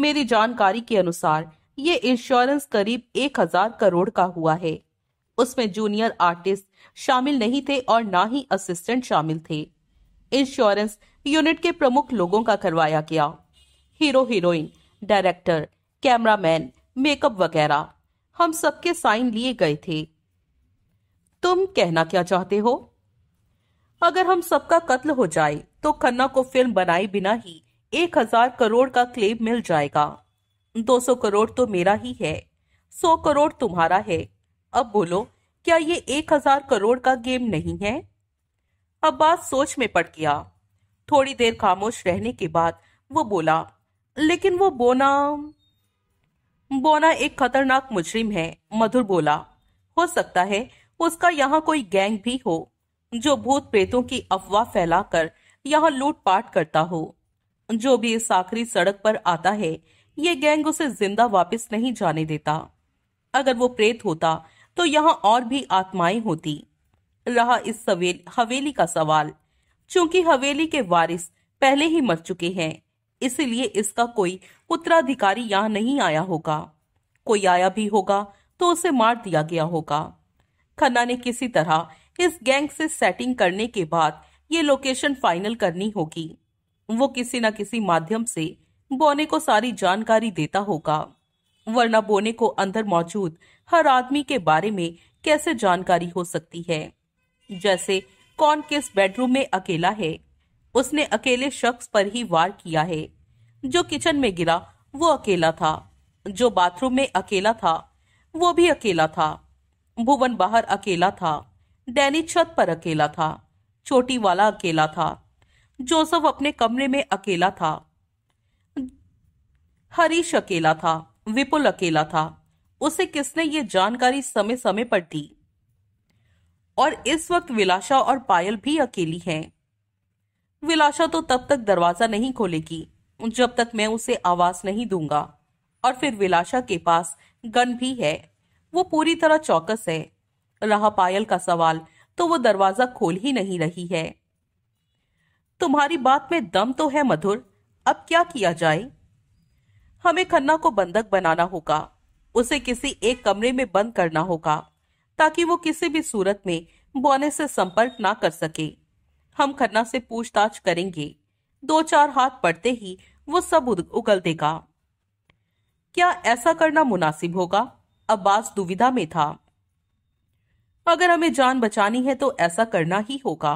मेरी जानकारी के अनुसार ये इंश्योरेंस करीब एक हजार करोड़ का हुआ है उसमें जूनियर आर्टिस्ट शामिल नहीं थे और ना ही असिस्टेंट शामिल थे इंश्योरेंस यूनिट के प्रमुख लोगों का करवाया गया hero heroine director cameraman makeup वगैरह हम सबके साइन लिए गए थे तुम कहना क्या चाहते हो अगर हम सबका कत्ल हो जाए तो खन्ना को फिल्म बनाए बिना ही एक हजार करोड़ का क्लेम मिल जाएगा दो सौ करोड़ तो मेरा ही है सौ करोड़ तुम्हारा है अब बोलो क्या ये एक हजार करोड़ का गेम नहीं है अब्बास सोच में पड़ गया थोड़ी देर खामोश रहने के बाद वो बोला लेकिन वो बोना बोना एक खतरनाक मुजरिम है मधुर बोला हो सकता है उसका यहाँ कोई गैंग भी हो जो भूत प्रेतों की अफवाह फैलाकर यहाँ लूटपाट करता हो जो भी इस आखिरी सड़क पर आता है ये गैंग उसे जिंदा वापस नहीं जाने देता अगर वो प्रेत होता तो यहाँ और भी आत्माएं होती रहा इस सवेल, हवेली का सवाल चूंकि हवेली के वारिस पहले ही मर चुके हैं इसलिए इसका कोई उत्तराधिकारी यहाँ नहीं आया होगा कोई आया भी होगा तो उसे मार दिया गया होगा खन्ना ने किसी तरह इस गैंग से सेटिंग करने के बाद ये लोकेशन फाइनल करनी होगी वो किसी न किसी माध्यम से बोने को सारी जानकारी देता होगा वरना बोने को अंदर मौजूद हर आदमी के बारे में कैसे जानकारी हो सकती है जैसे कौन किस बेडरूम में अकेला है उसने अकेले शख्स पर ही वार किया है जो किचन में गिरा वो अकेला था जो बाथरूम में अकेला था वो भी अकेला था भुवन बाहर अकेला था डैनी छत पर अकेला था छोटी वाला अकेला था जोसफ अपने कमरे में अकेला था हरीश अकेला था विपुल अकेला था उसे किसने ये जानकारी समय समय पर दी और इस वक्त विलाशा और पायल भी अकेली हैं। विलाशा तो तब तक दरवाजा नहीं खोलेगी जब तक मैं उसे आवाज नहीं दूंगा और फिर विलाशा के पास गन भी है वो पूरी तरह चौकस है रहा पायल का सवाल तो वो दरवाजा खोल ही नहीं रही है तुम्हारी बात में दम तो है मधुर अब क्या किया जाए हमें खन्ना को बंधक बनाना होगा उसे किसी एक कमरे में बंद करना होगा ताकि वो किसी भी सूरत में बोने से संपर्क ना कर सके हम खन्ना से पूछताछ करेंगे दो चार हाथ पड़ते ही वो सब उगल देगा क्या ऐसा करना मुनासिब होगा अब्बास दुविधा में था अगर हमें जान बचानी है तो ऐसा करना ही होगा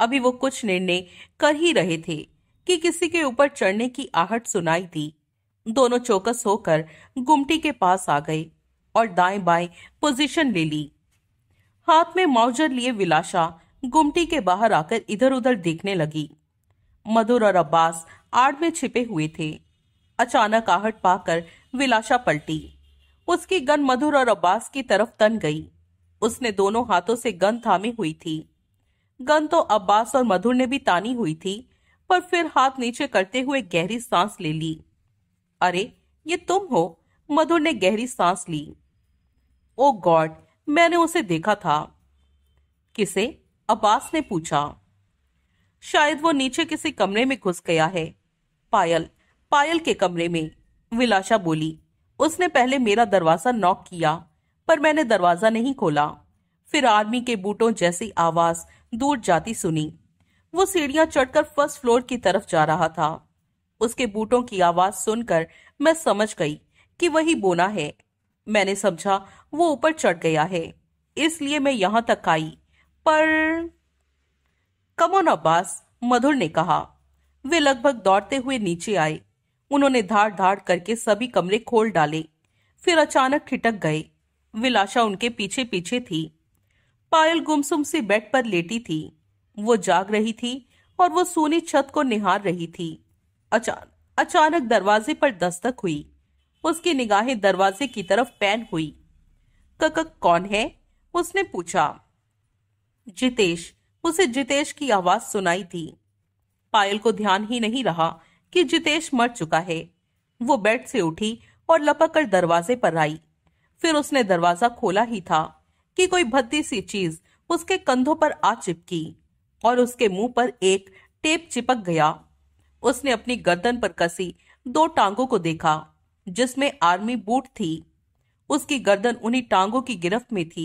अभी वो कुछ निर्णय कर ही रहे थे कि किसी के ऊपर चढ़ने की आहट सुनाई दी दोनों चौकस होकर गुमटी के पास आ गई और दाएं बाएं पोजीशन ले ली हाथ में माउजर लिए विलाशा गुमटी के बाहर आकर इधर उधर देखने लगी मधुर और अब्बास आड़ में छिपे हुए थे अचानक आहट पाकर विलाशा पलटी उसकी गन मधुर और अब्बास की तरफ तन गई उसने दोनों हाथों से गन थामी हुई थी गन तो अब्बास और मधुर ने भी तानी हुई थी पर फिर हाथ नीचे करते हुए गहरी सांस ले ली अरे ये तुम हो मधुर ने गहरी सांस ली ओ गॉड मैंने उसे देखा था किसे अब्बास ने पूछा शायद वो नीचे किसी कमरे में घुस गया है पायल पायल के कमरे में विलाशा बोली उसने पहले मेरा दरवाजा नॉक किया पर मैंने दरवाजा नहीं खोला फिर आर्मी के बूटों जैसी आवाज दूर जाती सुनी वो सीढ़ियां चढ़कर फर्स्ट फ्लोर की तरफ जा रहा था उसके बूटों की आवाज सुनकर मैं समझ गई कि वही बोना है मैंने समझा वो ऊपर चढ़ गया है इसलिए मैं यहां तक आई पर कमोन अब्बास मधुर ने कहा वे लगभग दौड़ते हुए नीचे आए उन्होंने धाड़ धाड़ करके सभी कमरे खोल डाले फिर अचानक खिटक गए विलाशा उनके पीछे पीछे थी पायल गुमसुम से बेड पर लेटी थी वो जाग रही थी और वो सोनी छत को निहार रही थी अचान अचानक दरवाजे पर दस्तक हुई उसकी निगाहें दरवाजे की तरफ पैन हुई ककक कौन है उसने पूछा जितेश उसे जितेश की आवाज सुनाई थी पायल को ध्यान ही नहीं रहा कि जितेश मर चुका है वो बेड से उठी और लपक कर दरवाजे पर आई फिर उसने दरवाजा खोला ही था कि कोई भद्दी सी चीज उसके कंधों पर आ चिपकी और उसके मुंह पर एक टेप चिपक गया उसने अपनी गर्दन पर कसी दो टांगों को देखा जिसमें आर्मी बूट थी उसकी गर्दन उन्हीं टांगों की गिरफ्त में थी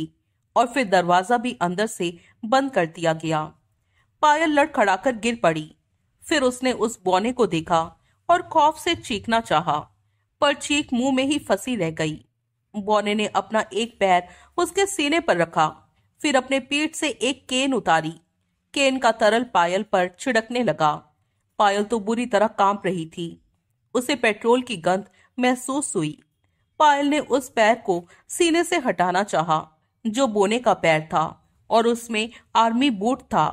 और फिर दरवाजा भी अंदर से बंद कर दिया गया पायल लड़खड़ाकर गिर पड़ी फिर उसने उस बौने को देखा और खौफ से चीखना चाहा, पर चीख मुंह में ही फंसी रह गई बौने ने अपना एक पैर उसके सीने पर रखा फिर अपने पीठ से एक केन उतारी केन का तरल पायल पर छिड़कने लगा पायल तो बुरी तरह कांप रही थी उसे पेट्रोल की गंध महसूस हुई पायल ने उस पैर को सीने से हटाना चाहा, जो बोने का पैर था और उसमें आर्मी बूट था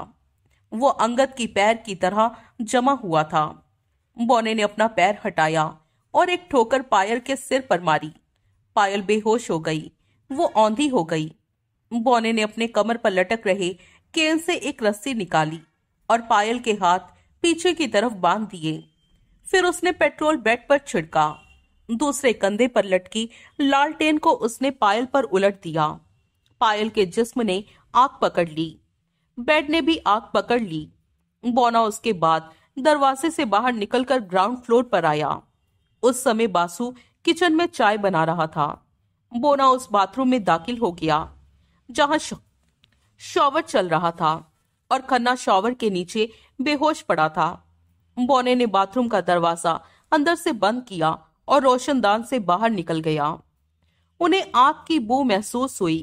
वो अंगद की पैर की तरह जमा हुआ था बोने ने अपना पैर हटाया और एक ठोकर पायल के सिर पर मारी पायल बेहोश हो गई वो औंधी हो गई बोने ने अपने कमर पर लटक रहे केन से एक रस्सी निकाली और पायल के हाथ पीछे की तरफ बांध दिए फिर उसने पेट्रोल बेड पर छिड़का दूसरे कंधे पर लटकी लालटेन को उसने पायल पर उलट दिया पायल के जिस्म ने आग पकड़ ली बेड ने भी आग पकड़ ली बोना उसके बाद दरवाजे से बाहर निकलकर ग्राउंड फ्लोर पर आया उस समय बासु किचन में चाय बना रहा था बोना उस बाथरूम में दाखिल हो गया जहां शॉवर चल रहा था और खन्ना शॉवर के नीचे बेहोश पड़ा था बोने ने बाथरूम का दरवाजा अंदर से बंद किया और रोशनदान से बाहर निकल गया उन्हें आग की बू महसूस हुई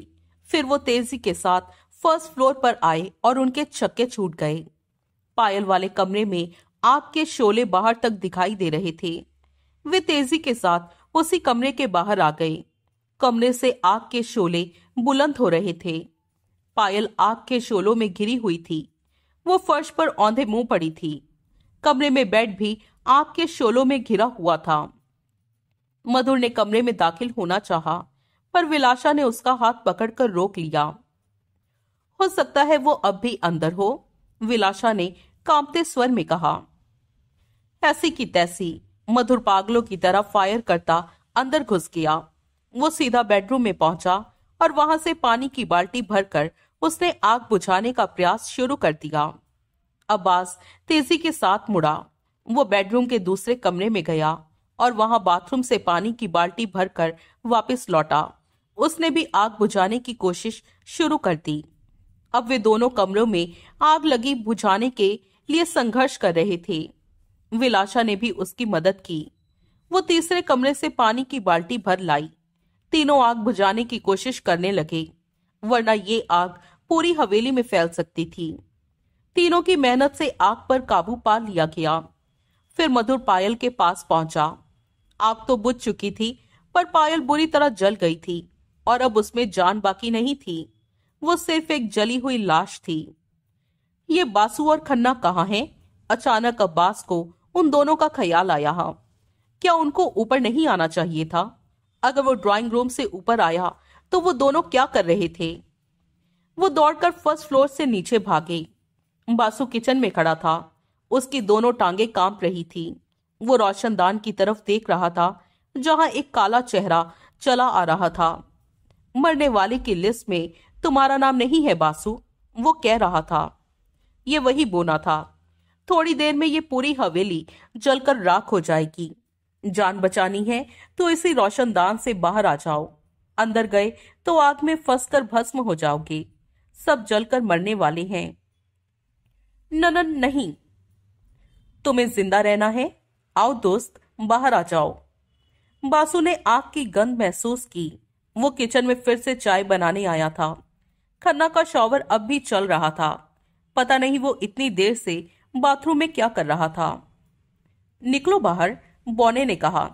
फिर वो तेजी के साथ फर्स्ट फ्लोर पर आए और उनके छक्के छूट गए पायल वाले कमरे में आग के शोले बाहर तक दिखाई दे रहे थे वे तेजी के साथ उसी कमरे के बाहर आ गए कमरे से आग के शोले बुलंद हो रहे थे पायल आग के शोलों में घिरी हुई थी वो फर्श पर औंधे मुंह पड़ी थी कमरे में बेड भी आग के शोलों में घिरा हुआ था मधुर ने कमरे में दाखिल होना चाहा, पर विलासा ने उसका हाथ पकड़कर रोक लिया हो सकता है वो अब भी अंदर हो विलासा ने कांपते स्वर में कहा ऐसी की तैसी मधुर पागलों की तरह फायर करता अंदर घुस गया वो सीधा बेडरूम में पहुंचा और वहां से पानी की बाल्टी भरकर उसने आग बुझाने का प्रयास शुरू कर दिया अब्बास तेजी के साथ मुड़ा वो बेडरूम के दूसरे कमरे में गया और वहां बाथरूम से पानी की बाल्टी भरकर वापस लौटा उसने भी आग बुझाने की कोशिश शुरू कर दी अब वे दोनों कमरों में आग लगी बुझाने के लिए संघर्ष कर रहे थे विलाशा ने भी उसकी मदद की वो तीसरे कमरे से पानी की बाल्टी भर लाई तीनों आग बुझाने की कोशिश करने लगे वरना ये आग पूरी हवेली में फैल सकती थी तीनों की मेहनत से आग पर काबू पा लिया गया फिर मधुर पायल के पास पहुंचा आग तो बुझ चुकी थी पर पायल बुरी तरह जल गई थी और अब उसमें जान बाकी नहीं थी वो सिर्फ एक जली हुई लाश थी ये बासु और खन्ना कहा हैं? अचानक अब्बास को उन दोनों का ख्याल आया हाँ। क्या उनको ऊपर नहीं आना चाहिए था अगर वो ड्राइंग रूम से ऊपर आया तो वो दोनों क्या कर रहे थे वो दौड़कर फर्स्ट फ्लोर से नीचे गई बासु किचन में खड़ा था उसकी दोनों टांगे कांप रही थी वो रोशनदान की तरफ देख रहा था जहां एक काला चेहरा चला आ रहा था मरने वाले की लिस्ट में तुम्हारा नाम नहीं है बासु वो कह रहा था ये वही बोना था थोड़ी देर में ये पूरी हवेली जलकर राख हो जाएगी जान बचानी है तो इसी रोशनदान से बाहर आ जाओ अंदर गए तो आग में फंसकर भस्म हो जाओगे सब जलकर मरने वाले हैं ननन नहीं तुम्हें जिंदा रहना है आओ दोस्त बाहर आ जाओ बासु ने आग की गंध महसूस की वो किचन में फिर से चाय बनाने आया था खन्ना का शॉवर अब भी चल रहा था पता नहीं वो इतनी देर से बाथरूम में क्या कर रहा था निकलो बाहर बोने ने कहा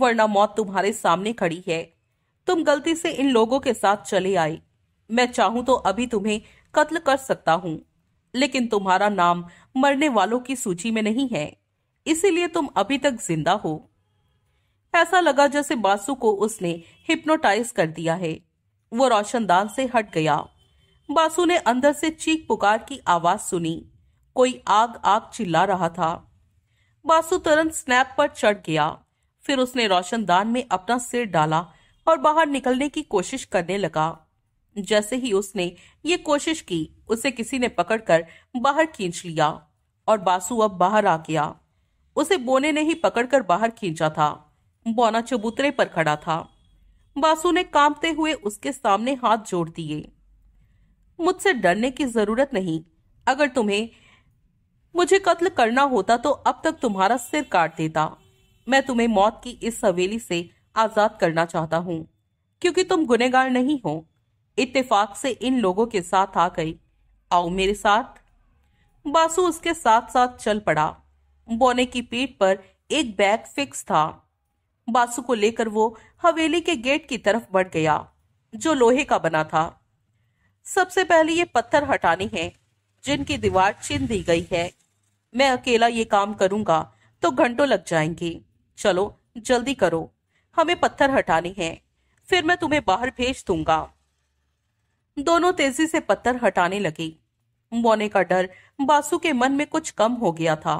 वरना मौत तुम्हारे सामने खड़ी है तुम गलती से इन लोगों के साथ चले आई मैं चाहूं तो अभी तुम्हें कत्ल कर सकता हूं लेकिन तुम्हारा नाम मरने वालों की सूची में नहीं है इसीलिए तुम अभी तक जिंदा हो ऐसा लगा जैसे बासु को उसने हिप्नोटाइज कर दिया है वो रोशनदान से हट गया बासु ने अंदर से चीख पुकार की आवाज सुनी कोई आग आग चिल्ला रहा था बासु तुरंत स्नैप पर चढ़ गया फिर उसने रोशनदान में अपना सिर डाला और बाहर निकलने की कोशिश करने लगा जैसे ही उसने ये कोशिश की उसे किसी ने पकड़कर बाहर खींच लिया और बासु अब बाहर आ गया उसे बोने ने ही पकड़कर बाहर खींचा था बोना चबूतरे पर खड़ा था बासु ने कांपते हुए उसके सामने हाथ जोड़ दिए मुझसे डरने की जरूरत नहीं अगर तुम्हें मुझे कत्ल करना होता तो अब तक तुम्हारा सिर काट देता मैं तुम्हें मौत की इस हवेली से आजाद करना चाहता हूँ क्योंकि तुम गुनेगार नहीं हो इत्तेफाक से इन लोगों के साथ आ गई आओ मेरे साथ बासु उसके साथ साथ चल पड़ा बोने की पीठ पर एक बैग फिक्स था बासु को लेकर वो हवेली के गेट की तरफ बढ़ गया जो लोहे का बना था सबसे पहले ये पत्थर हटाने हैं जिनकी दीवार छीन दी गई है मैं अकेला ये काम करूंगा तो घंटों लग जाएंगे चलो जल्दी करो हमें पत्थर हटाने हैं फिर मैं तुम्हें बाहर भेज दूंगा दोनों तेजी से पत्थर हटाने लगे बोने का डर बासु के मन में कुछ कम हो गया था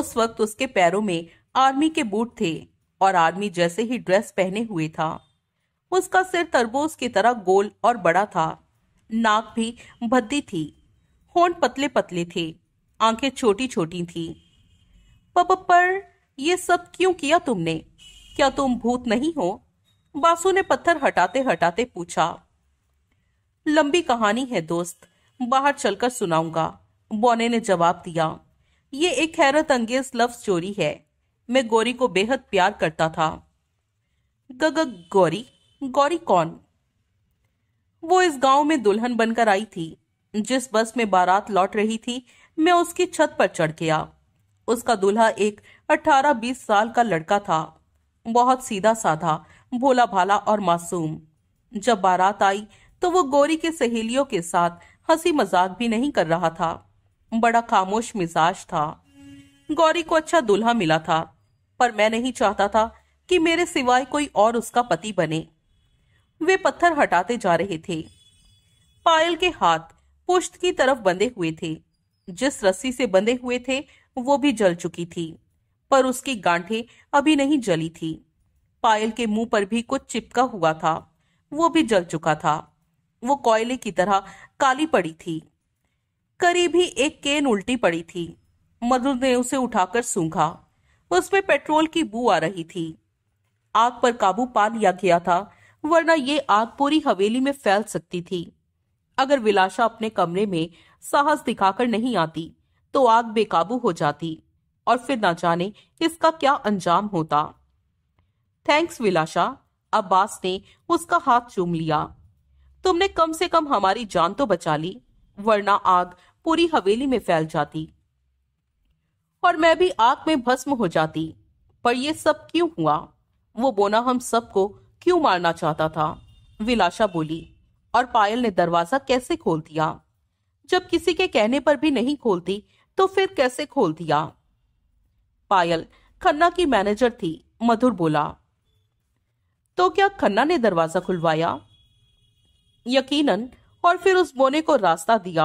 उस वक्त उसके पैरों में आर्मी के बूट थे और आर्मी जैसे ही ड्रेस पहने हुए था उसका सिर तरबूज की तरह गोल और बड़ा था नाक भी भद्दी थी होंठ पतले पतले थे आंखें छोटी छोटी थी पर ये सब क्यों किया तुमने क्या तुम भूत नहीं हो बासु ने पत्थर हटाते हटाते पूछा लंबी कहानी है दोस्त बाहर चलकर सुनाऊंगा बोने ने जवाब दिया ये एक हैरत अंगेज लव स्टोरी है मैं गौरी को बेहद प्यार करता था गग गौरी गौरी कौन वो इस गांव में दुल्हन बनकर आई थी जिस बस में बारात लौट रही थी मैं उसकी छत पर चढ़ गया उसका दूल्हा एक 18-20 साल का लड़का था बहुत सीधा साधा भोला भाला और मासूम जब बारात आई तो वो गौरी के सहेलियों के साथ हंसी मजाक भी नहीं कर रहा था बड़ा खामोश मिजाज था गौरी को अच्छा दूल्हा मिला था पर मैं नहीं चाहता था कि मेरे सिवाय कोई और उसका पति बने वे पत्थर हटाते जा रहे थे पायल के हाथ पुष्ट की तरफ बंधे हुए थे जिस रस्सी से बंधे हुए थे वो भी जल चुकी थी पर उसकी गांठे अभी नहीं जली थी पायल के मुंह पर भी कुछ चिपका हुआ था वो भी जल चुका था वो कोयले की तरह काली पड़ी थी करीबी एक केन उल्टी पड़ी थी मधु ने उसे उठाकर सूंघा उसमें पेट्रोल की बू आ रही थी आग पर काबू पा लिया गया था वरना ये आग पूरी हवेली में फैल सकती थी अगर विलासा अपने कमरे में साहस दिखाकर नहीं आती तो आग बेकाबू हो जाती और फिर ना जाने इसका क्या अंजाम होता थैंक्स विलासा अब्बास ने उसका हाथ चूम लिया तुमने कम से कम हमारी जान तो बचा ली वरना आग पूरी हवेली में फैल जाती और मैं भी आग में भस्म हो जाती पर यह सब क्यों हुआ वो बोना हम सबको क्यों मारना चाहता था विलाशा बोली और पायल ने दरवाजा कैसे खोल दिया जब किसी के कहने पर भी नहीं खोलती तो फिर कैसे खोल दिया पायल खन्ना की मैनेजर थी मधुर बोला तो क्या खन्ना ने दरवाजा खुलवाया यकीनन और फिर उस बोने को रास्ता दिया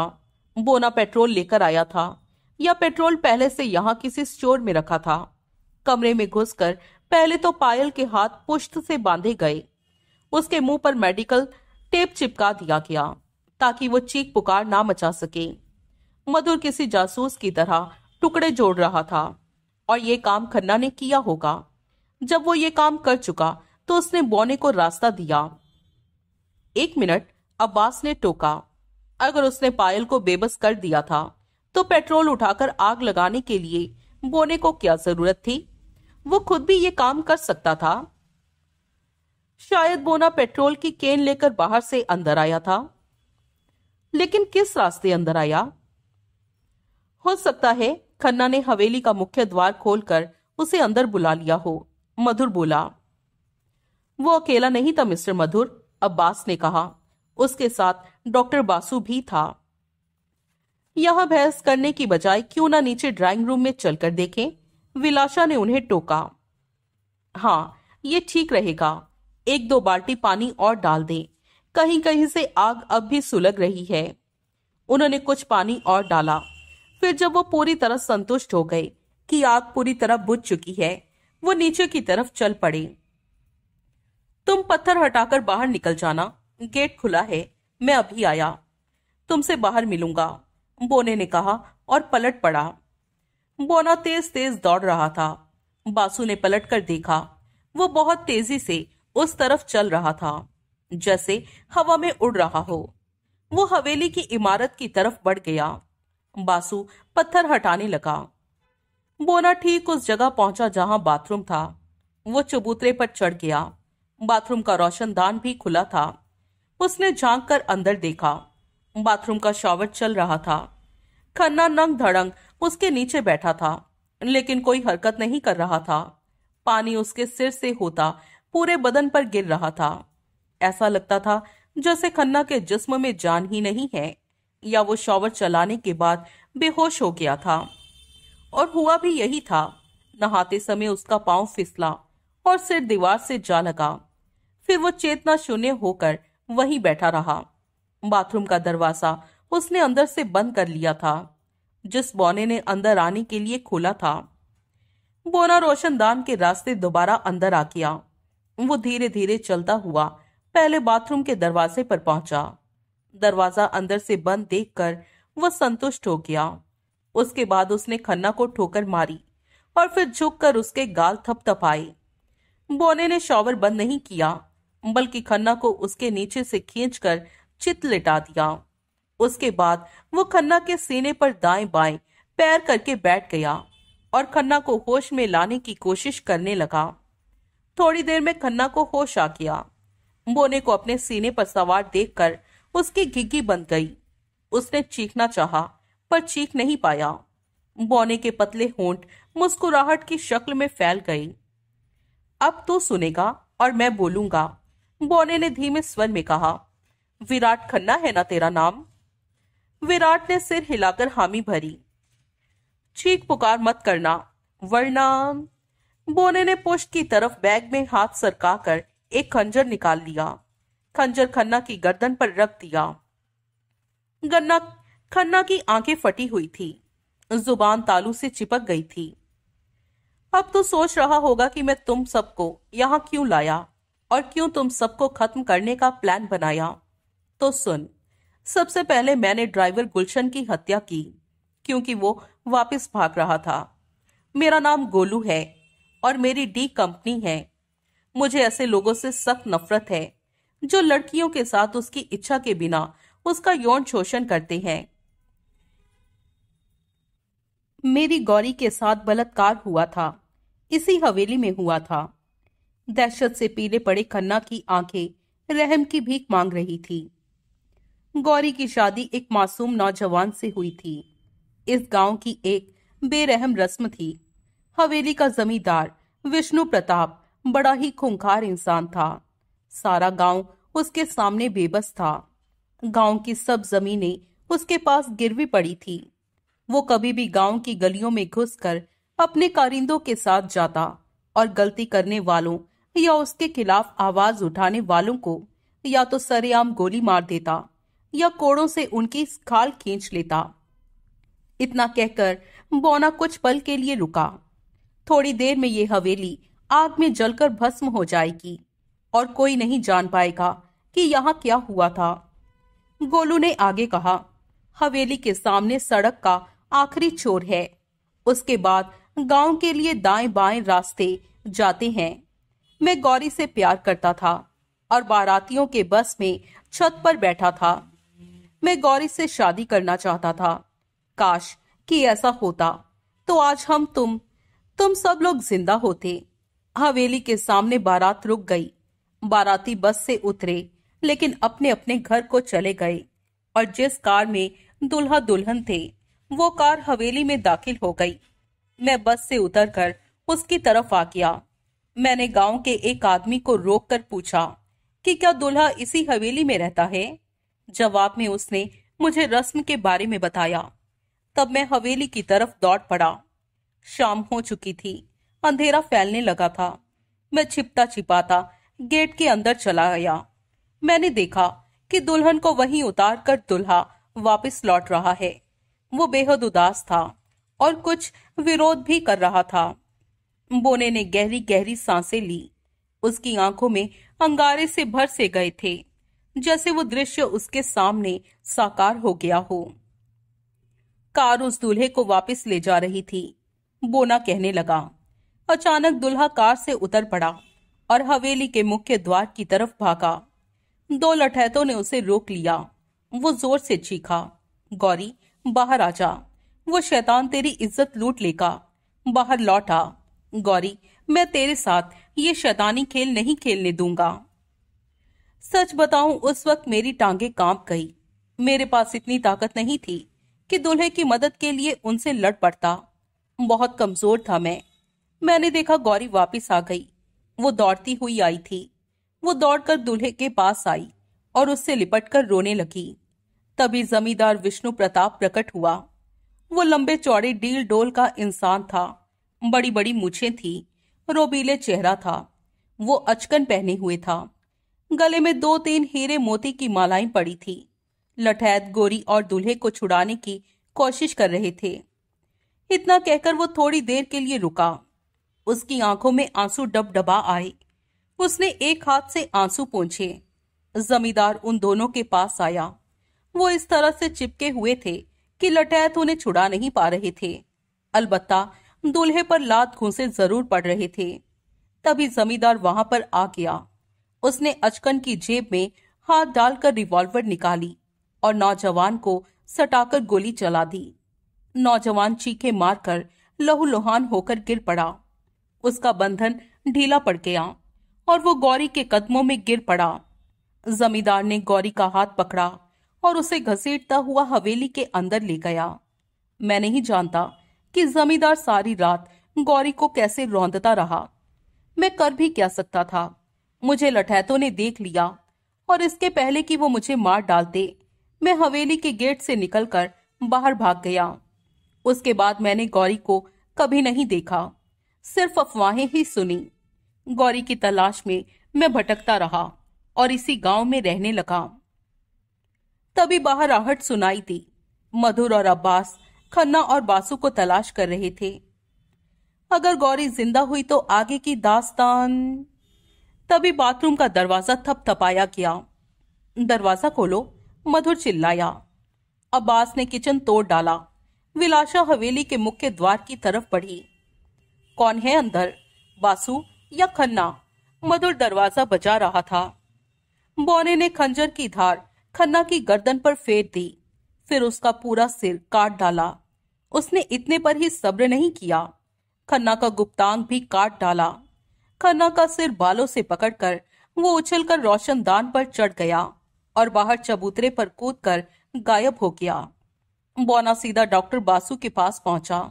बोना पेट्रोल लेकर आया था यह पेट्रोल पहले से यहाँ किसी स्टोर में रखा था कमरे में घुसकर पहले तो पायल के हाथ पुष्ट से बांधे गए उसके मुंह पर मेडिकल टेप चिपका दिया गया ताकि वो चीख पुकार ना मचा सके मधुर किसी जासूस की तरह टुकड़े जोड़ रहा था और ये काम खन्ना ने किया होगा जब वो ये काम कर चुका तो उसने बोने को रास्ता दिया एक मिनट अब्बास ने टोका अगर उसने पायल को बेबस कर दिया था तो पेट्रोल उठाकर आग लगाने के लिए बोने को क्या जरूरत थी वो खुद भी ये काम कर सकता था शायद बोना पेट्रोल की केन लेकर बाहर से अंदर आया था लेकिन किस रास्ते अंदर आया हो सकता है खन्ना ने हवेली का मुख्य द्वार खोलकर उसे अंदर बुला लिया हो मधुर बोला वो अकेला नहीं था मिस्टर मधुर अब्बास ने कहा उसके साथ डॉक्टर बासु भी था यह बहस करने की बजाय क्यों ना नीचे ड्राइंग रूम में चलकर देखें विलाशा ने उन्हें टोका हाँ ये ठीक रहेगा एक दो बाल्टी पानी और डाल दें कहीं कहीं से आग अब भी सुलग रही है उन्होंने कुछ पानी और डाला फिर जब वो पूरी तरह संतुष्ट हो गए कि आग पूरी तरह बुझ चुकी है वो नीचे की तरफ चल पड़े तुम पत्थर हटाकर बाहर निकल जाना गेट खुला है मैं अभी आया तुमसे बाहर मिलूंगा बोने ने कहा और पलट पड़ा बोना तेज तेज दौड़ रहा था बासु ने पलट कर देखा वो बहुत तेजी से उस तरफ चल रहा था जैसे हवा में उड़ रहा हो वो हवेली की इमारत की तरफ बढ़ गया बासु पत्थर हटाने लगा बोना ठीक उस जगह पहुंचा जहां बाथरूम था वो चबूतरे पर चढ़ गया बाथरूम का रोशनदान भी खुला था उसने झांक कर अंदर देखा बाथरूम का शॉवर चल रहा था खन्ना नंग धड़ंग उसके नीचे बैठा था लेकिन कोई हरकत नहीं कर रहा था पानी उसके सिर से होता पूरे बदन पर गिर रहा था ऐसा लगता था जैसे खन्ना के जिस्म में जान ही नहीं है या वो शॉवर चलाने के बाद बेहोश हो गया था और हुआ भी यही था नहाते समय उसका पांव फिसला और सिर दीवार से जा लगा फिर वो चेतना शून्य होकर वहीं बैठा रहा बाथरूम का दरवाजा उसने अंदर से बंद कर लिया था जिस बोने ने अंदर आने के लिए खोला था बोना रोशनदान के रास्ते दोबारा अंदर आ गया वो धीरे धीरे चलता हुआ पहले बाथरूम के दरवाजे पर पहुंचा दरवाजा अंदर से बंद देखकर वह संतुष्ट हो गया उसके बाद उसने खन्ना को ठोकर मारी और फिर झुककर उसके गाल थपथपाए बोने ने शॉवर बंद नहीं किया बल्कि खन्ना को उसके नीचे से खींचकर चित लिटा दिया उसके बाद वो खन्ना के सीने पर दाएं बाएं पैर करके बैठ गया और खन्ना को होश में लाने की कोशिश करने लगा थोड़ी देर में खन्ना को होश आ गया बोने को अपने सीने पर सवार देखकर उसकी घिग्गी बन गई उसने चीखना चाहा पर चीख नहीं पाया बोने के पतले होंठ मुस्कुराहट की शक्ल में फैल गई अब तू सुनेगा और मैं बोलूंगा बोने ने धीमे स्वर में कहा विराट खन्ना है ना तेरा नाम विराट ने सिर हिलाकर हामी भरी चीख पुकार मत करना वरना बोने ने पुष्ट की तरफ बैग में हाथ सरका कर एक खंजर निकाल लिया खंजर खन्ना की गर्दन पर रख दिया गन्ना खन्ना की आंखें फटी हुई थी जुबान तालू से चिपक गई थी अब तो सोच रहा होगा कि मैं तुम सबको यहां क्यों लाया और क्यों तुम सबको खत्म करने का प्लान बनाया तो सुन सबसे पहले मैंने ड्राइवर गुलशन की हत्या की क्योंकि वो वापस भाग रहा था मेरा नाम गोलू है और मेरी डी कंपनी है मुझे ऐसे लोगों से सख्त नफरत है जो लड़कियों के साथ उसकी इच्छा के बिना उसका यौन शोषण करते हैं मेरी गौरी के साथ बलात्कार हुआ था इसी हवेली में हुआ था दहशत से पीले पड़े खन्ना की आंखें रहम की भीख मांग रही थी गौरी की शादी एक मासूम नौजवान से हुई थी इस गांव की एक बेरहम रस्म थी हवेली का जमींदार विष्णु प्रताप बड़ा ही खूंखार इंसान था सारा गांव उसके सामने बेबस था गांव की सब जमीनें उसके पास गिरवी पड़ी थी वो कभी भी गांव की गलियों में घुसकर अपने कारिंदों के साथ जाता और गलती करने वालों या उसके खिलाफ आवाज उठाने वालों को या तो सरेआम गोली मार देता या कोड़ों से उनकी खाल खींच लेता इतना कहकर बोना कुछ पल के लिए रुका थोड़ी देर में ये हवेली आग में जलकर भस्म हो जाएगी और कोई नहीं जान पाएगा कि यहाँ क्या हुआ था गोलू ने आगे कहा हवेली के सामने सड़क का आखिरी छोर है उसके बाद गांव के लिए दाएं बाएं रास्ते जाते हैं मैं गौरी से प्यार करता था और बारातियों के बस में छत पर बैठा था मैं गौरी से शादी करना चाहता था काश कि ऐसा होता तो आज हम तुम तुम सब लोग जिंदा होते हवेली के सामने बारात रुक गई बाराती बस से उतरे लेकिन अपने अपने घर को चले गए और जिस कार में दुल्हा दुल्हन थे वो कार हवेली में दाखिल हो गई मैं बस से उतरकर उसकी तरफ आ गया मैंने गांव के एक आदमी को रोककर पूछा कि क्या दुल्हा इसी हवेली में रहता है जवाब में उसने मुझे रस्म के बारे में बताया तब मैं हवेली की तरफ दौड़ पड़ा शाम हो चुकी थी अंधेरा फैलने लगा था मैं छिपता छिपाता गेट के अंदर चला गया मैंने देखा कि दुल्हन को वहीं उतार कर दुल्हा वापस लौट रहा है वो बेहद उदास था और कुछ विरोध भी कर रहा था बोने ने गहरी गहरी सांसें ली उसकी आंखों में अंगारे से भर से गए थे जैसे वो दृश्य उसके सामने साकार हो गया हो कार उस दूल्हे को वापस ले जा रही थी बोना कहने लगा अचानक दूल्हा कार से उतर पड़ा और हवेली के मुख्य द्वार की तरफ भागा दो लठैतों ने उसे रोक लिया वो जोर से चीखा गौरी बाहर आ जा वो शैतान तेरी इज्जत लूट लेगा बाहर लौटा गौरी मैं तेरे साथ ये शैतानी खेल नहीं खेलने दूंगा सच बताऊं उस वक्त मेरी टांगे कांप गई मेरे पास इतनी ताकत नहीं थी कि दूल्हे की मदद के लिए उनसे लड़ पड़ता बहुत कमजोर था मैं मैंने देखा गौरी वापस आ गई वो दौड़ती हुई आई थी वो दौड़कर दूल्हे के पास आई और उससे लिपटकर रोने लगी तभी जमींदार विष्णु प्रताप प्रकट हुआ वो लंबे चौड़े डील डोल का इंसान था बड़ी बड़ी मुछे थी रोबीले चेहरा था वो अचकन पहने हुए था गले में दो तीन हीरे मोती की मालाएं पड़ी थी लठैत गोरी और दूल्हे को छुड़ाने की कोशिश कर रहे थे इतना कहकर वो थोड़ी देर के लिए रुका उसकी आंखों में आंसू डब डबा आए उसने एक हाथ से आंसू पोंछे जमींदार उन दोनों के पास आया वो इस तरह से चिपके हुए थे कि लटैत उन्हें छुड़ा नहीं पा रहे थे अलबत्ता दूल्हे पर लात घूसे जरूर पड़ रहे थे तभी जमींदार वहां पर आ गया उसने अचकन की जेब में हाथ डालकर रिवॉल्वर निकाली और नौजवान को सटाकर गोली चला दी नौजवान चीखे मारकर लहूलुहान होकर गिर पड़ा उसका बंधन ढीला पड़ गया और वो गौरी के कदमों में गिर पड़ा जमींदार ने गौरी का हाथ पकड़ा और उसे घसीटता हुआ हवेली के अंदर ले गया मैं नहीं जानता कि जमींदार सारी रात गौरी को कैसे रौंदता रहा मैं कर भी क्या सकता था मुझे लठैतों ने देख लिया और इसके पहले कि वो मुझे मार डालते मैं हवेली के गेट से निकलकर बाहर भाग गया उसके बाद मैंने गौरी को कभी नहीं देखा सिर्फ अफवाहें ही सुनी गौरी की तलाश में मैं भटकता रहा और इसी गांव में रहने लगा तभी बाहर आहट सुनाई थी मधुर और अब्बास खन्ना और बासु को तलाश कर रहे थे अगर गौरी जिंदा हुई तो आगे की दास्तान तभी बाथरूम का दरवाजा थपथपाया गया दरवाजा खोलो मधुर चिल्लाया अब्बास ने किचन तोड़ डाला विलाशा हवेली के मुख्य द्वार की तरफ बढ़ी कौन है अंदर बासु या खन्ना मधुर दरवाजा बजा रहा था बोने ने खंजर की धार खन्ना की गर्दन पर फेर दी फिर उसका पूरा सिर काट डाला उसने इतने पर ही सब्र नहीं किया खन्ना का गुप्तांग भी काट डाला खन्ना का सिर बालों से पकड़कर वो उछलकर रोशनदान पर चढ़ गया और बाहर चबूतरे पर कूद कर गायब हो गया बोना सीधा डॉक्टर बासु के पास पहुंचा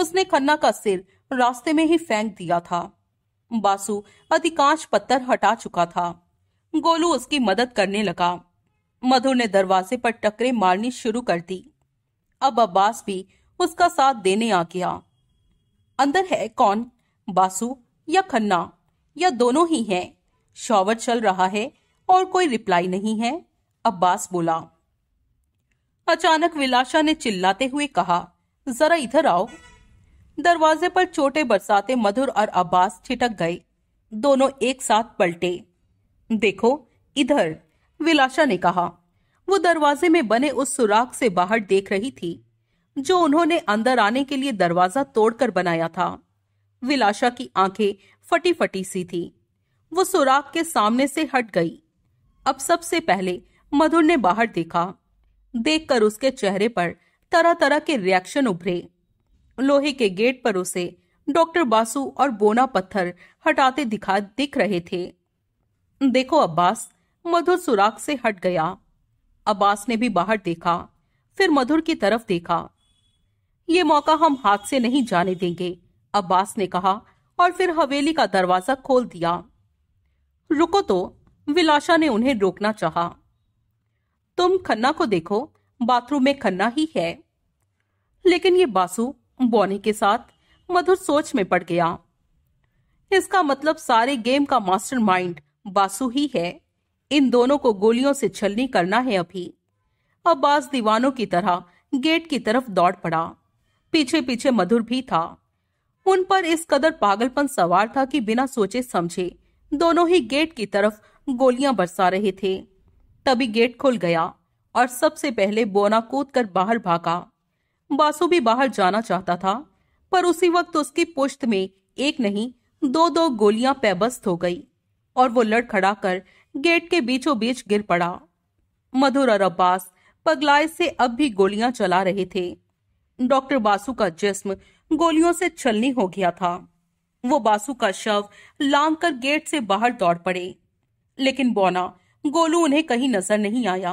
उसने खन्ना का सिर रास्ते में ही फेंक दिया था बासु अधिकांश पत्थर हटा चुका था गोलू उसकी मदद करने लगा मधुर ने दरवाजे पर टकरे मारनी शुरू कर दी अब अब्बास भी उसका साथ देने आ गया अंदर है कौन बासु या खन्ना या दोनों ही हैं शॉवर चल रहा है और कोई रिप्लाई नहीं है अब्बास बोला अचानक विलाशा ने चिल्लाते हुए कहा जरा इधर आओ दरवाजे पर चोटे बरसाते मधुर और अब्बास छिटक गए दोनों एक साथ पलटे देखो इधर विलासा ने कहा वो दरवाजे में बने उस सुराख से बाहर देख रही थी जो उन्होंने अंदर आने के लिए दरवाजा तोड़कर बनाया था विलाशा की आंखें फटी फटी सी थी वो सुराख के सामने से हट गई अब सबसे पहले मधुर ने बाहर देखा देखकर उसके चेहरे पर तरह तरह के रिएक्शन उभरे लोहे के गेट पर उसे डॉक्टर बासु और बोना पत्थर हटाते दिखा दिख रहे थे देखो अब्बास मधुर सुराख से हट गया अब्बास ने भी बाहर देखा फिर मधुर की तरफ देखा ये मौका हम हाथ से नहीं जाने देंगे अब्बास ने कहा और फिर हवेली का दरवाजा खोल दिया रुको तो विलाशा ने उन्हें रोकना चाहा। तुम खन्ना को देखो बाथरूम में खन्ना ही है लेकिन ये बासु बॉनी के साथ मधुर सोच में पड़ गया इसका मतलब सारे गेम का मास्टरमाइंड बासु ही है इन दोनों को गोलियों से छलनी करना है अभी अब्बास दीवानों की तरह गेट की तरफ दौड़ पड़ा पीछे पीछे मधुर भी था उन पर इस कदर पागलपन सवार था कि बिना सोचे समझे दोनों ही गेट की तरफ गोलियां बरसा रहे थे तभी गेट खुल गया और सबसे पहले बोना कूद कर बाहर भागा बासु भी बाहर जाना चाहता था पर उसी वक्त उसकी पुश्त में एक नहीं दो दो गोलियां पैबस्त हो गई और वो लड़खड़ा कर गेट के बीचों बीच गिर पड़ा मधुर और अब्बास पगलाए से अब भी गोलियां चला रहे थे डॉक्टर बासु का जिस्म गोलियों से छलनी हो गया था वो बासु का शव लाम कर गेट से बाहर दौड़ पड़े लेकिन बोना गोलू उन्हें कहीं नजर नहीं आया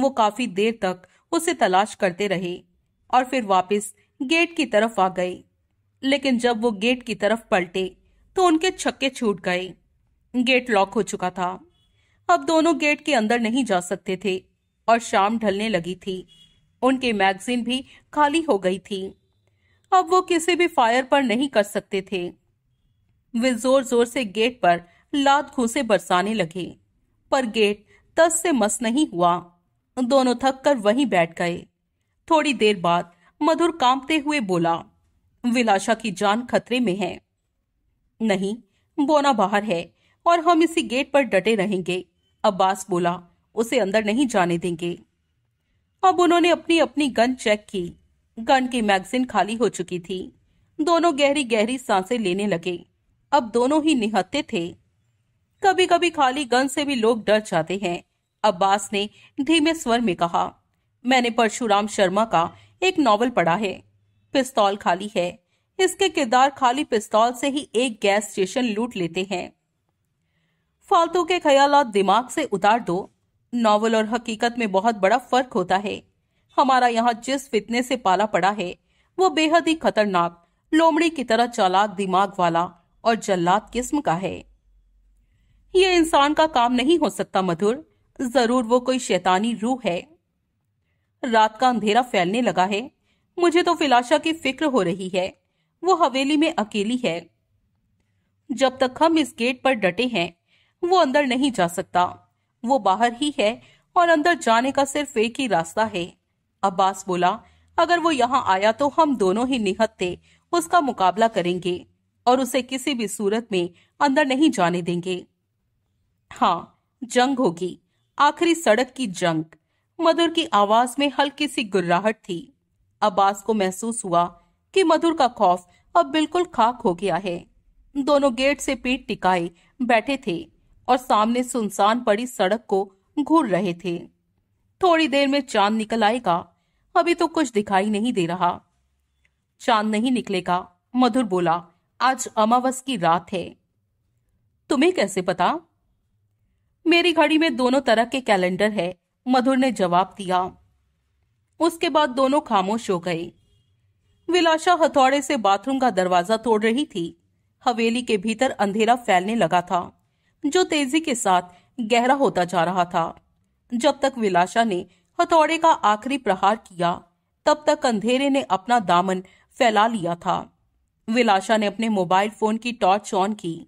वो काफी देर तक उसे तलाश करते रहे और फिर वापस गेट की तरफ आ गए लेकिन जब वो गेट की तरफ पलटे तो उनके छक्के छूट गए गेट लॉक हो चुका था अब दोनों गेट के अंदर नहीं जा सकते थे और शाम ढलने लगी थी उनके मैगजीन भी खाली हो गई थी अब वो किसी भी फायर पर नहीं कर सकते थे वे जोर जोर से गेट पर लात घूसे बरसाने लगे पर गेट तस से मस नहीं हुआ दोनों थक कर वहीं बैठ गए थोड़ी देर बाद मधुर कांपते हुए बोला विलाशा की जान खतरे में है नहीं बोना बाहर है और हम इसी गेट पर डटे रहेंगे अब्बास बोला उसे अंदर नहीं जाने देंगे अब उन्होंने अपनी अपनी गन चेक की गन की मैगजीन खाली हो चुकी थी दोनों गहरी गहरी सांसें लेने लगे अब दोनों ही निहत्ते थे कभी कभी खाली गन से भी लोग डर जाते हैं अब्बास ने धीमे स्वर में कहा मैंने परशुराम शर्मा का एक नॉवल पढ़ा है पिस्तौल खाली है इसके किरदार खाली पिस्तौल से ही एक गैस स्टेशन लूट लेते हैं फालतू के ख्याल दिमाग से उतार दो नॉवल और हकीकत में बहुत बड़ा फर्क होता है हमारा यहाँ जिस फितने से पाला पड़ा है वो बेहद ही खतरनाक लोमड़ी की तरह चालाक दिमाग वाला और जल्लाद किस्म का है ये इंसान का काम नहीं हो सकता मधुर जरूर वो कोई शैतानी रूह है रात का अंधेरा फैलने लगा है मुझे तो फिलाशा की फिक्र हो रही है वो हवेली में अकेली है जब तक हम इस गेट पर डटे हैं वो अंदर नहीं जा सकता वो बाहर ही है और अंदर जाने का सिर्फ एक ही रास्ता है अब्बास बोला अगर वो यहाँ आया तो हम दोनों ही निहत्ते उसका मुकाबला करेंगे और उसे किसी भी सूरत में अंदर नहीं जाने देंगे हाँ जंग होगी आखिरी सड़क की जंग मधुर की आवाज में हल्की सी गुर्राहट थी अब्बास को महसूस हुआ कि मधुर का खौफ अब बिल्कुल खाक हो गया है दोनों गेट से पीठ टिकाए बैठे थे और सामने सुनसान पड़ी सड़क को घूर रहे थे थोड़ी देर में चांद निकल आएगा अभी तो कुछ दिखाई नहीं दे रहा चांद नहीं निकलेगा मधुर बोला आज अमावस की रात है तुम्हें कैसे पता मेरी घड़ी में दोनों तरह के कैलेंडर है मधुर ने जवाब दिया उसके बाद दोनों खामोश हो गए विलाशा हथौड़े से बाथरूम का दरवाजा तोड़ रही थी हवेली के भीतर अंधेरा फैलने लगा था जो तेजी के साथ गहरा होता जा रहा था जब तक विलासा ने हथौड़े का आखिरी प्रहार किया तब तक अंधेरे ने अपना दामन फैला लिया था विलासा ने अपने मोबाइल फोन की टॉर्च ऑन की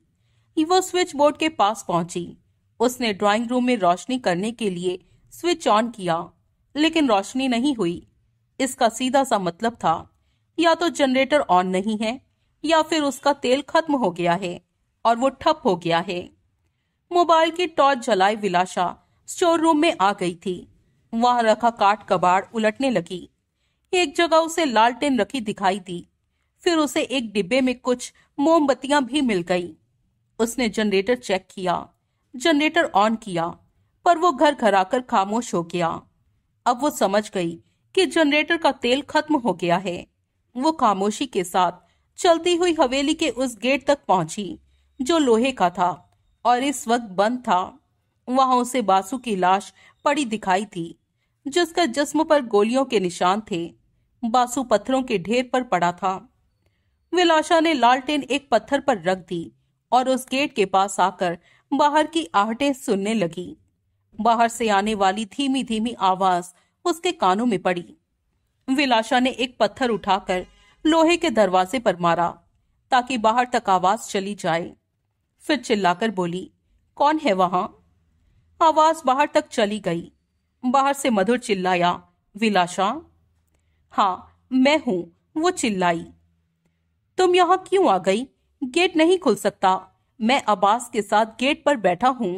वो स्विच बोर्ड के पास पहुंची उसने ड्राइंग रूम में रोशनी करने के लिए स्विच ऑन किया लेकिन रोशनी नहीं हुई इसका सीधा सा मतलब था या तो जनरेटर ऑन नहीं है या फिर उसका तेल खत्म हो गया है और वो ठप हो गया है मोबाइल की टॉर्च जलाए विलाशा स्टोर रूम में आ गई थी वहां रखा काट कबाड़ उलटने लगी एक जगह उसे लालटेन रखी दिखाई दी फिर उसे एक डिब्बे में कुछ मोमबत्तियां भी मिल गई उसने जनरेटर चेक किया जनरेटर ऑन किया पर वो घर घर आकर खामोश हो गया अब वो समझ गई कि जनरेटर का तेल खत्म हो गया है वो खामोशी के साथ चलती हुई हवेली के उस गेट तक पहुंची जो लोहे का था और इस वक्त बंद था वहां उसे बासु की लाश पड़ी दिखाई थी जिसका जिस्म पर गोलियों के निशान थे बासु पत्थरों के ढेर पर पड़ा था विलाशा ने लालटेन एक पत्थर पर रख दी और उस गेट के पास आकर बाहर की आहटें सुनने लगी बाहर से आने वाली धीमी धीमी आवाज उसके कानों में पड़ी विलाशा ने एक पत्थर उठाकर लोहे के दरवाजे पर मारा ताकि बाहर तक आवाज चली जाए फिर चिल्लाकर बोली कौन है वहां आवाज बाहर तक चली गई बाहर से मधुर चिल्लाया विलाशा हाँ मैं हूं वो चिल्लाई तुम यहां क्यों आ गई गेट नहीं खुल सकता मैं अब्बास के साथ गेट पर बैठा हूं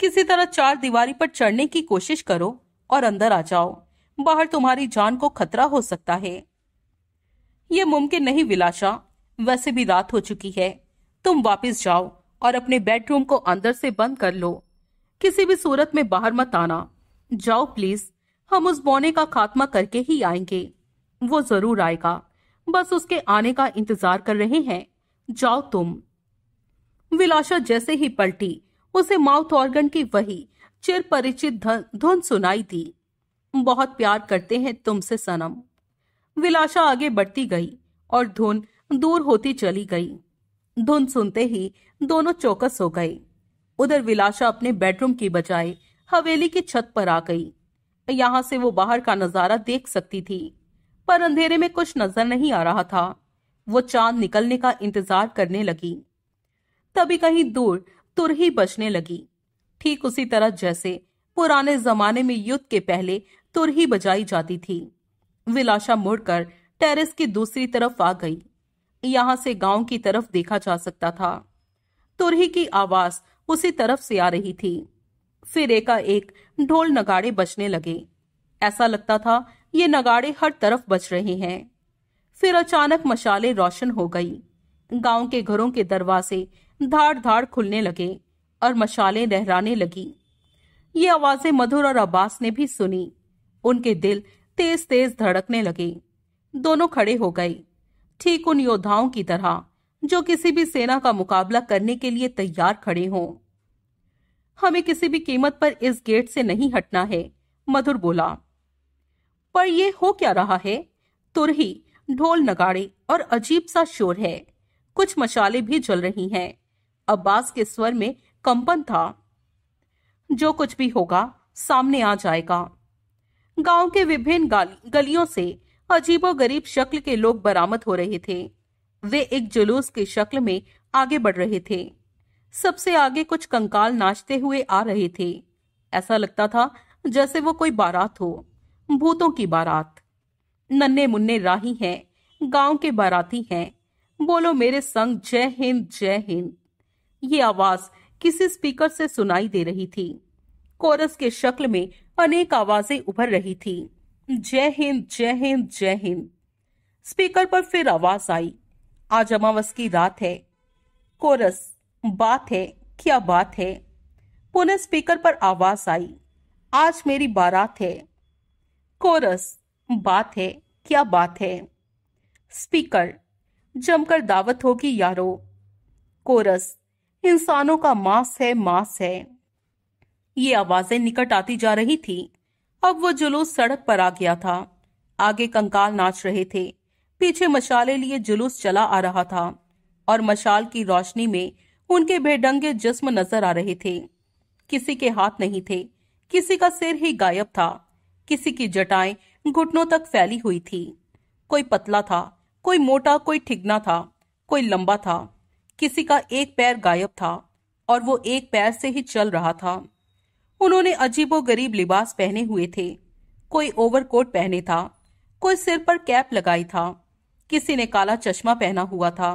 किसी तरह चार दीवारी पर चढ़ने की कोशिश करो और अंदर आ जाओ बाहर तुम्हारी जान को खतरा हो सकता है यह मुमकिन नहीं विलाशा वैसे भी रात हो चुकी है तुम वापस जाओ और अपने बेडरूम को अंदर से बंद कर लो किसी भी सूरत में बाहर मत आना जाओ प्लीज हम उस बोने का खात्मा करके ही आएंगे वो जरूर आएगा बस उसके आने का इंतजार कर रहे हैं जाओ तुम विलाशा जैसे ही पलटी उसे माउथ ऑर्गन की वही चिर परिचित धुन सुनाई दी बहुत प्यार करते हैं तुमसे सनम विलाशा आगे बढ़ती गई और धुन दूर होती चली गई धुन सुनते ही दोनों चौकस हो गए उधर विलासा अपने बेडरूम की बजाय हवेली की छत पर आ गई यहां से वो बाहर का नज़ारा देख सकती थी पर अंधेरे में कुछ नजर नहीं आ रहा था वो चांद निकलने का इंतजार करने लगी तभी कहीं दूर तुरही बजने लगी ठीक उसी तरह जैसे पुराने जमाने में युद्ध के पहले तुरही बजाई जाती थी विलासा मुड़कर टेरेस की दूसरी तरफ आ गई यहां से गांव की तरफ देखा जा सकता था तुरही की आवाज उसी तरफ से आ रही थी फिर एकाएक ढोल नगाड़े बजने लगे ऐसा लगता था ये नगाड़े हर तरफ बज रहे हैं फिर अचानक मशाले रोशन हो गई गांव के घरों के दरवाजे धाड़ धाड़ खुलने लगे और मशाले लहराने लगी ये आवाजें मधुर और अब्बास ने भी सुनी उनके दिल तेज तेज धड़कने लगे दोनों खड़े हो गए ठीक उन योद्धाओं की तरह जो किसी भी सेना का मुकाबला करने के लिए तैयार खड़े हों हमें किसी भी कीमत पर इस गेट से नहीं हटना है मधुर बोला पर यह हो क्या रहा है तुरही ढोल नगाड़े और अजीब सा शोर है कुछ मशाले भी जल रही हैं अब्बास के स्वर में कंपन था जो कुछ भी होगा सामने आ जाएगा गांव के विभिन्न गलियों से अजीबो गरीब शक्ल के लोग बरामद हो रहे थे वे एक जुलूस की शक्ल में आगे बढ़ रहे थे सबसे आगे कुछ कंकाल नाचते हुए आ रहे थे ऐसा लगता था जैसे वो कोई बारात हो भूतों की बारात नन्हे मुन्ने राही हैं गांव के बाराती हैं बोलो मेरे संग जय हिंद जय हिंद ये आवाज किसी स्पीकर से सुनाई दे रही थी कोरस के शक्ल में अनेक आवाजें उभर रही थी जय हिंद जय हिंद जय हिंद स्पीकर पर फिर आवाज आई आज अमावस की रात है कोरस बात है क्या बात है पुनः स्पीकर पर आवाज आई आज मेरी बारात है कोरस बात है क्या बात है स्पीकर जमकर दावत होगी यारो कोरस इंसानों का मांस है मांस है ये आवाजें निकट आती जा रही थी अब वो जुलूस सड़क पर आ गया था आगे कंकाल नाच रहे थे पीछे मशाले लिए जुलूस चला आ रहा था और मशाल की रोशनी में उनके बेडंगे जिस्म नजर आ रहे थे किसी के हाथ नहीं थे किसी का सिर ही गायब था किसी की जटाएं घुटनों तक फैली हुई थी कोई पतला था कोई मोटा कोई ठिगना था कोई लंबा था किसी का एक पैर गायब था और वो एक पैर से ही चल रहा था उन्होंने अजीबो गरीब लिबास पहने हुए थे कोई ओवरकोट पहने था कोई सिर पर कैप लगाई था किसी ने काला चश्मा पहना हुआ था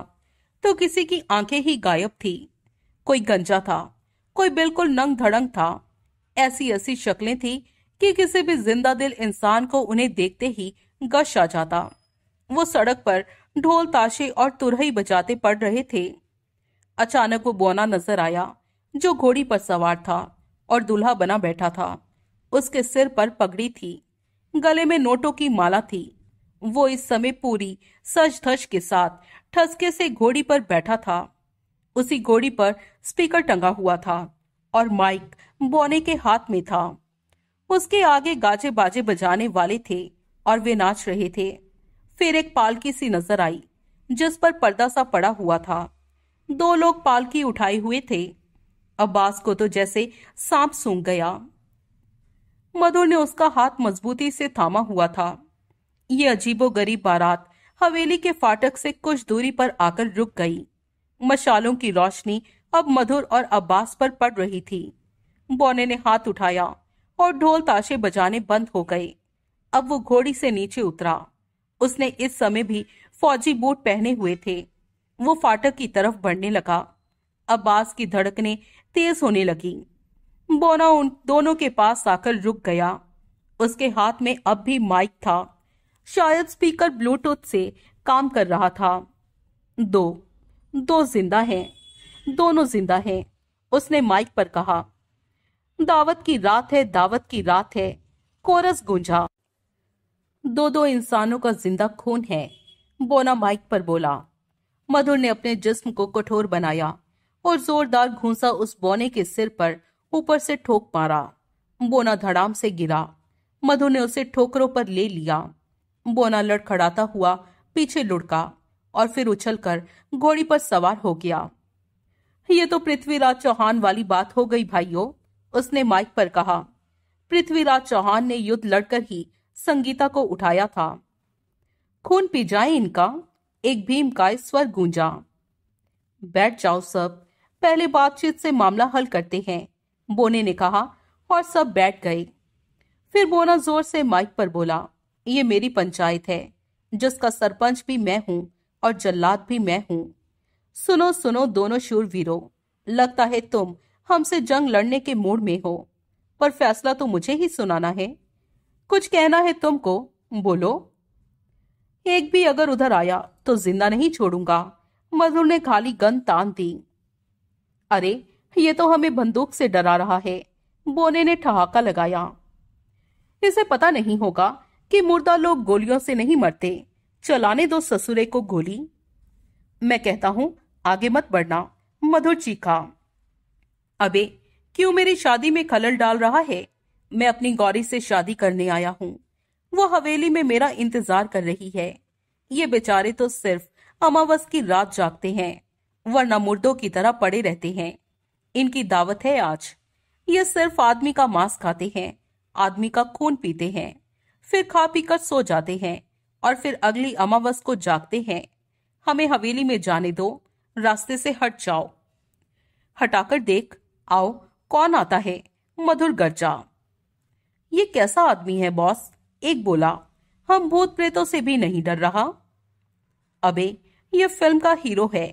तो किसी की आंखें ही गायब थी कोई गंजा था कोई बिल्कुल नंग धड़ंग था ऐसी ऐसी शक्लें थी कि किसी भी जिंदा दिल इंसान को उन्हें देखते ही गश आ जाता वो सड़क पर ढोल ताशे और तुरही बजाते पड़ रहे थे अचानक वो बोना नजर आया जो घोड़ी पर सवार था और दूल्हा बना बैठा था उसके सिर पर पगड़ी थी गले में नोटों की माला थी वो इस समय पूरी सज धज के साथ ठसके से घोड़ी पर बैठा था उसी घोड़ी पर स्पीकर टंगा हुआ था और माइक बोने के हाथ में था उसके आगे गाजे बाजे बजाने वाले थे और वे नाच रहे थे फिर एक पालकी सी नजर आई जिस पर पर्दा सा पड़ा हुआ था दो लोग पालकी उठाए हुए थे अब्बास को तो जैसे सांप सूंघ गया मधु ने उसका हाथ मजबूती से थामा हुआ था ये अजीबो गरीब बारात हवेली के फाटक से कुछ दूरी पर आकर रुक गई मशालों की रोशनी अब मधुर और अब्बास पर पड़ रही थी बोने ने हाथ उठाया और ढोल ताशे बजाने बंद हो गए अब वो घोड़ी से नीचे उतरा उसने इस समय भी फौजी बूट पहने हुए थे वो फाटक की तरफ बढ़ने लगा अब्बास की धड़कने तेज होने लगी बोना उन दोनों के पास आकर रुक गया उसके हाथ में अब भी माइक था शायद स्पीकर ब्लूटूथ से काम कर रहा था दो दो जिंदा हैं दोनों जिंदा हैं उसने माइक पर कहा दावत की रात है दावत की रात है कोरस गूंजा दो दो इंसानों का जिंदा खून है बोना माइक पर बोला मधुर ने अपने जिस्म को कठोर बनाया और जोरदार घूंसा उस बोने के सिर पर ऊपर से ठोक मारा बोना धड़ाम से गिरा मधु ने उसे ठोकरों पर ले लिया बोना लड़खड़ाता हुआ पीछे लुढ़का और फिर उछलकर घोड़ी पर सवार हो गया ये तो पृथ्वीराज चौहान वाली बात हो गई भाइयों उसने माइक पर कहा पृथ्वीराज चौहान ने युद्ध लड़कर ही संगीता को उठाया था खून पी जाए इनका एक भीम का स्वर गूंजा बैठ जाओ सब पहले बातचीत से मामला हल करते हैं बोने ने कहा और सब बैठ गए फिर बोना जोर से माइक पर बोला ये मेरी पंचायत है जिसका सरपंच भी मैं हूँ और जल्लाद भी मैं हूँ सुनो सुनो दोनों शूरवीरों लगता है तुम हमसे जंग लड़ने के मूड में हो पर फैसला तो मुझे ही सुनाना है कुछ कहना है तुमको बोलो एक भी अगर उधर आया तो जिंदा नहीं छोड़ूंगा मधुर ने खाली गन तान दी अरे ये तो हमें बंदूक से डरा रहा है बोने ने ठहाका लगाया इसे पता नहीं होगा कि मुर्दा लोग गोलियों से नहीं मरते चलाने दो ससुरे को गोली मैं कहता हूं आगे मत बढ़ना मधुर चीखा अबे क्यों मेरी शादी में खलल डाल रहा है मैं अपनी गौरी से शादी करने आया हूँ वो हवेली में मेरा इंतजार कर रही है ये बेचारे तो सिर्फ अमावस की रात जागते हैं वरना मुर्दों की तरह पड़े रहते हैं इनकी दावत है आज ये सिर्फ आदमी का मांस खाते हैं आदमी का खून पीते हैं फिर खा पी कर सो जाते हैं और फिर अगली अमावस को जागते हैं हमें हवेली में जाने दो रास्ते से हट जाओ हटाकर देख आओ कौन आता है मधुर गर्जा ये कैसा आदमी है बॉस एक बोला हम भूत प्रेतों से भी नहीं डर रहा अबे ये फिल्म का हीरो है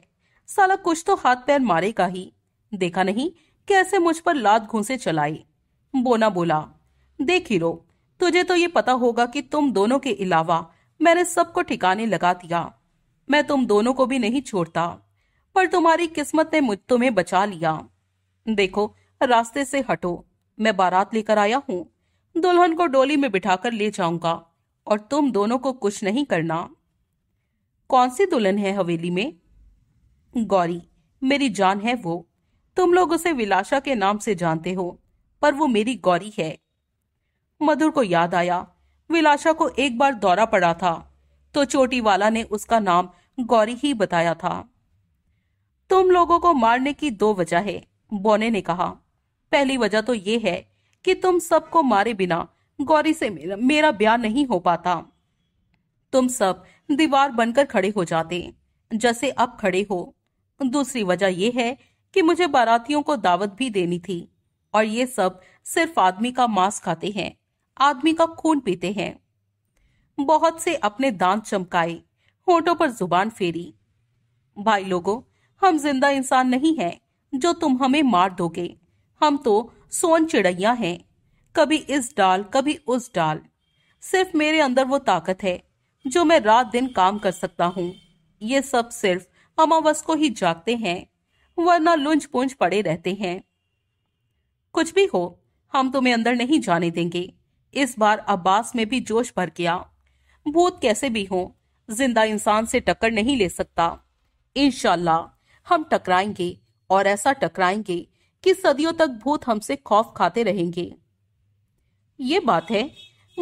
साला कुछ तो हाथ पैर मारेगा ही देखा नहीं कैसे मुझ पर लात घूसे चलाई बोना बोला देख हीरो तुझे तो ये पता होगा कि तुम दोनों के अलावा मैंने सबको ठिकाने लगा दिया मैं तुम दोनों को भी नहीं छोड़ता पर तुम्हारी किस्मत ने मुझ तुम्हें बचा लिया देखो रास्ते से हटो मैं बारात लेकर आया हूँ दुल्हन को डोली में बिठाकर ले जाऊंगा और तुम दोनों को कुछ नहीं करना कौन सी दुल्हन है हवेली में गौरी मेरी जान है वो तुम लोग उसे विलासा के नाम से जानते हो पर वो मेरी गौरी है मधुर को याद आया विलासा को एक बार दौरा पड़ा था तो चोटी वाला ने उसका नाम गौरी ही बताया था तुम लोगों को मारने की दो वजह है बोने ने कहा पहली वजह तो ये है कि तुम सबको मारे बिना गौरी से मेरा, मेरा ब्याह नहीं हो पाता तुम सब दीवार बनकर खड़े हो जाते जैसे अब खड़े हो दूसरी वजह यह है कि मुझे बारातियों को दावत भी देनी थी और ये सब सिर्फ आदमी का मांस खाते हैं आदमी का खून पीते हैं बहुत से अपने दांत चमकाए होठों पर जुबान फेरी भाई लोगों हम जिंदा इंसान नहीं हैं जो तुम हमें मार दोगे हम तो सोन चिड़ैया हैं कभी इस डाल कभी उस डाल सिर्फ मेरे अंदर वो ताकत है जो मैं रात दिन काम कर सकता हूँ ये सब सिर्फ अमावस को ही जागते हैं वरना लुंज पुंज पड़े रहते हैं कुछ भी हो हम तुम्हें अंदर नहीं जाने देंगे इस बार अब्बास में भी जोश भर गया भूत कैसे भी हो जिंदा इंसान से टक्कर नहीं ले सकता इनशाला हम टकराएंगे और ऐसा टकराएंगे कि सदियों तक भूत हमसे खौफ खाते रहेंगे ये बात है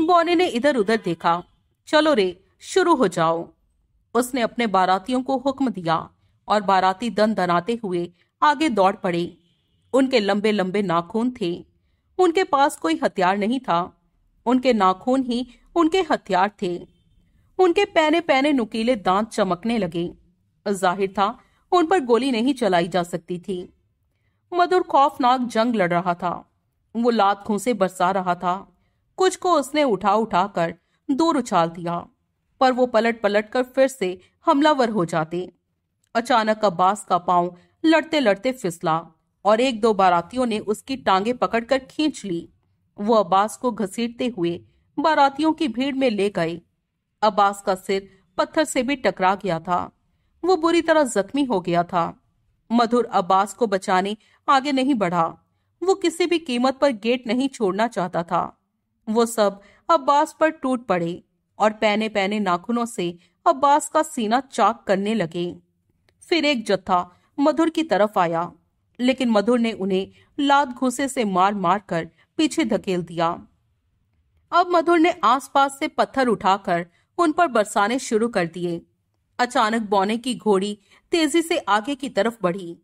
बोने ने इधर उधर देखा चलो रे शुरू हो जाओ उसने अपने बारातियों को हुक्म दिया और बाराती दन दनाते हुए आगे दौड़ पड़े उनके लंबे लंबे नाखून थे उनके पास कोई हथियार नहीं था उनके नाखून ही उनके हथियार थे उनके पैने पैने नुकीले दांत चमकने लगे जाहिर था उन पर गोली नहीं चलाई जा सकती थी मधुर खौफनाक जंग लड़ रहा था वो लात घूसे बरसा रहा था कुछ को उसने उठा उठा कर दूर उछाल दिया पर वो पलट पलट कर फिर से हमलावर हो जाते अचानक अब्बास का पांव लड़ते लड़ते फिसला और एक दो बारातियों ने उसकी टांगे पकड़कर खींच ली वो अब्बास को घसीटते हुए बारातियों की भीड़ में ले गए अब्बास का सिर पत्थर से भी टकरा गया था वो बुरी तरह जख्मी हो गया था मधुर अब्बास को बचाने आगे नहीं बढ़ा वो किसी भी कीमत पर गेट नहीं छोड़ना चाहता था वो सब अब्बास पर टूट पड़े और पहने पहने नाखूनों से अब्बास का सीना चाक करने लगे फिर एक जत्था मधुर की तरफ आया लेकिन मधुर ने उन्हें लात घूसे से मार मार कर पीछे धकेल दिया अब मधुर ने आसपास से पत्थर उठाकर उन पर बरसाने शुरू कर दिए अचानक बौने की घोड़ी तेजी से आगे की तरफ बढ़ी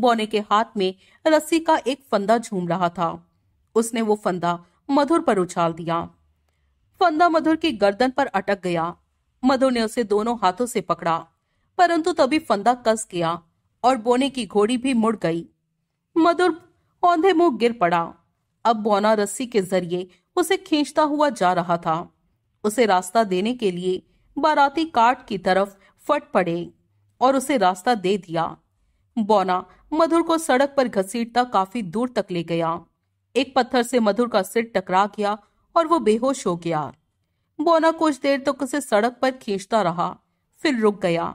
बौने के हाथ में रस्सी का एक फंदा झूम रहा था उसने वो फंदा मधुर पर उछाल दिया फंदा मधुर की गर्दन पर अटक गया मधुर ने उसे दोनों हाथों से पकड़ा परंतु तभी फंदा कस गया और बोने की घोड़ी भी मुड़ गई मधुर औंधे मुंह गिर पड़ा अब बोना रस्सी के जरिए उसे खींचता हुआ जा रहा था उसे रास्ता देने के लिए बाराती काट की तरफ फट पड़े और उसे रास्ता दे दिया बोना मधुर को सड़क पर घसीटता काफी दूर तक ले गया एक पत्थर से मधुर का सिर टकरा गया और वो बेहोश हो गया बोना कुछ देर तक तो उसे सड़क पर खींचता रहा फिर रुक गया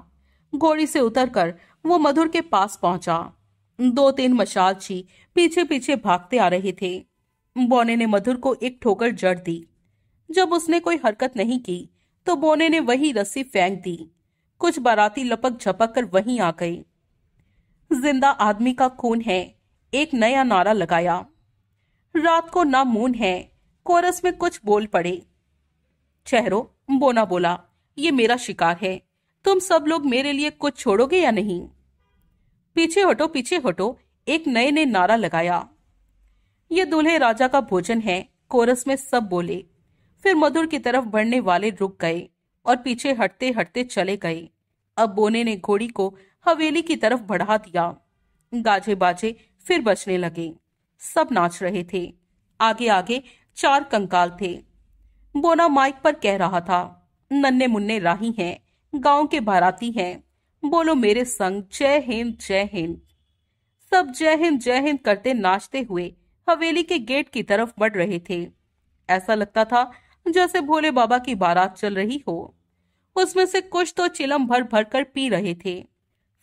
घोड़ी से उतरकर वो मधुर के पास पहुंचा दो तीन मशालची पीछे पीछे भागते आ रहे थे बोने ने मधुर को एक ठोकर जड़ दी जब उसने कोई हरकत नहीं की तो बोने ने वही रस्सी फेंक दी कुछ बाराती लपक झपक कर वहीं आ गई जिंदा आदमी का खून है एक नया नारा लगाया रात को ना मून है कोरस में कुछ बोल पड़े चेहरो बोना बोला ये मेरा शिकार है तुम सब लोग मेरे लिए कुछ छोड़ोगे या नहीं पीछे हटो पीछे हटो एक नए ने नारा लगाया ये दूल्हे राजा का भोजन है कोरस में सब बोले फिर मधुर की तरफ बढ़ने वाले रुक गए और पीछे हटते हटते चले गए अब बोने ने घोड़ी को हवेली की तरफ बढ़ा दिया गाजे बाजे फिर बचने लगे सब नाच रहे थे आगे आगे चार कंकाल थे बोना माइक पर कह रहा था नन्हे मुन्ने राही हैं गांव के बाराती हैं बोलो मेरे संग जय हिंद जय हिंद सब जय हिंद जय हिंद करते नाचते हुए हवेली के गेट की तरफ बढ़ रहे थे ऐसा लगता था जैसे भोले बाबा की बारात चल रही हो उसमें से कुछ तो चिलम भर भर कर पी रहे थे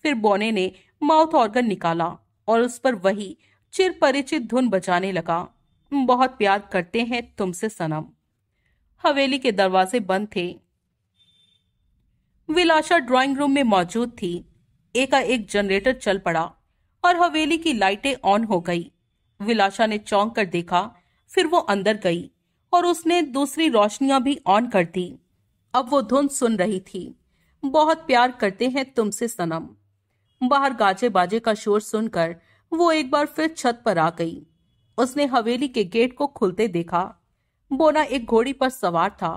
फिर बोने ने माउथ ऑर्गन निकाला और उस पर वही चिर परिचित धुन बजाने लगा बहुत प्यार करते हैं तुमसे सनम हवेली के दरवाजे बंद थे विलाशा ड्राइंग रूम में मौजूद थी एकाएक जनरेटर चल पड़ा और हवेली की लाइटें ऑन हो गई विलाशा ने चौंक कर देखा फिर वो अंदर गई और उसने दूसरी रोशनियां भी ऑन कर दी अब वो धुन सुन रही थी बहुत प्यार करते हैं तुमसे सनम बाहर गाजे बाजे का शोर सुनकर वो एक बार फिर छत पर आ गई उसने हवेली के गेट को खुलते देखा बोना एक घोड़ी पर सवार था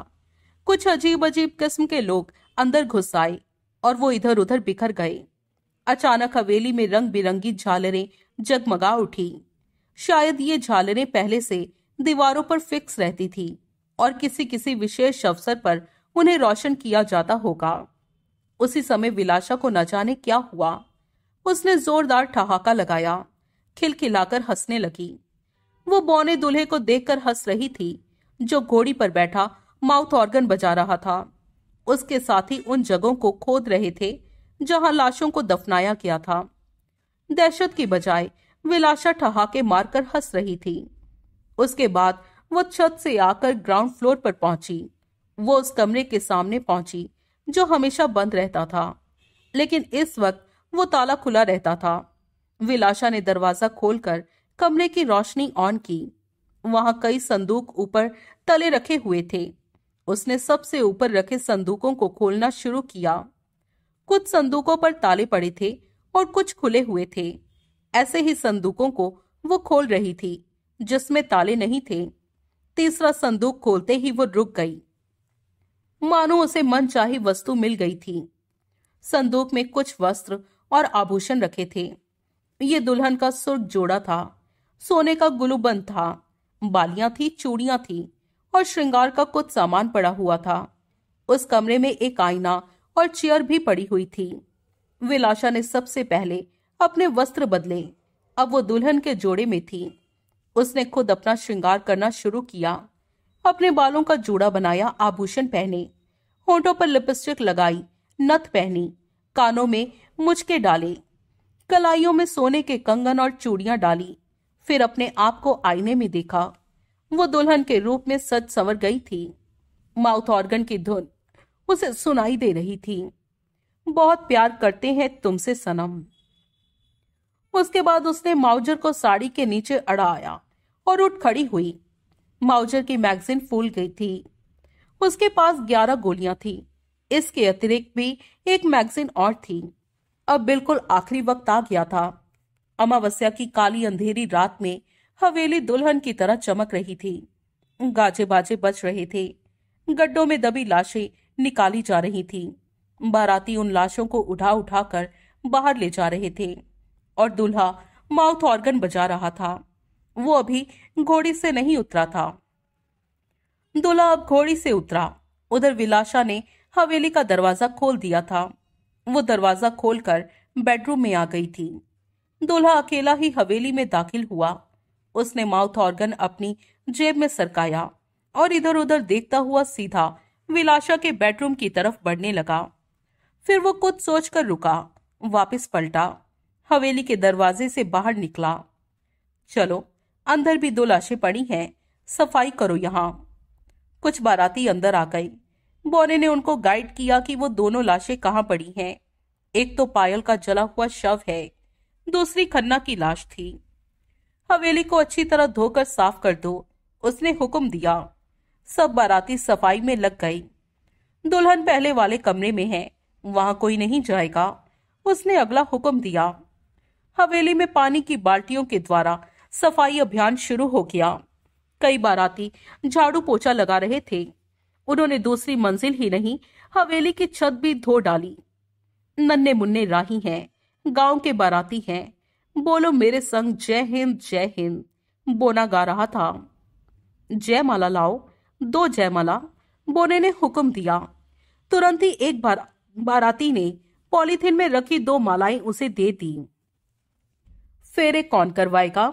कुछ अजीब अजीब किस्म के लोग अंदर घुस आए और वो इधर उधर बिखर गए अचानक हवेली में रंग बिरंगी झालरें जगमगा उठी शायद ये झालरें पहले से दीवारों पर फिक्स रहती थी और किसी किसी विशेष अवसर पर उन्हें रोशन किया जाता होगा उसी समय विलासा को न जाने क्या हुआ उसने जोरदार ठहाका लगाया खिलखिलाकर हंसने लगी वो बौने दूल्हे को देखकर हंस रही थी जो घोड़ी पर बैठा माउथ ऑर्गन बजा रहा था उसके ही उन जगहों को खोद रहे थे जहां लाशों को दफनाया गया था दहशत की बजाय विलासा ठहाके मारकर हंस रही थी उसके बाद वो छत से आकर ग्राउंड फ्लोर पर पहुंची वो उस कमरे के सामने पहुंची जो हमेशा बंद रहता था लेकिन इस वक्त वो ताला खुला रहता था विलासा ने दरवाजा खोलकर कमरे की रोशनी ऑन की वहां कई संदूक ऊपर तले रखे हुए थे उसने सबसे ऊपर रखे संदूकों को खोलना शुरू किया कुछ संदूकों पर ताले पड़े थे और कुछ खुले हुए थे ऐसे ही संदूकों को वो खोल रही थी जिसमें ताले नहीं थे तीसरा संदूक खोलते ही वो रुक गई मानो उसे मन मनचाही वस्तु मिल गई थी संदूक में कुछ वस्त्र और आभूषण रखे थे ये दुल्हन का सुर्ख जोड़ा था सोने का गुलूबंद था बालियां थी चूड़ियां थी और श्रृंगार का कुछ सामान पड़ा हुआ था उस कमरे में एक आईना और चेयर भी पड़ी हुई थी विलाशा ने सबसे पहले अपने वस्त्र बदले अब वो दुल्हन के जोड़े में थी उसने खुद अपना श्रृंगार करना शुरू किया अपने बालों का जूड़ा बनाया आभूषण पहने होंठों पर लिपस्टिक लगाई नथ पहनी कानों में मुचके डाले कलाइयों में सोने के कंगन और चूड़ियां डाली फिर अपने आप को आईने में देखा वो दुल्हन के रूप में सच संवर गई थी माउथ ऑर्गन की धुन उसे सुनाई दे रही थी बहुत प्यार करते हैं तुमसे सनम उसके बाद उसने माउजर को साड़ी के नीचे अड़ाया और उठ खड़ी हुई माउजर की मैगजीन फूल गई थी उसके पास ग्यारह गोलियां थी इसके अतिरिक्त भी एक मैगजीन और थी अब बिल्कुल आखिरी वक्त आ गया था अमावस्या की काली अंधेरी रात में हवेली दुल्हन की तरह चमक रही थी गाजे बाजे बच रहे थे गड्ढों में दबी लाशें निकाली जा रही थी बाराती उन लाशों को उठा उठा कर बाहर ले जा रहे थे और दूल्हा माउथ ऑर्गन बजा रहा था वो अभी घोड़ी से नहीं उतरा था दूल्हा अब घोड़ी से उतरा उधर विलासा ने हवेली का दरवाजा खोल दिया था वो दरवाजा खोलकर बेडरूम में आ गई थी दूल्हा अकेला ही हवेली में दाखिल हुआ उसने माउथ ऑर्गन अपनी जेब में सरकाया और इधर उधर देखता हुआ सीधा विलाशा के बेडरूम की तरफ बढ़ने लगा फिर वो कुछ सोचकर रुका वापस पलटा हवेली के दरवाजे से बाहर निकला चलो अंदर भी दो लाशें पड़ी हैं सफाई करो यहाँ कुछ बाराती अंदर आ गई बोने ने उनको गाइड किया कि वो दोनों लाशें कहाँ पड़ी हैं एक तो पायल का जला हुआ शव है दूसरी खन्ना की लाश थी हवेली को अच्छी तरह धोकर साफ कर दो उसने हुक्म दिया सब बाराती सफाई में लग गई दुल्हन पहले वाले कमरे में है वहां कोई नहीं जाएगा उसने अगला हुक्म दिया हवेली में पानी की बाल्टियों के द्वारा सफाई अभियान शुरू हो गया कई बाराती झाड़ू पोछा लगा रहे थे उन्होंने दूसरी मंजिल ही नहीं हवेली की छत भी धो डाली नन्हे मुन्ने राही हैं गांव के बाराती हैं बोलो मेरे संग जय हिंद जय हिंद बोना गा रहा था जयमाला लाओ दो जयमाला बोने ने हुक्म दिया तुरंत ही एक बार बाराती ने पॉलीथिन में रखी दो मालाएं उसे दे दी फेरे कौन करवाएगा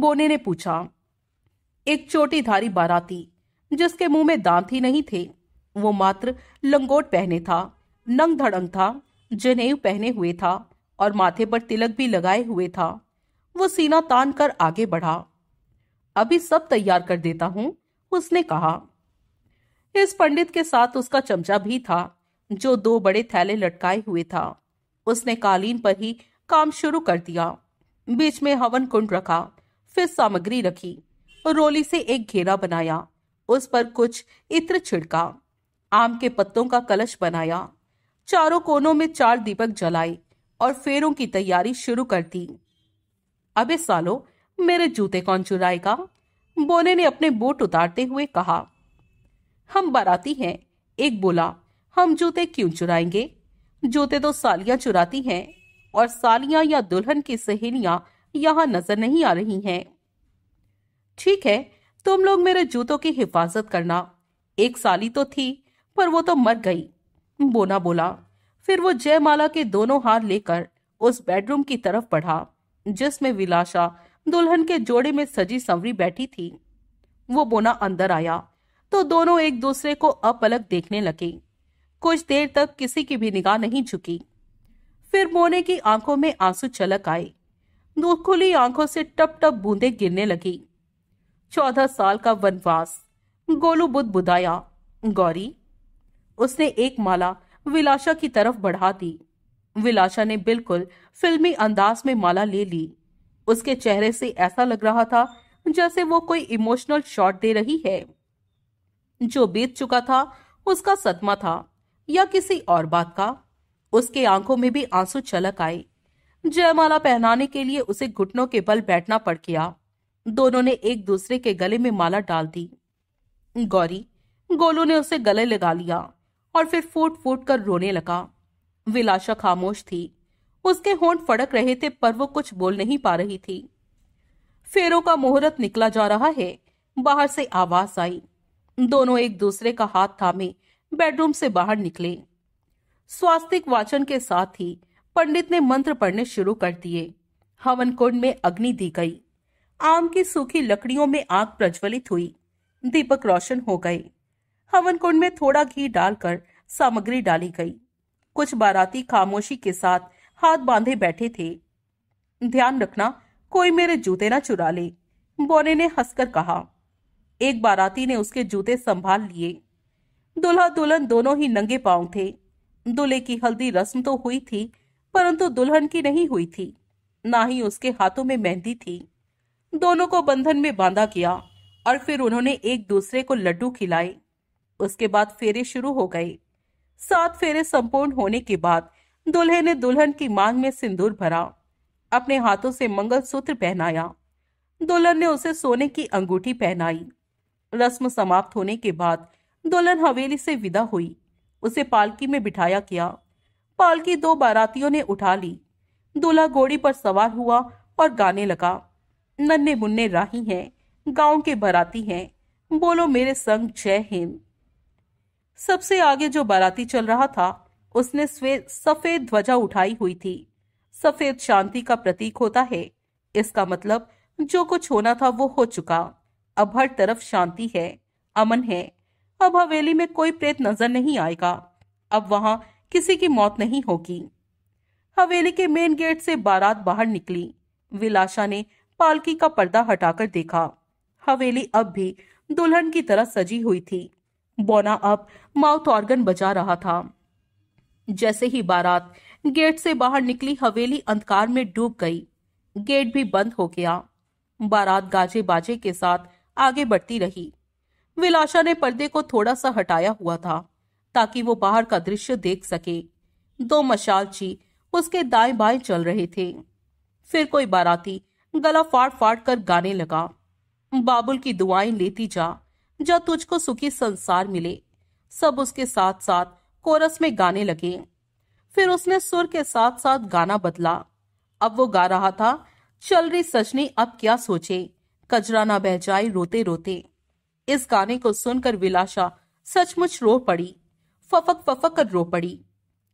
बोने ने पूछा एक चोटीधारी बाराती जिसके मुंह में दांत ही नहीं थे वो मात्र लंगोट पहने था नंग धड़ंग था जनेऊ पहने हुए था और माथे पर तिलक भी लगाए हुए था वो सीना तान कर आगे बढ़ा अभी सब तैयार कर देता हूं उसने कहा इस पंडित के साथ उसका चमचा भी था जो दो बड़े थैले लटकाए हुए था उसने कालीन पर ही काम शुरू कर दिया बीच में हवन कुंड रखा फिर सामग्री रखी रोली से एक घेरा बनाया उस पर कुछ इत्र छिड़का आम के पत्तों का कलश बनाया चारों कोनों में चार दीपक जलाए और फेरों की तैयारी शुरू कर दी अबे सालो मेरे जूते कौन चुराएगा बोने ने अपने बोट उतारते हुए कहा हम बराती हैं एक बोला हम जूते क्यों चुराएंगे जूते तो सालियां चुराती हैं और सालियां या दुल्हन की सहेलियां यहां नजर नहीं आ रही हैं ठीक है तुम लोग मेरे जूतों की हिफाजत करना एक साली तो थी पर वो तो मर गई बोना बोला फिर वो जयमाला के दोनों हार लेकर उस बेडरूम की तरफ बढ़ा जिसमें विलासा दुल्हन के जोड़े में सजी संवरी बैठी थी वो बोना अंदर आया तो दोनों एक दूसरे को अपलग देखने लगे कुछ देर तक किसी की भी निगाह नहीं झुकी फिर मोने की आंखों में आंसू छलक आए खुली आंखों से टप टप बूंदे गिरने लगी चौदह साल का वनवास गोलू बुद्ध बुदाया गौरी उसने एक माला विलाशा की तरफ बढ़ा दी विलाशा ने बिल्कुल फिल्मी अंदाज में माला ले ली उसके चेहरे से ऐसा लग रहा था जैसे वो कोई इमोशनल शॉट दे रही है जो बीत चुका था उसका सदमा था या किसी और बात का उसके आंखों में भी आंसू छलक आए जयमाला पहनाने के लिए उसे घुटनों के बल बैठना पड़ गया दोनों ने एक दूसरे के गले में माला डाल दी गौरी गोलू ने उसे गले लगा लिया और फिर फूट फूट कर रोने लगा विलाशा खामोश थी उसके होंठ फड़क रहे थे पर वो कुछ बोल नहीं पा रही थी फेरों का मुहूर्त निकला जा रहा है बाहर से आवाज आई दोनों एक दूसरे का हाथ थामे बेडरूम से बाहर निकले स्वास्तिक वाचन के साथ ही पंडित ने मंत्र पढ़ने शुरू कर दिए हवन कुंड में अग्नि दी गई आम की सूखी लकड़ियों में आग प्रज्वलित हुई दीपक रोशन हो गए हवन कुंड में थोड़ा घी डालकर सामग्री डाली गई कुछ बाराती खामोशी के साथ हाथ बांधे बैठे थे ध्यान रखना कोई मेरे जूते ना चुरा ले बोने ने हंसकर कहा एक बाराती ने उसके जूते संभाल लिए दुल्हा दुल्हन दोनों ही नंगे पांव थे दूल्हे की हल्दी रस्म तो हुई थी परंतु दुल्हन की नहीं हुई थी ना ही उसके हाथों में मेहंदी थी दोनों को बंधन में बांधा गया और फिर उन्होंने एक दूसरे को लड्डू खिलाए उसके बाद फेरे शुरू हो गए सात फेरे संपूर्ण होने के बाद दूल्हे ने दुल्हन की मांग में सिंदूर भरा अपने हाथों से मंगलसूत्र पहनाया दुल्हन ने उसे सोने की अंगूठी पहनाई रस्म समाप्त होने के बाद दुल्हन हवेली से विदा हुई उसे पालकी में बिठाया गया पालकी दो बारातियों ने उठा ली दूल्हा घोड़ी पर सवार हुआ और गाने लगा नन्हे मुन्ने राही हैं गांव के बराती हैं बोलो मेरे संग जय हिंद सबसे आगे जो बाराती चल रहा था उसने सफेद ध्वजा उठाई हुई थी सफेद शांति का प्रतीक होता है इसका मतलब जो कुछ होना था वो हो चुका अब हर तरफ शांति है अमन है अब हवेली में कोई प्रेत नजर नहीं आएगा अब वहां किसी की मौत नहीं होगी हवेली के मेन गेट से बारात बाहर निकली विलाशा ने पालकी का पर्दा हटाकर देखा हवेली अब भी दुल्हन की तरह सजी हुई थी बोना अब माउथ ऑर्गन बजा रहा था जैसे ही बारात गेट से बाहर निकली हवेली अंधकार में डूब गई गेट भी बंद हो गया बारात गाजे बाजे के साथ आगे बढ़ती रही विलाशा ने पर्दे को थोड़ा सा हटाया हुआ था ताकि वो बाहर का दृश्य देख सके दो मशालची उसके दाएं बाएं चल रहे थे फिर कोई बाराती गला फाड़ फाड़ कर गाने लगा बाबुल की दुआएं लेती जा जो तुझको सुखी संसार मिले सब उसके साथ साथ कोरस में गाने लगे फिर उसने सुर के साथ साथ गाना बदला अब वो गा रहा था चल रही सजनी अब क्या सोचे कजरा ना बह जाए रोते रोते इस गाने को सुनकर विलाशा सचमुच रो पड़ी फफक फफक कर रो पड़ी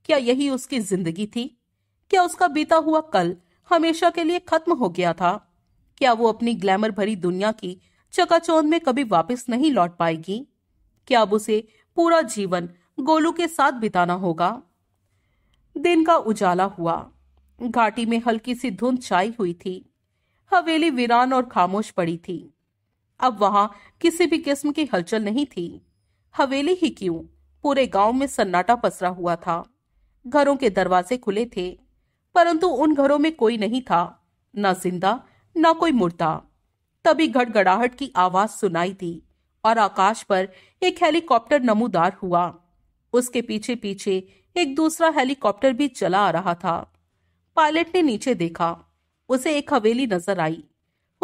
क्या यही उसकी जिंदगी थी क्या उसका बीता हुआ कल हमेशा के लिए खत्म हो गया था क्या वो अपनी ग्लैमर भरी दुनिया की चकाचौंध में कभी वापस नहीं लौट पाएगी क्या अब उसे पूरा जीवन गोलू के साथ बिताना होगा दिन का उजाला हुआ घाटी में हल्की सी धुंध छाई हुई थी हवेली वीरान और खामोश पड़ी थी अब वहां किसी भी किस्म की हलचल नहीं थी हवेली ही क्यों पूरे गांव में सन्नाटा पसरा हुआ था घरों के दरवाजे खुले थे परंतु उन घरों में कोई नहीं था ना जिंदा ना कोई मुर्दा तभी गड़गड़ाहट की आवाज सुनाई दी और आकाश पर एक हेलीकॉप्टर नमूदार हुआ उसके पीछे पीछे एक दूसरा हेलीकॉप्टर भी चला आ रहा था पायलट ने नीचे देखा उसे एक हवेली नजर आई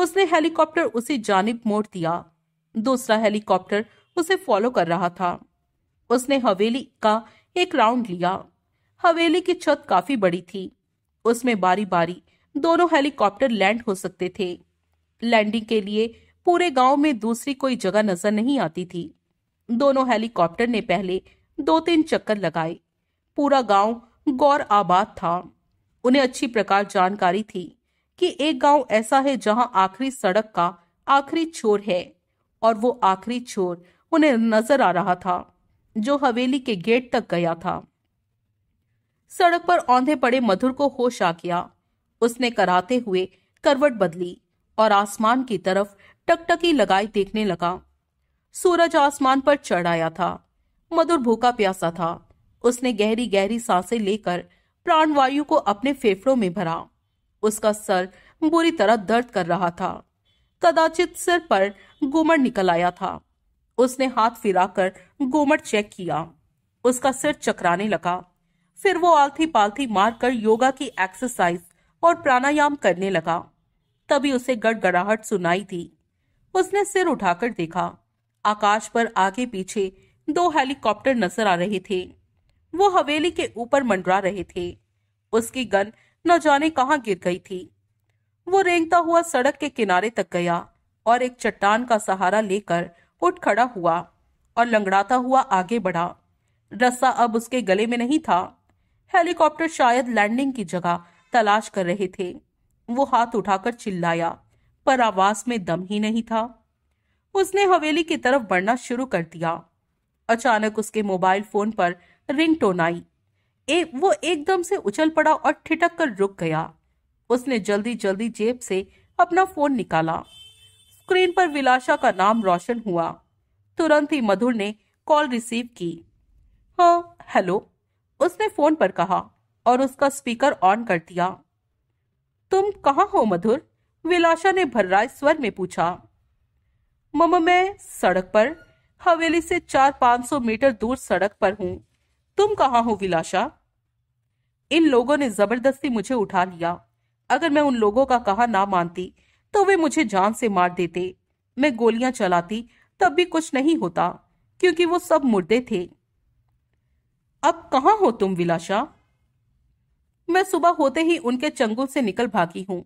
उसने हेलीकॉप्टर उसी जानब मोड़ दिया दूसरा हेलीकॉप्टर उसे फॉलो कर रहा था उसने हवेली का एक राउंड लिया हवेली की छत काफी बड़ी थी उसमें बारी बारी दोनों हेलीकॉप्टर लैंड हो सकते थे लैंडिंग के लिए पूरे गांव में दूसरी कोई जगह नजर नहीं आती थी दोनों हेलीकॉप्टर ने पहले दो तीन चक्कर लगाए पूरा गांव गौर आबाद था उन्हें अच्छी प्रकार जानकारी थी कि एक गांव ऐसा है जहां आखिरी सड़क का आखिरी छोर है और वो आखिरी छोर उन्हें नजर आ रहा था जो हवेली के गेट तक गया था सड़क पर औंधे पड़े मधुर को होश आ गया उसने कराते हुए करवट बदली और आसमान की तरफ टकटकी लगाई देखने लगा सूरज आसमान पर चढ़ आया था मधुर भूखा प्यासा था उसने गहरी गहरी सांसें लेकर प्राणवायु को अपने फेफड़ों में भरा उसका सर बुरी तरह दर्द कर रहा था कदाचित सिर पर घूमर निकल आया था उसने हाथ फिराकर घूमर चेक किया उसका सिर चकराने लगा फिर वो आलथी पालथी मारकर योगा की एक्सरसाइज और प्राणायाम करने लगा तभी उसे गड़गड़ाहट सुनाई दी उसने सिर उठाकर देखा आकाश पर आगे पीछे दो हेलीकॉप्टर नजर आ रहे थे वो हवेली के ऊपर मंडरा रहे थे उसकी गन न जाने कहाँ गिर गई थी वो रेंगता हुआ सड़क के किनारे तक गया और एक चट्टान का सहारा लेकर उठ खड़ा हुआ और लंगड़ाता हुआ आगे बढ़ा रस्सा अब उसके गले में नहीं था हेलीकॉप्टर शायद लैंडिंग की जगह तलाश कर रहे थे वो हाथ उठाकर चिल्लाया पर आवाज में दम ही नहीं था उसने हवेली की तरफ बढ़ना शुरू कर दिया अचानक उसके मोबाइल फोन पर रिंग टोन आई ए, वो एकदम से उछल पड़ा और ठिटक कर रुक गया उसने जल्दी जल्दी जेब से अपना फोन निकाला स्क्रीन पर विलासा का नाम रोशन हुआ तुरंत ही मधुर ने कॉल रिसीव की हाँ हेलो उसने फोन पर कहा और उसका स्पीकर ऑन कर दिया तुम कहाँ हो मधुर विलासा ने भर्राए स्वर में पूछा मम मैं सड़क पर हवेली से चार पांच सौ मीटर दूर सड़क पर हूं तुम कहाँ हो विलासा इन लोगों ने जबरदस्ती मुझे उठा लिया अगर मैं उन लोगों का कहा ना मानती तो वे मुझे जान से मार देते मैं गोलियां चलाती तब भी कुछ नहीं होता क्योंकि वो सब मुर्दे थे अब कहा हो तुम विलाशा मैं सुबह होते ही उनके चंगुल से निकल भागी हूँ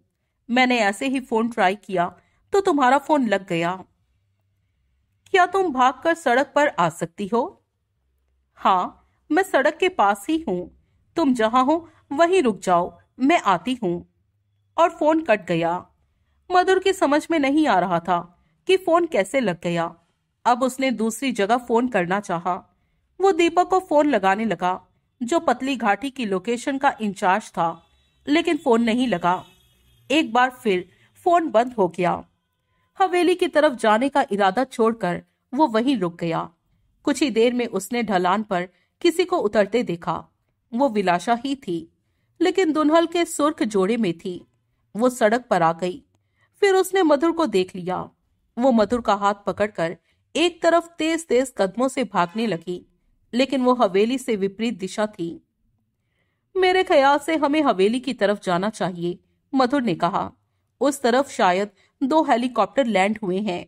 मैंने ऐसे ही फोन ट्राई किया तो तुम्हारा फोन लग गया क्या तुम भागकर सड़क पर आ सकती हो हाँ मैं सड़क के पास ही हूँ तुम जहाँ हो वहीं रुक जाओ मैं आती हूँ और फोन कट गया मधुर की समझ में नहीं आ रहा था कि फोन कैसे लग गया अब उसने दूसरी जगह फोन करना चाहा। वो दीपक को फोन लगाने लगा जो पतली घाटी की लोकेशन का इंचार्ज था लेकिन फोन नहीं लगा एक बार फिर फोन बंद हो गया हवेली की तरफ जाने का इरादा छोड़कर वो वहीं रुक गया कुछ ही देर में उसने ढलान पर किसी को उतरते देखा वो विलाशा ही थी लेकिन दुनहल के सुर्ख जोड़े में थी वो सड़क पर आ गई फिर उसने मधुर को देख लिया वो मधुर का हाथ पकड़कर एक तरफ तेज तेज कदमों से भागने लगी लेकिन वो हवेली से विपरीत दिशा थी मेरे ख्याल से हमें हवेली की तरफ जाना चाहिए मधुर ने कहा उस तरफ शायद दो हेलीकॉप्टर लैंड हुए हैं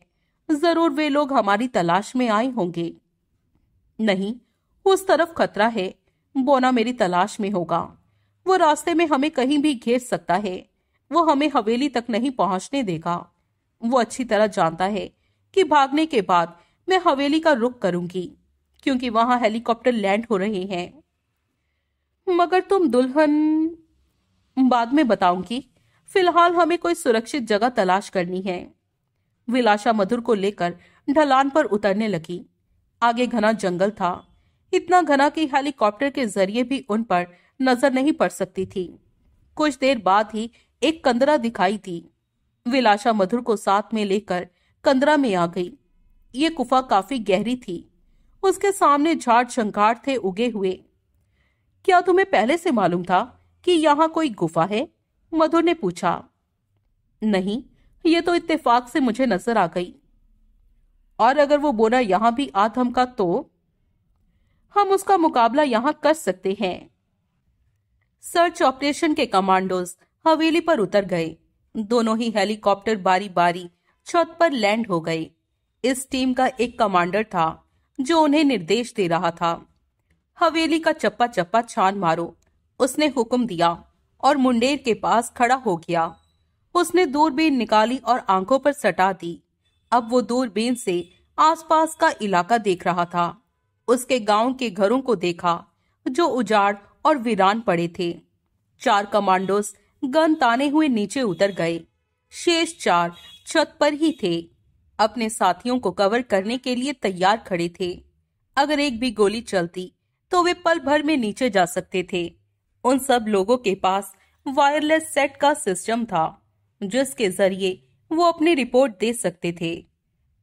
जरूर वे लोग हमारी तलाश में आए होंगे नहीं उस तरफ खतरा है बोना मेरी तलाश में होगा वो रास्ते में हमें कहीं भी घेर सकता है वो हमें हवेली तक नहीं पहुंचने देगा वो अच्छी तरह जानता है कि भागने के बाद मैं हवेली का रुख करूंगी क्योंकि वहां हेलीकॉप्टर लैंड हो रहे हैं मगर तुम दुल्हन बाद में बताऊंगी फिलहाल हमें कोई सुरक्षित जगह तलाश करनी है विलाशा मधुर को लेकर ढलान पर उतरने लगी आगे घना जंगल था इतना घना कि हेलीकॉप्टर के जरिए भी उन पर नजर नहीं पड़ सकती थी कुछ देर बाद ही एक कंदरा दिखाई थी विलाशा मधुर को साथ में लेकर कंदरा में आ गई ये गुफा काफी गहरी थी उसके सामने झाड़ शंखाट थे उगे हुए क्या तुम्हें पहले से मालूम था कि यहाँ कोई गुफा है मधुर ने पूछा नहीं ये तो इत्तेफाक से मुझे नजर आ गई और अगर वो बोला यहां भी आ का तो हम उसका मुकाबला यहां कर सकते हैं सर्च ऑपरेशन के कमांडोज हवेली पर उतर गए दोनों ही हेलीकॉप्टर बारी बारी छत पर लैंड हो गए इस टीम का एक कमांडर था जो उन्हें निर्देश दे रहा था हवेली का चप्पा चप्पा छान मारो उसने हुक्म दिया और मुंडेर के पास खड़ा हो गया उसने दूरबीन निकाली और आंखों पर सटा दी अब वो दूरबीन से आसपास का इलाका देख रहा था उसके गांव के घरों को देखा जो उजाड़ और वीरान पड़े थे चार कमांडोस गन ताने हुए नीचे उतर गए शेष चार छत पर ही थे अपने साथियों को कवर करने के लिए तैयार खड़े थे अगर एक भी गोली चलती तो वे पल भर में नीचे जा सकते थे उन सब लोगों के पास वायरलेस सेट का सिस्टम था जिसके जरिए वो अपनी रिपोर्ट दे सकते थे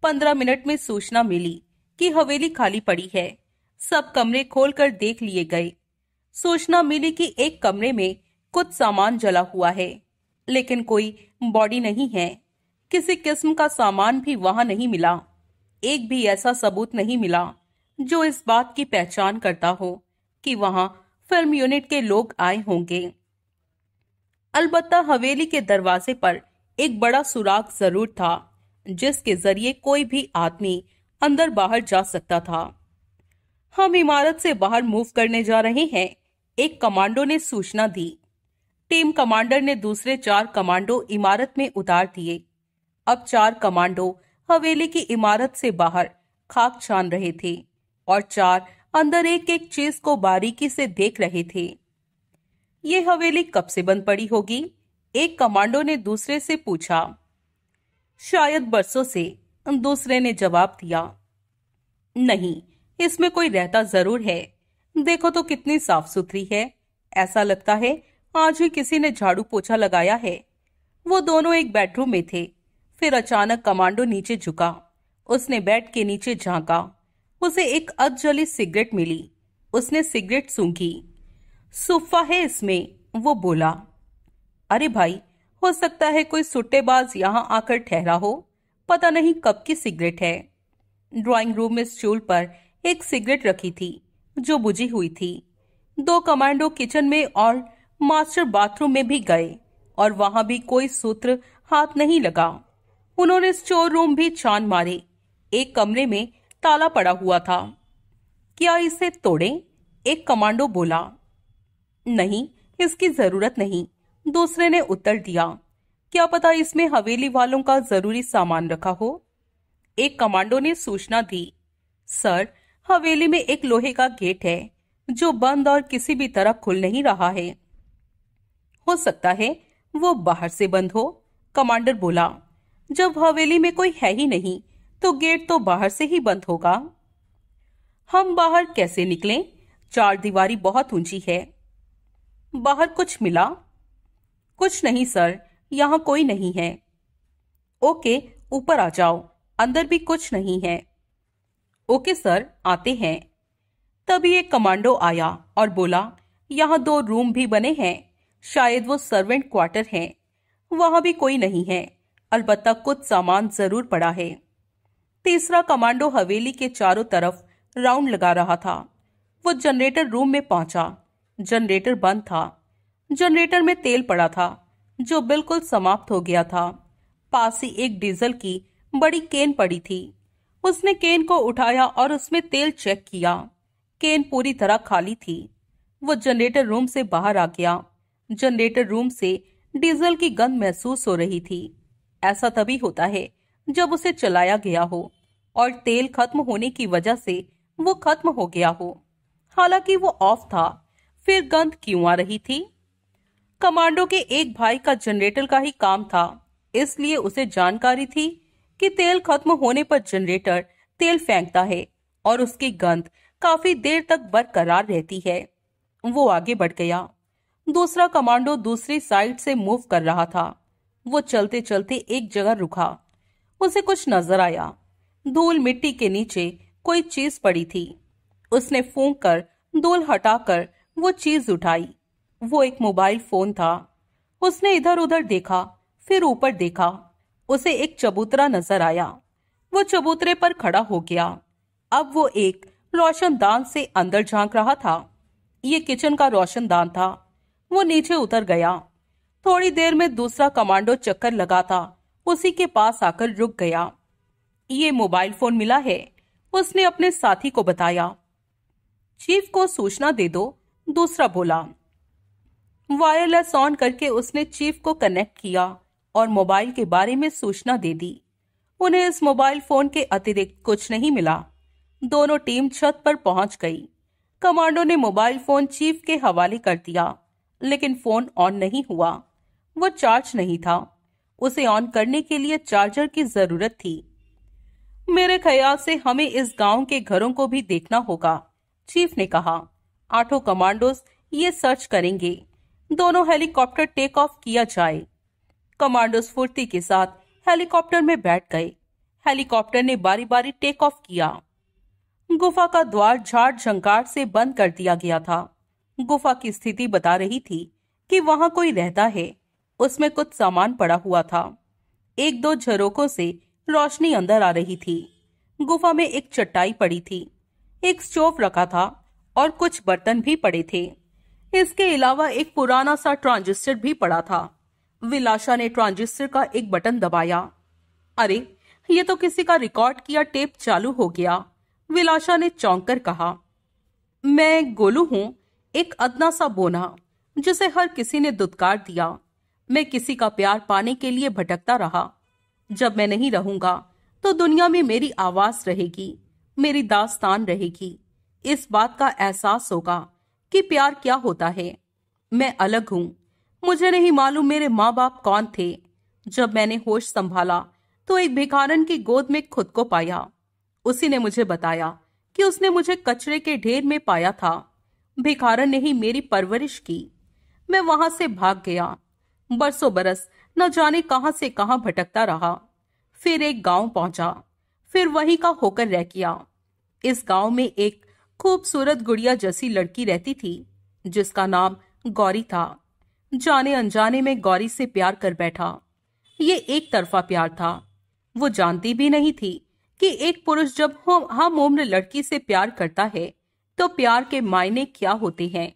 पंद्रह मिनट में सूचना मिली कि हवेली खाली पड़ी है सब कमरे खोलकर देख लिए गए सूचना मिली कि एक कमरे में कुछ सामान जला हुआ है लेकिन कोई बॉडी नहीं है किसी किस्म का सामान भी वहां नहीं मिला एक भी ऐसा सबूत नहीं मिला जो इस बात की पहचान करता हो कि वहां फिल्म यूनिट के लोग आए होंगे अलबत्ता हवेली के दरवाजे पर एक बड़ा सुराग जरूर था जिसके जरिए कोई भी आदमी अंदर बाहर जा सकता था हम इमारत से बाहर मूव करने जा रहे हैं एक कमांडो ने सूचना दी टीम कमांडर ने दूसरे चार कमांडो इमारत में उतार दिए अब चार कमांडो हवेली की इमारत से बाहर खाक छान रहे थे और चार अंदर एक एक चीज को बारीकी से देख रहे थे ये हवेली कब से बंद पड़ी होगी एक कमांडो ने दूसरे से पूछा शायद बरसों से दूसरे ने जवाब दिया नहीं इसमें कोई रहता जरूर है देखो तो कितनी साफ सुथरी है ऐसा लगता है आज ही किसी ने झाड़ू पोछा लगाया है वो दोनों एक बेडरूम में थे फिर अचानक कमांडो नीचे झुका उसने बेड के नीचे झांका उसे एक अधजली सिगरेट मिली उसने सिगरेट सूंघी सुफा है इसमें वो बोला अरे भाई हो सकता है कोई सुट्टेबाज यहां आकर ठहरा हो पता नहीं कब की सिगरेट है ड्राइंग रूम में स्टूल पर एक सिगरेट रखी थी जो बुझी हुई थी दो कमांडो किचन में और मास्टर बाथरूम में भी गए और वहां भी कोई सूत्र हाथ नहीं लगा उन्होंने स्टोर रूम भी छान मारे एक कमरे में ताला पड़ा हुआ था क्या इसे तोड़ें एक कमांडो बोला नहीं इसकी जरूरत नहीं दूसरे ने उत्तर दिया क्या पता इसमें हवेली वालों का जरूरी सामान रखा हो एक कमांडो ने सूचना दी सर हवेली में एक लोहे का गेट है जो बंद और किसी भी तरह खुल नहीं रहा है हो सकता है वो बाहर से बंद हो कमांडर बोला जब हवेली में कोई है ही नहीं तो गेट तो बाहर से ही बंद होगा हम बाहर कैसे निकलें? चार दीवारी बहुत ऊंची है बाहर कुछ मिला कुछ नहीं सर यहाँ कोई नहीं है ओके ऊपर आ जाओ अंदर भी कुछ नहीं है ओके सर आते हैं तभी एक कमांडो आया और बोला यहाँ दो रूम भी बने हैं शायद वो सर्वेंट क्वार्टर हैं वहां भी कोई नहीं है अलबत्ता कुछ सामान जरूर पड़ा है तीसरा कमांडो हवेली के चारों तरफ राउंड लगा रहा था वो जनरेटर रूम में पहुंचा जनरेटर बंद था जनरेटर में तेल पड़ा था जो बिल्कुल समाप्त हो गया था पास ही एक डीजल की बड़ी केन पड़ी थी उसने केन को उठाया और उसमें तेल चेक किया केन पूरी तरह खाली थी वो जनरेटर रूम से बाहर आ गया जनरेटर रूम से डीजल की गंध महसूस हो रही थी ऐसा तभी होता है जब उसे चलाया गया हो और तेल खत्म होने की वजह से वो खत्म हो गया हो हालांकि वो ऑफ था फिर गंध क्यों आ रही थी कमांडो के एक भाई का जनरेटर का ही काम था इसलिए उसे जानकारी थी कि तेल खत्म होने पर जनरेटर तेल फेंकता है और उसकी गंध काफी देर तक बरकरार रहती है वो आगे बढ़ गया दूसरा कमांडो दूसरी साइड से मूव कर रहा था वो चलते चलते एक जगह रुका उसे कुछ नजर आया धूल मिट्टी के नीचे कोई चीज पड़ी थी उसने फूंक कर धूल हटाकर वो चीज उठाई वो एक मोबाइल फोन था उसने इधर उधर देखा फिर ऊपर देखा उसे एक चबूतरा नजर आया वो चबूतरे पर खड़ा हो गया अब वो एक रोशनदान से अंदर झांक रहा था ये किचन का रोशनदान था वो नीचे उतर गया थोड़ी देर में दूसरा कमांडो चक्कर लगा था उसी के पास आकर रुक गया ये मोबाइल फोन मिला है उसने अपने साथी को बताया चीफ को सूचना दे दो दूसरा बोला वायरलेस ऑन करके उसने चीफ को कनेक्ट किया और मोबाइल के बारे में सूचना दे दी उन्हें इस मोबाइल फोन के अतिरिक्त कुछ नहीं मिला दोनों टीम छत पर पहुंच गई कमांडो ने मोबाइल फोन चीफ के हवाले कर दिया लेकिन फोन ऑन नहीं हुआ वो चार्ज नहीं था उसे ऑन करने के लिए चार्जर की जरूरत थी मेरे ख्याल से हमें इस गांव के घरों को भी देखना होगा चीफ ने कहा आठों कमांडोज ये सर्च करेंगे दोनों हेलीकॉप्टर टेक ऑफ किया जाए कमांडो फुर्ती के साथ हेलीकॉप्टर में बैठ गए हेलीकॉप्टर ने बारी बारी टेक ऑफ किया गुफा का द्वार झाड़ झंकार से बंद कर दिया गया था गुफा की स्थिति बता रही थी कि वहां कोई रहता है उसमें कुछ सामान पड़ा हुआ था एक दो झरोखों से रोशनी अंदर आ रही थी गुफा में एक चट्टाई पड़ी थी एक स्टोव रखा था और कुछ बर्तन भी पड़े थे इसके अलावा एक पुराना सा ट्रांजिस्टर भी पड़ा था विलाशा ने ट्रांजिस्टर का एक बटन दबाया अरे ये तो किसी का रिकॉर्ड किया टेप चालू हो गया विलाशा ने चौंक कर कहा मैं गोलू हूं एक अदना सा बोना जिसे हर किसी ने दुदकार दिया मैं किसी का प्यार पाने के लिए भटकता रहा जब मैं नहीं रहूंगा तो दुनिया में मेरी आवाज रहेगी मेरी दास्तान रहेगी इस बात का एहसास होगा कि प्यार क्या होता है मैं अलग हूं मुझे नहीं मालूम मेरे माँ बाप कौन थे जब मैंने होश संभाला तो एक भिखारन की गोद में खुद को पाया उसी ने मुझे बताया कि उसने मुझे कचरे के ढेर में पाया था भिखारन ने ही मेरी परवरिश की मैं वहां से भाग गया बरसों बरस न जाने कहां से कहां भटकता रहा फिर एक गांव पहुंचा फिर वही का होकर रह किया इस गांव में एक खूबसूरत गुड़िया जैसी लड़की रहती थी जिसका नाम गौरी था जाने अनजाने में गौरी से प्यार कर बैठा ये एक तरफा प्यार था वो जानती भी नहीं थी कि एक पुरुष जब हम उम्र लड़की से प्यार करता है तो प्यार के मायने क्या होते हैं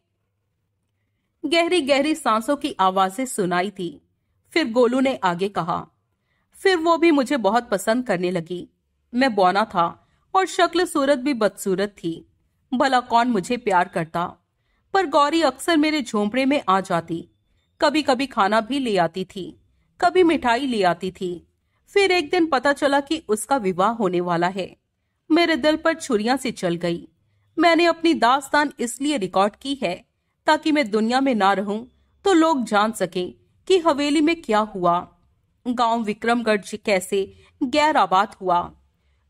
गहरी गहरी सांसों की आवाजें सुनाई थी फिर गोलू ने आगे कहा फिर वो भी मुझे बहुत पसंद करने लगी मैं बौना था और शक्ल सूरत भी बदसूरत थी भला कौन मुझे प्यार करता पर गौरी अक्सर मेरे झोंपड़े में आ जाती कभी कभी खाना भी ले आती थी कभी मिठाई ले आती थी फिर एक दिन पता चला कि उसका विवाह होने वाला है मेरे दिल पर छुरियां से चल गई मैंने अपनी दास्तान इसलिए रिकॉर्ड की है ताकि मैं दुनिया में ना रहूं तो लोग जान सकें कि हवेली में क्या हुआ गांव विक्रमगढ़ कैसे गैर आबाद हुआ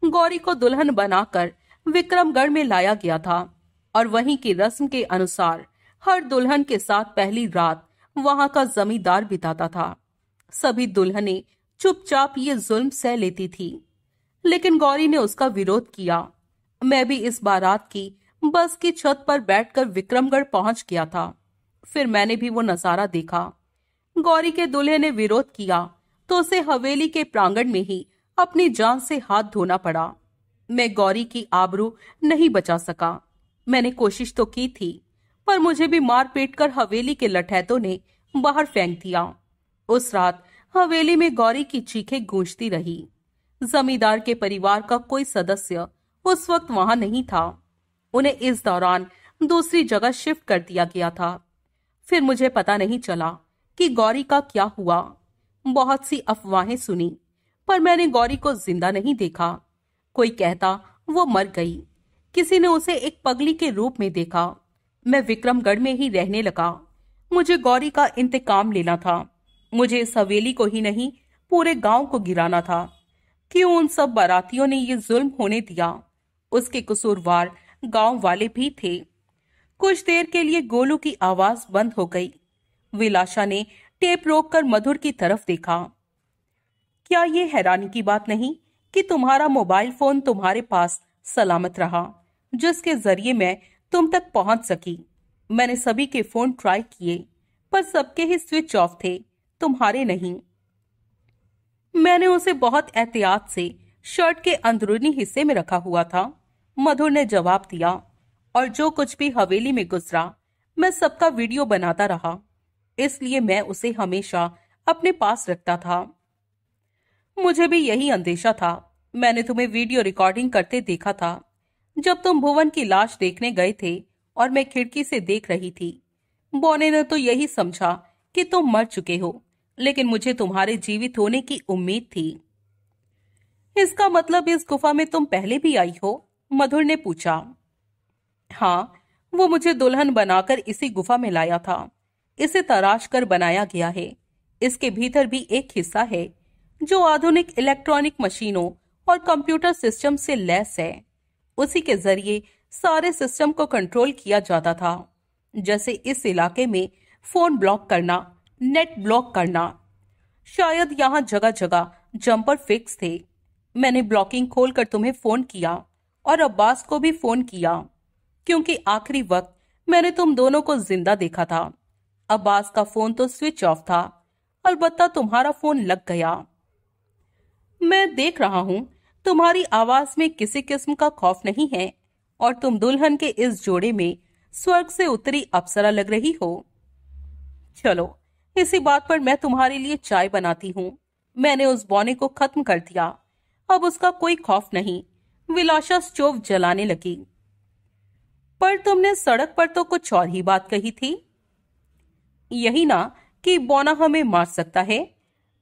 गौरी को दुल्हन बनाकर विक्रमगढ़ में लाया गया था और वहीं की रस्म के अनुसार हर दुल्हन के साथ पहली रात वहां का जमींदार बिताता था सभी दुल्हने चुपचाप ये जुल्म सह लेती थी लेकिन गौरी ने उसका विरोध किया मैं भी इस बारात की बस की छत पर बैठकर विक्रमगढ़ पहुंच गया था फिर मैंने भी वो नजारा देखा गौरी के दूल्हे ने विरोध किया तो उसे हवेली के प्रांगण में ही अपनी जान से हाथ धोना पड़ा मैं गौरी की आबरू नहीं बचा सका मैंने कोशिश तो की थी पर मुझे भी मार पीट कर हवेली के लठैतों ने बाहर फेंक दिया उस रात हवेली में गौरी की चीखें गूंजती रही जमींदार के परिवार का कोई सदस्य उस वक्त वहां नहीं था उन्हें इस दौरान दूसरी जगह शिफ्ट कर दिया गया था फिर मुझे पता नहीं चला कि गौरी का क्या हुआ बहुत सी अफवाहें सुनी पर मैंने गौरी को जिंदा नहीं देखा कोई कहता वो मर गई किसी ने उसे एक पगली के रूप में देखा मैं विक्रमगढ़ में ही रहने लगा मुझे गौरी का इंतकाम लेना था मुझे इस हवेली को ही नहीं पूरे गांव को गिराना था क्यों उन सब बारातियों ने ये जुल्म होने दिया उसके कसूरवार गांव वाले भी थे कुछ देर के लिए गोलू की आवाज बंद हो गई विलाशा ने टेप रोककर मधुर की तरफ देखा क्या ये हैरानी की बात नहीं कि तुम्हारा मोबाइल फोन तुम्हारे पास सलामत रहा जिसके जरिए मैं तुम तक पहुंच सकी मैंने सभी के फोन ट्राई किए पर सबके ही स्विच ऑफ थे तुम्हारे नहीं मैंने उसे बहुत एहतियात से शर्ट के अंदरूनी हिस्से में रखा हुआ था मधुर ने जवाब दिया और जो कुछ भी हवेली में गुजरा मैं सबका वीडियो बनाता रहा इसलिए मैं उसे हमेशा अपने पास रखता था मुझे भी यही अंदेशा था मैंने तुम्हें वीडियो रिकॉर्डिंग करते देखा था जब तुम भुवन की लाश देखने गए थे और मैं खिड़की से देख रही थी बोने ने तो यही समझा कि तुम मर चुके हो लेकिन मुझे तुम्हारे जीवित होने की उम्मीद थी इसका मतलब इस गुफा में तुम पहले भी आई हो मधुर ने पूछा हाँ वो मुझे दुल्हन बनाकर इसी गुफा में लाया था इसे तराश कर बनाया गया है इसके भीतर भी एक हिस्सा है जो आधुनिक इलेक्ट्रॉनिक मशीनों और कंप्यूटर सिस्टम से लैस है उसी के जरिए सारे सिस्टम को कंट्रोल किया जाता था जैसे इस इलाके में फोन ब्लॉक करना नेट ब्लॉक करना शायद यहाँ जगह जगह जंपर फिक्स थे मैंने ब्लॉकिंग खोलकर तुम्हें फोन किया और अब्बास को भी फोन किया क्योंकि आखिरी वक्त मैंने तुम दोनों को जिंदा देखा था अब्बास का फोन तो स्विच ऑफ था अलबत्ता तुम्हारा फोन लग गया मैं देख रहा हूँ तुम्हारी आवाज में किसी किस्म का खौफ नहीं है और तुम दुल्हन के इस जोड़े में स्वर्ग से उतरी अप्सरा लग रही हो चलो इसी बात पर मैं तुम्हारे लिए चाय बनाती हूँ मैंने उस बौने को खत्म कर दिया अब उसका कोई खौफ नहीं विलाशा स्टोव जलाने लगी पर तुमने सड़क पर तो कुछ और ही बात कही थी यही ना कि बोना हमें मार सकता है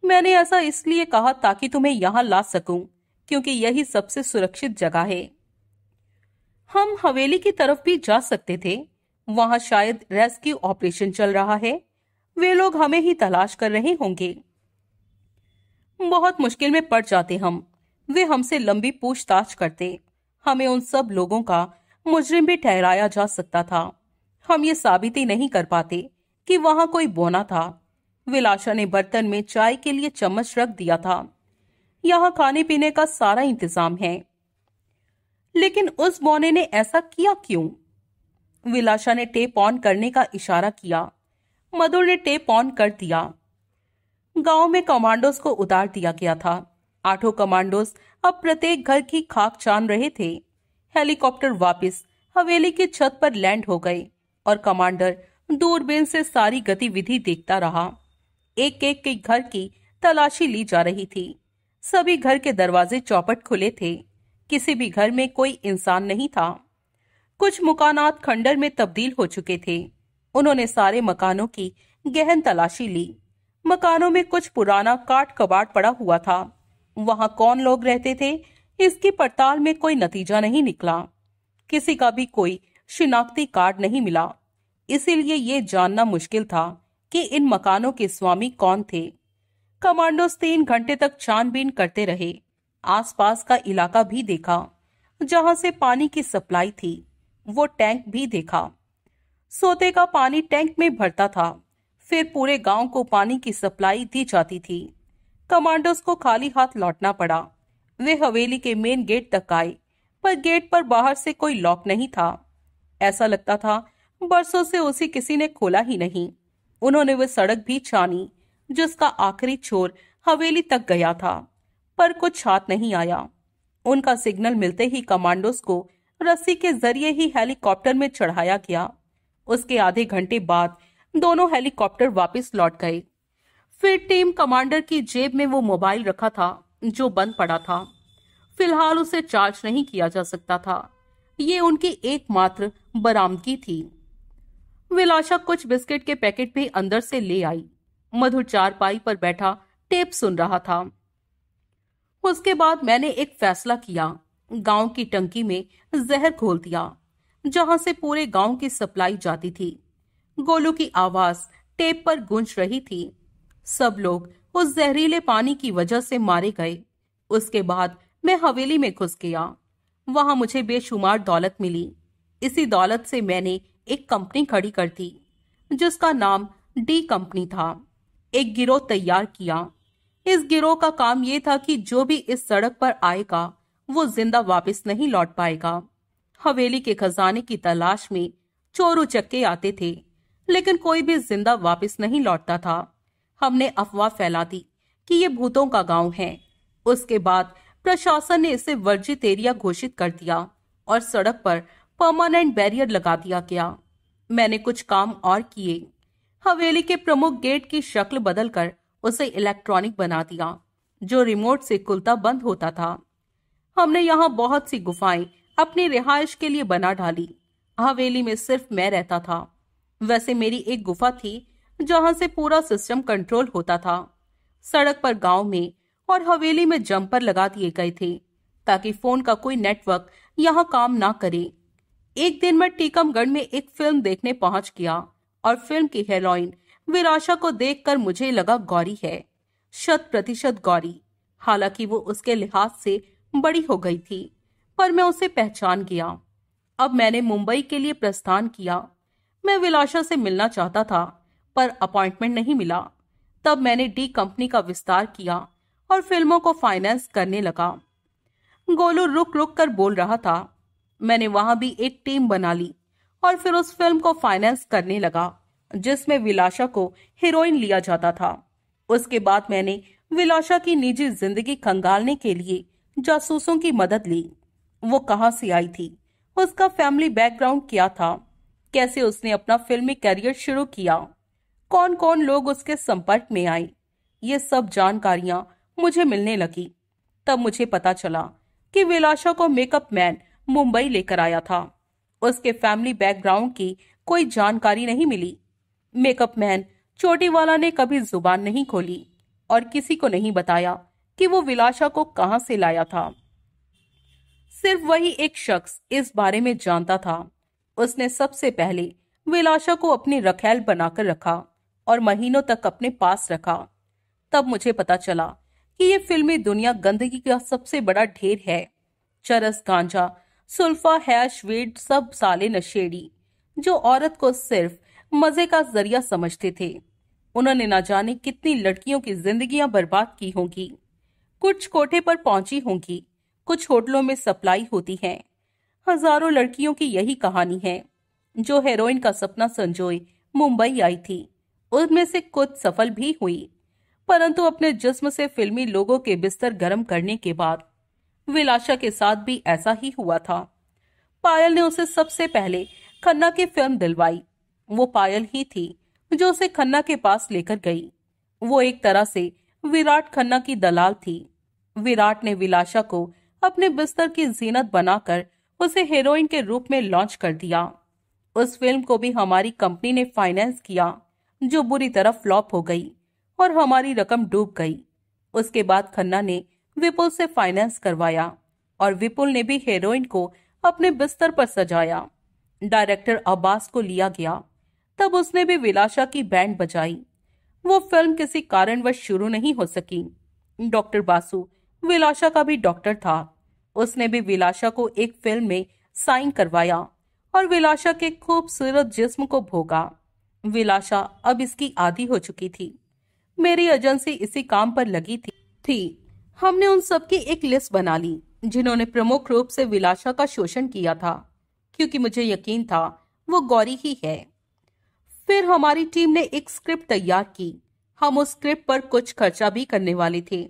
मैंने ऐसा इसलिए कहा ताकि तुम्हें यहां ला सकूं क्योंकि यही सबसे सुरक्षित जगह है हम हवेली की तरफ भी जा सकते थे वहां शायद रेस्क्यू ऑपरेशन चल रहा है वे लोग हमें ही तलाश कर रहे होंगे बहुत मुश्किल में पड़ जाते हम वे हमसे लंबी पूछताछ करते हमें उन सब लोगों का मुजरिम भी ठहराया जा सकता था हम ये साबित ही नहीं कर पाते कि वहां कोई बोना था विलाशा ने बर्तन में चाय के लिए चम्मच रख दिया था यहाँ खाने पीने का सारा इंतजाम है लेकिन उस बोने ने ऐसा किया क्यों विलाशा ने टेप ऑन करने का इशारा किया मधुर ने टेप ऑन कर दिया गांव में कमांडोस को उतार दिया गया था आठों कमांडोस अब प्रत्येक घर की खाक छान रहे थे हेलीकॉप्टर वापस हवेली की छत पर लैंड हो गए और कमांडर दूरबीन से सारी गतिविधि देखता रहा एक एक के घर की तलाशी ली जा रही थी सभी घर के दरवाजे चौपट खुले थे किसी भी घर में कोई इंसान नहीं था कुछ मकानात खंडर में तब्दील हो चुके थे उन्होंने सारे मकानों की गहन तलाशी ली मकानों में कुछ पुराना काट कबाड़ पड़ा हुआ था वहां कौन लोग रहते थे इसकी पड़ताल में कोई नतीजा नहीं निकला किसी का भी कोई शिनाख्ती कार्ड नहीं मिला इसीलिए ये जानना मुश्किल था कि इन मकानों के स्वामी कौन थे कमांडो तीन घंटे तक छानबीन करते रहे आसपास का इलाका भी देखा जहां से पानी की सप्लाई थी वो टैंक भी देखा सोते का पानी टैंक में भरता था फिर पूरे गांव को पानी की सप्लाई दी जाती थी कमांडोस को खाली हाथ लौटना पड़ा वे हवेली के मेन गेट तक आए पर गेट पर बाहर से कोई लॉक नहीं था ऐसा लगता था बरसों से उसे किसी ने खोला ही नहीं उन्होंने वह सड़क भी छानी जिसका आखिरी छोर हवेली तक गया था पर कुछ हाथ नहीं आया उनका सिग्नल मिलते ही कमांडोस को रस्सी के जरिए ही हेलीकॉप्टर में चढ़ाया गया उसके आधे घंटे बाद दोनों हेलीकॉप्टर वापस लौट गए फिर टीम कमांडर की जेब में वो मोबाइल रखा था जो बंद पड़ा था फिलहाल उसे चार्ज नहीं किया जा सकता था ये उनकी एकमात्र बरामदगी थी विलाशा कुछ बिस्किट के पैकेट भी अंदर से ले आई मधु चारपाई पर बैठा टेप सुन रहा था उसके बाद मैंने एक फैसला किया गांव की टंकी में जहर खोल दिया जहां से पूरे गांव की सप्लाई जाती थी गोलू की आवाज टेप पर गूंज रही थी सब लोग उस जहरीले पानी की वजह से मारे गए उसके बाद मैं हवेली में घुस गया वहां मुझे बेशुमार दौलत मिली इसी दौलत से मैंने एक कंपनी खड़ी कर दी जिसका नाम डी कंपनी था एक गिरोह तैयार किया इस गिरोह का काम ये था कि जो भी इस सड़क पर आएगा वो जिंदा वापस नहीं लौट पाएगा हवेली के खजाने की तलाश में चोरू चक्के आते थे लेकिन कोई भी जिंदा वापस नहीं लौटता था हमने अफवाह फैला दी कि ये भूतों का गांव है उसके बाद प्रशासन ने इसे वर्जित एरिया घोषित कर दिया और सड़क पर परमानेंट बैरियर लगा दिया गया मैंने कुछ काम और किए हवेली के प्रमुख गेट की शक्ल बदलकर उसे इलेक्ट्रॉनिक बना दिया जो रिमोट से खुलता बंद होता था हमने यहाँ बहुत सी गुफाएं अपनी रिहायश के लिए बना डाली हवेली में सिर्फ मैं रहता था वैसे मेरी एक गुफा थी जहां से पूरा सिस्टम कंट्रोल होता था सड़क पर गांव में और हवेली में जंपर लगा दिए गए थे ताकि फोन का कोई नेटवर्क यहाँ काम ना करे एक दिन मैं टीकमगढ़ में एक फिल्म देखने पहुंच गया और फिल्म की हेरोइन विराशा को देखकर मुझे लगा गौरी है शत प्रतिशत गौरी हालांकि वो उसके लिहाज से बड़ी हो गई थी पर मैं उसे पहचान गया अब मैंने मुंबई के लिए प्रस्थान किया मैं विलाशा से मिलना चाहता था पर अपॉइंटमेंट नहीं मिला तब मैंने डी कंपनी का विस्तार किया और फिल्मों को फाइनेंस करने लगा गोलू रुक रुक कर बोल रहा था मैंने वहां भी एक टीम बना ली और फिर उस फिल्म को फाइनेंस करने लगा जिसमें विलाशा को हीरोइन लिया जाता था उसके बाद मैंने विलाशा की निजी जिंदगी खंगालने के लिए जासूसों की मदद ली वो कहाँ से आई थी उसका फैमिली बैकग्राउंड क्या था कैसे उसने अपना फिल्मी करियर शुरू किया कौन कौन लोग उसके संपर्क में आए ये सब जानकारियां मुझे मिलने लगी तब मुझे पता चला कि विलाशा को मेकअप मैन मुंबई लेकर आया था उसके फैमिली बैकग्राउंड की कोई जानकारी नहीं मिली मेकअप मैन चोटी वाला ने कभी जुबान नहीं खोली और किसी को नहीं बताया कि वो विलाशा को कहां से लाया था सिर्फ वही एक शख्स इस बारे में जानता था उसने सबसे पहले विलाशा को अपनी रखेल बनाकर रखा और महीनों तक अपने पास रखा तब मुझे पता चला कि ये फिल्मी दुनिया गंदगी का सबसे बड़ा ढेर है चरस गांजा सुल्फा हैश वेड सब साले नशेड़ी जो औरत को सिर्फ मजे का जरिया समझते थे उन्होंने ना जाने कितनी लड़कियों की जिंदगियां बर्बाद की होंगी कुछ कोठे पर पहुंची होंगी कुछ होटलों में सप्लाई होती है हजारों लड़कियों की यही कहानी है जो हेरोइन का सपना संजोए मुंबई आई थी उनमें से कुछ सफल भी हुई परंतु अपने जिस्म से फिल्मी लोगों के बिस्तर गर्म करने के बाद विलाशा के साथ भी ऐसा ही हुआ था पायल ने उसे सबसे पहले खन्ना की फिल्म दिलवाई वो पायल ही थी जो उसे खन्ना के पास लेकर गई वो एक तरह से विराट खन्ना की दलाल थी विराट ने विलाशा को अपने बिस्तर की जीनत बनाकर उसे हीरोइन के रूप में लॉन्च कर दिया उस फिल्म को भी हमारी कंपनी ने फाइनेंस किया जो बुरी तरह फ्लॉप हो गई और हमारी रकम डूब गई उसके बाद खन्ना ने विपुल से फाइनेंस करवाया और विपुल ने भी हेरोइन को अपने बिस्तर पर सजाया डायरेक्टर अब्बास को लिया गया तब उसने भी विलाशा की बैंड बजाई वो फिल्म किसी कारणवश शुरू नहीं हो सकी डॉक्टर बासु विलाशा का भी डॉक्टर था उसने भी विलाशा को एक फिल्म में साइन करवाया और विलाशा के खूबसूरत जिस्म को भोगा विलासा अब इसकी आदि हो चुकी थी मेरी एजेंसी इसी काम पर लगी थी थी हमने उन सब की एक लिस्ट बना ली जिन्होंने प्रमुख रूप से विलासा का शोषण किया था क्योंकि मुझे यकीन था वो गौरी ही है फिर हमारी टीम ने एक स्क्रिप्ट तैयार की हम उस स्क्रिप्ट पर कुछ खर्चा भी करने वाले थे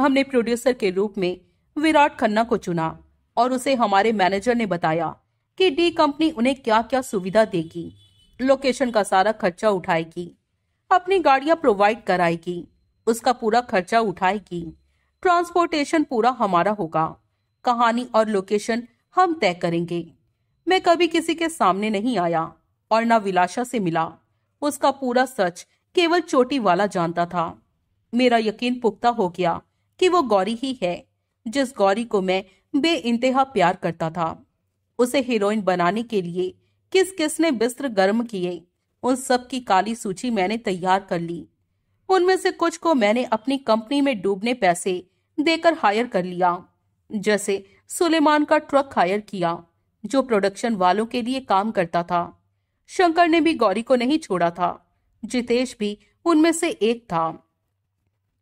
हमने प्रोड्यूसर के रूप में विराट खन्ना को चुना और उसे हमारे मैनेजर ने बताया कि डी कंपनी उन्हें क्या क्या सुविधा देगी लोकेशन का सारा खर्चा उठाएगी अपनी गाड़ियां प्रोवाइड कराएगी उसका पूरा खर्चा उठाएगी ट्रांसपोर्टेशन पूरा हमारा होगा कहानी और लोकेशन हम तय करेंगे मैं कभी किसी के सामने नहीं आया और ना विलाशा से मिला उसका पूरा सच केवल चोटी वाला जानता था मेरा यकीन पुख्ता हो गया कि वो गौरी ही है जिस गौरी को मैं बे इंतहा प्यार करता था उसे हीरोइन बनाने के लिए किस किस ने बिस्तर गर्म किए उन सब की काली सूची मैंने तैयार कर ली उनमें से कुछ को मैंने अपनी कंपनी में डूबने पैसे देकर हायर कर लिया जैसे सुलेमान का ट्रक हायर किया जो प्रोडक्शन वालों के लिए काम करता था शंकर ने भी गौरी को नहीं छोड़ा था जितेश भी उनमें से एक था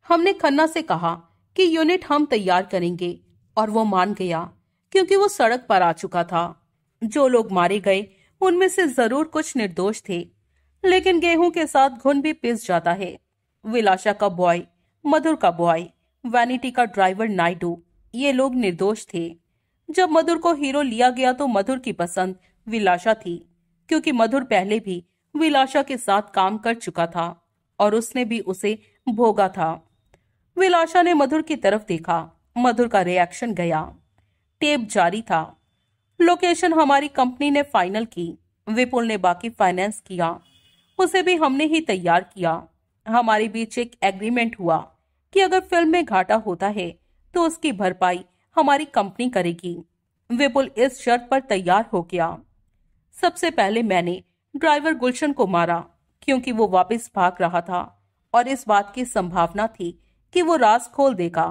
हमने खन्ना से कहा कि यूनिट हम तैयार करेंगे और वो मान गया क्योंकि वो सड़क पर आ चुका था जो लोग मारे गए उनमें से जरूर कुछ निर्दोष थे लेकिन गेहूं के साथ घुन भी पिस जाता है विलाशा का बॉय मधुर का बॉय वैनिटी का ड्राइवर नाइडू ये लोग निर्दोष थे जब मधुर को हीरो लिया गया तो मधुर की पसंद विलाशा थी क्योंकि मधुर पहले भी विलाशा के साथ काम कर चुका था और उसने भी उसे भोगा था विलाशा ने मधुर की तरफ देखा मधुर का रिएक्शन गया टेप जारी था लोकेशन हमारी कंपनी ने फाइनल की विपुल ने बाकी फाइनेंस किया उसे भी हमने ही तैयार किया हमारे बीच एक एग्रीमेंट हुआ कि अगर फिल्म में घाटा होता है तो उसकी भरपाई हमारी कंपनी करेगी विपुल इस शर्त पर तैयार हो गया सबसे पहले मैंने ड्राइवर गुलशन को मारा क्योंकि वो वापस भाग रहा था और इस बात की संभावना थी कि वो रास खोल देगा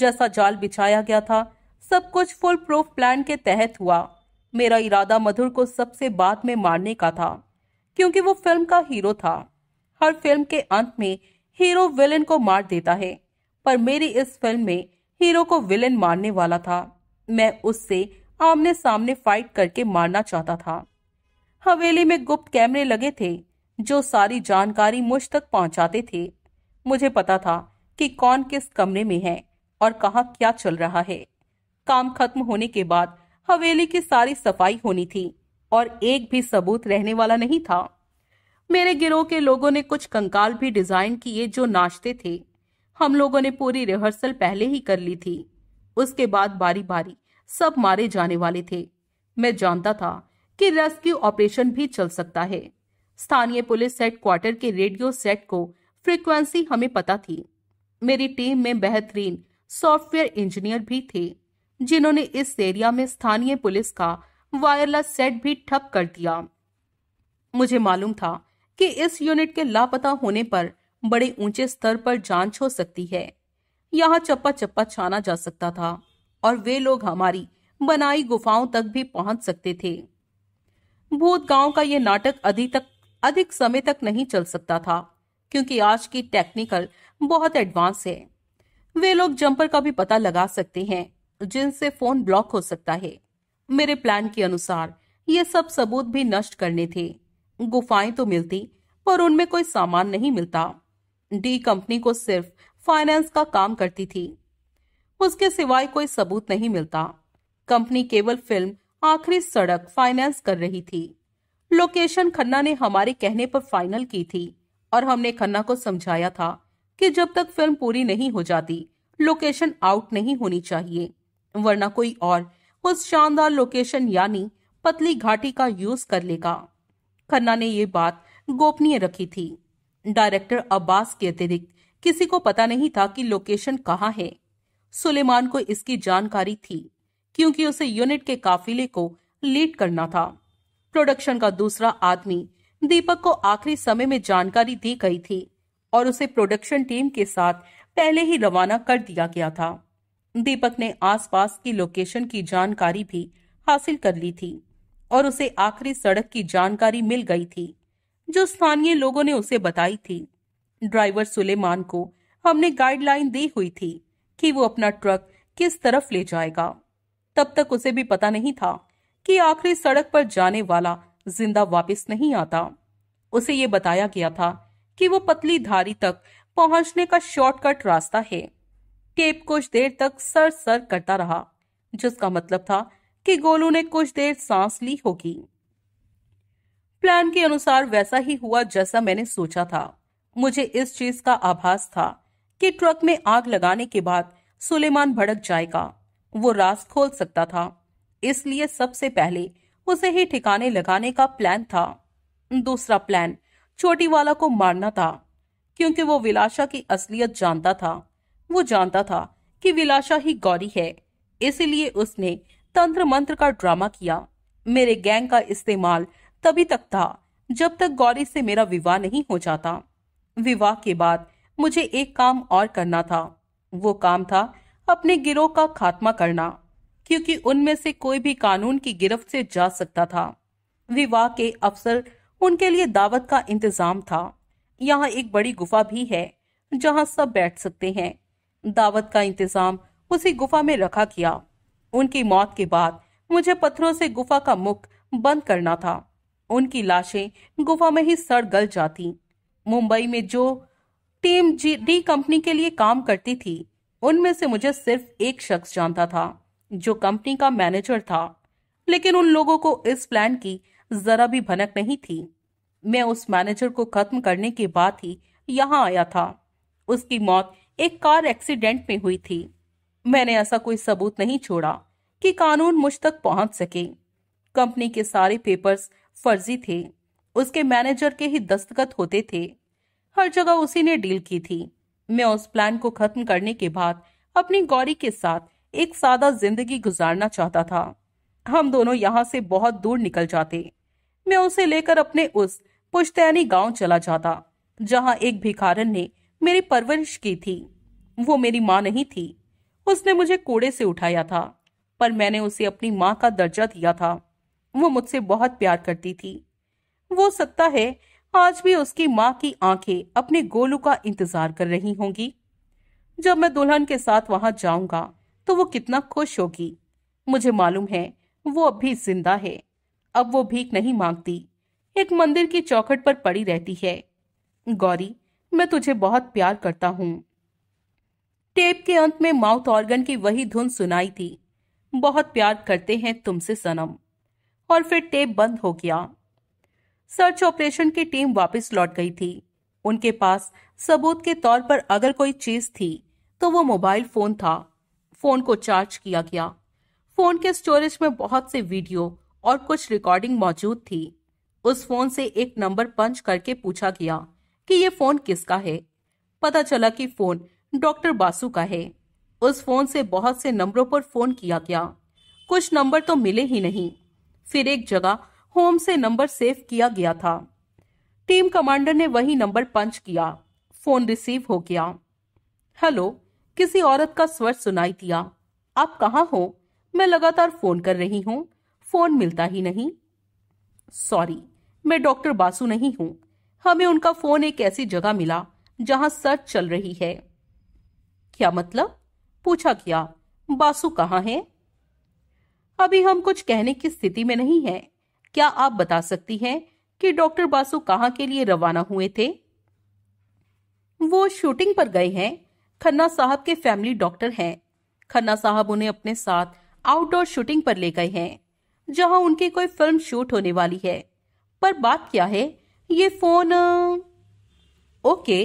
जैसा जाल बिछाया गया था सब कुछ फुल प्रूफ प्लान के तहत हुआ मेरा इरादा मधुर को सबसे बाद में मारने का था क्योंकि वो फिल्म का हीरो था हर फिल्म के अंत में हीरो विलेन को मार देता है पर मेरी इस फिल्म में हीरो को विलेन मारने वाला था मैं उससे आमने सामने फाइट करके मारना चाहता था हवेली में गुप्त कैमरे लगे थे जो सारी जानकारी मुझ तक पहुंचाते थे मुझे पता था कि कौन किस कमरे में है और कहा क्या चल रहा है काम खत्म होने के बाद हवेली की सारी सफाई होनी थी और एक भी सबूत रहने वाला नहीं था मेरे गिरोह के लोगों ने कुछ कंकाल भी डिजाइन किए जो नाचते थे हम लोगों ने पूरी रिहर्सल पहले ही कर ली थी उसके बाद बारी बारी सब मारे जाने वाले थे मैं जानता था कि रेस्क्यू ऑपरेशन भी चल सकता है स्थानीय पुलिस सेट क्वार्टर के रेडियो सेट को फ्रीक्वेंसी हमें पता थी मेरी टीम में बेहतरीन सॉफ्टवेयर इंजीनियर भी थे जिन्होंने इस एरिया में स्थानीय पुलिस का वायरलेस सेट भी ठप कर दिया मुझे मालूम था कि इस यूनिट के लापता होने पर बड़े ऊंचे स्तर पर जांच हो सकती है यहाँ चप्पा चप्पा छाना जा सकता था और वे लोग हमारी बनाई गुफाओं तक भी पहुंच सकते थे भूत गांव का यह नाटक अधिक तक अधिक समय तक नहीं चल सकता था क्योंकि आज की टेक्निकल बहुत एडवांस है वे लोग जंपर का भी पता लगा सकते हैं जिनसे फोन ब्लॉक हो सकता है मेरे प्लान के अनुसार ये सब सबूत भी नष्ट करने थे गुफाएं तो मिलती पर उनमें कोई सामान नहीं मिलता डी कंपनी को सिर्फ फाइनेंस का काम करती थी उसके सिवाय कोई सबूत नहीं मिलता कंपनी केवल फिल्म आखिरी सड़क फाइनेंस कर रही थी लोकेशन खन्ना ने हमारे कहने पर फाइनल की थी और हमने खन्ना को समझाया था कि जब तक फिल्म पूरी नहीं हो जाती लोकेशन आउट नहीं होनी चाहिए वरना कोई और उस शानदार लोकेशन यानी पतली घाटी का यूज कर लेगा खन्ना ने ये बात गोपनीय रखी थी डायरेक्टर अब्बास के अतिरिक्त किसी को पता नहीं था कि लोकेशन कहाँ है सुलेमान को इसकी जानकारी थी क्योंकि उसे यूनिट के काफिले को लीड करना था प्रोडक्शन का दूसरा आदमी दीपक को आखिरी समय में जानकारी दी गई थी और उसे प्रोडक्शन टीम के साथ पहले ही रवाना कर दिया गया था दीपक ने आसपास की लोकेशन की जानकारी भी हासिल कर ली थी और उसे आखिरी सड़क की जानकारी मिल गई थी जो स्थानीय लोगों ने उसे बताई थी ड्राइवर सुलेमान को हमने गाइडलाइन दी हुई थी कि वो अपना ट्रक किस तरफ ले जाएगा तब तक उसे भी पता नहीं था कि आखिरी सड़क पर जाने वाला जिंदा वापस नहीं आता उसे ये बताया गया था कि वो पतली धारी तक पहुंचने का शॉर्टकट रास्ता है केप कुछ देर तक सर सर करता रहा जिसका मतलब था कि गोलू ने कुछ देर सांस ली होगी प्लान के अनुसार वैसा ही हुआ जैसा मैंने सोचा था मुझे इस चीज का आभास था कि ट्रक में आग लगाने के बाद सुलेमान भड़क जाएगा वो रास खोल सकता था इसलिए सबसे पहले उसे ही ठिकाने लगाने का प्लान था दूसरा प्लान छोटी वाला को मारना था क्योंकि वो विलाशा की असलियत जानता था वो जानता था कि विलासा ही गौरी है इसलिए उसने तंत्र मंत्र का ड्रामा किया मेरे गैंग का इस्तेमाल तभी तक था जब तक गौरी से मेरा विवाह नहीं हो जाता विवाह के बाद मुझे एक काम और करना था वो काम था अपने गिरोह का खात्मा करना क्योंकि उनमें से कोई भी कानून की गिरफ्त से जा सकता था विवाह के अवसर उनके लिए दावत का इंतजाम था यहाँ एक बड़ी गुफा भी है जहाँ सब बैठ सकते हैं दावत का इंतजाम उसी गुफा में रखा किया उनकी मौत के बाद मुझे पत्थरों से गुफा का मुख बंद करना था उनकी लाशें गुफा में ही सड़ गल जाती मुंबई में जो टीम जी डी कंपनी के लिए काम करती थी उनमें से मुझे सिर्फ एक शख्स जानता था जो कंपनी का मैनेजर था लेकिन उन लोगों को इस प्लान की जरा भी भनक नहीं थी मैं उस मैनेजर को खत्म करने के बाद ही यहाँ आया था उसकी मौत एक कार एक्सीडेंट में हुई थी मैंने ऐसा कोई सबूत नहीं छोड़ा कि कानून मुझ तक पहुंच सके कंपनी के सारे पेपर्स फर्जी थे उसके मैनेजर के ही दस्तखत होते थे हर जगह उसी ने डील की थी मैं उस प्लान को खत्म करने के बाद अपनी गौरी के साथ एक सादा जिंदगी गुजारना चाहता था हम दोनों यहाँ से बहुत दूर निकल जाते मैं उसे लेकर अपने उस पुश्तैनी गांव चला जाता जहाँ एक भिखारन ने मेरी परवरिश की थी वो मेरी माँ नहीं थी उसने मुझे कोड़े से उठाया था पर मैंने उसे अपनी माँ का दर्जा दिया था वो मुझसे बहुत प्यार करती थी वो सत्ता है आज भी उसकी माँ की आंखें अपने गोलू का इंतजार कर रही होंगी जब मैं दुल्हन के साथ वहां जाऊंगा तो वो कितना खुश होगी मुझे मालूम है वो अब भी जिंदा है अब वो भीख नहीं मांगती एक मंदिर की चौखट पर पड़ी रहती है गौरी मैं तुझे बहुत प्यार करता हूँ टेप के अंत में माउथ ऑर्गन की वही धुन सुनाई थी बहुत प्यार करते हैं तुमसे सनम और फिर टेप बंद हो गया सर्च ऑपरेशन की टीम वापस लौट गई थी उनके पास सबूत के तौर पर अगर कोई चीज थी तो वो मोबाइल फोन था फोन को चार्ज किया गया फोन के स्टोरेज में बहुत से वीडियो और कुछ रिकॉर्डिंग मौजूद थी उस फोन से एक नंबर पंच करके पूछा गया कि ये फोन किसका है पता चला कि फोन डॉक्टर बासु का है उस फोन से बहुत से नंबरों पर फोन किया गया कुछ नंबर तो मिले ही नहीं फिर एक जगह होम से नंबर सेव किया गया था टीम कमांडर ने वही नंबर पंच किया फोन रिसीव हो गया हेलो किसी औरत का स्वर सुनाई दिया आप कहा हो मैं लगातार फोन कर रही हूँ फोन मिलता ही नहीं सॉरी मैं डॉक्टर बासु नहीं हूँ हमें उनका फोन एक ऐसी जगह मिला जहां सर्च चल रही है क्या मतलब पूछा क्या बासु कहाँ है अभी हम कुछ कहने की स्थिति में नहीं है क्या आप बता सकती हैं कि डॉक्टर बासु कहां के लिए रवाना हुए थे वो शूटिंग पर गए हैं खन्ना साहब के फैमिली डॉक्टर हैं खन्ना साहब उन्हें अपने साथ आउटडोर शूटिंग पर ले गए हैं जहां उनकी कोई फिल्म शूट होने वाली है पर बात क्या है ये फोन ओके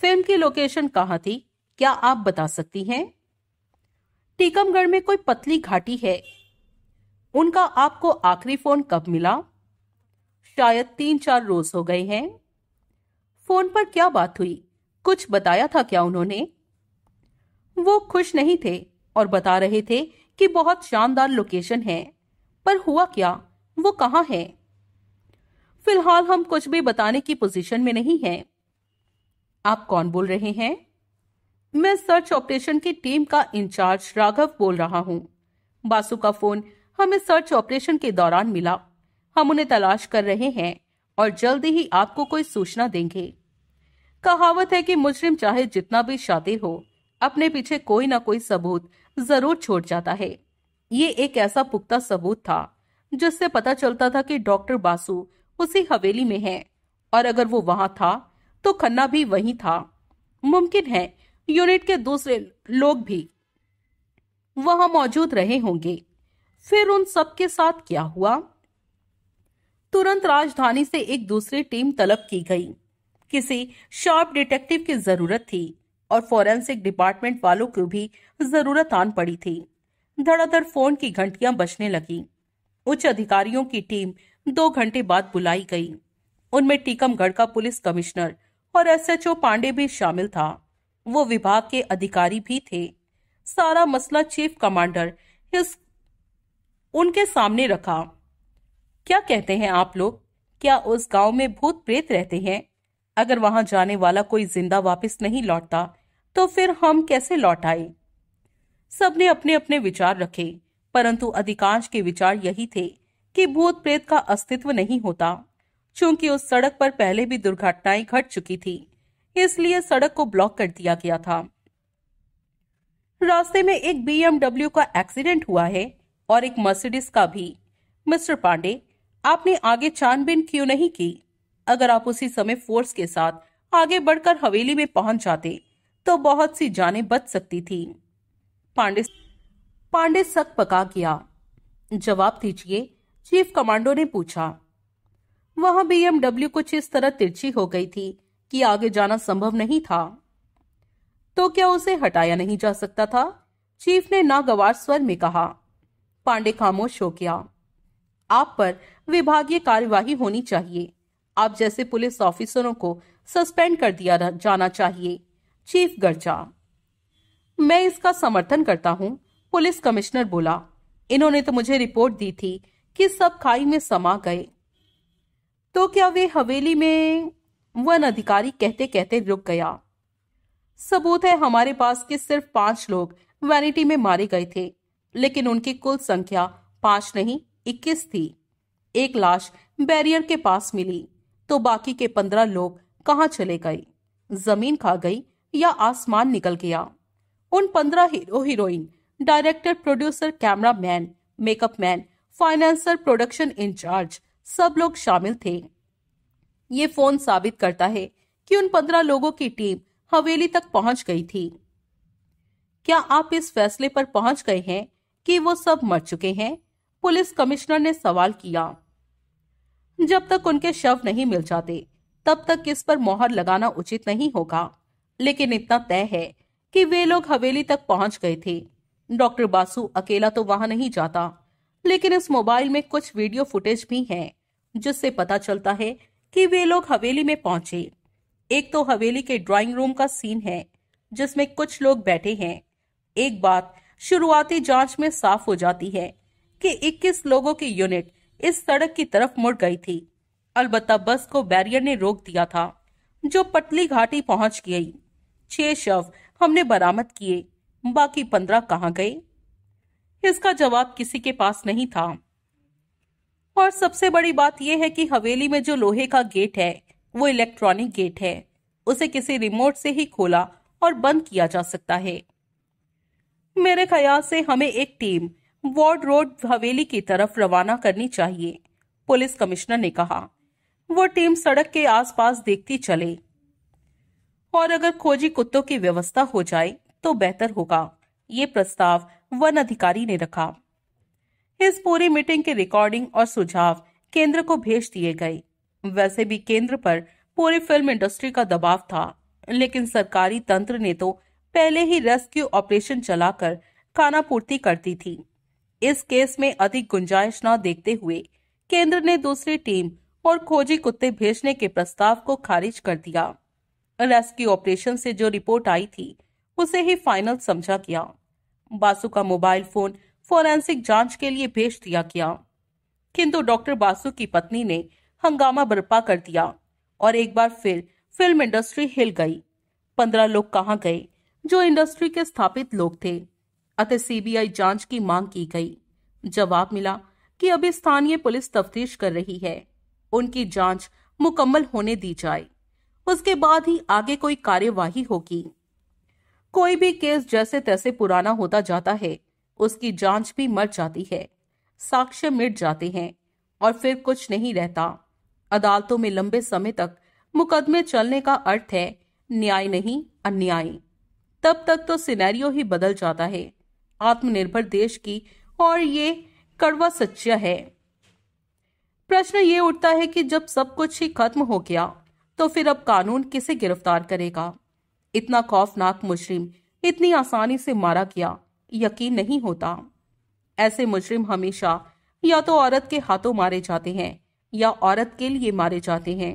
फिल्म की लोकेशन कहाँ थी क्या आप बता सकती हैं टीकमगढ़ में कोई पतली घाटी है उनका आपको आखिरी फोन कब मिला शायद तीन चार रोज हो गए हैं फोन पर क्या बात हुई कुछ बताया था क्या उन्होंने वो खुश नहीं थे और बता रहे थे कि बहुत शानदार लोकेशन है पर हुआ क्या वो कहाँ है फिलहाल हम कुछ भी बताने की पोजीशन में नहीं हैं। आप कौन बोल रहे हैं मैं सर्च ऑपरेशन की टीम का इंचार्ज राघव बोल रहा हूँ बासु का फोन हमें सर्च ऑपरेशन के दौरान मिला हम उन्हें तलाश कर रहे हैं और जल्दी ही आपको कोई सूचना देंगे कहावत है कि मुजरिम चाहे जितना भी शातिर हो अपने पीछे कोई ना कोई सबूत जरूर छोड़ जाता है ये एक ऐसा पुख्ता सबूत था जिससे पता चलता था कि डॉक्टर बासु उसी हवेली में है और अगर वो वहां था तो खन्ना भी वही था मुमकिन है यूनिट के दूसरे लोग भी वहां मौजूद रहे होंगे फिर उन सब के साथ क्या हुआ तुरंत राजधानी से एक दूसरी टीम तलब की गई किसी शार्प डिटेक्टिव की जरूरत थी और फॉरेंसिक डिपार्टमेंट वालों को भी जरूरत आन पड़ी थी धड़ाधड़ फोन की घंटियां बजने लगी उच्च अधिकारियों की टीम दो घंटे बाद बुलाई गई उनमें टीकमगढ़ का पुलिस कमिश्नर और एसएचओ पांडे भी शामिल था वो विभाग के अधिकारी भी थे सारा मसला चीफ कमांडर इस उनके सामने रखा क्या कहते हैं आप लोग क्या उस गांव में भूत प्रेत रहते हैं अगर वहां जाने वाला कोई जिंदा वापस नहीं लौटता तो फिर हम कैसे लौट आए सबने अपने अपने विचार रखे परंतु अधिकांश के विचार यही थे कि भूत प्रेत का अस्तित्व नहीं होता चूंकि उस सड़क पर पहले भी दुर्घटनाएं घट चुकी थी इसलिए सड़क को ब्लॉक कर दिया गया था रास्ते में एक बीएमडब्ल्यू का एक्सीडेंट हुआ है और एक मर्सिडीज का भी मिस्टर पांडे आपने आगे छानबीन क्यों नहीं की अगर आप उसी समय फोर्स के साथ आगे बढ़कर हवेली में पहुंच जाते तो बहुत सी जानें बच सकती थी पांडे पांडे सक पका गया जवाब दीजिए चीफ कमांडो ने पूछा वहां बीएमडब्ल्यू कुछ इस तरह तिरछी हो गई थी कि आगे जाना संभव नहीं था तो क्या उसे हटाया नहीं जा सकता था चीफ ने नागवार स्वर में कहा पांडे खामोश हो गया आप पर विभागीय कार्यवाही होनी चाहिए आप जैसे पुलिस ऑफिसरों को सस्पेंड कर दिया जाना चाहिए चीफ गर्जा मैं इसका समर्थन करता हूँ पुलिस कमिश्नर बोला इन्होंने तो मुझे रिपोर्ट दी थी कि सब खाई में समा गए तो क्या वे हवेली में वन अधिकारी कहते कहते रुक गया सबूत है हमारे पास कि सिर्फ पांच लोग वैनिटी में मारे गए थे लेकिन उनकी कुल संख्या पांच नहीं इक्कीस थी एक लाश बैरियर के पास मिली तो बाकी के पंद्रह लोग कहाँ चले गए जमीन खा गई या आसमान निकल गया उन पंद्रह hero heroine director producer camera man makeup man financer production incharge सब लोग शामिल थे ये फोन साबित करता है कि उन पंद्रह लोगों की टीम हवेली तक पहुंच गई थी क्या आप इस फैसले पर पहुंच गए हैं कि वो सब मर चुके हैं पुलिस कमिश्नर ने सवाल किया जब तक उनके शव नहीं मिल जाते तब तक इस पर मोहर लगाना उचित नहीं होगा लेकिन इतना तय है कि वे लोग हवेली तक पहुंच गए थे डॉक्टर बासु अकेला तो वहां नहीं जाता लेकिन इस मोबाइल में कुछ वीडियो फुटेज भी हैं जिससे पता चलता है कि वे लोग हवेली में पहुंचे एक तो हवेली के ड्राइंग रूम का सीन है जिसमें कुछ लोग बैठे हैं एक बात शुरुआती जांच में साफ हो जाती है कि 21 लोगों की यूनिट इस सड़क की तरफ मुड़ गई थी अलबत्ता बस को बैरियर ने रोक दिया था जो पतली घाटी पहुंच गई छह शव हमने बरामद किए बाकी पंद्रह कहाँ गए इसका जवाब किसी के पास नहीं था और सबसे बड़ी बात यह है कि हवेली में जो लोहे का गेट है वो इलेक्ट्रॉनिक गेट है उसे किसी रिमोट से ही खोला और बंद किया जा सकता है मेरे ख्याल से हमें एक टीम वार्ड रोड हवेली की तरफ रवाना करनी चाहिए पुलिस कमिश्नर ने कहा वो टीम सड़क के आसपास देखती चले और अगर खोजी कुत्तों की व्यवस्था हो जाए तो बेहतर होगा ये प्रस्ताव वन अधिकारी ने रखा इस पूरी मीटिंग के रिकॉर्डिंग और सुझाव केंद्र को भेज दिए गए वैसे भी केंद्र पर पूरी फिल्म इंडस्ट्री का दबाव था लेकिन सरकारी तंत्र ने तो पहले ही रेस्क्यू ऑपरेशन चलाकर खानापूर्ति करती थी इस केस में अधिक गुंजाइश न देखते हुए केंद्र ने दूसरी टीम और खोजी कुत्ते भेजने के प्रस्ताव को खारिज कर दिया रेस्क्यू ऑपरेशन से जो रिपोर्ट आई थी उसे ही फाइनल समझा गया बासु का मोबाइल फोन फोरेंसिक जांच के लिए भेज दिया गया किंतु डॉक्टर बासु की पत्नी ने हंगामा बर्पा कर दिया और एक बार फिर फिल्म इंडस्ट्री हिल गई पंद्रह लोग कहा गए जो इंडस्ट्री के स्थापित लोग थे अतः सीबीआई जांच की मांग की गई जवाब मिला कि अभी स्थानीय पुलिस तफ्तीश कर रही है उनकी जांच मुकम्मल होने दी जाए उसके बाद ही आगे कोई कार्यवाही होगी कोई भी केस जैसे तैसे पुराना होता जाता है उसकी जांच भी मर जाती है साक्ष्य मिट जाते हैं और फिर कुछ नहीं रहता अदालतों में लंबे समय तक मुकदमे चलने का अर्थ है न्याय नहीं अन्याय तब तक तो सिनेरियो ही बदल जाता है आत्मनिर्भर देश की और ये कड़वा सच्चा है प्रश्न ये उठता है कि जब सब कुछ ही खत्म हो गया तो फिर अब कानून किसे गिरफ्तार करेगा इतना खौफनाक मुजरिम इतनी आसानी से मारा गया यकीन नहीं होता ऐसे मुजरिम हमेशा या तो औरत के हाथों मारे जाते हैं या औरत के लिए मारे जाते हैं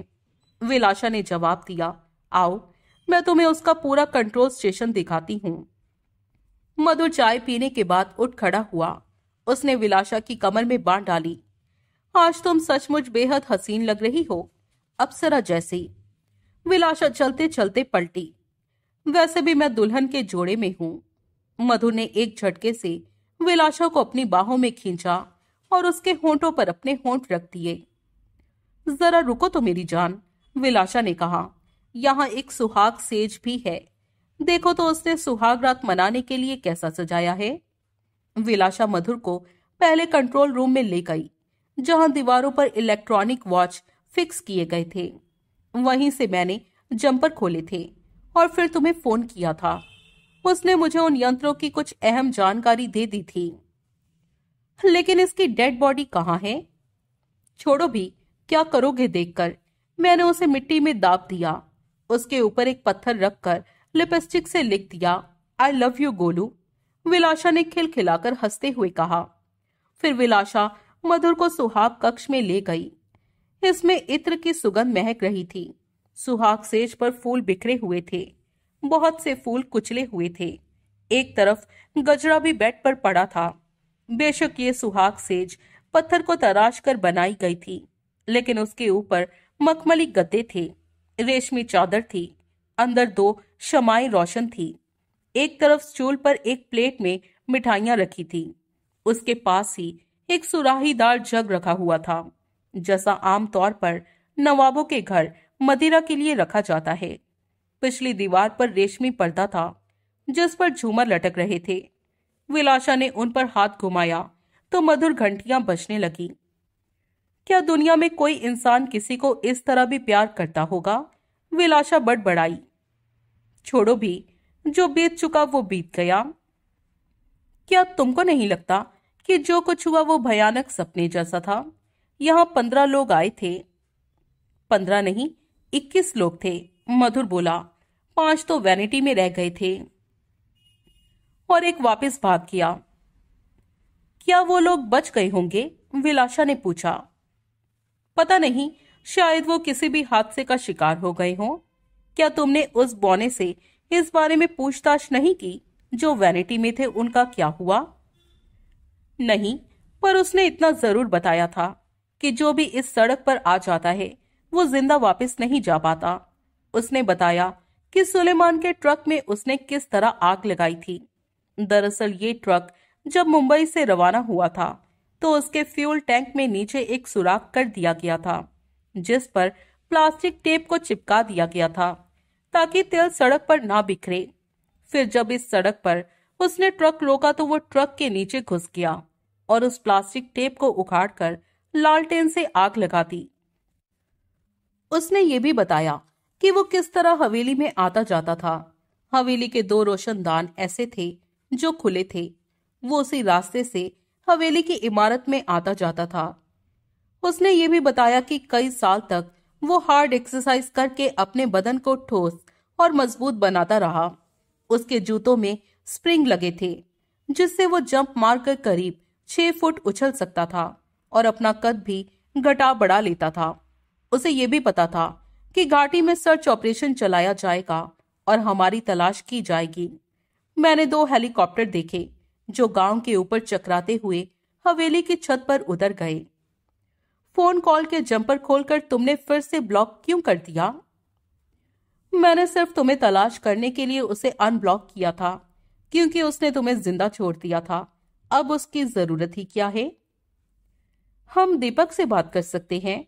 विलाशा ने जवाब दिया आओ मैं तुम्हें उसका पूरा कंट्रोल स्टेशन दिखाती हूँ मधु चाय पीने के बाद उठ खड़ा हुआ उसने विलाशा की कमर में बांध डाली आज तुम सचमुच बेहद हसीन लग रही हो अप्सरा जैसी विलाशा चलते चलते पलटी वैसे भी मैं दुल्हन के जोड़े में हूं मधु ने एक झटके से विलासा को अपनी बाहों में खींचा और उसके होंठों पर अपने होंठ रख दिए जरा रुको तो मेरी जान विलासा ने कहा यहाँ एक सुहाग सेज भी है देखो तो उसने सुहाग रात मनाने के लिए कैसा सजाया है विलाशा मधुर को पहले कंट्रोल रूम में ले गई जहां दीवारों पर इलेक्ट्रॉनिक वॉच फिक्स किए गए थे वहीं से मैंने जंपर खोले थे और फिर तुम्हें फोन किया था उसने मुझे उन यंत्रों की कुछ अहम जानकारी दे दी थी लेकिन इसकी डेड बॉडी कहाँ है छोड़ो भी क्या करोगे देखकर मैंने उसे मिट्टी में दाब दिया उसके ऊपर एक पत्थर रखकर लिपस्टिक से लिख दिया I love you Golu Vilasha ने खिलखिलाकर हंसते हुए कहा फिर विलाशा मधुर को सुहाग कक्ष में ले गई इसमें इत्र की सुगंध महक रही थी सुहाग सेज पर फूल बिखरे हुए थे बहुत से फूल कुचले हुए थे एक तरफ गजरा भी बेड पर पड़ा था बेशक ये सुहाग सेज पत्थर को तराश कर बनाई गई थी लेकिन उसके ऊपर मखमली गद्दे थे रेशमी चादर थी अंदर दो शमाई रोशन थी एक तरफ स्टूल पर एक प्लेट में मिठाइयां रखी थी उसके पास ही एक सुराहीदार जग रखा हुआ था जैसा आमतौर पर नवाबों के घर मदिरा के लिए रखा जाता है पिछली दीवार पर रेशमी पर्दा था जिस पर झूमर लटक रहे थे विलाशा ने उन पर हाथ घुमाया तो मधुर घंटियां बजने लगी क्या दुनिया में कोई इंसान किसी को इस तरह भी प्यार करता होगा विलाशा बड़बड़ाई छोड़ो भी जो बीत चुका वो बीत गया क्या तुमको नहीं लगता कि जो कुछ हुआ वो भयानक सपने जैसा था यहां पंद्रह लोग आए थे पंद्रह नहीं इक्कीस लोग थे मधुर बोला पांच तो वैनिटी में रह गए थे और एक वापस भाग गया क्या वो लोग बच गए होंगे विलाशा ने पूछा पता नहीं शायद वो किसी भी हादसे का शिकार हो गए हों क्या तुमने उस बोने से इस बारे में पूछताछ नहीं की जो वैनिटी में थे उनका क्या हुआ नहीं पर उसने इतना जरूर बताया था कि जो भी इस सड़क पर आ जाता है वो जिंदा वापस नहीं जा पाता उसने बताया कि सुलेमान के ट्रक में उसने किस तरह आग लगाई थी दरअसल ये ट्रक जब मुंबई से रवाना हुआ था तो उसके फ्यूल टैंक में नीचे एक सुराख कर दिया गया था जिस पर प्लास्टिक टेप को चिपका दिया गया था ताकि तेल सड़क पर ना बिखरे फिर जब इस सड़क पर उसने ट्रक रोका तो वो ट्रक के नीचे घुस गया और उस प्लास्टिक टेप को उखाड़कर लालटेन से आग लगा दी उसने ये भी बताया कि वो किस तरह हवेली में आता जाता था हवेली के दो रोशनदान ऐसे थे जो खुले थे वो उसी रास्ते से हवेली की इमारत में आता जाता था उसने ये भी बताया कि कई साल तक वो हार्ड एक्सरसाइज करके अपने बदन को ठोस और मजबूत बनाता रहा उसके जूतों में स्प्रिंग लगे थे जिससे वो जंप मारकर करीब छह फुट उछल सकता था और अपना कद भी घटा बढ़ा लेता था उसे ये भी पता था कि घाटी में सर्च ऑपरेशन चलाया जाएगा और हमारी तलाश की जाएगी मैंने दो हेलीकॉप्टर देखे जो गांव के ऊपर चकराते हुए हवेली की छत पर उतर गए फोन कॉल के जंपर खोलकर तुमने फिर से ब्लॉक क्यों कर दिया मैंने सिर्फ तुम्हें तलाश करने के लिए उसे अनब्लॉक किया था क्योंकि उसने तुम्हें जिंदा छोड़ दिया था अब उसकी जरूरत ही क्या है हम दीपक से बात कर सकते हैं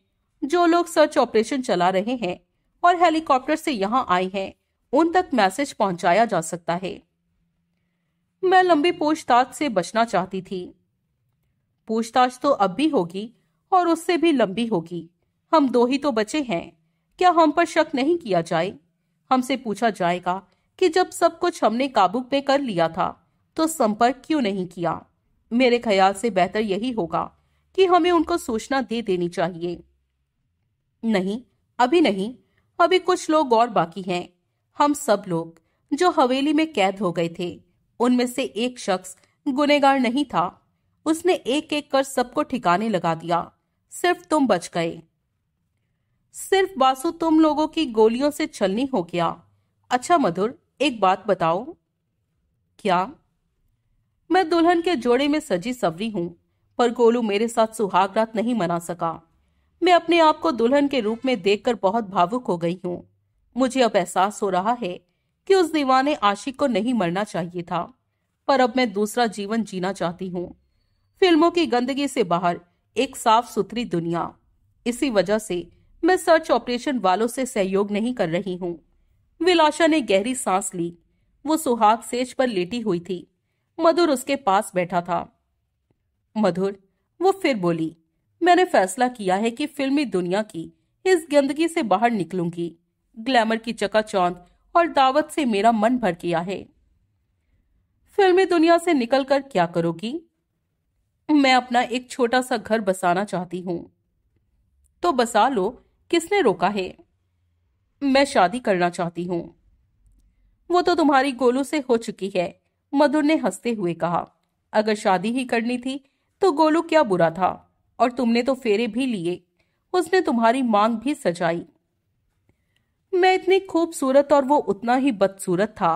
जो लोग सर्च ऑपरेशन चला रहे हैं और हेलीकॉप्टर से यहाँ आए हैं उन तक मैसेज पहुंचाया जा सकता है मैं लंबी पूछताछ से बचना चाहती थी पूछताछ तो अब भी होगी और उससे भी लंबी होगी हम दो ही तो बचे हैं क्या हम पर शक नहीं किया जाए हमसे पूछा जाएगा कि जब सब कुछ हमने काबू में कर लिया था तो संपर्क क्यों नहीं किया मेरे ख्याल से बेहतर यही होगा कि हमें उनको सूचना दे देनी चाहिए नहीं अभी नहीं अभी कुछ लोग और बाकी हैं हम सब लोग जो हवेली में कैद हो गए थे उनमें से एक शख्स गुनेगार नहीं था उसने एक एक कर सबको ठिकाने लगा दिया सिर्फ तुम बच गए सिर्फ बासु तुम लोगों की गोलियों से छलनी हो गया अच्छा मधुर एक बात बताओ क्या मैं दुल्हन के जोड़े में सजी सवरी हूं पर गोलू मेरे साथ सुहागरात नहीं मना सका मैं अपने आप को दुल्हन के रूप में देखकर बहुत भावुक हो गई हूँ मुझे अब एहसास हो रहा है कि उस दीवाने आशिक को नहीं मरना चाहिए था पर अब मैं दूसरा जीवन जीना चाहती हूँ फिल्मों की गंदगी से बाहर एक साफ सुथरी दुनिया इसी वजह से मैं सर्च ऑपरेशन वालों से सहयोग नहीं कर रही हूँ विलाशा ने गहरी सांस ली वो सुहाग सेज पर लेटी हुई थी मधुर उसके पास बैठा था मधुर वो फिर बोली मैंने फैसला किया है कि फिल्मी दुनिया की इस गंदगी से बाहर निकलूंगी ग्लैमर की चकाचौंध और दावत से मेरा मन भर गया है फिल्मी दुनिया से निकलकर क्या करोगी मैं अपना एक छोटा सा घर बसाना चाहती हूँ तो बसा लो किसने रोका है मैं शादी करना चाहती हूँ वो तो तुम्हारी गोलू से हो चुकी है मधुर ने हंसते हुए कहा अगर शादी ही करनी थी तो गोलू क्या बुरा था और तुमने तो फेरे भी लिए उसने तुम्हारी मांग भी सजाई मैं इतनी खूबसूरत और वो उतना ही बदसूरत था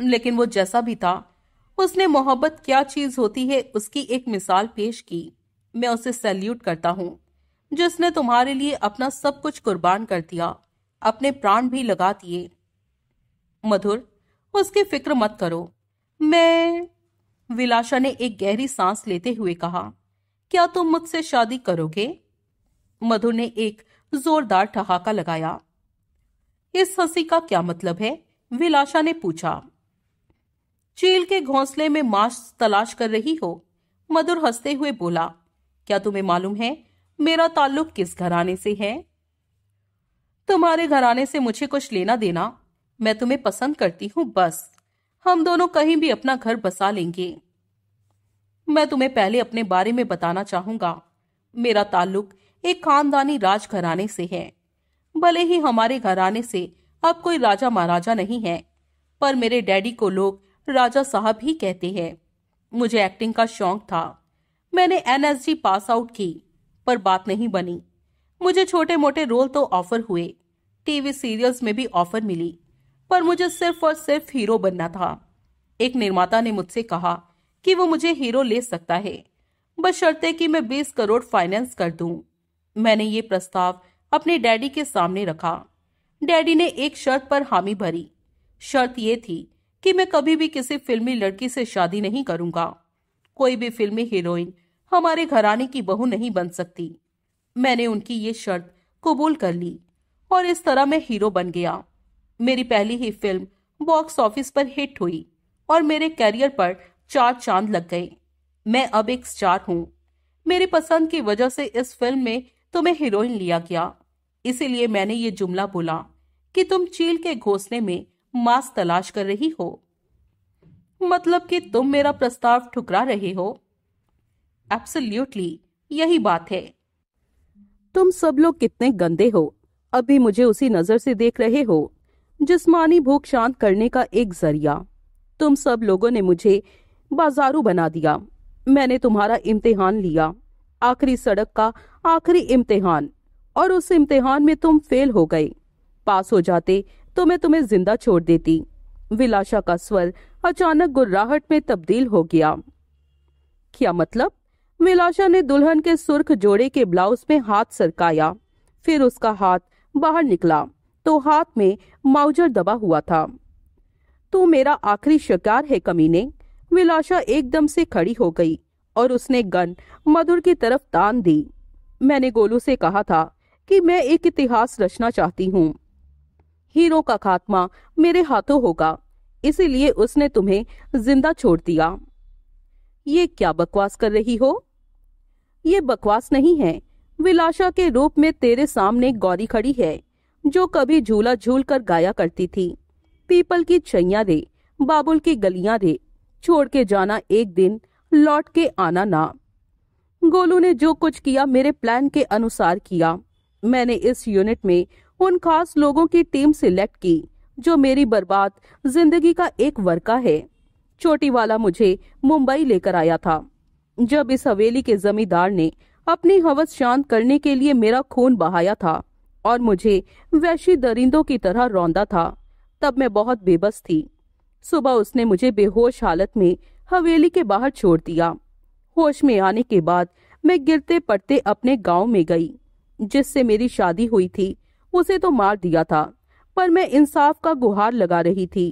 लेकिन वो जैसा भी था उसने मोहब्बत क्या चीज होती है उसकी एक मिसाल पेश की मैं उसे सैल्यूट करता हूँ जिसने तुम्हारे लिए अपना सब कुछ कुर्बान कर दिया अपने प्राण भी लगा दिए मधुर उसकी फिक्र मत करो मैं विलाशा ने एक गहरी सांस लेते हुए कहा क्या तुम मुझसे शादी करोगे मधु ने एक जोरदार ठहाका लगाया इस हंसी का क्या मतलब है विलाशा ने पूछा चील के घोंसले में मांस तलाश कर रही हो मधुर हंसते हुए बोला क्या तुम्हें मालूम है मेरा ताल्लुक किस घराने से है तुम्हारे घराने से मुझे कुछ लेना देना मैं तुम्हें पसंद करती हूँ बस हम दोनों कहीं भी अपना घर बसा लेंगे मैं तुम्हें पहले अपने बारे में बताना चाहूंगा मेरा ताल्लुक एक खानदानी राज घराने से है भले ही हमारे घराने से अब कोई राजा महाराजा नहीं है पर मेरे डैडी को लोग राजा साहब ही कहते हैं मुझे एक्टिंग का शौक था मैंने एनएसजी पास आउट की पर बात नहीं बनी मुझे छोटे मोटे रोल तो ऑफर हुए टीवी सीरियल्स में भी ऑफर मिली पर मुझे सिर्फ और सिर्फ हीरो बनना था एक निर्माता ने मुझसे कहा कि वो मुझे हीरो ले सकता है बस बशर्ते कि मैं बीस करोड़ फाइनेंस कर दू मैंने ये प्रस्ताव अपने डैडी के सामने रखा डैडी ने एक शर्त पर हामी भरी शर्त ये थी कि मैं कभी भी किसी फिल्मी लड़की से शादी नहीं करूंगा कोई भी फिल्मी हीरोइन हमारे घराने की बहू नहीं बन सकती मैंने उनकी ये शर्त कबूल कर ली और इस तरह मैं हीरो बन गया मेरी पहली ही फिल्म बॉक्स ऑफिस पर हिट हुई और मेरे कैरियर पर चार चांद लग गए मैं अब एक स्टार हूँ मेरी पसंद की वजह से इस फिल्म में तुम्हें हीरोइन लिया गया इसीलिए मैंने ये जुमला बोला कि तुम चील के घोंसले में मांस तलाश कर रही हो मतलब कि तुम मेरा प्रस्ताव ठुकरा रहे हो एब्सोल्युटली यही बात है तुम सब लोग कितने गंदे हो अभी मुझे उसी नजर से देख रहे हो जिस्मानी भूख शांत करने का एक जरिया तुम सब लोगों ने मुझे बाजारू बना दिया मैंने तुम्हारा इम्तिहान लिया आखिरी सड़क का आखिरी इम्तिहान और उस इम्तिहान में तुम फेल हो गए पास हो जाते तो मैं तुम्हें जिंदा छोड़ देती विलाशा का स्वर अचानक गुर्राहट में तब्दील हो गया क्या मतलब विलाशा ने दुल्हन के सुर्ख जोड़े के ब्लाउज में हाथ सरकाया फिर उसका हाथ बाहर निकला तो हाथ में माउजर दबा हुआ था तू मेरा आखिरी शिकार है कमीने ने विलाशा एकदम से खड़ी हो गई और उसने गन मधुर की तरफ तान दी मैंने गोलू से कहा था कि मैं एक इतिहास रचना चाहती हूँ हीरो का खात्मा मेरे हाथों होगा इसीलिए उसने तुम्हें जिंदा छोड़ दिया ये क्या बकवास कर रही हो ये बकवास नहीं है विलाशा के रूप में तेरे सामने गौरी खड़ी है जो कभी झूला झूल कर गाया करती थी पीपल की छैया दे बाबुल की गलियां दे छोड़ के जाना एक दिन लौट के आना ना गोलू ने जो कुछ किया मेरे प्लान के अनुसार किया मैंने इस यूनिट में उन खास लोगों की टीम सिलेक्ट की जो मेरी बर्बाद जिंदगी का एक वर्का है छोटी वाला मुझे मुंबई लेकर आया था जब इस हवेली के जमींदार ने अपनी हवस शांत करने के लिए मेरा खून बहाया था और मुझे वैशी दरिंदों की तरह रौंदा था तब मैं बहुत बेबस थी सुबह उसने मुझे बेहोश हालत में हवेली के बाहर छोड़ दिया होश में आने के बाद मैं गिरते पड़ते अपने गांव में गई जिससे मेरी शादी हुई थी उसे तो मार दिया था पर मैं इंसाफ का गुहार लगा रही थी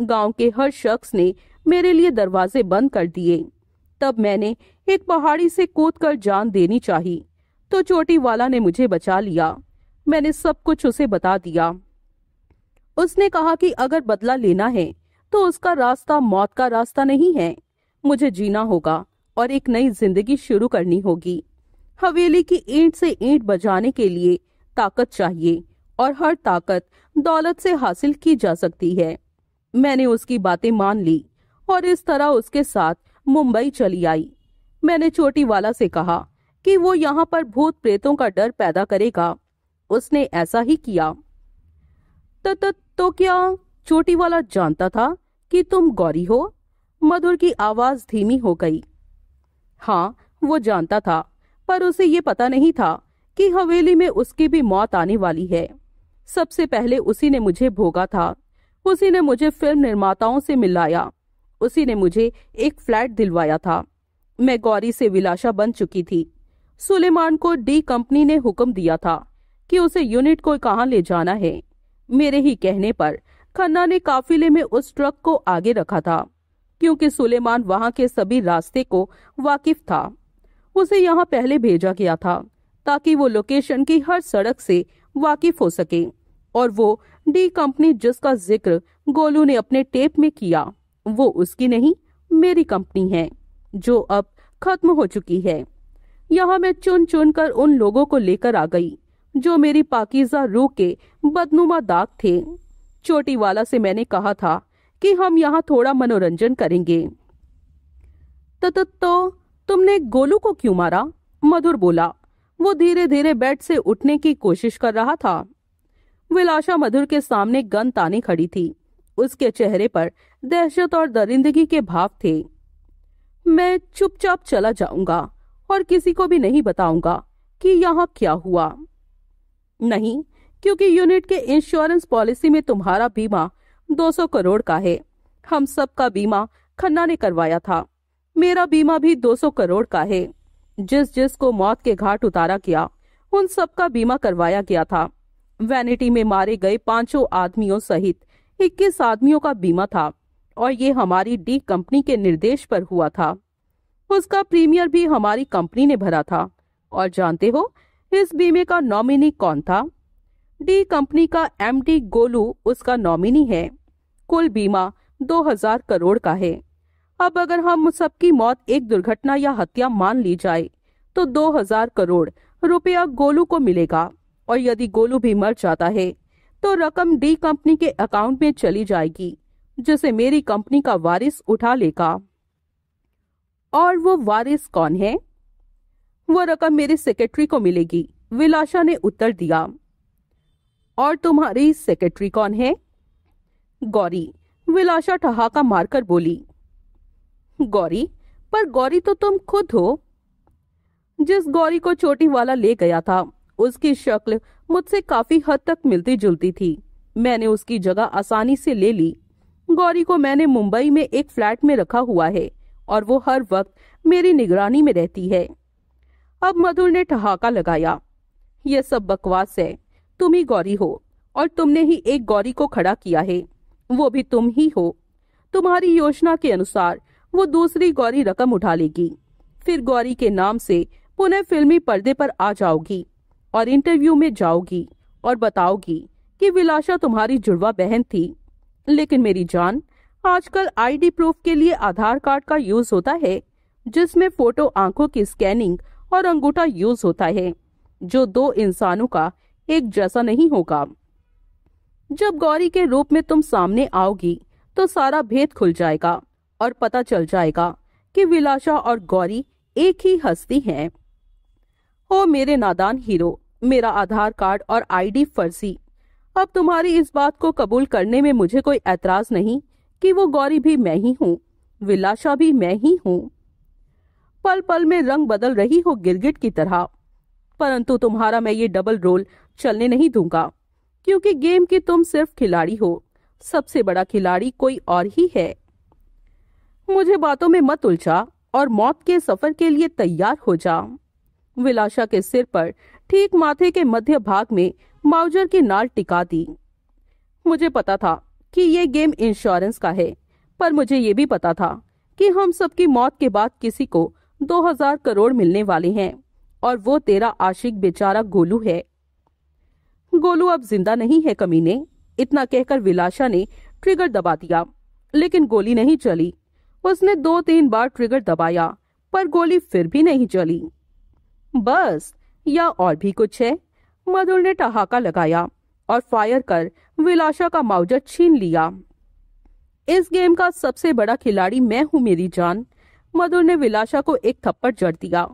गांव के हर शख्स ने मेरे लिए दरवाजे बंद कर दिए तब मैंने एक पहाड़ी से कूद कर जान देनी चाही तो चोटी वाला ने मुझे बचा लिया मैंने सब कुछ उसे बता दिया उसने कहा कि अगर बदला लेना है तो उसका रास्ता मौत का रास्ता नहीं है मुझे जीना होगा और एक नई जिंदगी शुरू करनी होगी हवेली की ईंट से ईंट बजाने के लिए ताकत चाहिए और हर ताकत दौलत से हासिल की जा सकती है मैंने उसकी बातें मान ली और इस तरह उसके साथ मुंबई चली आई मैंने चोटी वाला से कहा कि वो यहाँ पर भूत प्रेतों का डर पैदा करेगा उसने ऐसा ही किया तो, तो, तो क्या चोटी वाला जानता था कि तुम गौरी हो मधुर की आवाज धीमी हो गई हाँ वो जानता था पर उसे ये पता नहीं था कि हवेली में उसकी भी मौत आने वाली है सबसे पहले उसी ने मुझे भोगा था उसी ने मुझे फिल्म निर्माताओं से मिलाया उसी ने मुझे एक फ्लैट दिलवाया था मैं गौरी से विलाशा बन चुकी थी सुलेमान को डी कंपनी ने हुक्म दिया था कि उसे यूनिट को कहा ले जाना है मेरे ही कहने पर खन्ना ने काफिले में उस ट्रक को आगे रखा था क्योंकि सुलेमान वहां के सभी रास्ते को वाकिफ था उसे यहाँ पहले भेजा गया था ताकि वो लोकेशन की हर सड़क से वाकिफ हो सके और वो डी कंपनी जिसका जिक्र गोलू ने अपने टेप में किया वो उसकी नहीं मेरी कंपनी है जो अब खत्म हो चुकी है यहाँ मैं चुन चुन कर उन लोगों को लेकर आ गई जो मेरी पाकिजा रूह के बदनुमा दाग थे चोटी वाला से मैंने कहा था कि हम यहाँ थोड़ा मनोरंजन करेंगे तो, तो, तो तुमने गोलू को क्यों मारा मधुर बोला वो धीरे धीरे बेड से उठने की कोशिश कर रहा था विलाशा मधुर के सामने गन ताने खड़ी थी उसके चेहरे पर दहशत और दरिंदगी के भाव थे मैं चुपचाप चला जाऊंगा और किसी को भी नहीं बताऊंगा कि यहाँ क्या हुआ नहीं क्योंकि यूनिट के इंश्योरेंस पॉलिसी में तुम्हारा बीमा 200 करोड़ का है हम सब का बीमा खन्ना ने करवाया था मेरा बीमा भी 200 करोड़ का है जिस जिस को मौत के घाट उतारा गया उन सब का बीमा करवाया गया था वैनिटी में मारे गए पांचों आदमियों सहित 21 आदमियों का बीमा था और ये हमारी डी कंपनी के निर्देश पर हुआ था उसका प्रीमियर भी हमारी कंपनी ने भरा था और जानते हो इस बीमे का नॉमिनी कौन था डी कंपनी का एमडी गोलू उसका नॉमिनी है कुल बीमा 2000 करोड़ का है अब अगर हम सबकी मौत एक दुर्घटना या हत्या मान ली जाए तो 2000 करोड़ रुपया गोलू को मिलेगा और यदि गोलू भी मर जाता है तो रकम डी कंपनी के अकाउंट में चली जाएगी जिसे मेरी कंपनी का वारिस उठा लेगा और वो वारिस कौन है वो रकम मेरी सेक्रेटरी को मिलेगी विलाशा ने उत्तर दिया और तुम्हारी सेक्रेटरी कौन है गौरी विलासा ठहाका मारकर बोली गौरी पर गौरी तो तुम खुद हो जिस गौरी को चोटी वाला ले गया था उसकी शक्ल मुझसे काफी हद तक मिलती जुलती थी मैंने उसकी जगह आसानी से ले ली गौरी को मैंने मुंबई में एक फ्लैट में रखा हुआ है और वो हर वक्त मेरी निगरानी में रहती है अब मधुर ने ठहाका लगाया ये सब बकवास है तुम ही गौरी हो और तुमने ही एक गौरी को खड़ा किया है वो भी तुम ही हो तुम्हारी योजना के अनुसार वो दूसरी गौरी रकम उठा लेगी फिर गौरी के नाम से पुनः फिल्मी पर्दे पर आ जाओगी और इंटरव्यू में जाओगी और बताओगी कि विलासा तुम्हारी जुड़वा बहन थी लेकिन मेरी जान आजकल आईडी प्रूफ के लिए आधार कार्ड का यूज होता है जिसमें फोटो आंखों की स्कैनिंग और अंगूठा यूज होता है जो दो इंसानों का एक जैसा नहीं होगा जब गौरी के रूप में तुम सामने आओगी तो सारा भेद खुल जाएगा और पता चल जाएगा कि विलासा और गौरी एक ही हस्ती हैं। हो मेरे नादान हीरो मेरा आधार कार्ड और आईडी फर्जी अब तुम्हारी इस बात को कबूल करने में मुझे कोई एतराज नहीं कि वो गौरी भी मैं ही हूँ विलासा भी मैं ही हूँ पल पल में रंग बदल रही हो गिरगिट की तरह परंतु तुम्हारा मैं ये डबल रोल चलने नहीं दूंगा क्योंकि गेम के तुम सिर्फ खिलाड़ी हो सबसे बड़ा खिलाड़ी कोई और ही है मुझे बातों में मत उलझा और मौत के सफर के लिए तैयार हो जा विलाशा के सिर पर ठीक माथे के मध्य भाग में माउजर की नाल टिका दी मुझे पता था कि ये गेम इंश्योरेंस का है पर मुझे ये भी पता था कि हम सबकी मौत के बाद किसी को 2000 करोड़ मिलने वाले हैं और वो तेरा आशिक बेचारा गोलू है गोलू अब जिंदा नहीं है कमीने इतना कहकर विलाशा ने ट्रिगर दबा दिया लेकिन गोली नहीं चली उसने दो तीन बार ट्रिगर दबाया पर गोली फिर भी नहीं चली बस या और भी कुछ है मधुर ने ठहाका लगाया और फायर कर विलाशा का माउजा छीन लिया इस गेम का सबसे बड़ा खिलाड़ी मैं हूँ मेरी जान मधुर ने विलाशा को एक थप्पड़ जड़ दिया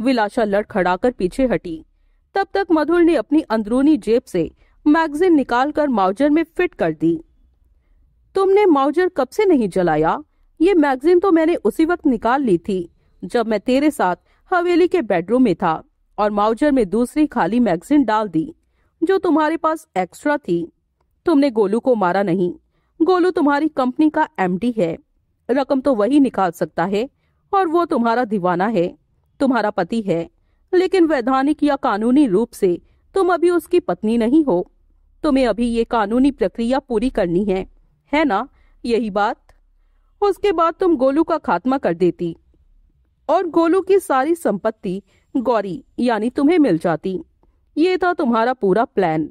विलाशा लड़ खड़ा कर पीछे हटी तब तक मधुर ने अपनी अंदरूनी जेब से मैगजीन निकालकर माउजर में फिट कर दी तुमने माउजर कब से नहीं जलाया ये मैगजीन तो मैंने उसी वक्त निकाल ली थी जब मैं तेरे साथ हवेली के बेडरूम में था और माउजर में दूसरी खाली मैगजीन डाल दी जो तुम्हारे पास एक्स्ट्रा थी तुमने गोलू को मारा नहीं गोलू तुम्हारी कंपनी का एमडी है रकम तो वही निकाल सकता है और वो तुम्हारा दीवाना है तुम्हारा पति है लेकिन वैधानिक या कानूनी रूप से तुम अभी उसकी पत्नी नहीं हो तुम्हें अभी ये कानूनी प्रक्रिया पूरी करनी है है ना यही बात उसके बाद तुम गोलू का खात्मा कर देती और गोलू की सारी संपत्ति गौरी यानी तुम्हें मिल जाती ये था तुम्हारा पूरा प्लान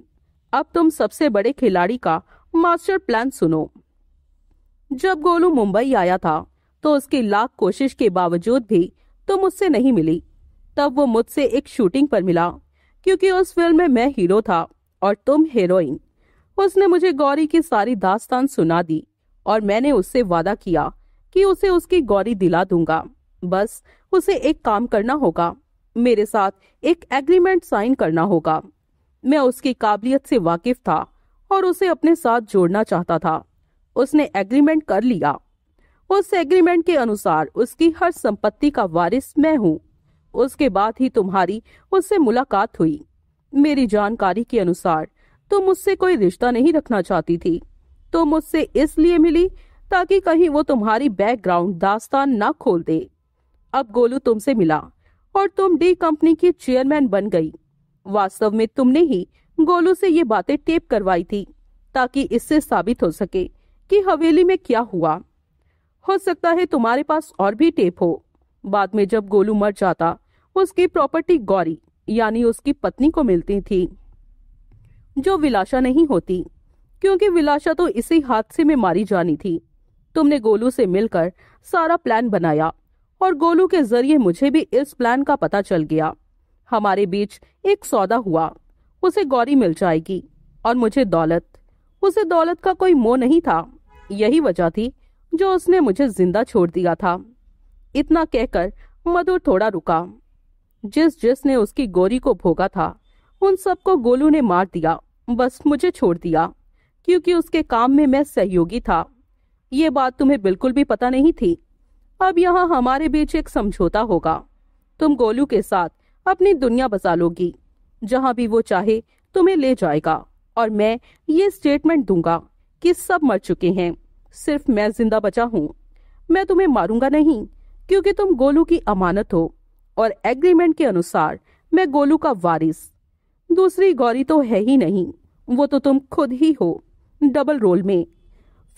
अब तुम सबसे बड़े खिलाड़ी का मास्टर प्लान सुनो जब गोलू मुंबई आया था तो उसकी लाख कोशिश के बावजूद भी तुम उससे नहीं मिली तब वो मुझसे एक शूटिंग पर मिला क्योंकि उस फिल्म में मैं हीरो था और तुम हीरोइन उसने मुझे गौरी की सारी दास्तान सुना दी और मैंने उससे वादा किया कि उसे उसकी गौरी दिला दूंगा बस उसे एक काम करना होगा मेरे साथ एक एग्रीमेंट साइन करना होगा मैं उसकी काबिलियत से वाकिफ था और उसे अपने साथ जोड़ना चाहता था उसने एग्रीमेंट कर लिया उस एग्रीमेंट के अनुसार उसकी हर संपत्ति का वारिस मैं हूँ उसके बाद ही तुम्हारी उससे मुलाकात हुई मेरी जानकारी के अनुसार तुम उससे कोई रिश्ता नहीं रखना चाहती थी तुम मुझसे इसलिए मिली ताकि कहीं वो तुम्हारी बैकग्राउंड दास्तान ना खोल दे अब गोलू तुमसे मिला और तुम डी कंपनी की चेयरमैन बन गई वास्तव में तुमने ही गोलू से ये बातें टेप करवाई थी ताकि इससे साबित हो सके कि हवेली में क्या हुआ हो सकता है तुम्हारे पास और भी टेप हो बाद में जब गोलू मर जाता उसकी प्रॉपर्टी गौरी यानी उसकी पत्नी को मिलती थी जो विलासा नहीं होती क्योंकि विलासा तो इसी हादसे में मारी जानी थी तुमने गोलू से मिलकर सारा प्लान बनाया और गोलू के जरिए मुझे भी इस प्लान का पता चल गया हमारे बीच एक सौदा हुआ उसे गौरी मिल जाएगी और मुझे दौलत उसे दौलत का कोई मोह नहीं था यही वजह थी जो उसने मुझे जिंदा छोड़ दिया था इतना कहकर मधुर थोड़ा रुका जिस जिसने उसकी गोरी को भोगा था उन सबको गोलू ने मार दिया बस मुझे छोड़ दिया क्योंकि उसके काम में मैं सहयोगी था ये बात तुम्हें बिल्कुल भी पता नहीं थी अब यहाँ हमारे बीच एक समझौता होगा तुम गोलू के साथ अपनी दुनिया बसा लोगी जहाँ भी वो चाहे तुम्हें ले जाएगा और मैं ये स्टेटमेंट दूंगा कि सब मर चुके हैं सिर्फ मैं जिंदा बचा हूँ मैं तुम्हें मारूंगा नहीं क्योंकि तुम गोलू की अमानत हो और एग्रीमेंट के अनुसार मैं गोलू का वारिस दूसरी गौरी तो है ही नहीं वो तो तुम खुद ही हो डबल रोल में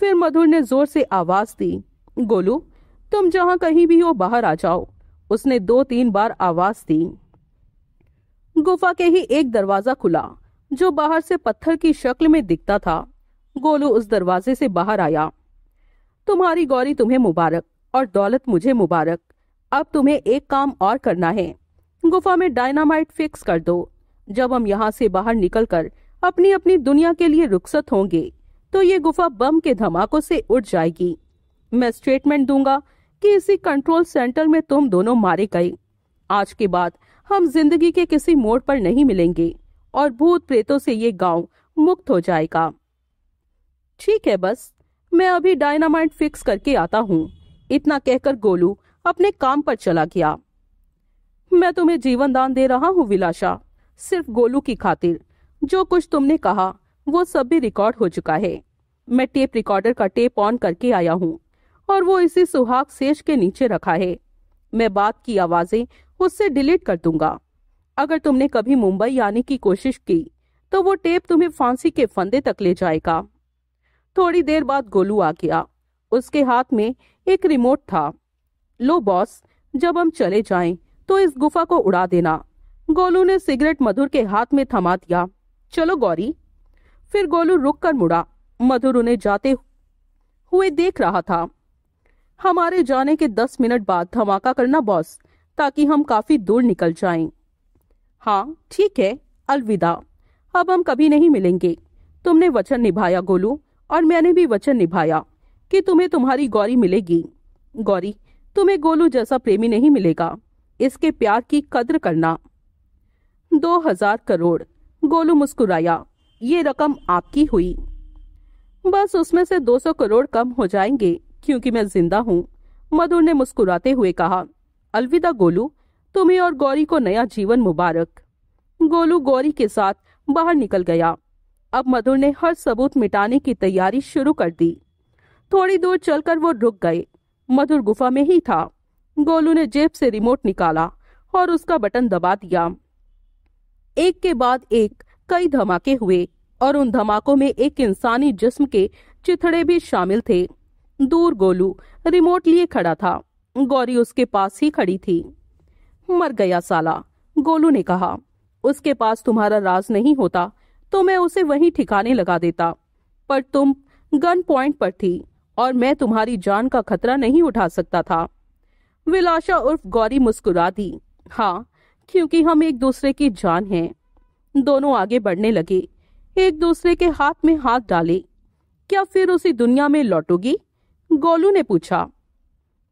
फिर मधुर ने जोर से आवाज दी गोलू तुम जहां कहीं भी हो बाहर आ जाओ उसने दो तीन बार आवाज दी गुफा के ही एक दरवाजा खुला जो बाहर से पत्थर की शक्ल में दिखता था गोलू उस दरवाजे से बाहर आया तुम्हारी गौरी तुम्हें मुबारक और दौलत मुझे मुबारक अब तुम्हें एक काम और करना है गुफा में डायनामाइट फिक्स कर दो जब हम यहाँ से बाहर निकलकर अपनी अपनी दुनिया के लिए रुखसत होंगे तो ये गुफा बम के धमाकों से उड़ जाएगी मैं स्टेटमेंट दूंगा कि इसी कंट्रोल सेंटर में तुम दोनों मारे गए आज के बाद हम जिंदगी के किसी मोड़ पर नहीं मिलेंगे और भूत प्रेतों से ये गांव मुक्त हो जाएगा ठीक है बस मैं अभी डायनामाइट फिक्स करके आता हूँ इतना कहकर गोलू अपने काम पर चला गया मैं तुम्हें जीवन दान दे रहा हूँ विलासा सिर्फ गोलू की खातिर जो कुछ तुमने कहा वो सब भी रिकॉर्ड हो चुका है मैं टेप रिकॉर्डर का टेप ऑन करके आया हूँ और वो इसी सुहाग शेष के नीचे रखा है मैं बात की आवाजें उससे डिलीट कर दूंगा अगर तुमने कभी मुंबई आने की कोशिश की तो वो टेप तुम्हें फांसी के फंदे तक ले जाएगा थोड़ी देर बाद गोलू आ गया उसके हाथ में एक रिमोट था लो बॉस जब हम चले जाएं तो इस गुफा को उड़ा देना गोलू ने सिगरेट मधुर के हाथ में थमा दिया चलो गौरी फिर गोलू रुक कर मुड़ा मधुर उन्हें जाते हुए देख रहा था हमारे जाने के दस मिनट बाद धमाका करना बॉस ताकि हम काफी दूर निकल जाएं। हाँ ठीक है अलविदा अब हम कभी नहीं मिलेंगे तुमने वचन निभाया गोलू और मैंने भी वचन निभाया कि तुम्हें तुम्हारी गौरी मिलेगी गौरी तुम्हें गोलू जैसा प्रेमी नहीं मिलेगा इसके प्यार की कद्र करना दो हजार करोड़ गोलू मुस्कुराया ये रकम आपकी हुई बस उसमें से दो सौ करोड़ कम हो जाएंगे क्योंकि मैं जिंदा हूँ मधुर ने मुस्कुराते हुए कहा अलविदा गोलू तुम्हें और गौरी को नया जीवन मुबारक गोलू गौरी के साथ बाहर निकल गया अब मधुर ने हर सबूत मिटाने की तैयारी शुरू कर दी थोड़ी दूर चलकर वो रुक गए मधुर गुफा में ही था गोलू ने जेब से रिमोट निकाला और उसका बटन दबा दिया एक के बाद एक कई धमाके हुए और उन धमाकों में एक इंसानी जिस्म के चिथड़े भी शामिल थे दूर गोलू रिमोट लिए खड़ा था गौरी उसके पास ही खड़ी थी मर गया साला गोलू ने कहा उसके पास तुम्हारा राज नहीं होता तो मैं उसे वहीं ठिकाने लगा देता पर तुम गन पॉइंट पर थी और मैं तुम्हारी जान का खतरा नहीं उठा सकता था विलाशा उर्फ गौरी मुस्कुरा दी हाँ क्योंकि हम एक दूसरे की जान हैं दोनों आगे बढ़ने लगे एक दूसरे के हाथ में हाथ डाले क्या फिर उसी दुनिया में लौटोगी गोलू ने पूछा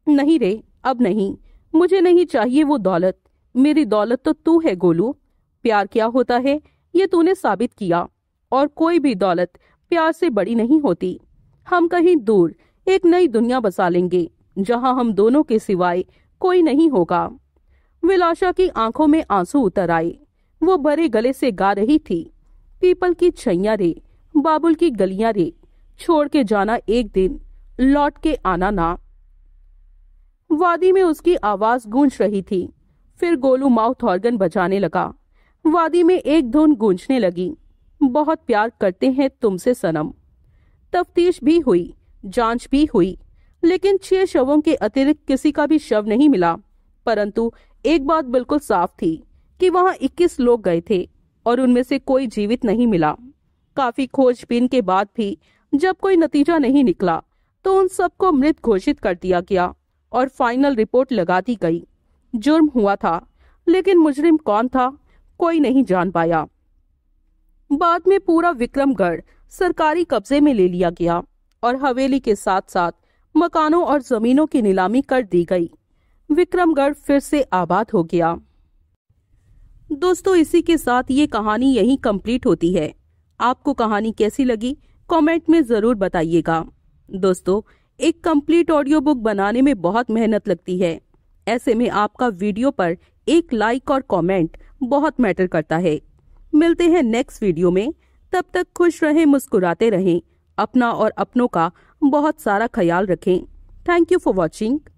नहीं रे अब नहीं मुझे नहीं चाहिए वो दौलत मेरी दौलत तो तू है गोलू प्यार क्या होता है ये तूने साबित किया और कोई भी दौलत प्यार से बड़ी नहीं होती हम कहीं दूर एक नई दुनिया बसा लेंगे जहां हम दोनों के सिवाय कोई नहीं होगा विलाशा की आंखों में आंसू उतर आए वो बड़े गले से गा रही थी पीपल की छैया रे बाबुल की गलियां रे छोड़ के जाना एक दिन लौट के आना ना वादी में उसकी आवाज गूंज रही थी फिर गोलू माउथ ऑर्गन बजाने लगा वादी में एक धुन गूंजने लगी बहुत प्यार करते हैं तुमसे सनम तफ्तीश भी हुई जांच भी हुई लेकिन छह शवों के अतिरिक्त किसी का भी शव नहीं मिला परंतु एक बात बिल्कुल साफ थी कि वहां 21 लोग गए थे और उनमें से कोई जीवित नहीं मिला काफी खोजबीन के बाद भी जब कोई नतीजा नहीं निकला तो उन सबको मृत घोषित कर दिया गया और फाइनल रिपोर्ट लगा दी गई जुर्म हुआ था लेकिन मुजरिम कौन था कोई नहीं जान पाया बाद में पूरा विक्रमगढ़ सरकारी कब्जे में ले लिया गया और हवेली के साथ साथ मकानों और जमीनों की नीलामी कर दी गई विक्रमगढ़ फिर से आबाद हो गया दोस्तों इसी के साथ ये कहानी यहीं कंप्लीट होती है आपको कहानी कैसी लगी कमेंट में ज़रूर बताइएगा दोस्तों एक कंप्लीट ऑडियो बुक बनाने में बहुत मेहनत लगती है ऐसे में आपका वीडियो पर एक लाइक और कमेंट बहुत मैटर करता है मिलते हैं नेक्स्ट वीडियो में तब तक खुश रहें मुस्कुराते रहें अपना और अपनों का बहुत सारा ख्याल रखें थैंक यू फॉर वॉचिंग